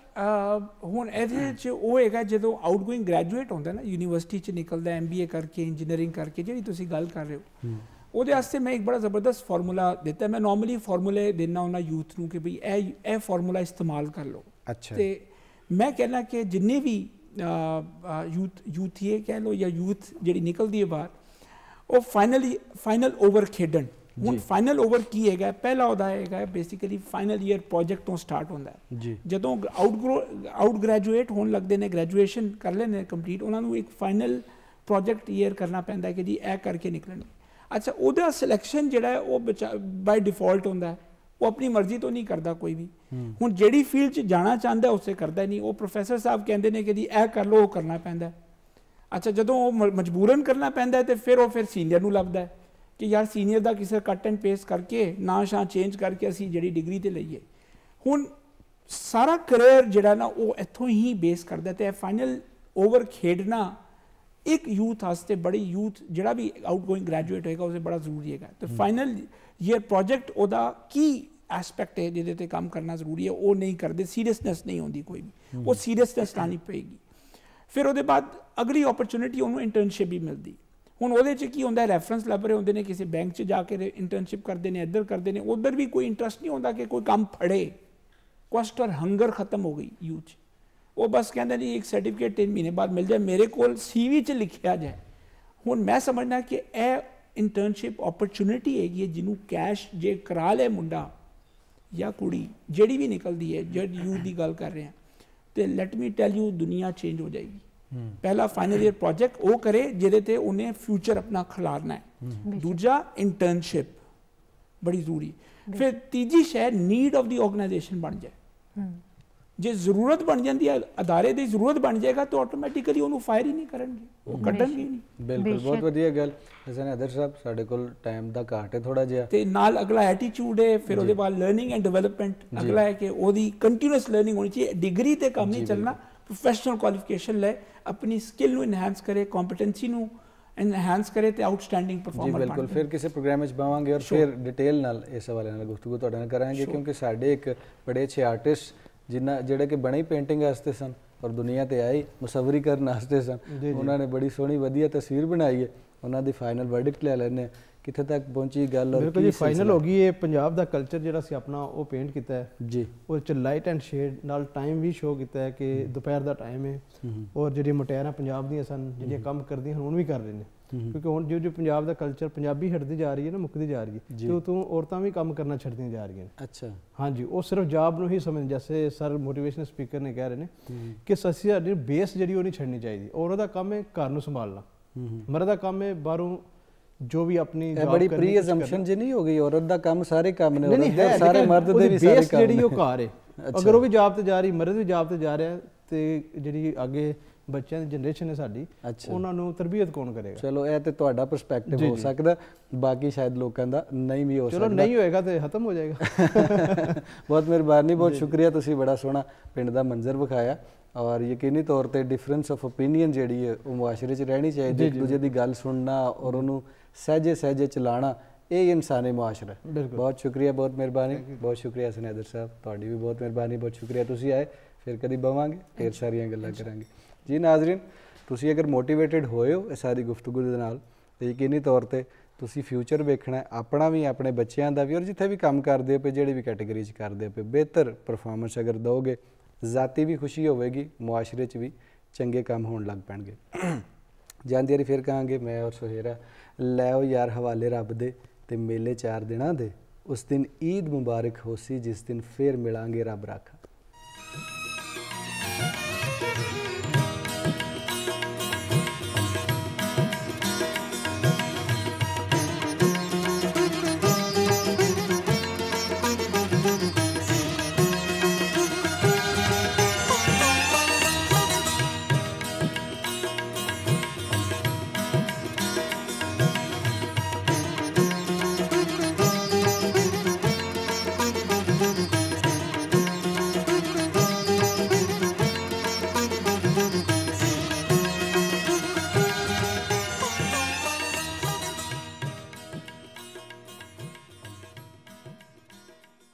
[SPEAKER 8] ਹੁਣ ਇਹਦੇ ਚ ਉਹ ਹੈਗਾ ਜਦੋਂ ਆਊਟਗoing ਗ੍ਰੈਜੂਏਟ ਹੁੰਦਾ ਨਾ ਯੂਨੀਵਰਸਿਟੀ ਚ ਨਿਕਲਦਾ ਐਮਬੀਏ ਕਰਕੇ ਇੰਜੀਨੀਅਰਿੰਗ ਕਰਕੇ ਜਿਹੜੀ ਤੁਸੀਂ ਗੱਲ ਕਰ ਰਹੇ ਹੋ ਉਹਦੇ ਵਾਸਤੇ ਮੈਂ ਇੱਕ ਬੜਾ ਜ਼ਬਰਦਸਤ ਫਾਰਮੂਲਾ ਦਿੱਤਾ ਮੈਂ ਨਾਰਮਲੀ ਫਾਰਮੂਲੇ ਦੇਣਾ ਉਹਨਾਂ ਯੂਥ ਨੂੰ ਕਿ ਭਈ ਇਹ ਇਹ ਫਾਰਮੂਲਾ ਇਸਤੇਮਾਲ ਕਰ ਲਓ ਅੱਛਾ ਤੇ ਮੈਂ ਕਹਿੰਦਾ ਕਿ ਜਿੰਨੇ ਵੀ ਯੂਥ ਯੂਥੀਏ ਕਹਿ ਲਓ ਜਾਂ ਯੂਥ ਜਿਹੜੀ ਨਿਕਲਦੀ ਹੈ ਬਾਹਰ ਉਹ ਫਾਈਨਲੀ ਫਾਈਨਲ ਓਵਰ ਖੇਡਣ ਹੁਣ ਫਾਈਨਲ ਓਵਰ ਕੀ ਹੈਗਾ ਪਹਿਲਾ ਉਹਦਾ ਹੈਗਾ ਬੇਸਿਕਲੀ ਫਾਈਨਲ ਈਅਰ ਪ੍ਰੋਜੈਕਟ ਤੋਂ ਸਟਾਰਟ ਹੁੰਦਾ ਹੈ ਜਦੋਂ ਆਊਟ ਆਊਟ ਗ੍ਰੈਜੂਏਟ ਹੋਣ ਲੱਗਦੇ ਨੇ ਗ੍ਰੈਜੂਏਸ਼ਨ ਕਰ ਲੈਂਦੇ ਨੇ ਕੰਪਲੀਟ ਉਹਨਾਂ ਨੂੰ ਇੱਕ ਫਾਈਨਲ ਪ੍ਰੋਜੈਕਟ ਈਅਰ ਕਰਨਾ ਪੈਂਦਾ ਕਿ ਜੀ ਇਹ ਕਰਕੇ ਨਿਕਲਣ ਅੱਛਾ ਉਹਦਾ ਸਿਲੈਕਸ਼ਨ ਜਿਹੜਾ ਹੈ ਉਹ ਬਾਈ ਡਿਫਾਲਟ ਹੁੰਦਾ ਹੈ ਉਹ ਆਪਣੀ ਮਰਜ਼ੀ ਤੋਂ ਨਹੀਂ ਕਰਦਾ ਕੋਈ ਵੀ ਹੁਣ ਜਿਹੜੀ ਫੀਲਡ 'ਚ ਜਾਣਾ ਚਾਹੁੰਦਾ ਉਸੇ ਕਰਦਾ ਨਹੀਂ ਉਹ ਪ੍ਰੋਫੈਸਰ ਸਾਹਿਬ ਕਹਿੰਦੇ ਨੇ ਕਿ ਜੀ ਇਹ ਕਰ ਲਓ ਉਹ ਕਰਨਾ ਪੈਂਦਾ ਅੱਛਾ ਜਦੋਂ ਉਹ ਮਜਬੂਰਨ ਕਰਨਾ ਪੈਂਦਾ ਤੇ ਫਿਰ ਉਹ ਫਿਰ ਸੀਨੀਅਰ ਨੂੰ ਲੱਭਦਾ ਹੈ ਕਿ ਯਾਰ ਸੀਨੀਅਰ ਦਾ ਕਿਸੇ ਕੱਟ ਐਂਡ ਪੇਸਟ ਕਰਕੇ ਨਾਂ ਸ਼ਾ ਚੇਂਜ ਕਰਕੇ ਅਸੀਂ ਜਿਹੜੀ ਡਿਗਰੀ ਤੇ ਲਈਏ ਹੁਣ ਸਾਰਾ ਕਰੀਅਰ ਜਿਹੜਾ ਨਾ ਉਹ ਇੱਥੋਂ ਹੀ ਬੇਸ ਕਰਦਾ ਤੇ ਫਾਈਨਲ ਓਵਰ ਖੇਡਣਾ ਇੱਕ ਯੂਥ ਵਾਸਤੇ ਬੜੀ ਯੂਥ ਜਿਹੜਾ ਵੀ ਆਊਟਗੋਇੰਗ ਗ੍ਰੈਜੂਏਟ ਹੋਏਗਾ ਉਸੇ ਬੜਾ ਜ਼ਰੂਰੀ ਹੈਗਾ ਤੇ ਫਾਈਨਲ ਇਹ ਪ੍ਰੋਜੈਕਟ ਉਹਦਾ ਕੀ ਐਸਪੈਕਟ ਹੈ ਜਿਹਦੇ ਤੇ ਕੰਮ ਕਰਨਾ ਜ਼ਰੂਰੀ ਹੈ ਉਹ ਨਹੀਂ ਕਰਦੇ ਸੀਰੀਅਸਨੈਸ ਨਹੀਂ ਹੁੰਦੀ ਕੋਈ ਵੀ ਉਹ ਸੀਰੀਅਸਨੈਸ ਲਾਣੀ ਪਏਗੀ ਫਿਰ ਉਹਦੇ ਬਾਅਦ ਅਗਲੀ ਓਪਰਚ्युनिटी ਉਹਨੂੰ ਇੰਟਰਨਸ਼ਿਪ ਵੀ ਮਿਲਦੀ ਹੁਣ ਉਹਦੇ 'ਚ ਕੀ ਹੁੰਦਾ ਰੈਫਰੈਂਸ ਲੱਭ ਰਹੇ ਹੁੰਦੇ ਨੇ ਕਿਸੇ ਬੈਂਕ 'ਚ ਜਾ ਕੇ ਇੰਟਰਨਸ਼ਿਪ ਕਰਦੇ ਨੇ ਇੱਧਰ ਕਰਦੇ ਨੇ ਉੱਧਰ ਵੀ ਕੋਈ ਇੰਟਰਸਟ ਨਹੀਂ ਹੁੰਦਾ ਕਿ ਕੋਈ ਕੰਮ ਫੜੇ ਕਸਟ ਔਰ ਹੰਗਰ ਖਤਮ ਹੋ ਗਈ ਯੂਥ ਉਹ ਬਸ ਕਹਿੰਦੇ ਨੇ ਇੱਕ ਸਰਟੀਫਿਕੇਟ 3 ਮਹੀਨੇ ਬਾਅਦ ਮਿਲ ਜਾਏ ਮੇਰੇ ਕੋਲ ਸੀਵੀ 'ਚ ਲਿਖਿਆ ਜਾਏ ਹੁਣ ਮੈਂ ਸਮਝਣਾ ਕਿ ਇਹ ਇੰਟਰਨਸ਼ਿਪ ਓਪਰਚ्युनिटी ਹੈਗੀ ਹੈ ਜਿਹਨੂੰ ਕੈਸ਼ ਜੇ ਕਰਾ ਲੇ ਮੁੰਡਾ ਜਾਂ ਕੁੜੀ ਜਿਹੜੀ ਵੀ ਨਿਕਲਦੀ ਹੈ ਜਦ ਯੂ ਦੀ ਗੱਲ ਕਰ ਰਹੇ ਆ ਤੇ ਲੈਟ ਮੀ ਟੈਲ ਯੂ ਦੁਨੀਆ ਚੇਂਜ ਹੋ ਜਾਏਗੀ ਪਹਿਲਾ ਫਾਈਨਲ ਇਅਰ ਪ੍ਰੋਜੈਕਟ ਉਹ ਕਰੇ ਜਿਹਦੇ ਤੇ ਉਹਨੇ ਫਿਊਚਰ ਆਪਣਾ ਖਿਲਾਰਨਾ
[SPEAKER 4] ਹੈ
[SPEAKER 8] ਦੂਜਾ ਇੰਟਰਨਸ਼ਿਪ ਬੜੀ ਜ਼ਰੂਰੀ ਫਿਰ ਤੀਜੀ ਸ਼ੈ ਨੀਡ ਆਫ ਦੀ ਆਰਗੇਨਾਈਜੇਸ਼ਨ ਬਣ ਜਾਏ ਜੇ ਜ਼ਰੂਰਤ ਬਣ ਜਾਂਦੀ ਹੈ ਅਦਾਰੇ ਦੀ ਜ਼ਰੂਰਤ ਬਣ ਜਾਏਗਾ ਤਾਂ ਆਟੋਮੈਟਿਕਲੀ ਉਹਨੂੰ ਫਾਇਰ ਹੀ ਨਹੀਂ ਕਰਨਗੇ ਉਹ ਕੱਢਣਗੇ ਨਹੀਂ ਬਿਲਕੁਲ ਬਹੁਤ
[SPEAKER 1] ਵਧੀਆ ਗੱਲ ਜਿਵੇਂ ਅਦਰ ਸਾਹਿਬ ਸਾਡੇ ਕੋਲ ਟਾਈਮ ਦਾ ਘਾਟ ਹੈ ਥੋੜਾ ਜਿਹਾ ਤੇ ਨਾਲ ਅਗਲਾ ਐਟੀਟਿਊਡ ਹੈ ਫਿਰ ਉਹਦੇ ਬਾਅਦ ਲਰਨਿੰਗ ਐਂਡ
[SPEAKER 8] ਡਿਵੈਲਪਮੈਂਟ ਅਗਲਾ ਹੈ ਕਿ ਉਹਦੀ ਕੰਟੀਨਿਊਸ ਲਰਨਿੰਗ ਹੋਣੀ ਚਾਹੀਏ ਡਿਗਰੀ ਤੇ ਕੰਮ ਨਹੀਂ ਚੱਲਣਾ ਪ੍ਰੋਫੈਸ਼ਨਲ ਕੁਆਲੀਫਿਕੇਸ਼ਨ ਲੈ ਆਪਣੀ ਸਕਿੱਲ ਨੂੰ ਇਨਹਾਂਸ ਕਰੇ ਕੰਪੀਟੈਂਸੀ ਨੂੰ ਇਨਹਾਂਸ ਕਰੇ ਤੇ ਆਊਟਸਟੈਂਡਿੰਗ ਪਰਫਾਰਮਰ ਜੀ ਬਿਲਕੁਲ ਫਿਰ
[SPEAKER 1] ਕਿਸੇ ਪ੍ਰੋਗਰਾਮ ਵਿੱਚ ਬਾਵਾਂਗੇ ਔਰ ਫਿਰ ਡਿਟੇਲ ਨਾਲ ਇਸ ਹਵਾਲੇ ਨਾਲ ਗੁਫ਼ਤਗੂ ਤੁਹਾਡੇ ਨਾਲ ਕਰਾਂਗੇ ਕਿਉਂਕਿ ਸਾਡੇ ਇੱਕ ਬੜੇ ਛੇ ਆਰਟਿਸਟ ਜਿਨ੍ਹਾਂ ਜਿਹੜੇ ਕਿ ਬਣੇ ਪੇਂਟਿੰਗ ਵਾਸਤੇ ਸਨ ਔਰ ਦੁਨੀਆ ਤੇ ਆਈ ਮਸਵਰੀ ਕਰਨ ਵਾਸਤੇ ਸਨ ਉਹਨਾਂ ਨੇ ਬੜੀ ਸੋਹਣੀ ਵਧੀਆ ਤਸਵੀਰ ਬਣਾਈ ਹੈ ਉਹਨਾਂ ਦੀ ਫਾਈਨਲ ਵਰਡਿਕਟ ਲੈ ਲੈਣੇ ਕਿੱਥੇ ਤੱਕ ਪਹੁੰਚੀ ਗੱਲ ਔਰ ਬਿਲਕੁਲ ਜੀ ਫਾਈਨਲ ਹੋ
[SPEAKER 2] ਗਈ ਇਹ ਪੰਜਾਬ ਦਾ ਕਲਚਰ ਜਿਹੜਾ ਸੀ ਆਪਣਾ ਉਹ ਪੇਂਟ ਕੀਤਾ ਹੈ ਜੀ ਉਹ ਚ ਲਾਈਟ ਐਂਡ ਸ਼ੇਡ ਨਾਲ ਟਾਈਮ ਵੀ ਸ਼ੋ ਕੀਤਾ ਹੈ ਕਿ ਦੁਪਹਿਰ ਦਾ ਟਾਈਮ ਹੈ ਔਰ ਜਿਹੜੀ ਮਟਿਆਰਾਂ ਪੰਜਾਬ ਦੀਆਂ ਸਨ ਜਿਹੜੀਆਂ ਕੰਮ ਕਰਦੀਆਂ ਹੁਣ ਵੀ ਕਰ ਰਹੇ ਨੇ ਕਿਉਂਕਿ ਹੁਣ ਜੋ ਜੋ ਪੰਜਾਬ ਦਾ ਕਲਚਰ ਪੰਜਾਬੀ ਹਟਦੀ ਜਾ ਰਹੀ ਹੈ ਨਾ ਮੁੱਕਦੀ ਜਾ ਰਹੀ ਹੈ ਤੇ ਉਹ ਤੋਂ ਔਰਤਾਂ ਵੀ ਕੰਮ ਕਰਨਾ ਛੱਡਦੀਆਂ ਜਾ ਰਹੀਆਂ ਨੇ ਅੱਛਾ ਹਾਂਜੀ ਉਹ ਸਿਰਫ ਜੌਬ ਨੂੰ ਹੀ ਸਮਝ ਜੈਸੇ ਸਰ ਮੋਟੀਵੇਸ਼ਨਲ ਸਪੀਕਰ ਨੇ ਕਹਿ ਰਹੇ ਨੇ ਕਿ ਸਸੀਆ ਦੀ ਬੇਸ ਜਿਹੜੀ ਉਹ ਨਹੀਂ ਛੱਡਣੀ ਚਾਹੀਦੀ ਔਰਤ ਦਾ ਕੰਮ ਹੈ ਘਰ ਨੂੰ ਸੰਭਾਲਣਾ ਮਰਦ ਦਾ ਕੰਮ ਹੈ ਬਾਹਰੋਂ
[SPEAKER 1] ਜੋ ਵੀ ਆਪਣੀ ਜੌਬ ਬੜੀ ਪ੍ਰੀ ਅਸੰਪਸ਼ਨ ਜੀ ਨਹੀਂ ਹੋ ਗਈ ਔਰਤ ਦਾ ਕੰਮ ਸਾਰੇ ਕੰਮ ਨੇ ਔਰਤ ਦੇ ਸਾਰੇ ਮਰਦ ਦੇ ਵੀ ਸਾਰੇ ਕੰਮ ਜਿਹੜੀ ਉਹ ਘਰ ਹੈ ਅਗਰ ਉਹ ਵੀ
[SPEAKER 2] ਜੌਬ ਤੇ ਜਾ ਰਹੀ ਮਰਦ ਵੀ ਜੌਬ ਤੇ ਜਾ ਰਿਹਾ ਤੇ ਜਿਹੜੀ ਅੱਗੇ
[SPEAKER 1] ਬੱਚਿਆਂ ਦੀ ਜਨਰੇਸ਼ਨ ਹੈ ਸਾਡੀ ਉਹਨਾਂ ਨੂੰ ਤਰਬੀਅਤ ਕੌਣ ਕਰੇਗਾ ਚਲੋ ਇਹ ਤੇ ਤੁਹਾਡਾ ਪਰਸਪੈਕਟਿਵ ਹੋ ਸਕਦਾ ਬਾਕੀ ਸ਼ਾਇਦ ਲੋਕਾਂ ਦਾ ਨਹੀਂ ਵੀ ਹੋ ਸਕਦਾ ਚਲੋ ਨਹੀਂ ਹੋਏਗਾ
[SPEAKER 2] ਤੇ ਖਤਮ ਹੋ ਜਾਏਗਾ
[SPEAKER 1] ਬਹੁਤ ਮਿਹਰਬਾਨੀ ਬਹੁਤ ਸ਼ੁਕਰੀਆ ਤੁਸੀਂ ਬੜਾ ਸੋਹਣਾ ਪਿੰਡ ਦਾ ਮੰਜ਼ਰ ਵਿਖਾਇਆ ਔਰ ਯਕੀਨੀ ਤੌਰ ਤੇ ਡਿਫਰੈਂਸ ਆਫ ਓਪੀਨੀਅਨ ਜਿਹੜੀ ਹੈ ਉਹ ਮੁਆਸ਼ਰੇ 'ਚ ਰਹਿਣੀ ਚਾਹੀਦੀ ਇੱਕ ਦੂਜੇ ਦੀ ਗੱਲ ਸੁਣਨਾ ਔਰ ਉਹਨੂੰ ਸਹਿਜੇ ਸਹਿਜੇ ਚਲਾਣਾ ਇਹ ਇਨਸਾਨੀ ਮਾਸ਼ਰਾ ਬਹੁਤ ਸ਼ੁਕਰੀਆ ਬਹੁਤ ਮਿਹਰਬਾਨੀ ਬਹੁਤ ਸ਼ੁਕਰੀਆ ਸਨੇਦਰ ਸਾਹਿਬ ਤੁਹਾਡੀ ਵੀ ਬਹੁਤ ਮਿਹਰਬਾਨੀ ਬਹੁਤ ਸ਼ੁਕਰੀਆ ਤੁਸੀਂ ਆਏ ਫਿਰ ਕਦੀ ਬਵਾਂਗੇ ਫਿਰ ਸਾਰੀਆਂ ਗੱਲਾਂ ਕਰਾਂਗੇ ਜੀ ਨਾਜ਼ਰੀਨ ਤੁਸੀਂ ਅਗਰ ਮੋਟੀਵੇਟਿਡ ਹੋਏ ਹੋ ਇਹ ਸਾਰੀ ਗੁਫ਼ਤਗੂ ਦੇ ਨਾਲ ਤੇ ਯਕੀਨੀ ਤੌਰ ਤੇ ਤੁਸੀਂ ਫਿਊਚਰ ਵੇਖਣਾ ਆਪਣਾ ਵੀ ਆਪਣੇ ਬੱਚਿਆਂ ਦਾ ਵੀ ਔਰ ਜਿੱਥੇ ਵੀ ਕੰਮ ਕਰਦੇ ਹੋ ਪਏ ਜਿਹੜੀ ਵੀ ਕੈਟਾਗਰੀ 'ਚ ਕਰਦੇ ਹੋ ਪਏ ਬਿਹਤਰ ਪਰਫਾਰਮੈਂਸ ਅਗਰ ਦੋਗੇ ਜ਼ਾਤੀ ਵੀ ਖੁਸ਼ੀ ਹੋਵੇਗੀ ਮੁਆਸ਼ਰੇ 'ਚ ਵੀ ਚੰਗੇ ਕੰਮ ਹੋਣ ਲੱਗ ਪੈਣਗੇ ਜਾਂਦੀ ਰਹੀ ਫਿਰ ਕਹਾਂਗੇ ਮੈਂ ਔਰ ਸੁਹੇਰਾ ਲੈ ਉਹ ਯਾਰ ਹਵਾਲੇ ਰੱਬ ਦੇ ਤੇ ਮੇਲੇ ਚਾਰ ਦਿਨਾਂ ਦੇ ਉਸ ਦਿਨ ਈਦ ਮੁਬਾਰਕ ਹੋਸੀ ਜਿਸ ਦਿਨ ਫੇਰ ਮਿਲਾਂਗੇ ਰੱਬ ਰਾਖਾ